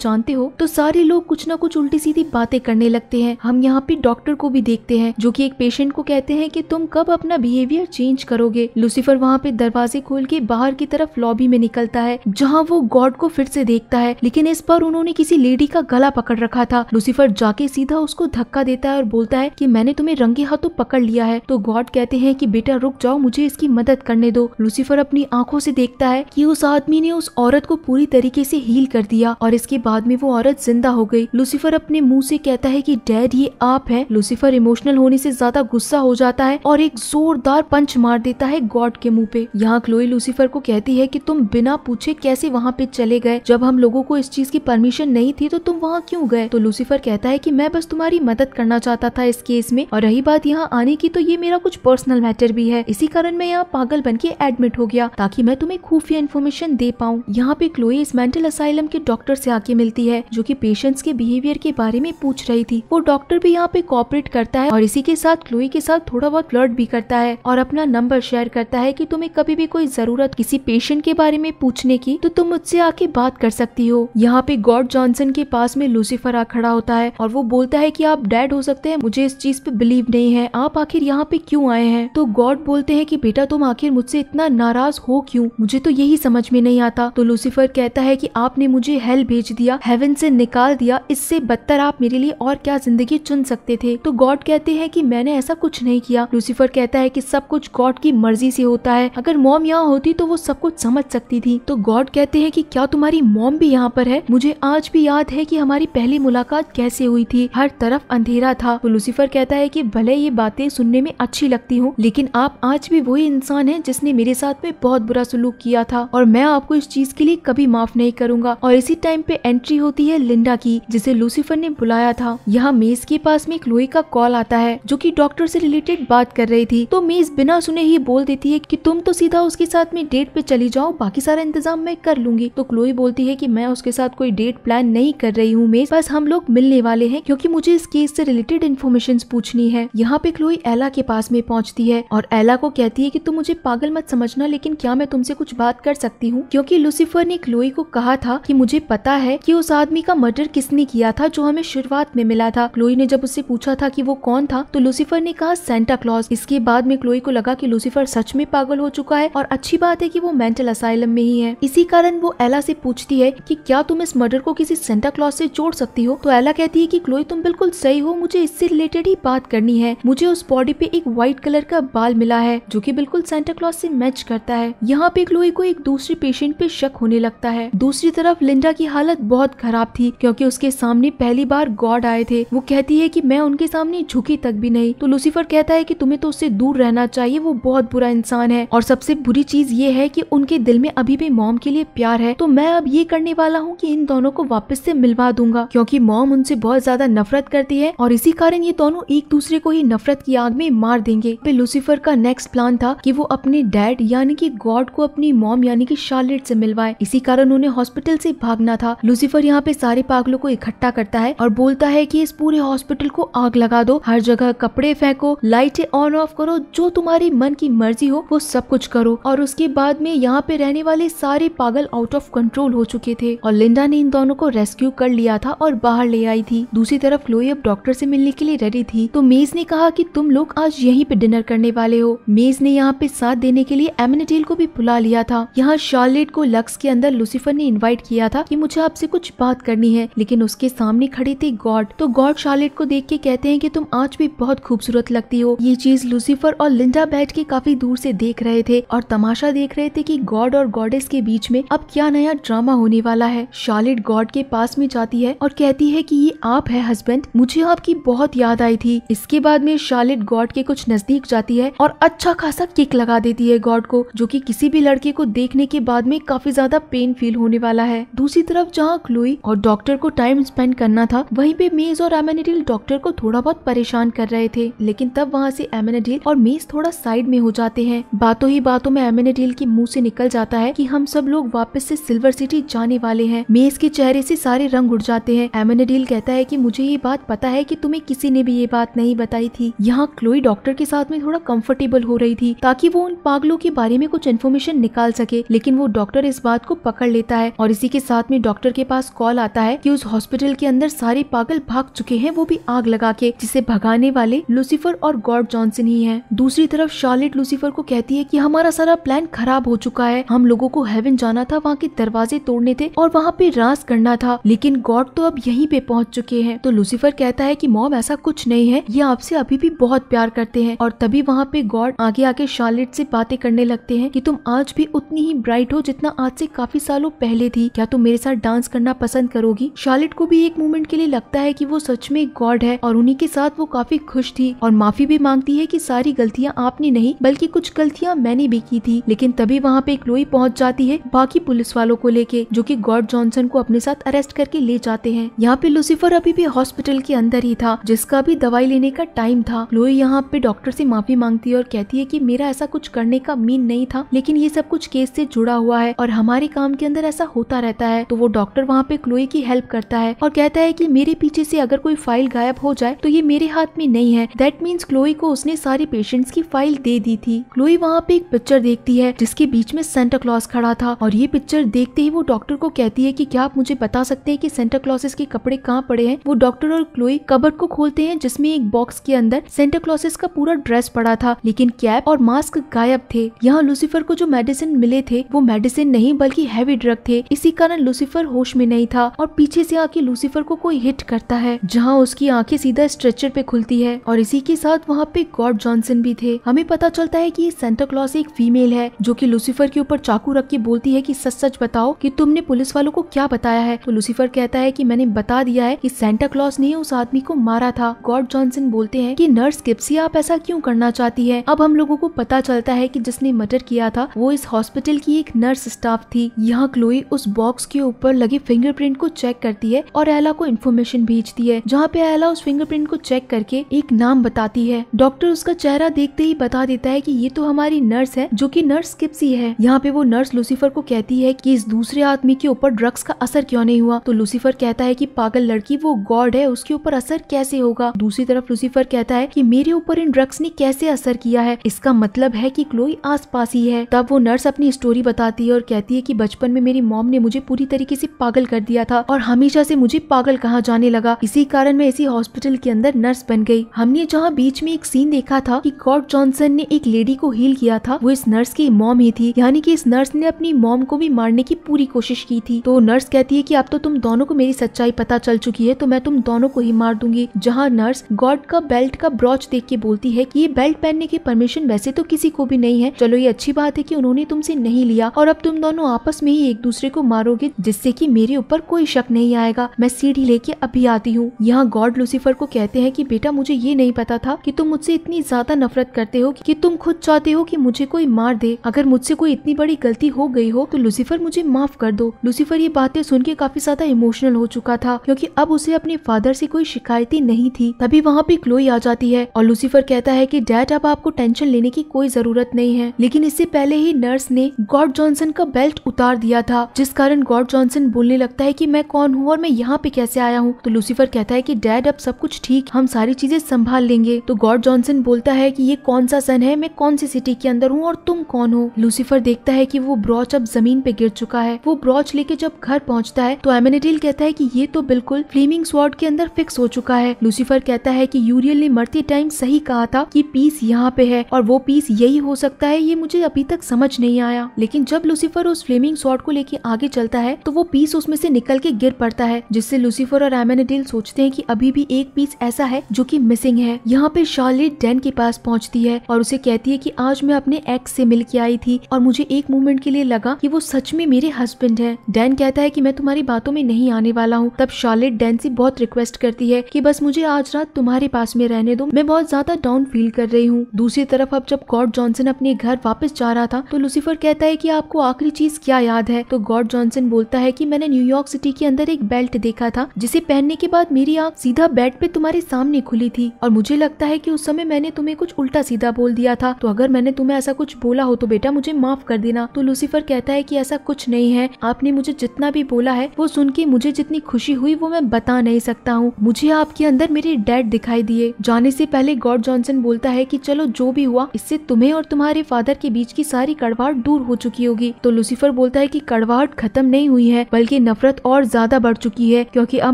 जानते हो तो सारे लोग कुछ न कुछ उल्टी सीधी बातें करने लगते हैं हम यहाँ पे डॉक्टर को भी देखते हैं जो की एक पेशेंट को कहते हैं की तुम कब अपना बिहेवियर चेंज करोगे लूसीफर वहाँ पे दरवाजे खोल के बाहर की तरफ लॉबी में निकलता है जहाँ वो गॉड को फिर से देखता है लेकिन इस पर उन्होंने किसी लेडी का गला पकड़ रखा था लूसीफर जाके सीधा उसको धक्का देता है और बोलता है की मैंने तुम्हें रंगे हाथों पकड़ लिया है तो गॉड कहते हैं की बेटा रुक जाओ मुझे इसकी मदद करने दो लूसीफर अपनी आंखों से देखता है की उस आदमी ने उस औरत को पूरी तरीके से हील कर दिया और इसके बाद में वो औरत जिंदा हो गई लूसीफर अपने मुंह से कहता है कि डैड ये आप है लूसीफर इमोशनल होने से ज्यादा गुस्सा हो जाता है और एक जोरदार पंच मार देता है गॉड के मुंह पे यहाँ क्लोई लूसीफर को कहती है कि तुम बिना पूछे कैसे वहाँ पे चले गए जब हम लोगों को इस चीज की परमिशन नहीं थी तो तुम वहाँ क्यूँ गए तो लूसीफर कहता है कि मैं बस तुम्हारी मदद करना चाहता था इस केस में और रही बात यहाँ आने की तो ये मेरा कुछ पर्सनल मैटर भी है इसी कारण मैं यहाँ पागल बन के एडमिट हो गया ताकि मैं तुम्हें खुफिया इन्फॉर्मेशन दे पाऊँ यहाँ पे क्लोई इस मेंटल असाइलम के डॉक्टर से आके मिलती है जो की पेशेंट्स के बिहेवियर के बारे में पूछ रही थी वो डॉक्टर भी यहाँ पे कॉपरेट करता है और इसी के साथ क्लोई के साथ थोड़ा बहुत ब्लड भी करता है और अपना नंबर शेयर करता है की तुम्हें कभी भी कोई जरूरत किसी पेशेंट के बारे में पूछने की तो तुम मुझसे आके बात कर सकती हो यहाँ पे गॉड जॉनसन के पास में लूसीफर आ खड़ा खड़ा होता है और वो बोलता है कि आप डैड हो सकते हैं मुझे इस चीज पे बिलीव नहीं है आप आखिर यहाँ पे क्यों आए हैं तो गॉड बोलते हैं कि बेटा तुम आखिर मुझसे इतना नाराज हो क्यों मुझे तो यही समझ में नहीं आता तो लूसीफर कहता है कि आपने मुझे हेल भेज दिया हेवन से निकाल दिया इससे बदतर आप मेरे लिए और क्या जिंदगी चुन सकते थे तो गॉड कहते हैं कि मैंने ऐसा कुछ नहीं किया लूसीफर कहता है कि सब कुछ गॉड की मर्जी से होता है अगर मॉम यहाँ होती तो वो सब कुछ समझ सकती थी तो गॉड कहते हैं कि क्या तुम्हारी मॉम भी यहाँ पर है मुझे आज भी याद है कि हमारी पहली मुलाकात मुलाकात कैसे हुई थी हर तरफ अंधेरा था तो लूसीफर कहता है कि भले ये बातें सुनने में अच्छी लगती हूँ लेकिन आप आज भी वही इंसान है जिसने मेरे साथ में बहुत बुरा सलूक किया था और मैं आपको इस चीज के लिए कभी माफ नहीं करूंगा और इसी टाइम पे एंट्री होती है लिंडा की जिसे लूसीफर ने बुलाया था यहाँ मेज के पास में एक लोही का कॉल आता है जो की डॉक्टर ऐसी रिलेटेड बात कर रही थी तो मेज बिना सुने ही बोल देती है की तुम तो सीधा उसके साथ में डेट पे चली जाओ बाकी सारा इंतजाम मैं कर लूंगी तो क्लोई बोलती है की मैं उसके साथ कोई डेट प्लान नहीं कर रही हूँ मेज बस हम लोग मिलने वाले हैं क्योंकि मुझे इस केस से रिलेटेड इन्फॉर्मेशन पूछनी है यहाँ पे क्लोई एला के पास में पहुँचती है और एला को कहती है की तुम मुझे पागल मत समझना लेकिन क्या मैं तुमसे कुछ बात कर सकती हूँ क्योंकि लुसिफर ने क्लोई को कहा था की मुझे पता है की उस आदमी का मर्डर किसने किया था जो हमें शुरुआत में मिला था क्लोई ने जब उससे पूछा था की वो कौन था तो लुसिफर ने कहा सेंटा क्लॉज इसके बाद में क्लोई को लगा की लुसिफर सच में पागल हो चुका है और अच्छी बात है की वो मेंटल असाइलम में ही है इसी कारण वो एला से पूछती है की क्या तुम इस मर्डर को किसी सेंटा क्लॉज से जोड़ सकती हो तो एला कहती है कि क्लोई तुम बिल्कुल सही हो मुझे इससे रिलेटेड ही बात करनी है मुझे उस बॉडी पे एक व्हाइट कलर का बाल मिला है जो की बिल्कुल सेंटा क्लॉज से मैच करता है यहाँ पे क्लोई को एक दूसरे पेशेंट पे शक होने लगता है दूसरी तरफ लिंडा की हालत बहुत खराब थी क्योंकि उसके सामने पहली बार गॉड आए थे वो कहती है की मैं उनके सामने झुकी तक भी नहीं तो लूसीफर कहता है की तुम्हें तो उससे दूर रहना चाहिए वो बहुत बुरा इंसान है और सबसे बुरी चीज ये है की उनके दिल में अभी भी मॉम के लिए प्यार है तो मैं अब ये करने वाला हूँ की इन दोनों को वापस ऐसी मिलवा दूंगा क्यूँकी मोम मॉम उनसे बहुत ज्यादा नफरत करती है और इसी कारण ये दोनों एक दूसरे को ही नफरत की आग में मार देंगे पे लूसीफर का नेक्स्ट प्लान था कि वो अपने डैड यानी कि गॉड को अपनी मॉम यानी कि शार्लेट से मिलवाए इसी कारण उन्हें हॉस्पिटल से भागना था लूसीफर यहाँ पे सारे पागलों को इकट्ठा करता है और बोलता है कि इस पूरे हॉस्पिटल को आग लगा दो हर जगह कपड़े फेंको लाइटें ऑन ऑफ करो जो तुम्हारी मन की मर्जी हो वो सब कुछ करो और उसके बाद में यहाँ पे रहने वाले सारे पागल आउट ऑफ कंट्रोल हो चुके थे और लिंडा ने इन दोनों को रेस्क्यू कर लिया था और बाहर बाहर ले आई थी दूसरी तरफ क्लोई अब डॉक्टर से मिलने के लिए रेडी थी तो मेज ने कहा कि तुम लोग आज यहीं पे डिनर करने वाले हो मेज ने यहाँ पे साथ देने के लिए एमिनेटेल को भी बुला लिया था यहाँ शार्लेट को लक्स के अंदर लुसिफर ने इन्वाइट किया था कि मुझे आपसे कुछ बात करनी है लेकिन उसके सामने खड़े थे गॉड तो गॉड शार्लेट को देख के कहते हैं कि तुम आज भी बहुत खूबसूरत लगती हो ये चीज लूसीफर और लिंडा बैठ के काफी दूर से देख रहे थे और तमाशा देख रहे थे कि गॉड और गॉडेस के बीच में अब क्या नया ड्रामा होने वाला है शार्लेट गॉड के पास में जाती है और कहती है है कि ये आप है हस्बैंड मुझे आपकी बहुत याद आई थी इसके बाद में शालिट गॉड के कुछ नजदीक जाती है और अच्छा खासा किक लगा देती है गॉड को जो कि किसी भी लड़के को देखने के बाद में काफी ज्यादा पेन फील होने वाला है दूसरी तरफ जहाँ क्लोई और डॉक्टर को टाइम स्पेंड करना था वहीं पे मेज और एमेनेडिल डॉक्टर को थोड़ा बहुत परेशान कर रहे थे लेकिन तब वहाँ से एमेनेडिल और मेज थोड़ा साइड में हो जाते हैं बातों ही बातों में एमेनेडिल के मुंह से निकल जाता है कि हम सब लोग वापस से सिल्वर सिटी जाने वाले हैं मेज के चेहरे से सारे रंग उड़ जाते हैं एमेनेडिल डील कहता है कि मुझे ये बात पता है कि तुम्हें किसी ने भी ये बात नहीं बताई थी यहाँ क्लोई डॉक्टर के साथ में थोड़ा कंफर्टेबल हो रही थी ताकि वो उन पागलों के बारे में कुछ इन्फॉर्मेशन निकाल सके लेकिन वो डॉक्टर इस बात को पकड़ लेता है और इसी के साथ में डॉक्टर के पास कॉल आता है की उस हॉस्पिटल के अंदर सारे पागल भाग चुके हैं वो भी आग लगा के जिसे भगाने वाले लूसीफर और गॉड जॉनसन ही है दूसरी तरफ शार्लेट लूसीफर को कहती है की हमारा सारा प्लान खराब हो चुका है हम लोगो को हेवन जाना था वहाँ के दरवाजे तोड़ने थे और वहाँ पे रास करना था लेकिन गॉड तो अब यही पे पे पहुंच चुके हैं तो लूसीफर कहता है कि मॉम ऐसा कुछ नहीं है ये आपसे अभी भी बहुत प्यार करते हैं और तभी वहाँ पे गॉड आगे आके शार्लेट से बातें करने लगते हैं कि तुम आज भी उतनी ही ब्राइट हो जितना आज से काफी सालों पहले थी क्या तुम मेरे साथ डांस करना पसंद करोगी शार्लेट को भी एक मोमेंट के लिए लगता है की वो सच में गॉड है और उन्हीं के साथ वो काफी खुश थी और माफी भी मांगती है की सारी गलतियाँ आपने नहीं बल्कि कुछ गलतियाँ मैंने भी की थी लेकिन तभी वहाँ पे एक लोई पहुँच जाती है बाकी पुलिस वालों को लेके जो की गॉड जॉनसन को अपने साथ अरेस्ट करके ले जाते हैं यहाँ पे पे लुसिफर अभी भी हॉस्पिटल के अंदर ही था जिसका भी दवाई लेने का टाइम था क्लोई यहाँ पे डॉक्टर से माफी मांगती है और कहती है कि मेरा ऐसा कुछ करने का मीन नहीं था लेकिन ये सब कुछ केस से जुड़ा हुआ है और हमारे काम के अंदर ऐसा होता रहता है तो वो डॉक्टर वहाँ पे क्लोई की हेल्प करता है और कहता है की मेरे पीछे से अगर कोई फाइल गायब हो जाए तो ये मेरे हाथ में नहीं है दैट मीन्स क्लोई को उसने सारे पेशेंट्स की फाइल दे दी थी क्लोई वहाँ पे एक पिक्चर देखती है जिसके बीच में सेंटा क्लॉस खड़ा था और ये पिक्चर देखते ही वो डॉक्टर को कहती है की क्या आप मुझे बता सकते हैं की सेंटा क्लॉसेस के कपड़े में कहाँ पड़े हैं वो डॉक्टर और क्लोई कबर को खोलते हैं जिसमें एक बॉक्स के अंदर सेंटा क्लॉसेस का पूरा ड्रेस पड़ा था लेकिन कैप और मास्क गायब थे यहाँ लूसीफर को जो मेडिसिन मिले थे वो मेडिसिन नहीं बल्कि हैवी ड्रग थे इसी कारण लूसीफर होश में नहीं था और पीछे से आके लूसीफर को कोई हिट करता है जहाँ उसकी आंखें सीधा स्ट्रेचर पे खुलती है और इसी के साथ वहाँ पे गॉड जॉनसन भी थे हमें पता चलता है की सेंटा क्लॉस एक फीमेल है जो की लूसीफर के ऊपर चाकू रख के बोलती है की सच सच बताओ की तुमने पुलिस वालों को क्या बताया है तो लूसीफर कहता है की मैंने बता बता दिया है कि सेंटा क्लॉस ने उस आदमी को मारा था गॉड जॉनसन बोलते हैं कि नर्स किप्सी आप ऐसा क्यों करना चाहती है अब हम लोगों को पता चलता है कि जिसने मर्डर किया था वो इस हॉस्पिटल की एक नर्स स्टाफ थी यहाँ क्लोई उस बॉक्स के ऊपर लगे फिंगरप्रिंट को चेक करती है और एला को इन्फॉर्मेशन भेजती है जहाँ पे एला उस फिंगरप्रिंट को चेक करके एक नाम बताती है डॉक्टर उसका चेहरा देखते ही बता देता है की ये तो हमारी नर्स है जो की नर्स किप्सी है यहाँ पे वो नर्स लूसीफर को कहती है की इस दूसरे आदमी के ऊपर ड्रग्स का असर क्यों नहीं हुआ तो लूसीफर कहता है की पागल लड़की वो गॉड है उसके ऊपर असर कैसे होगा दूसरी तरफ लूसीफर कहता है कि मेरे ऊपर इन ड्रग्स ने कैसे असर किया है इसका मतलब है कि क्लोई आसपास ही है तब वो नर्स अपनी स्टोरी बताती है और कहती है कि बचपन में मेरी मॉम ने मुझे पूरी तरीके से पागल कर दिया था और हमेशा से मुझे पागल कहा जाने लगा इसी कारण मैं इसी हॉस्पिटल के अंदर नर्स बन गई हमने जहाँ बीच में एक सीन देखा था कि गॉड जॉनसन ने एक लेडी को हील किया था वो इस नर्स की मॉम ही थी यानी कि इस नर्स ने अपनी मॉम को भी मारने की पूरी कोशिश की थी तो नर्स कहती है की अब तो तुम दोनों को मेरी सच्चाई पता पता चल चुकी है तो मैं तुम दोनों को ही मार दूंगी जहाँ नर्स गॉड का बेल्ट का ब्रॉच देख के बोलती है की ये बेल्ट पहनने की परमिशन वैसे तो किसी को भी नहीं है चलो ये अच्छी बात है की उन्होंने तुमसे नहीं लिया और अब तुम दोनों आपस में ही एक दूसरे को मारोगे जिससे की मेरे ऊपर कोई शक नहीं आएगा मैं सीढ़ी लेके अभी आती हूँ यहाँ गॉड लूसीफर को कहते हैं की बेटा मुझे ये नहीं पता था की तुम मुझसे इतनी ज्यादा नफरत करते हो की तुम खुद चाहते हो की मुझे कोई मार दे अगर मुझसे कोई इतनी बड़ी गलती हो गई हो तो लूसीफर मुझे माफ कर दो लूसीफर ये बातें सुन के काफी ज्यादा इमोशनल हो चुका था क्योंकि अब उसे अपने फादर से कोई शिकायती नहीं थी तभी वहाँ पे क्लोई आ जाती है और लूसीफर कहता है की डैड अब आपको टेंशन लेने की कोई जरूरत नहीं है लेकिन इससे पहले ही नर्स ने गॉड जॉनसन का बेल्ट उतार दिया था जिस कारण गॉड जॉनसन बोलने लगता है की मैं कौन हूँ और मैं यहाँ पे कैसे आया हूँ तो लूसीफर कहता है की डैड अब सब कुछ ठीक हम सारी चीजें संभाल लेंगे तो गॉड जॉनसन बोलता है की ये कौन सा सन है मैं कौन सी सिटी के अंदर हूँ और तुम कौन हो लूसीफर देखता है की वो ब्रॉच अब जमीन पे गिर चुका है वो ब्रॉच लेके जब घर पहुँचता है तो एमिनेटिल कहता है की ये तो बिल्कुल फ्लेमिंग स्वॉर्ड के अंदर फिक्स हो चुका है लूसीफर कहता है कि यूरियल ने मरते टाइम सही कहा था कि पीस यहाँ पे है और वो पीस यही हो सकता है ये मुझे अभी तक समझ नहीं आया लेकिन जब लूसीफर उस फ्लेमिंग स्वॉर्ड को लेके आगे चलता है तो वो पीस उसमें से निकल के गिर पड़ता है जिससे लूसीफर और एमेनेडिल सोचते हैं कि अभी भी एक पीस ऐसा है जो कि मिसिंग है यहाँ पे शार्लेट डेन के पास पहुँचती है और उसे कहती है कि आज मैं अपने एक्स से मिल के आई थी और मुझे एक मोमेंट के लिए लगा कि वो सच में मेरे हस्बैंड है डैन कहता है कि मैं तुम्हारी बातों में नहीं आने वाला हूँ तब शार्लेट डेंसी बहुत रिक्वेस्ट करती है कि बस मुझे आज रात तुम्हारे पास में रहने दो मैं बहुत ज्यादा डाउन फील कर रही हूँ दूसरी तरफ अब जब गॉड जॉनसन अपने घर वापस जा रहा था तो लूसीफर कहता है की आपको आखिरी चीज क्या याद है तो गॉड जॉनसन बोलता है की मैंने न्यूयॉर्क सिटी के अंदर एक बेल्ट देखा था जिसे पहनने के बाद मेरी आँख सीधा बेड पे तुम्हारे सामने खुली थी और मुझे लगता है की उस समय मैंने तुम्हें कुछ उल्टा सीधा बोल दिया था तो अगर मैंने तुम्हें ऐसा कुछ बोला हो तो बेटा मुझे माफ कर देना तो लूसीफर कहता है की ऐसा कुछ नहीं है आपने मुझे जितना भी बोला है वो सुन के मुझे जितनी खुशी हुई वो मैं बता नहीं सकता हूँ मुझे आपके अंदर मेरे डैड दिखाई दिए जाने से पहले गॉड जॉनसन बोलता है कि चलो जो भी हुआ इससे तुम्हें और तुम्हारे फादर के बीच की सारी कड़वाहट दूर हो चुकी होगी तो लुसीफर बोलता है कि कड़वाहट खत्म नहीं हुई है बल्कि नफरत और ज्यादा बढ़ चुकी है क्योंकि अब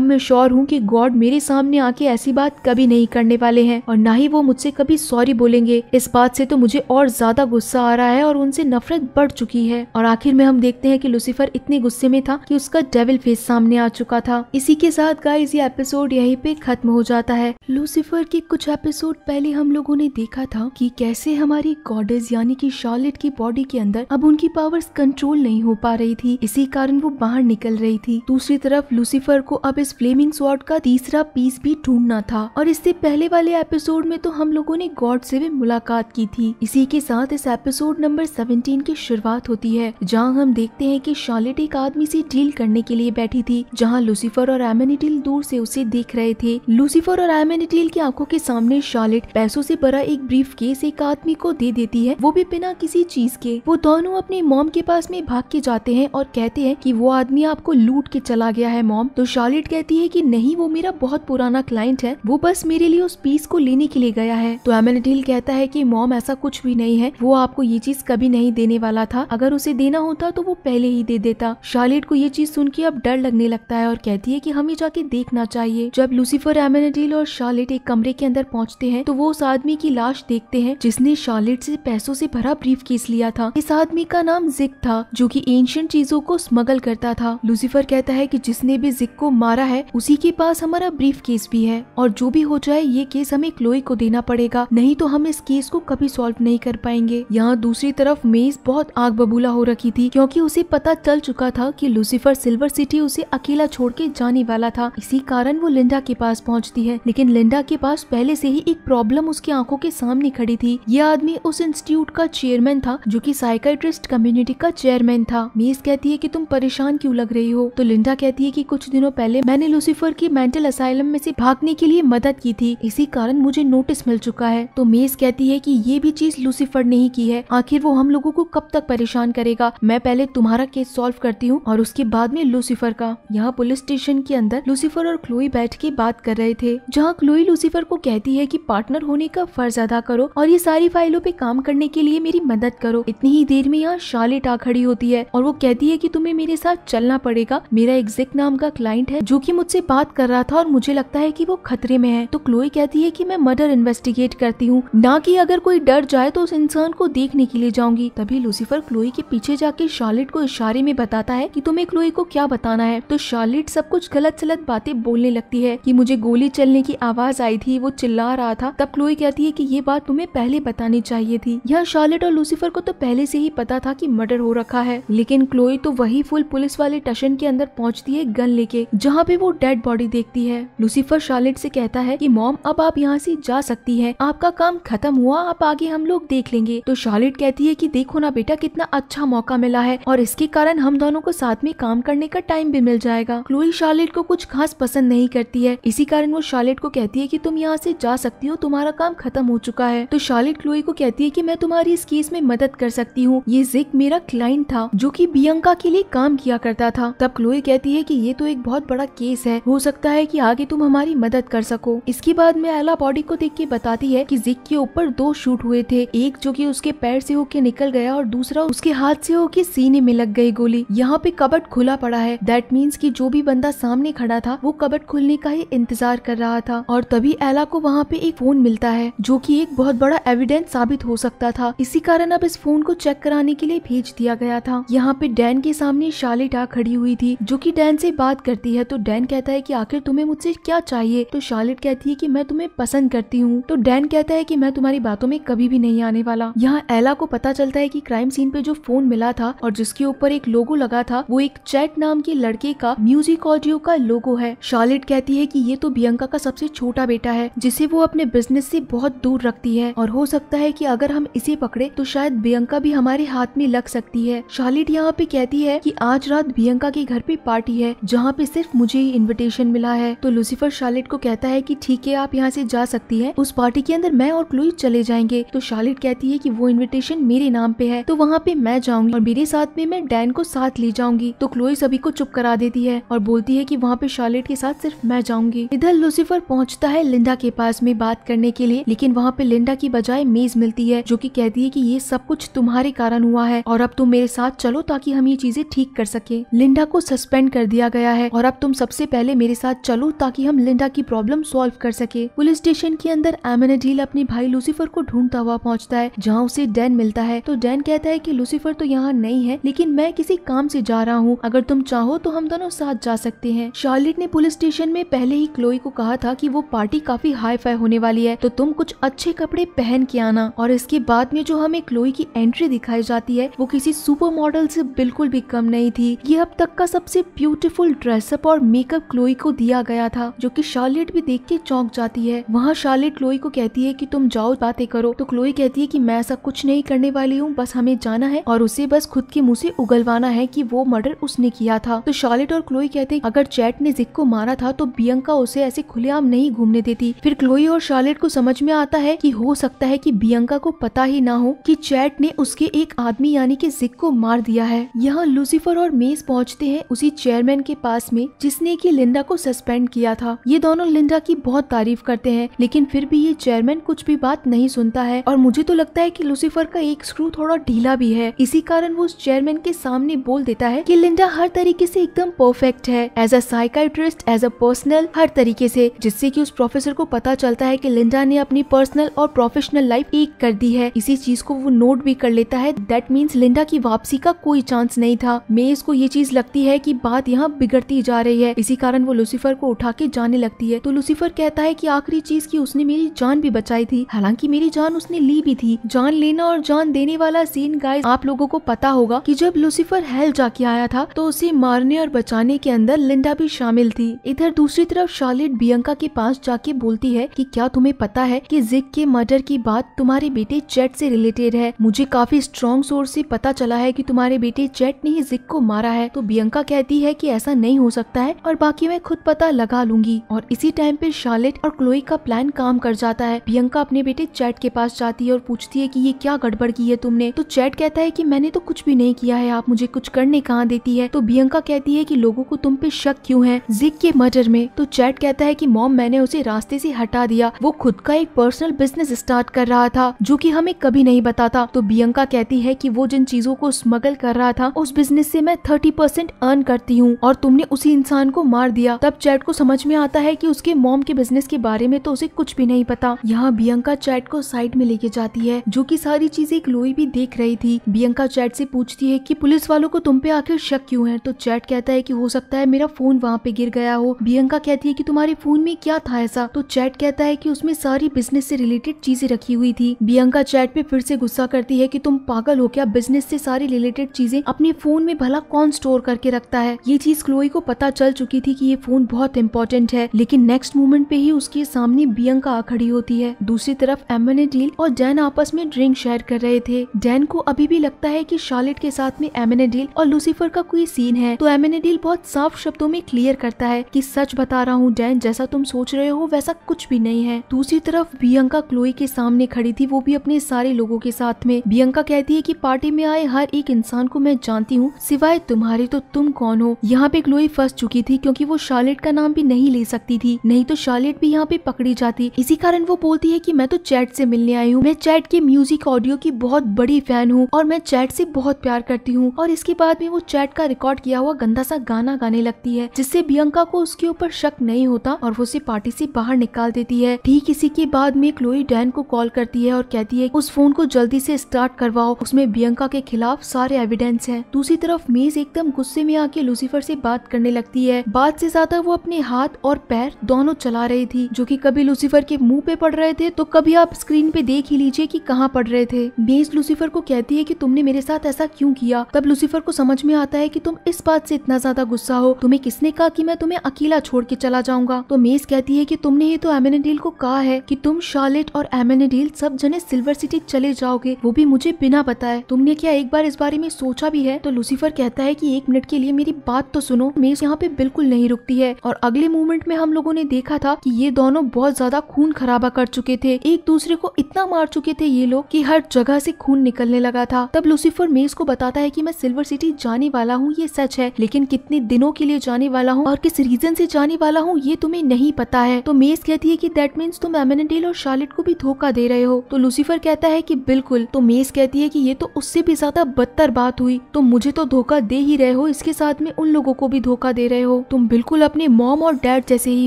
मैं श्योर हूँ कि गॉड मेरे सामने आके ऐसी बात कभी नहीं करने वाले हैं और ना ही वो मुझसे कभी सॉरी बोलेंगे इस बात से तो मुझे और ज्यादा गुस्सा आ रहा है और उनसे नफरत बढ़ चुकी है और आखिर में हम देखते हैं कि लुसीफर इतने गुस्से में था कि उसका डेविल फेस सामने आ चुका था इसी इसी के साथ गाइस ये एपिसोड यहीं पे खत्म हो जाता है लूसीफर के कुछ एपिसोड पहले हम लोगों ने देखा था कि कैसे हमारी गॉडेज यानी कि शार्लेट की बॉडी के अंदर अब उनकी पावर्स कंट्रोल नहीं हो पा रही थी इसी कारण वो बाहर निकल रही थी दूसरी तरफ लूसीफर को अब इस फ्लेमिंग स्वॉर्ड का तीसरा पीस भी ढूंढना था और इससे पहले वाले एपिसोड में तो हम लोगों ने गॉड से भी मुलाकात की थी इसी के साथ इस एपिसोड नंबर सेवेंटीन की शुरुआत होती है जहाँ हम देखते है की शार्लेट एक आदमी से डील करने के लिए बैठी थी जहाँ लूसीफर और एमेनिटिल दूर से उसे देख रहे थे लूसीफर और एमेनिटिल की आंखों के सामने शार्लेट पैसों से भरा एक ब्रीफ केस एक आदमी को दे देती है वो भी बिना किसी चीज के वो दोनों अपने मॉम के पास में भाग के जाते हैं और कहते हैं कि वो आदमी आपको लूट के चला गया है मॉम तो शार्लेट कहती है की नहीं वो मेरा बहुत पुराना क्लाइंट है वो बस मेरे लिए उस पीस को लेने के लिए गया है तो एमेनिटिल कहता है की मॉम ऐसा कुछ भी नहीं है वो आपको ये चीज कभी नहीं देने वाला था अगर उसे देना होता तो वो पहले ही दे देता शार्लेट को ये चीज सुन के अब डर लगने लगता है और कहती है कि हमें जाके देखना चाहिए जब लूसीफर एमेनेडील और शार्लेट एक कमरे के अंदर पहुंचते हैं तो वो उस आदमी की लाश देखते हैं जिसने शार्लेट से पैसों से भरा ब्रीफ केस लिया था इस आदमी का नाम जिक था जो कि एंशियंट चीजों को स्मगल करता था लूसीफर कहता है कि जिसने भी जिक को मारा है उसी के पास हमारा ब्रीफ केस भी है और जो भी हो जाए ये केस हमें क्लोई को देना पड़ेगा नहीं तो हम इस केस को कभी सॉल्व नहीं कर पाएंगे यहाँ दूसरी तरफ मेज बहुत आग बबूला हो रखी थी क्योंकि उसे पता चल चुका था कि लूसीफर सिल्वर सिटी उसे अकेला छोड़ के जाने आने वाला था इसी कारण वो लिंडा के पास पहुंचती है लेकिन लिंडा के पास पहले से ही एक प्रॉब्लम उसकी आंखों के सामने खड़ी थी ये आदमी उस इंस्टीट्यूट का चेयरमैन था जो की साइकाट्रिस्ट कम्युनिटी का चेयरमैन था मेस कहती है की तुम परेशान क्यूँ लग रही हो तो लिंडा कहती है की कुछ दिनों पहले मैंने लूसीफर की मेंटल असाइलम में से भागने के लिए मदद की थी इसी कारण मुझे नोटिस मिल चुका है तो मेस कहती है की ये भी चीज लूसीफर ने ही की है आखिर वो हम लोगों को कब तक परेशान करेगा मैं पहले तुम्हारा केस सॉल्व करती हूँ और उसके बाद में लूसीफर का यहाँ पुलिस स्टेशन के अंदर लूसीफर और क्लोई बैठ के बात कर रहे थे जहाँ क्लोई लूसीफर को कहती है कि पार्टनर होने का फर्ज अदा करो और ये सारी फाइलों पे काम करने के लिए मेरी मदद करो इतनी ही देर में यहाँ शालेट आ खड़ी होती है और वो कहती है की तुम्हें मेरे साथ चलना पड़ेगा मेरा एग्जेक्ट नाम का क्लाइंट है जो की मुझसे बात कर रहा था और मुझे लगता है की वो खतरे में है तो क्लोई कहती है की मैं मर्डर इन्वेस्टिगेट करती हूँ न की अगर कोई डर जाए तो उस इंसान को देखने के लिए जाऊंगी तभी लूसीफर क्लोई के पीछे जाके शार्लेट को इशारे में बताता है की तुम्हें क्लोई को क्या बताना है तो शार्लेट सब कुछ गलत सलत बातें बोलने लगती है कि मुझे गोली चलने की आवाज आई थी वो चिल्ला रहा था तब क्लोई कहती है कि ये बात तुम्हें पहले बतानी चाहिए थी यहाँ शार्लेट और लूसीफर को तो पहले से ही पता था कि मर्डर हो रखा है लेकिन क्लोई तो वही फुल पुलिस वाले टशन के अंदर पहुँचती है गन लेके जहाँ पे वो डेड बॉडी देखती है लूसीफर शार्लेट से कहता है की मॉम अब आप यहाँ से जा सकती है आपका काम खत्म हुआ आप आगे हम लोग देख लेंगे तो शार्लेट कहती है की देखो ना बेटा कितना अच्छा मौका मिला है और इसके कारण हम दोनों को साथ में काम करने का टाइम भी मिल जाएगा क्लोई शार्लेट शॉलेट को कुछ खास पसंद नहीं करती है इसी कारण वो शॉलेट को कहती है कि तुम यहाँ से जा सकती हो तुम्हारा काम खत्म हो चुका है तो शॉलेट क्लोई को कहती है कि मैं तुम्हारी इस केस में मदद कर सकती हूँ ये जिक मेरा क्लाइंट था जो कि बियंका के लिए काम किया करता था तब क्लोई कहती है कि ये तो एक बहुत बड़ा केस है हो सकता है कि आगे तुम हमारी मदद कर सको इसके बाद में एला बॉडी को देख के बताती है कि जिक के ऊपर दो शूट हुए थे एक जो कि उसके पैर से होके निकल गया और दूसरा उसके हाथ से होके सीने में लग गई गोली यहाँ पे कबट खुला पड़ा है दैट मीन्स की जो भी बंदा सामने खड़ा था वो कबट खुलने का ही इंतजार कर रहा था और तभी एला को वहाँ पे एक फोन मिलता है जो की एक बहुत बड़ा एविडेंस साबित हो सकता था इसी कारण अब इस फोन को चेक कराने के लिए भेज दिया गया था यहाँ पे डैन के सामने शालिट आ खड़ी हुई थी जो की डैन से बात करती है तो डैन कहता है की आखिर तुम्हें मुझसे क्या चाहिए तो शालिट कहती है की मैं तुम्हें पसंद करती हूँ तो डैन कहता है की मैं तुम्हारी बातों में कभी भी नहीं आने वाला यहाँ एला को पता चलता है की क्राइम सीन पे जो फोन मिला था और जिसके ऊपर एक लोगो लगा था वो एक चैट नाम के लड़के का म्यूजिक ऑडियो का लोगो है शार्लेट कहती है कि ये तो बियंका का सबसे छोटा बेटा है जिसे वो अपने बिजनेस से बहुत दूर रखती है और हो सकता है कि अगर हम इसे पकड़े तो शायद बियंका भी हमारे हाथ में लग सकती है शार्लेट यहाँ पे कहती है कि आज रात बियंका के घर पे पार्टी है जहाँ पे सिर्फ मुझे ही इन्विटेशन मिला है तो लूसीफर शार्लेट को कहता है कि ठीक है आप यहाँ से जा सकती है उस पार्टी के अंदर मैं और क्लोई चले जाएंगे तो शार्लेट कहती है कि वो इन्विटेशन मेरे नाम पे है तो वहाँ पे मैं जाऊंगी और मेरे साथ में मैं डैन को साथ ले जाऊंगी तो क्लोई सभी को चुप करा देती है और बोलती है कि कि वहाँ पे शार्लेट के साथ सिर्फ मैं जाऊंगी इधर लूसीफर पहुँचता है लिंडा के पास में बात करने के लिए लेकिन वहाँ पे लिंडा की बजाय मेज मिलती है जो की कहती है की ये सब कुछ तुम्हारे कारण हुआ है और अब तुम मेरे साथ चलो ताकि हम ये चीजें ठीक कर सके लिंडा को सस्पेंड कर दिया गया है और अब तुम सबसे पहले मेरे साथ चलो ताकि हम लिंडा की प्रॉब्लम सॉल्व कर सके पुलिस स्टेशन के अंदर एमेनाडील अपने भाई लूसीफर को ढूंढता हुआ पहुंचता है जहां उसे डैन मिलता है तो डैन कहता है कि लूसीफर तो यहाँ नहीं है लेकिन मैं किसी काम से जा रहा हूँ अगर तुम चाहो तो हम दोनों साथ जा सकते हैं हैं शार्लेट ने पुलिस स्टेशन में पहले ही क्लोई को कहा था कि वो पार्टी काफी हाई फाई होने वाली है तो तुम कुछ अच्छे कपड़े पहन के आना और इसके बाद में जो हमें क्लोई की एंट्री दिखाई जाती है वो किसी सुपर मॉडल से बिल्कुल भी कम नहीं थी ये अब तक का सबसे ब्यूटीफुल ड्रेसअप और मेकअप क्लोई को दिया गया था जो की शार्लेट भी देख के चौंक जाती है वहाँ शार्लेट क्लोई को कहती है की तुम जाओ बातें करो तो क्लोई कहती है की मैं ऐसा कुछ नहीं करने वाली हूँ बस हमें जाना है और उसे बस खुद के मुँह से उगलवाना है की वो मर्डर उसने किया था तो शार्लेट और क्लोई कहते हैं अगर अगर चैट ने जिक को मारा था तो बियंका उसे ऐसे खुलेआम नहीं घूमने देती फिर क्लोई और शार्लेट को समझ में आता है कि हो सकता है कि बियंका को पता ही ना हो कि चैट ने उसके एक आदमी यानी कि जिक को मार दिया है यहाँ लूसीफर और मेस पहुँचते हैं उसी चेयरमैन के पास में जिसने की लिंडा को सस्पेंड किया था ये दोनों लिंडा की बहुत तारीफ करते हैं लेकिन फिर भी ये चेयरमैन कुछ भी बात नहीं सुनता है और मुझे तो लगता है की लूसीफर का एक स्क्रू थोड़ा ढीला भी है इसी कारण वो उस चेयरमैन के सामने बोल देता है की लिंडा हर तरीके से एकदम परफेक्ट है as a psychiatrist as a personal हर तरीके से जिससे कि उस प्रोफेसर को पता चलता है कि लिंडा ने अपनी पर्सनल और प्रोफेशनल लाइफ एक कर दी है इसी चीज को वो नोट भी कर लेता है दैट मीन्स लिंडा की वापसी का कोई चांस नहीं था मेज को ये चीज लगती है की बात यहाँ बिगड़ती जा रही है इसी कारण वो लूसीफर को उठा के जाने लगती है तो लूसीफर कहता है की आखिरी चीज की उसने मेरी जान भी बचाई थी हालांकि मेरी जान उसने ली भी थी जान लेना और जान देने वाला सीन गाइस आप लोगों को पता होगा कि जब लुसिफर हेल जाके आया था तो उसे मारने और बचाने के अंदर लिंडा लिंडा भी शामिल थी इधर दूसरी तरफ शार्लेट बियंका के पास जाके बोलती है कि क्या तुम्हें पता है कि जिक के मर्डर की बात तुम्हारे बेटे चैट से रिलेटेड है मुझे काफी स्ट्रॉन्ग सोर्स से पता चला है कि तुम्हारे बेटे चैट ने ही जिक को मारा है तो बियंका कहती है कि ऐसा नहीं हो सकता है और बाकी मैं खुद पता लगा लूंगी और इसी टाइम पे शार्लेट और क्लोई का प्लान काम कर जाता है बियंका अपने बेटे चैट के पास जाती है और पूछती है की ये क्या गड़बड़ की है तुमने तो चैट कहता है की मैंने तो कुछ भी नहीं किया है आप मुझे कुछ करने कहाँ देती है तो बियंका कहती है की लोगो को तुम पे शक साथ क्यों है जिक के मर्डर में तो चैट कहता है कि मॉम मैंने उसे रास्ते से हटा दिया वो खुद का एक पर्सनल बिजनेस स्टार्ट कर रहा था जो कि हमें कभी नहीं बताता तो बियंका कहती है कि वो जिन चीजों को स्मगल कर रहा था उस बिजनेस से मैं थर्टी परसेंट अर्न करती हूँ और तुमने उसी इंसान को मार दिया तब चैट को समझ में आता है की उसके मॉम के बिजनेस के बारे में तो उसे कुछ भी नहीं पता यहाँ बियंका चैट को साइड में लेके जाती है जो की सारी चीजें एक लोई भी देख रही थी बियंका चैट से पूछती है की पुलिस वालों को तुम पे आखिर शक क्यूँ है तो चैट कहता है की हो सकता है मेरा फोन वहाँ पे गिर गया हो बियंका कहती है की तुम्हारे फोन में क्या था ऐसा तो चैट कहता है की उसमें सारी बिजनेस से रिलेटेड चीजें रखी हुई थी बियंका चैट पे फिर से गुस्सा करती है की तुम पागल हो क्या बिजनेस से सारी रिलेटेड चीजें अपने फोन में भला कौन स्टोर करके रखता है ये चीज क्लोई को पता चल चुकी थी कि ये फोन बहुत इंपॉर्टेंट है लेकिन नेक्स्ट मोमेंट पे ही उसके सामने बियंका आ खड़ी होती है दूसरी तरफ एमन डील और डैन आपस में ड्रिंक शेयर कर रहे थे डैन को अभी भी लगता है कि शार्लेट के साथ में एमन डील और लूसीफर का कोई सीन है तो एमन डील बहुत साफ शब्दों में हमें क्लियर करता है कि सच बता रहा हूँ डैन जैसा तुम सोच रहे हो वैसा कुछ भी नहीं है दूसरी तरफ बियंका क्लोई के सामने खड़ी थी वो भी अपने सारे लोगों के साथ में बियंका कहती है की पार्टी में आए हर एक इंसान को मैं जानती हूँ सिवाय तुम्हारे तो तुम कौन हो यहाँ पे क्लोई फंस चुकी थी क्यूँकी वो शार्लेट का नाम भी नहीं ले सकती थी नहीं तो शार्लेट भी यहाँ पे पकड़ी जाती इसी कारण वो बोलती है की मैं तो चैट ऐसी मिलने आई हूँ मैं चैट के म्यूजिक ऑडियो की बहुत बड़ी फैन हूँ और मैं चैट से बहुत प्यार करती हूँ और इसके बाद में वो चैट का रिकॉर्ड किया हुआ गंदा सा गाना गाने लगती है है जिससे बियंका को उसके ऊपर शक नहीं होता और वो उसे पार्टी से बाहर निकाल देती है ठीक इसी के बाद में क्लोई डैन को कॉल करती है और कहती है उस फोन को जल्दी से स्टार्ट करवाओ उसमें बियंका के खिलाफ सारे एविडेंस है दूसरी तरफ मेज एकदम गुस्से में आके लूसीफर से बात करने लगती है बात से ज्यादा वो अपने हाथ और पैर दोनों चला रही थी जो की कभी लूसीफर के मुँह पे पड़ रहे थे तो कभी आप स्क्रीन पे देख ही लीजिए की कहाँ पड़ रहे थे मेज लूसीफर को कहती है की तुमने मेरे साथ ऐसा क्यूँ किया तब लूसीफर को समझ में आता है की तुम इस बात से इतना ज्यादा गुस्सा हो तुम्हें किसने कहा कि मैं तुम्हें अकेला छोड़ के चला जाऊंगा तो मेस कहती है कि तुमने ही तो एमेनेडील को कहा है कि तुम शार्लेट और एमेनेडील सब जने सिल्वर सिटी चले जाओगे वो भी मुझे बिना बताए तुमने क्या एक बार इस बारे में सोचा भी है तो लूसीफर कहता है की एक मिनट के लिए मेरी बात तो सुनो मेस यहाँ पे बिल्कुल नहीं रुकती है और अगले मूवमेंट में हम लोगो ने देखा था की ये दोनों बहुत ज्यादा खून खराबा कर चुके थे एक दूसरे को इतना मार चुके थे ये लोग की हर जगह ऐसी खून निकलने लगा था तब लूसीफर मेस को बताता है की मैं सिल्वर सिटी जाने वाला हूँ ये सच है लेकिन कितने दिनों के लिए जाने जाने वाला हूँ और किस रीजन से जाने वाला हूँ ये तुम्हें नहीं पता है तो मेज कहती है की दैट मीन्स तुम एमिनेडेल और शार्लेट को भी धोखा दे रहे हो तो लूसीफर कहता है की बिल्कुल तो मेज कहती है की ये तो उससे भी ज्यादा बदतर बात हुई तुम तो मुझे तो धोखा दे ही रहे हो इसके साथ में उन लोगों को भी धोखा दे रहे हो तुम बिल्कुल अपने मॉम और डैड जैसे ही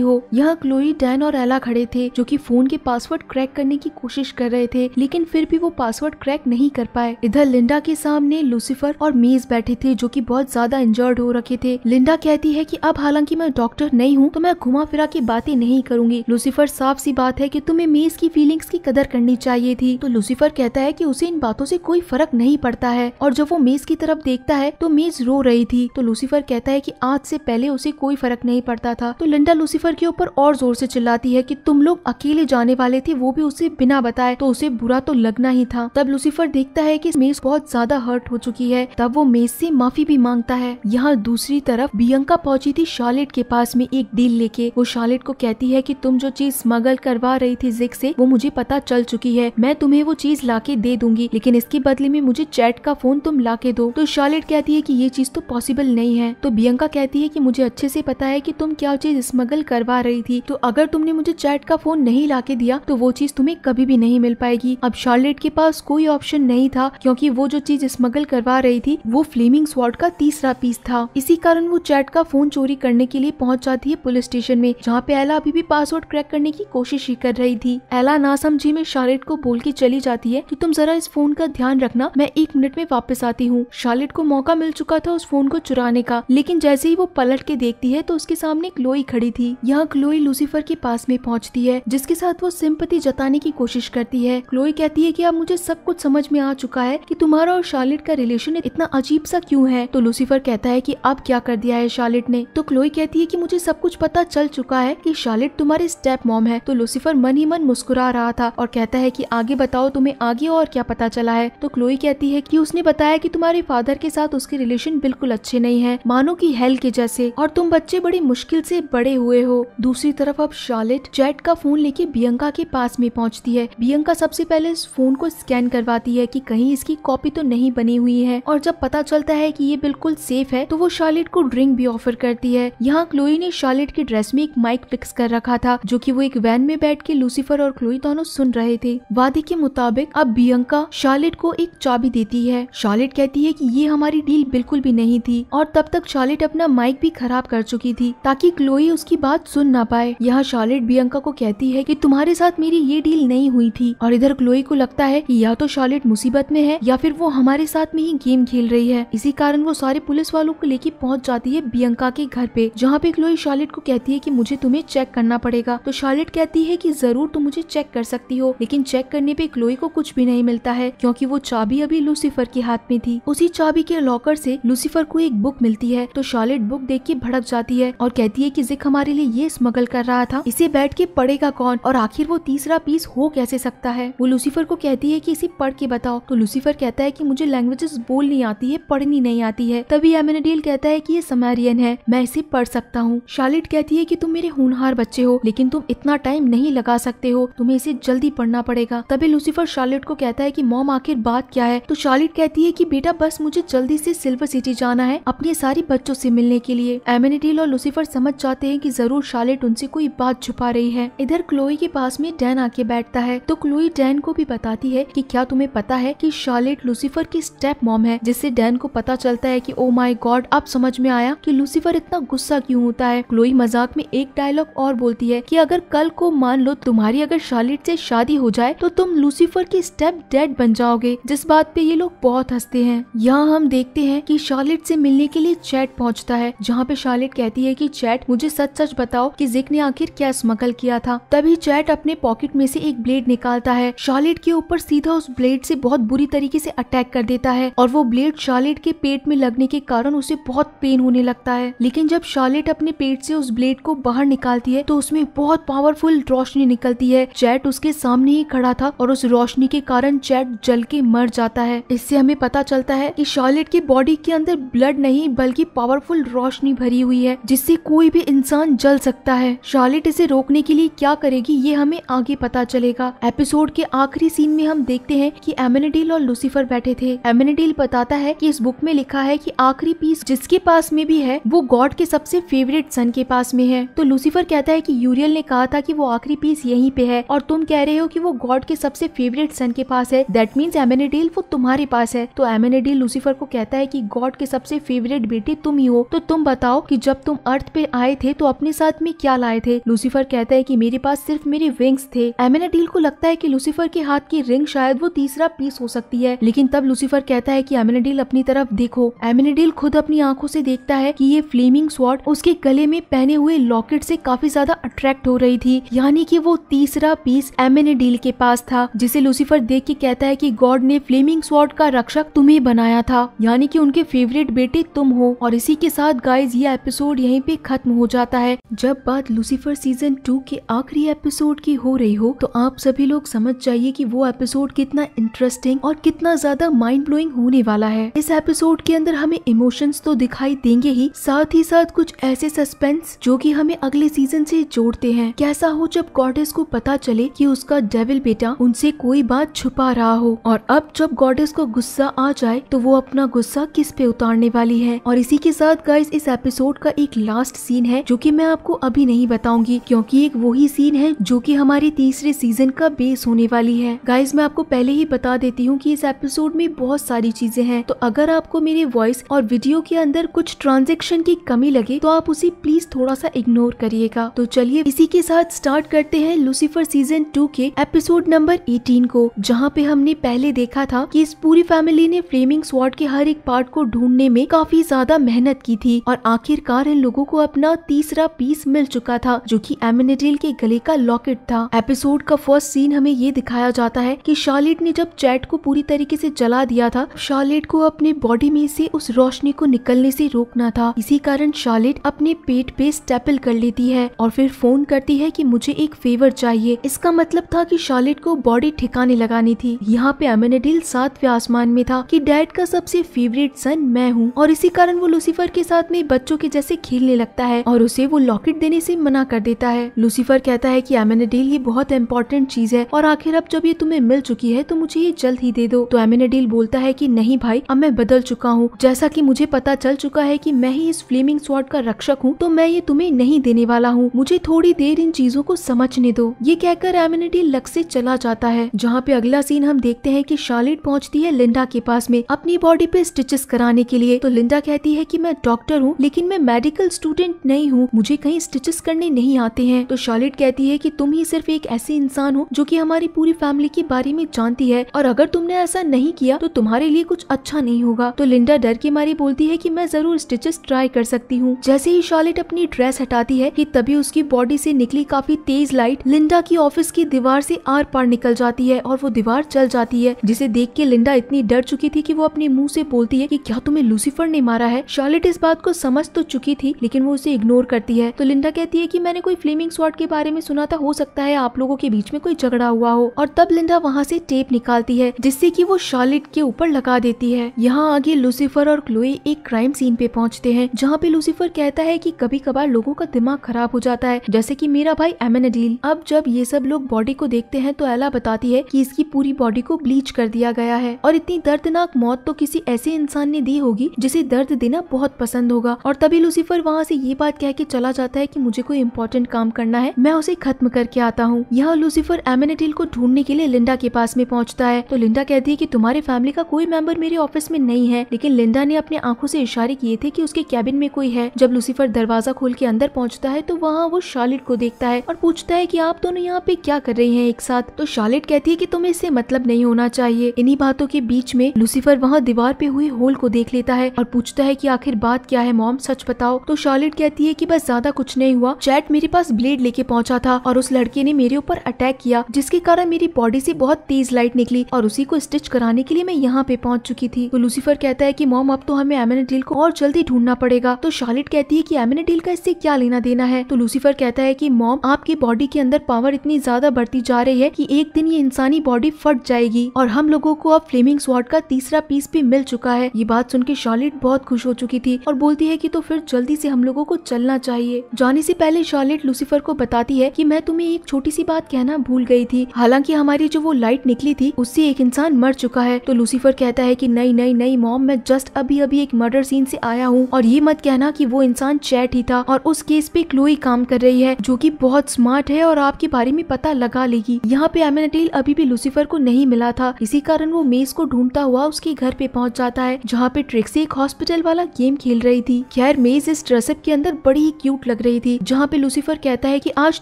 हो यहाँ क्लोई डैन और एला खड़े थे जो की फोन के पासवर्ड क्रैक करने की कोशिश कर रहे थे लेकिन फिर भी वो पासवर्ड क्रैक नहीं कर पाए इधर लिंडा के सामने लूसीफर और मेज बैठे थे जो की बहुत ज्यादा इंजर्ड हो रखे थे लिंडा कहती है कि अब हालांकि मैं डॉक्टर नहीं हूँ तो मैं घुमा फिरा की बातें नहीं करूंगी लूसीफर साफ सी बात है की तुम्हें मेज की फीलिंग्स की कदर करनी चाहिए थी तो लूसीफर कहता है कि उसे इन बातों से कोई फर्क नहीं पड़ता है और जब वो मेज की तरफ देखता है तो मेज रो रही थी तो लूसीफर कहता है की आज से पहले उसे कोई फर्क नहीं पड़ता था तो लिंडा लूसीफर के ऊपर और जोर से चिल्लाती है कि तुम लोग अकेले जाने वाले थे वो भी उसे बिना बताए तो उसे बुरा तो लगना ही था तब लूसीफर देखता है कि मेज बहुत ज्यादा हर्ट हो चुकी है तब वो मेज से माफी भी मांगता है यहाँ दूसरी तरफ बियंका पहुंची थी शॉलेट के पास में एक डील लेके वो शॉलेट को कहती है कि तुम जो चीज स्मगल करवा रही थी जिक से वो मुझे पता चल चुकी है मैं तुम्हें वो चीज लाके दे दूंगी लेकिन इसके बदले में मुझे चैट का फोन तुम लाके दो तो शॉलेट कहती है की ये चीज तो पॉसिबल नहीं है तो बियंका कहती है की मुझे अच्छे से पता है की तुम क्या चीज स्मगल करवा रही थी तो अगर तुमने मुझे चैट का फोन नहीं लाके दिया तो वो चीज तुम्हें कभी भी नहीं मिल पाएगी अब शॉलेट के पास कोई ऑप्शन नहीं था क्योंकि वो जो चीज स्मगल करवा रही थी वो फ्लेमिंग स्वॉर्ड का तीसरा पीस था इसी कारण वो चैट का फोन फोन चोरी करने के लिए पहुंच जाती है पुलिस स्टेशन में जहाँ पे एला अभी भी पासवर्ड क्रैक करने की कोशिश ही कर रही थी एला ना समझी में शार्लेट को बोल के चली जाती है कि तुम जरा इस फोन का ध्यान रखना मैं एक मिनट में वापस आती हूँ शार्लेट को मौका मिल चुका था उस फोन को चुराने का लेकिन जैसे ही वो पलट के देखती है तो उसके सामने क्लोई खड़ी थी यहाँ क्लोई लूसीफर के पास में पहुँचती है जिसके साथ वो सिंपति जताने की कोशिश करती है क्लोई कहती है की अब मुझे सब कुछ समझ में आ चुका है की तुम्हारा और शार्लेट का रिलेशन इतना अजीब सा क्यूँ है तो लूसीफर कहता है की अब क्या कर दिया है शार्लेट शार्लेट ने तो क्लोई कहती है कि मुझे सब कुछ पता चल चुका है कि शार्लेट तुम्हारे स्टेप मॉम है तो लूसीफर मन ही मन मुस्कुरा रहा था और कहता है कि आगे बताओ तुम्हें आगे और क्या पता चला है तो क्लोई कहती है कि उसने बताया कि तुम्हारे फादर के साथ उसके रिलेशन बिल्कुल अच्छे नहीं है मानो की हेल के जैसे और तुम बच्चे बड़ी मुश्किल से बड़े हुए हो दूसरी तरफ अब शार्लेट जेट का फोन लेके बियंका के पास में पहुँचती है बियंका सबसे पहले इस फोन को स्कैन करवाती है की कहीं इसकी कॉपी तो नहीं बनी हुई है और जब पता चलता है की ये बिल्कुल सेफ है तो वो शार्लेट को ड्रिंक भी ऑफर करती है यहाँ क्लोई ने शॉलेट की ड्रेस में एक माइक फिक्स कर रखा था जो कि वो एक वैन में बैठ के लूसीफर और क्लोई दोनों सुन रहे थे वादे के मुताबिक अब बियंका शॉलेट को एक चाबी देती है शॉलेट कहती है की ये हमारी डील बिल्कुल भी नहीं थी और तब तक शॉलेट अपना माइक भी खराब कर चुकी थी ताकि क्लोई उसकी बात सुन ना पाए यहाँ शॉलेट बियंका को कहती है की तुम्हारे साथ मेरी ये डील नहीं हुई थी और इधर क्लोई को लगता है की या तो शॉलेट मुसीबत में है या फिर वो हमारे साथ में ही गेम खेल रही है इसी कारण वो सारे पुलिस वालों को लेके पहुंच जाती है बियंका काका के घर पे जहाँ पे क्लोई शार्लेट को कहती है कि मुझे तुम्हें चेक करना पड़ेगा तो शार्लेट कहती है कि जरूर तुम मुझे चेक कर सकती हो लेकिन चेक करने पे क्लोई को कुछ भी नहीं मिलता है क्योंकि वो चाबी अभी लूसीफर के हाथ में थी उसी चाबी के लॉकर से लूसीफर को एक बुक मिलती है तो शार्लेट बुक देख के भड़क जाती है और कहती है कि जिक हमारे लिए ये स्मगल कर रहा था इसे बैठ के पड़ेगा कौन और आखिर वो तीसरा पीस हो कैसे सकता है वो लूसीफर को कहती है कि इसे पढ़ के बताओ तो लूसीफर कहता है कि मुझे लैंग्वेजेस बोलनी आती है पढ़नी नहीं आती है तभी एमिनेडियल कहता है कि ये समारियन है मैं इसे पढ़ सकता हूँ शालिट कहती है कि तुम मेरे होनहार बच्चे हो लेकिन तुम इतना टाइम नहीं लगा सकते हो तुम्हें इसे जल्दी पढ़ना पड़ेगा तभी लूसीफर शार्लिट को कहता है कि मॉम आखिर बात क्या है तो शार्लिट कहती है कि बेटा बस मुझे जल्दी से सिल्वर सिटी जाना है अपने सारे बच्चों से मिलने के लिए एमिनिटील और लूसीफर समझ जाते हैं कि जरूर शार्लिट उनसे कोई बात छुपा रही है इधर क्लोई के पास में डैन आके बैठता है तो क्लोई डैन को भी बताती है कि क्या तुम्हें पता है कि शार्लेट लूसीफर की स्टेप मॉम है जिससे डैन को पता चलता है कि ओ माय गॉड अब समझ में आया कि लूसी लूसीफर इतना गुस्सा क्यों होता है क्लोई मजाक में एक डायलॉग और बोलती है कि अगर कल को मान लो तुम्हारी अगर शालिट से शादी हो जाए तो तुम लूसीफर की स्टेप डेड बन जाओगे जिस बात पे ये लोग बहुत हंसते हैं यहाँ हम देखते हैं कि शालिट से मिलने के लिए चैट पहुँचता है जहाँ पे शालिट कहती है कि चैट मुझे सच सच बताओ कि जिक ने आखिर क्या स्मगल किया था तभी चैट अपने पॉकेट में से एक ब्लेड निकालता है शालिट के ऊपर सीधा उस ब्लेड से बहुत बुरी तरीके से अटैक कर देता है और वो ब्लेड शालिट के पेट में लगने के कारण उसे बहुत पेन होने लगता है है लेकिन जब शार्लेट अपने पेट से उस ब्लेड को बाहर निकालती है तो उसमें बहुत पावरफुल रोशनी निकलती है चैट उसके सामने ही खड़ा था और उस रोशनी के कारण चैट जल के मर जाता है इससे हमें पता चलता है कि शार्लेट की बॉडी के अंदर ब्लड नहीं बल्कि पावरफुल रोशनी भरी हुई है जिससे कोई भी इंसान जल सकता है शार्लेट इसे रोकने के लिए क्या करेगी ये हमें आगे पता चलेगा एपिसोड के आखिरी सीन में हम देखते हैं कि एमिनेडिल और लूसीफर बैठे थे एमेनेडील बताता है कि इस बुक में लिखा है कि आखिरी पीस जिसके पास में भी है वो वो गॉड के सबसे फेवरेट सन के पास में है तो लूसीफर कहता है कि यूरियल ने कहा था कि वो आखिरी पीस यहीं पे है और तुम कह रहे हो कि वो गॉड के सबसे फेवरेट सन के पास है दैट मीन्स एमेनेडील वो तुम्हारे पास है तो एमेनेडील लूसीफर को कहता है की गॉड के सबसे फेवरेट बेटे तुम ही हो तो तुम बताओ की जब तुम अर्थ पे आए थे तो अपने साथ में क्या लाए थे लूसीफर कहता है की मेरे पास सिर्फ मेरे विंग्स थे एमेनाडील को लगता है की लूसीफर के हाथ की रिंग शायद वो तीसरा पीस हो सकती है लेकिन तब लूसीफर कहता है कि एमेनाडील अपनी तरफ देखो एमेनाडील खुद अपनी आंखों से देखता है कि ये फ्लेमिंग स्वॉर्ड उसके गले में पहने हुए लॉकेट से काफी ज्यादा अट्रैक्ट हो रही थी यानी कि वो तीसरा पीस एन डील के पास था जिसे लूसीफर देख के कहता है कि गॉड ने फ्लेमिंग स्वॉर्ड का रक्षक तुम्हें बनाया था यानी कि उनके फेवरेट बेटे तुम हो और इसी के साथ गाइज ये एपिसोड यही पे खत्म हो जाता है जब बात लूसीफर सीजन टू के आखिरी एपिसोड की हो रही हो तो आप सभी लोग समझ जाइए की वो एपिसोड कितना इंटरेस्टिंग और कितना ज्यादा माइंड ब्लोइंग होने वाला है इस एपिसोड के अंदर हमें इमोशंस तो दिखाई देंगे ही साथ साथ ही साथ कुछ ऐसे सस्पेंस जो कि हमें अगले सीजन से जोड़ते हैं कैसा हो जब गॉडेस को पता चले कि उसका डेविल बेटा उनसे कोई बात छुपा रहा हो और अब जब गॉडेस को गुस्सा आ जाए तो वो अपना गुस्सा किस पे उतारने वाली है और इसी के साथ गाइस इस एपिसोड का एक लास्ट सीन है जो की मैं आपको अभी नहीं बताऊंगी क्यूँकी एक वही सीन है जो की हमारे तीसरे सीजन का बेस होने वाली है गाइज मैं आपको पहले ही बता देती हूँ की इस एपिसोड में बहुत सारी चीजें हैं तो अगर आपको मेरे वॉइस और वीडियो के अंदर कुछ ट्रांजेक्शन की कमी लगे तो आप उसे प्लीज थोड़ा सा इग्नोर करिएगा तो चलिए इसी के साथ स्टार्ट करते हैं लूसीफर सीजन टू के एपिसोड नंबर एटीन को जहाँ पे हमने पहले देखा था की इस पूरी फैमिली ने फ्लेमिंग स्वाड के हर एक पार्ट को ढूंढने में काफी ज्यादा मेहनत की थी और आखिरकार इन लोगों को अपना तीसरा पीस मिल चुका था जो कि एमिनेटेल के गले का लॉकेट था एपिसोड का फर्स्ट सीन हमें ये दिखाया जाता है कि शार्लेट ने जब चैट को पूरी तरीके से जला दिया था शार्लेट को अपने बॉडी में से उस रोशनी को निकलने से रोकना था इसी इसी कारण शार्लेट अपने पेट पे स्टेपल कर लेती है और फिर फोन करती है कि मुझे एक फेवर चाहिए इसका मतलब था कि शार्लेट को बॉडी ठिकाने लगानी थी यहाँ पे अमेनेडिल सातवें आसमान में था कि डैड का सबसे फेवरेट सन मैं हूँ और इसी कारण वो लूसीफर के साथ में बच्चों के जैसे खेलने लगता है और उसे वो लॉकेट देने से मना कर देता है लूसीफर कहता है की एमेनेडिल ये बहुत इंपॉर्टेंट चीज है और आखिर अब जब ये तुम्हें मिल चुकी है तो मुझे ये जल्द ही दे दो तो एमेनेडिल बोलता है की नहीं भाई अब मैं बदल चुका हूँ जैसा की मुझे पता चल चुका है की मैं ही इस फ्लेमिंग स्वॉर्ड का रक्षक हूँ तो मैं ये तुम्हें नहीं देने वाला हूँ मुझे थोड़ी देर इन चीजों को समझने दो ये कहकर एमिनिटी लक से चला जाता है जहाँ पे अगला सीन हम देखते हैं की शार्लेट पहुँचती है लिंडा के पास में अपनी बॉडी पे स्टिचेस कराने के लिए तो लिंडा कहती है की मैं डॉक्टर हूँ लेकिन मैं मेडिकल स्टूडेंट नहीं हूँ मुझे कहीं स्टिचेस करने नहीं आते हैं तो शार्लेट कहती है की तुम ही सिर्फ एक ऐसे इंसान हो जो की हमारी पूरी फैमिली के बारे में जानती है और अगर तुमने ऐसा नहीं किया तो तुम्हारे लिए कुछ अच्छा नहीं होगा तो लिंडा डर के मारे बोलती है की मैं जरूर स्टिचेस ट्राई ट्राई कर सकती हूँ जैसे ही शॉलेट अपनी ड्रेस हटाती है कि तभी उसकी बॉडी से निकली काफी तेज लाइट लिंडा की ऑफिस की दीवार से आर पार निकल जाती है और वो दीवार चल जाती है जिसे देख के लिंडा इतनी डर चुकी थी की वो अपने मुँह ऐसी बोलती है की क्या तुम्हें लूसीफर ने मारा है शॉलेट इस बात को समझ तो चुकी थी लेकिन वो उसे इग्नोर करती है तो लिंडा कहती है कि मैंने कोई फ्लेमिंग स्वाट के बारे में सुना था हो सकता है आप लोगों के बीच में कोई झगड़ा हुआ हो और तब लिंडा वहाँ से टेप निकालती है जिससे कि वो शॉलेट के ऊपर लगा देती है यहाँ आगे लूसीफर और क्लोई एक क्राइम सीन पे पहुँचते हैं जहाँ पे लूसीफर कहता है कि कभी कभार लोगों का दिमाग खराब हो जाता है जैसे कि मेरा भाई एमेनाडील अब जब ये सब लोग बॉडी को देखते हैं तो एला बताती है कि इसकी पूरी बॉडी को ब्लीच कर दिया गया है और इतनी दर्दनाक मौत तो किसी ऐसे इंसान ने दी होगी जिसे दर्द देना बहुत पसंद होगा और तभी लूसीफर वहाँ से ये बात कह के चला जाता है की मुझे कोई इम्पोर्टेंट काम करना है मैं उसे खत्म करके आता हूँ यहाँ लूसीफर एमेनाडील को ढूंढने के लिए लिंडा के पास में पहुँचता है तो लिंडा कहती है की तुम्हारे फैमिली का कोई मेंबर मेरे ऑफिस में नहीं है लेकिन लिंडा ने अपने आंखों से इशारे किए थे की उसके कैब कैबिन में कोई है जब लूसीफर दरवाजा खोल के अंदर पहुंचता है तो वहाँ वो शालिट को देखता है और पूछता है की आप दोनों यहाँ पे क्या कर रहे हैं एक साथ तो शालिट कहती है की तुम्हें इससे मतलब नहीं होना चाहिए इन्हीं बातों के बीच में लूसीफर वहाँ दीवार पे हुए होल को देख लेता है और पूछता है की आखिर बात क्या है मॉम सच बताओ तो शालिट कहती है की बस ज्यादा कुछ नहीं हुआ चैट मेरे पास ब्लेड लेके पहुंचा था और उस लड़के ने मेरे ऊपर अटैक किया जिसके कारण मेरी बॉडी से बहुत तेज लाइट निकली और उसी को स्टिच कराने के लिए मैं यहाँ पे पहुंच चुकी थी तो लूसीफर कहता है कि मॉम अब तो हमें डील को और जल्दी ढूंढना पड़ेगा पड़ेगा तो शार्लिट कहती है कि डील का इससे क्या लेना देना है तो लूसीफर कहता है कि मॉम आपकी बॉडी के अंदर पावर इतनी ज्यादा बढ़ती जा रही है कि एक दिन ये इंसानी बॉडी फट जाएगी और हम लोगों को अब फ्लेमिंग स्वाड का तीसरा पीस भी मिल चुका है ये बात सुन के शार्लिट बहुत खुश हो चुकी थी और बोलती है की तो फिर जल्दी से हम लोगो को चलना चाहिए जाने से पहले शार्लिट लूसीफर को बताती है की मैं तुम्हें एक छोटी सी बात कहना भूल गई थी हालांकि हमारी जो वो लाइट निकली थी उससे एक इंसान मर चुका है तो लूसीफर कहता है की नहीं नहीं नहीं मॉम मैं जस्ट अभी अभी एक मर्डर सीन से आया हूँ और ये मत कहना कि वो इंसान चैट ही था और उस केस पे क्लोई काम कर रही है जो कि बहुत स्मार्ट है और आपके बारे में पता लगा लेगी यहाँ पे एमेनाटेल अभी भी लूसीफर को नहीं मिला था इसी कारण वो मेज को ढूंढता हुआ उसके घर पे पहुँच जाता है जहाँ पे ट्रिक्सी एक हॉस्पिटल वाला गेम खेल रही थी खैर मेज इस ड्रेसअप के अंदर बड़ी ही क्यूट लग रही थी जहाँ पे लूसीफर कहता है की आज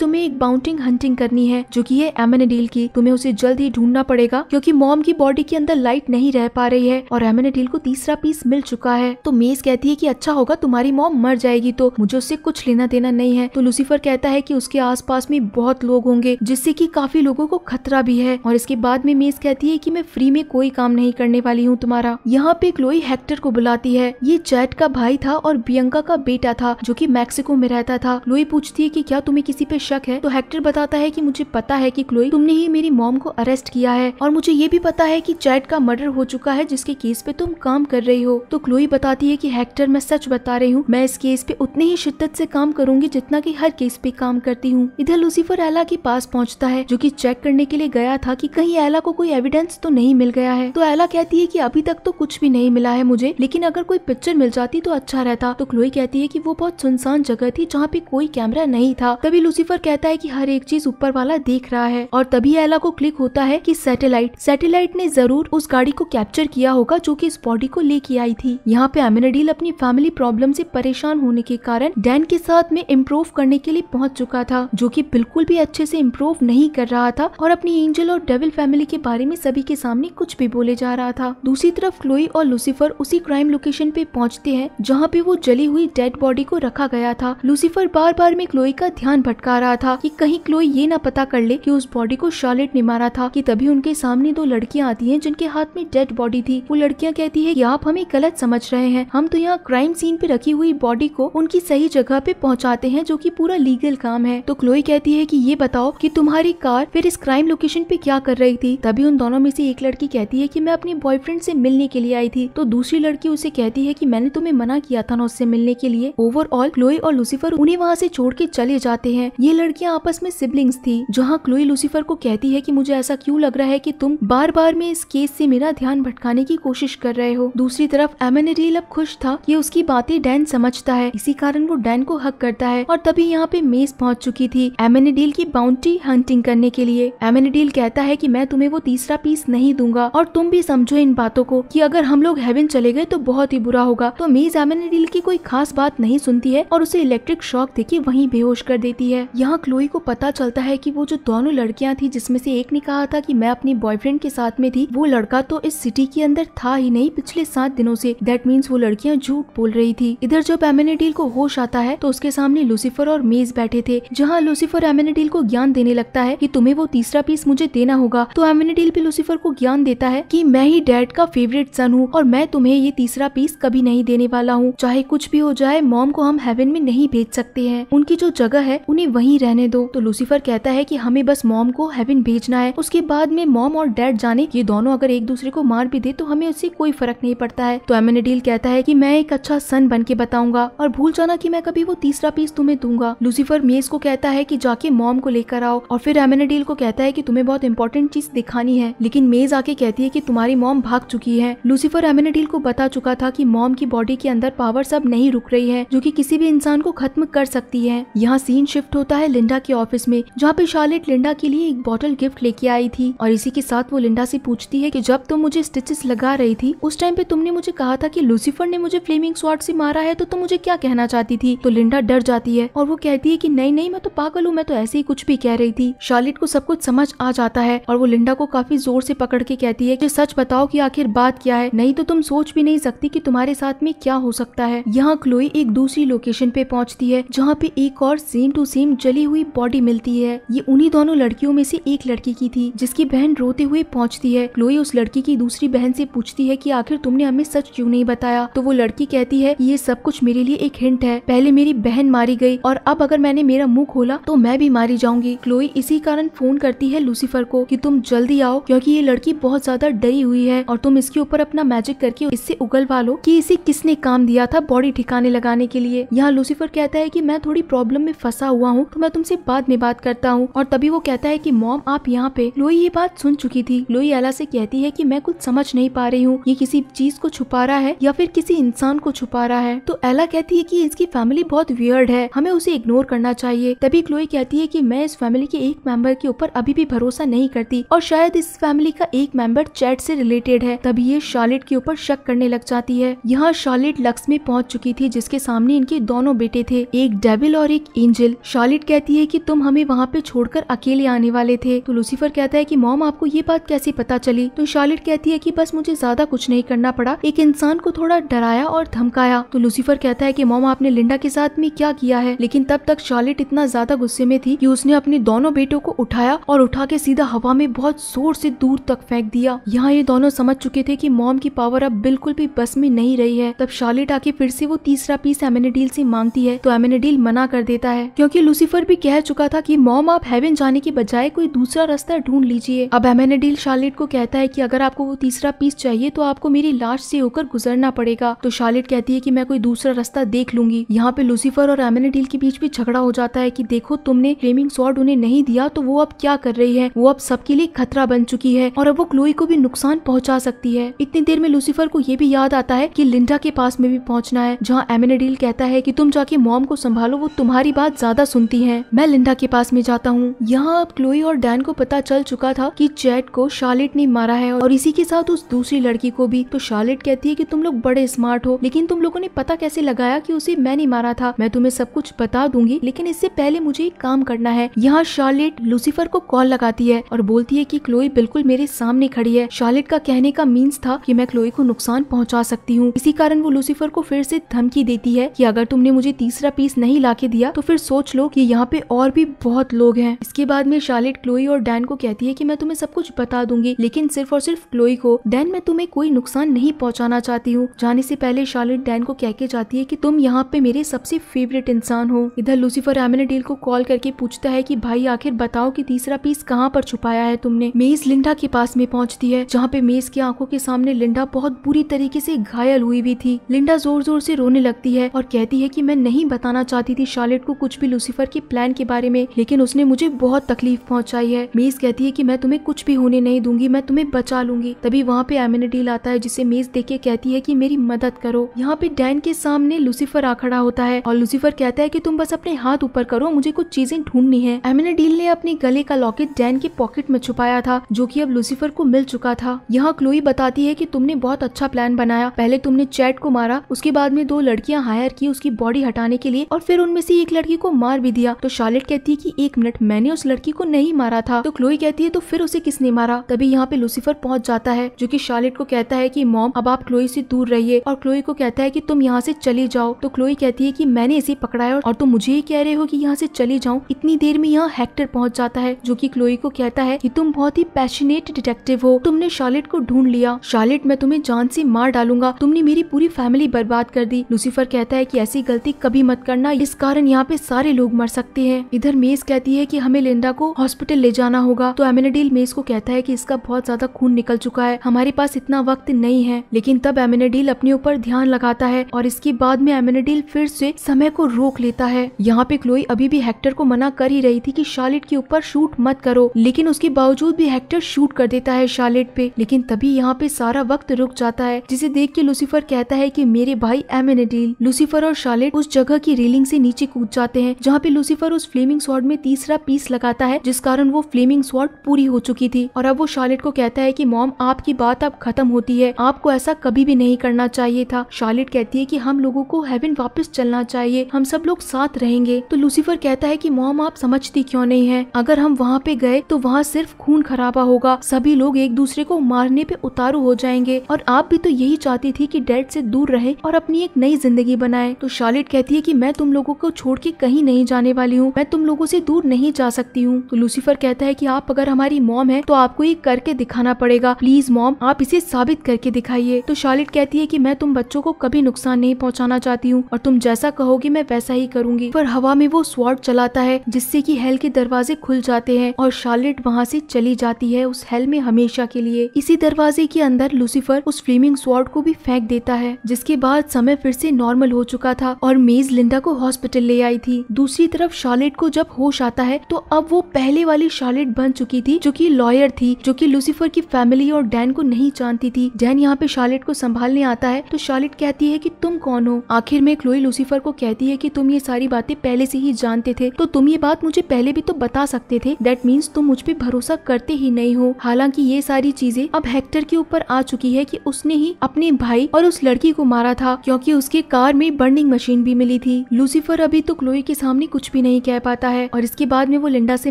तुम्हें एक बाउंटिंग हंटिंग करनी है जो की है एमेनाडेल की तुम्हें उसे जल्द ही ढूंढना पड़ेगा क्यूँकी मॉम की बॉडी के अंदर लाइट नहीं रह पा रही है और एमेनाडेल को तीसरा पीस मिल चुका है तो मेज कहती है की अच्छा होगा होगा तुम्हारी मॉम मर जाएगी तो मुझे उससे कुछ लेना देना नहीं है तो लूसीफर कहता है कि उसके आसपास में बहुत लोग होंगे जिससे कि काफी लोगों को खतरा भी है और इसके बाद में मेस कहती है कि मैं फ्री में कोई काम नहीं करने वाली हूँ तुम्हारा यहाँ पे क्लोई हेक्टर को बुलाती है ये जैट का भाई था और बियंका का बेटा था जो की मैक्सिको में रहता था लोई पूछती है की क्या तुम्हें किसी पे शक है तो हेक्टर बताता है की मुझे पता है की क्लोई तुमने ही मेरी मॉम को अरेस्ट किया है और मुझे ये भी पता है की चैट का मर्डर हो चुका है जिसके केस पे तुम काम कर रही हो तो क्लोई बताती है की हेक्टर मैं सच बता बता रही हूँ मैं इस केस पे उतनी ही शिद्दत से काम करूंगी जितना कि हर केस पे काम करती हूँ इधर लूसीफर एला के पास पहुँचता है जो कि चेक करने के लिए गया था कि कहीं एला को कोई एविडेंस तो नहीं मिल गया है तो एला कहती है कि अभी तक तो कुछ भी नहीं मिला है मुझे लेकिन अगर कोई पिक्चर मिल जाती तो अच्छा रहता तो क्लोई कहती है कि वो बहुत सुनसान जगह थी जहाँ पे कोई कैमरा नहीं था तभी लूसीफर कहता है कि हर एक चीज ऊपर वाला देख रहा है और तभी एला को क्लिक होता है कि सैटेलाइट सैटेलाइट ने जरूर उस गाड़ी को कैप्चर किया होगा जो कि इस बॉडी को लेके आई थी यहाँ पे एमिनाडील अपनी फैमिली प्रॉब्लम प्रॉब्लम से परेशान होने के कारण डैन के साथ में इम्प्रूव करने के लिए पहुंच चुका था जो कि बिल्कुल भी अच्छे से इम्प्रूव नहीं कर रहा था और अपनी एंजल और डेविल फैमिली के बारे में सभी के सामने कुछ भी बोले जा रहा था दूसरी तरफ क्लोई और लूसीफर उसी क्राइम लोकेशन पे पहुँचते हैं जहाँ पे वो जली हुई डेड बॉडी को रखा गया था लूसीफर बार बार में क्लोई का ध्यान भटका रहा था की कहीं क्लोई ये ना पता कर ले की उस बॉडी को शॉलेट ने मारा था की तभी उनके सामने दो लड़कियाँ आती है जिनके हाथ में डेड बॉडी थी वो लड़कियाँ कहती है की आप हमें गलत समझ रहे हैं हम तो यहाँ क्राइम सीन सीन पे रखी हुई बॉडी को उनकी सही जगह पे पहुंचाते हैं जो कि पूरा लीगल काम है तो क्लोई कहती है कि ये बताओ कि तुम्हारी कार फिर इस क्राइम लोकेशन पे क्या कर रही थी तभी उन दोनों में से एक लड़की कहती है कि मैं अपने बॉयफ्रेंड से मिलने के लिए आई थी तो दूसरी लड़की उसे कहती है कि मैंने तुम्हें मना किया था ना उससे मिलने के लिए ओवरऑल क्लोई और लूसीफर उन्हें वहाँ से छोड़ के चले जाते हैं ये लड़कियाँ आपस में सिबलिंग्स थी जहाँ क्लोई लूसीफर को कहती है की मुझे ऐसा क्यूँ लग रहा है की तुम बार बार में इस केस से मेरा ध्यान भटकाने की कोशिश कर रहे हो दूसरी तरफ एमन अब खुश था कि उसकी बात बात ही डैन समझता है इसी कारण वो डैन को हक करता है और तभी यहाँ पे मेस पहुंच चुकी थी एमेनिडील की बाउंड्री हंटिंग करने के लिए एमेनिडील कहता है की मैं तुम्हें वो तीसरा पीस नहीं दूंगा और तुम भी समझो इन बातों को की अगर हम लोग हेवन चले गए तो बहुत ही बुरा होगा तो मेज एमेनेडील की कोई खास बात नहीं सुनती है और उसे इलेक्ट्रिक शॉक देके वही बेहोश कर देती है यहाँ क्लोई को पता चलता है की वो जो दोनों लड़कियाँ थी जिसमे से एक ने कहा था की मैं अपने बॉयफ्रेंड के साथ में थी वो लड़का तो इस सिटी के अंदर था ही नहीं पिछले सात दिनों से दैट मीन्स वो लड़कियां झूठ बोल रही गई थी इधर जब एमेनेडील को होश आता है तो उसके सामने लूसीफर और मेज बैठे थे जहाँ लूसीफर एमेनेडील को ज्ञान देने लगता है की तुम्हें वो तीसरा पीस मुझे देना होगा तो एमेनेडील भी लूसीफर को ज्ञान देता है की मैं ही डैड का फेवरेट सन हूँ और मैं तुम्हें ये तीसरा पीस कभी नहीं देने वाला हूँ चाहे कुछ भी हो जाए मॉम को हम हेवन में नहीं भेज सकते हैं उनकी जो जगह है उन्हें वहीं रहने दो तो लूसीफर कहता है कि हमें बस मॉम को हेवन भेजना है उसके बाद में मॉम और डैड जाने ये दोनों अगर एक दूसरे को मार भी दे तो हमें उससे कोई फर्क नहीं पड़ता है तो एमेनेडील कहता है कि मैं एक अच्छा सन दुल्हन बन के बताऊंगा और भूल जाना कि मैं कभी वो तीसरा पीस तुम्हें दूंगा लूसीफर मेज को कहता है कि जाके मॉम को लेकर आओ और फिर एमेनाडील को कहता है कि तुम्हें बहुत इंपॉर्टेंट चीज दिखानी है लेकिन मेज आके कहती है कि तुम्हारी मॉम भाग चुकी है लूसीफर एमेनाडील को बता चुका था कि मॉम की बॉडी के अंदर पावर सब नहीं रुक रही है जो कि किसी भी इंसान को खत्म कर सकती है यहाँ सीन शिफ्ट होता है लिंडा के ऑफिस में जहाँ पे शार्लेट लिंडा के लिए एक बॉटल गिफ्ट लेके आई थी और इसी के साथ वो लिंडा से पूछती है कि जब तुम मुझे स्टिचेस लगा रही थी उस टाइम पे तुमने मुझे कहा था कि लूसीफर ने मुझे फ्लेमिंग स्वाट से से मारा है तो तुम मुझे क्या कहना चाहती थी तो लिंडा डर जाती है और वो कहती है की नहीं नहीं मैं तो पागल हूँ मैं तो ऐसे ही कुछ भी कह रही थी शालिट को सब कुछ समझ आ जाता है और वो लिंडा को काफी जोर से पकड़ के कहती है की सच बताओ की आखिर बात क्या है नहीं तो तुम सोच भी नहीं सकती की तुम्हारे साथ में क्या हो सकता है यहाँ क्लोई एक दूसरी लोकेशन पे पहुँचती है जहाँ पे एक और सेम टू सेम जली हुई बॉडी मिलती है ये उन्ही दोनों लड़कियों में से एक लड़की की थी जिसकी बहन रोते हुए पहुँचती है क्लोई उस लड़की की दूसरी बहन से पूछती है कि आखिर तुमने हमें सच क्यों नहीं बताया तो वो लड़की कहती है ये सब कुछ मेरे लिए एक हिंट है पहले मेरी बहन मारी गई और अब अगर मैंने मेरा मुंह खोला तो मैं भी मारी जाऊंगी क्लोई इसी कारण फोन करती है लूसीफर को कि तुम जल्दी आओ क्योंकि ये लड़की बहुत ज्यादा डरी हुई है और तुम इसके ऊपर अपना मैजिक करके इससे उगलवा लो कि इसे किसने काम दिया था बॉडी ठिकाने लगाने के लिए यहाँ लूसीफर कहता है की मैं थोड़ी प्रॉब्लम में फंसा हुआ हूँ तो मैं तुमसे बाद में बात करता हूँ और तभी वो कहता है की मॉम आप यहाँ पे लोई ये बात सुन चुकी थी लोई एला से कहती है की मैं कुछ समझ नहीं पा रही हूँ ये किसी चीज को छुपा रहा है या फिर किसी इंसान को छुपा रहा रहा है तो एला कहती है कि इसकी फैमिली बहुत वियर्ड है हमें उसे इग्नोर करना चाहिए तभी क्लोई कहती है कि मैं इस फैमिली के एक मेंबर के ऊपर अभी भी भरोसा नहीं करती और शायद इस फैमिली का एक मेंबर चैट से रिलेटेड है तभी ये शॉलेट के ऊपर शक करने लग जाती है यहाँ शॉलेट लक्स में पहुंच चुकी थी जिसके सामने इनके दोनों बेटे थे एक डेविल और एक एंजल शॉलेट कहती है की तुम हमें वहाँ पे छोड़कर अकेले आने वाले थे तो लूसीफर कहता है की मॉम आपको ये बात कैसे पता चली तो शॉलेट कहती है की बस मुझे ज्यादा कुछ नहीं करना पड़ा एक इंसान को थोड़ा डराया और धमकाया तो लूसीफर कहता है कि मोम आपने लिंडा के साथ में क्या किया है लेकिन तब तक शार्लेट इतना ज्यादा गुस्से में थी कि उसने अपने दोनों बेटों को उठाया और उठा के सीधा हवा में बहुत जोर से दूर तक फेंक दिया यहाँ ये दोनों समझ चुके थे की मोम की पावर अब बिल्कुल भी बस में नहीं रही है तब शार्लेट आके फिर से वो तीसरा पीस एमिनेडील से मांगती है तो एमिनेडील मना कर देता है क्योंकि लूसीफर भी कह चुका था कि मॉम आप हेवन जाने के बजाय कोई दूसरा रास्ता ढूंढ लीजिए अब एमिनेडील शार्लेट को कहता है कि अगर आपको वो तीसरा पीस चाहिए तो आपको मेरी लाश से होकर गुजरना पड़ेगा तो शार्लेट कहती है कि मैं कोई दूसरा रास्ता देख लूंगी यहाँ पे लूसीफर और एमेनेडील के बीच भी झगड़ा हो जाता है की देखो तुमने फ्लेमिंग सॉर्ड उन्हें नहीं दिया तो वो अब क्या कर रही है वो अब सबके लिए खतरा बन चुकी है और अब वो क्लोई को भी नुकसान पहुंचा सकती है इतनी देर में लूसीफर को ये भी याद आता है की लिंडा के पास में भी पहुँचना है जहाँ एमेनेडील कहता है की तुम जाके मॉम को संभालो वो तुम्हारी बात ज्यादा सुनती है मैं लिंडा के पास में जाता हूँ यहाँ अब क्लोई और डैन को पता चल चुका था कि चैट को शार्लेट ने मारा है और इसी के साथ उस दूसरी लड़की को भी तो शार्लेट कहती है कि तुम लोग बड़े स्मार्ट हो लेकिन तुम लोग लोगों ने पता कैसे लगाया कि उसे मैं नहीं मारा था मैं तुम्हें सब कुछ बता दूंगी लेकिन इससे पहले मुझे एक काम करना है यहाँ शार्लेट लूसीफर को कॉल लगाती है और बोलती है की क्लोई बिल्कुल मेरे सामने खड़ी है शार्लेट का कहने का मीन्स था की मैं क्लोई को नुकसान पहुँचा सकती हूँ इसी कारण वो लूसीफर को फिर से धमकी देती है की अगर तुमने मुझे तीसरा पीस नहीं ला दिया तो फिर सोच लो की यहाँ पे और भी बहुत लोग है इसके बाद में शार्लेट क्लोई और डैन को कहती है की मैं तुम्हें सब कुछ बता दूंगी लेकिन सिर्फ और सिर्फ क्लोई को डैन मैं तुम्हें कोई नुकसान नहीं पहुँचाना चाहती हूँ जाने से पहले शार्लेट डैन एलन को कह के जाती है कि तुम यहाँ पे मेरे सबसे फेवरेट इंसान हो इधर लूसीफर डील को कॉल करके पूछता है कि भाई आखिर बताओ कि तीसरा पीस कहाँ पर छुपाया है तुमने मेज लिंडा के पास में पहुँचती है जहाँ पे मेज की आंखों के सामने लिंडा बहुत बुरी तरीके से घायल हुई हुई थी लिंडा जोर जोर से रोने लगती है और कहती है की मैं नहीं बताना चाहती थी शार्लेट को कुछ भी लूसीफर के प्लान के बारे में लेकिन उसने मुझे बहुत तकलीफ पहुँचाई है मेज कहती है की मैं तुम्हें कुछ भी होने नहीं दूंगी मैं तुम्हें बचा लूंगी तभी वहाँ पे डील आता है जिसे मेज देख के कहती है की मेरी मदद करो यहाँ पे डैन के सामने लूसीफर आ खड़ा होता है और लूसीफर कहता है कि तुम बस अपने हाथ ऊपर करो मुझे कुछ चीजें ढूंढनी है एमिना डील ने अपने गले का लॉकेट डैन के पॉकेट में छुपाया था जो की अब लूसीफर को मिल चुका था यहाँ क्लोई बताती है की तुमने बहुत अच्छा प्लान बनाया पहले तुमने चैट को मारा उसके बाद में दो लड़कियां हायर की उसकी बॉडी हटाने के लिए और फिर उनमें से एक लड़की को मार भी दिया तो शार्लेट कहती है कि एक मिनट मैंने उस लड़की को नहीं मारा था तो क्लोई कहती है तो फिर उसे किसने मारा तभी यहाँ पे लूसीफर पहुँच जाता है जो कि शार्लेट को कहता है कि मॉम अब आप क्लोई से दूर रहिए और क्लोई को कहता है कि तुम यहाँ से चले जाओ तो क्लोई कहती है की मैंने इसे पकड़ा और तुम मुझे ही कह रहे हो की यहाँ से चले जाओ इतनी देर में यहाँ हेक्टर पहुँच जाता है जो की क्लोई को कहता है की तुम बहुत ही पैशनेट डिटेक्टिव हो तुमने शार्लेट को ढूंढ लिया शार्लेट मैं तुम्हें जान से मार डालूंगा तुमने मेरी पूरी फैमिली बर्बाद कर दी लूसीफर कहता है कि ऐसी गलती कभी मत करना इस कारण यहाँ पे सारे लोग मर सकते हैं इधर मेज कहती है कि हमें लिंडा को हॉस्पिटल ले जाना होगा तो एमिनेडील मेज को कहता है कि इसका बहुत ज्यादा खून निकल चुका है हमारे पास इतना वक्त नहीं है लेकिन तब एमिनेडील अपने ऊपर ध्यान लगाता है और इसके बाद में एमिनेडिल फिर से समय को रोक लेता है यहाँ पे क्लोई अभी भी हेक्टर को मना कर ही रही थी कि शार्लेट के ऊपर शूट मत करो लेकिन उसके बावजूद भी हेक्टर शूट कर देता है शार्लेट पे लेकिन तभी यहाँ पे सारा वक्त रुक जाता है जिसे देख के लूसीफर कहता है की मेरे भाई एमिनेडिल लूसीफर और शार्लेट उस जगह की रेलिंग से नीचे कूद जाते हैं जहाँ पे लूसीफर उस फ्लेमिंग स्वॉर्ड में तीसरा पीस लगाता है जिस कारण वो फ्लेमिंग स्वॉर्ड पूरी हो चुकी थी और अब वो शार्लेट को कहता है की मॉम आपकी बात अब खत्म होती है आपको ऐसा कभी भी नहीं करना चाहिए था शार्लेट कहती कहती है कि हम लोगों को हेवन वापस चलना चाहिए हम सब लोग साथ रहेंगे तो लूसीफर कहता है कि मॉम आप समझती क्यों नहीं है अगर हम वहाँ पे गए तो वहाँ सिर्फ खून खराबा होगा सभी लोग एक दूसरे को मारने पे उतारू हो जाएंगे और आप भी तो यही चाहती थी की डेड ऐसी दूर रहे और अपनी एक नई जिंदगी बनाए तो शार्लेट कहती है की मैं तुम लोगो को छोड़ के कहीं नहीं जाने वाली हूँ मैं तुम लोगो ऐसी दूर नहीं जा सकती हूँ तो लूसीफर कहता है की आप अगर हमारी मॉम है तो आपको ये करके दिखाना पड़ेगा प्लीज मॉम आप इसे साबित करके दिखाइए तो शार्लेट कहती है कि मैं तुम बच्चों को कभी नुकसान नहीं पहुंचाना चाहती हूँ और तुम जैसा कहोगी मैं वैसा ही करूंगी पर हवा में वो स्वॉट चलाता है जिससे कि हेल के दरवाजे खुल जाते हैं और शार्लेट वहाँ से चली जाती है उस हेल में हमेशा के लिए इसी दरवाजे के अंदर लूसीफर उस फ्लेमिंग स्वॉर्ड को भी फेंक देता है जिसके बाद समय फिर से नॉर्मल हो चुका था और मेज लिंडा को हॉस्पिटल ले आई थी दूसरी तरफ शार्लेट को जब होश आता है तो अब वो पहले वाली शार्लेट बन चुकी थी जो की लॉयर थी जो की लूसीफर की फैमिली और डैन को नहीं जानती थी डैन यहाँ पे शार्लेट को संभालने आता है तो शार्लेट कहती है कि तुम कौन हो आखिर में क्लोई लूसीफर को कहती है कि तुम ये सारी बातें पहले से ही जानते थे तो तुम ये बात मुझे पहले भी तो बता सकते थे दैट मीन्स तुम मुझ पर भरोसा करते ही नहीं हो हालांकि ये सारी चीजें अब हेक्टर के ऊपर आ चुकी है कि उसने ही अपने भाई और उस लड़की को मारा था क्योंकि उसके कार में बर्निंग मशीन भी मिली थी लूसीफर अभी तो क्लोई के सामने कुछ भी नहीं कह पाता है और इसके बाद में वो लिंडा से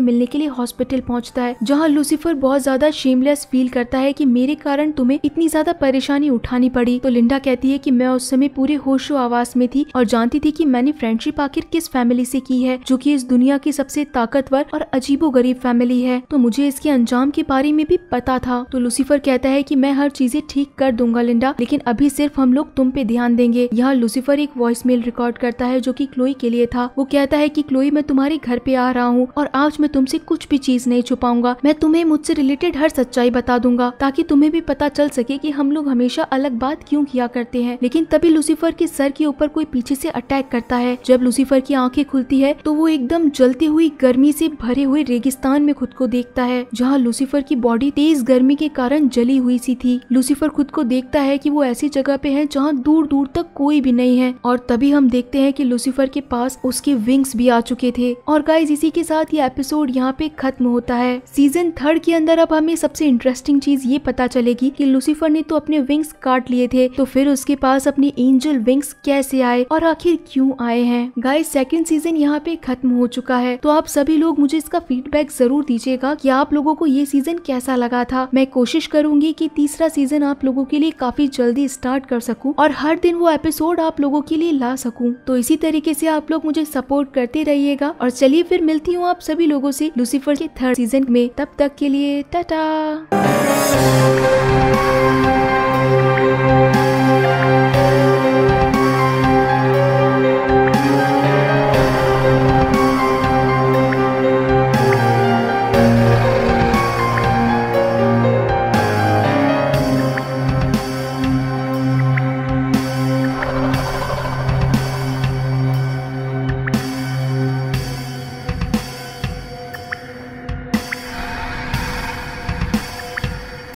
मिलने के लिए हॉस्पिटल पहुंचता है जहां लूसीफर बहुत ज्यादा शेमलेस फील करता है कि मेरे कारण तुम्हें इतनी ज्यादा परेशानी उठानी पड़ी तो लिंडा कहती है कि मैं उस समय पूरे होशो आवास में थी और जानती थी कि मैंने फ्रेंडशिप आखिर किस फैमिली से की है जो कि इस दुनिया की सबसे ताकतवर और अजीबो गरीब फैमिली है तो मुझे इसके अंजाम के बारे में भी पता था तो लूसीफर कहता है की मैं हर चीजें ठीक कर दूंगा लिंडा लेकिन अभी सिर्फ हम लोग तुम पे ध्यान देंगे यहाँ लूसीफर एक वॉइस मेल रिकॉर्ड करता है जो की क्लोई के लिए था वो कहता है की क्लोई मैं तुम्हारे घर पे आ रहा हूँ और आज मैं तुमसे कुछ भी चीज नहीं छुपाऊंगा मैं तुम्हें मुझसे रिलेटेड हर सच्चाई बता दूंगा ताकि तुम्हें भी पता चल सके कि हम लोग हमेशा अलग बात क्यों किया करते हैं लेकिन तब तभी लूसीफर के सर के ऊपर कोई पीछे से अटैक करता है जब लूसीफर की आंखें खुलती है तो वो एकदम जलती हुई गर्मी से भरे हुए रेगिस्तान में खुद को देखता है जहाँ लूसीफर की बॉडी तेज गर्मी के कारण जली हुई सी थी लूसीफर खुद को देखता है की वो ऐसी जगह पे है जहाँ दूर दूर तक कोई भी नहीं है और तभी हम देखते हैं की लूसीफर के पास उसके विंग्स भी आ चुके थे और गाइज इसी के साथ ये एपिसोड यहाँ पे खत्म होता है सीजन थर्ड के अंदर अब हमें सबसे इंटरेस्टिंग चीज ये पता चलेगी कि लूसीफर ने तो अपने विंग्स काट लिए थे तो फिर उसके पास अपनी एंजल विंग्स कैसे आए और आखिर क्यों आए हैं गाइस सेकंड सीजन यहाँ पे खत्म हो चुका है तो आप सभी लोग मुझे इसका फीडबैक जरूर दीजिएगा कि आप लोगों को ये सीजन कैसा लगा था मैं कोशिश करूंगी कि तीसरा सीजन आप लोगों के लिए काफी जल्दी स्टार्ट कर सकूं और हर दिन वो एपिसोड आप लोगों के लिए ला सकूं तो इसी तरीके से आप लोग मुझे सपोर्ट करते रहिएगा और चलिए फिर मिलती हूँ आप सभी लोगों से लूसीफर के थर्ड सीजन में तब तक के लिए टाटा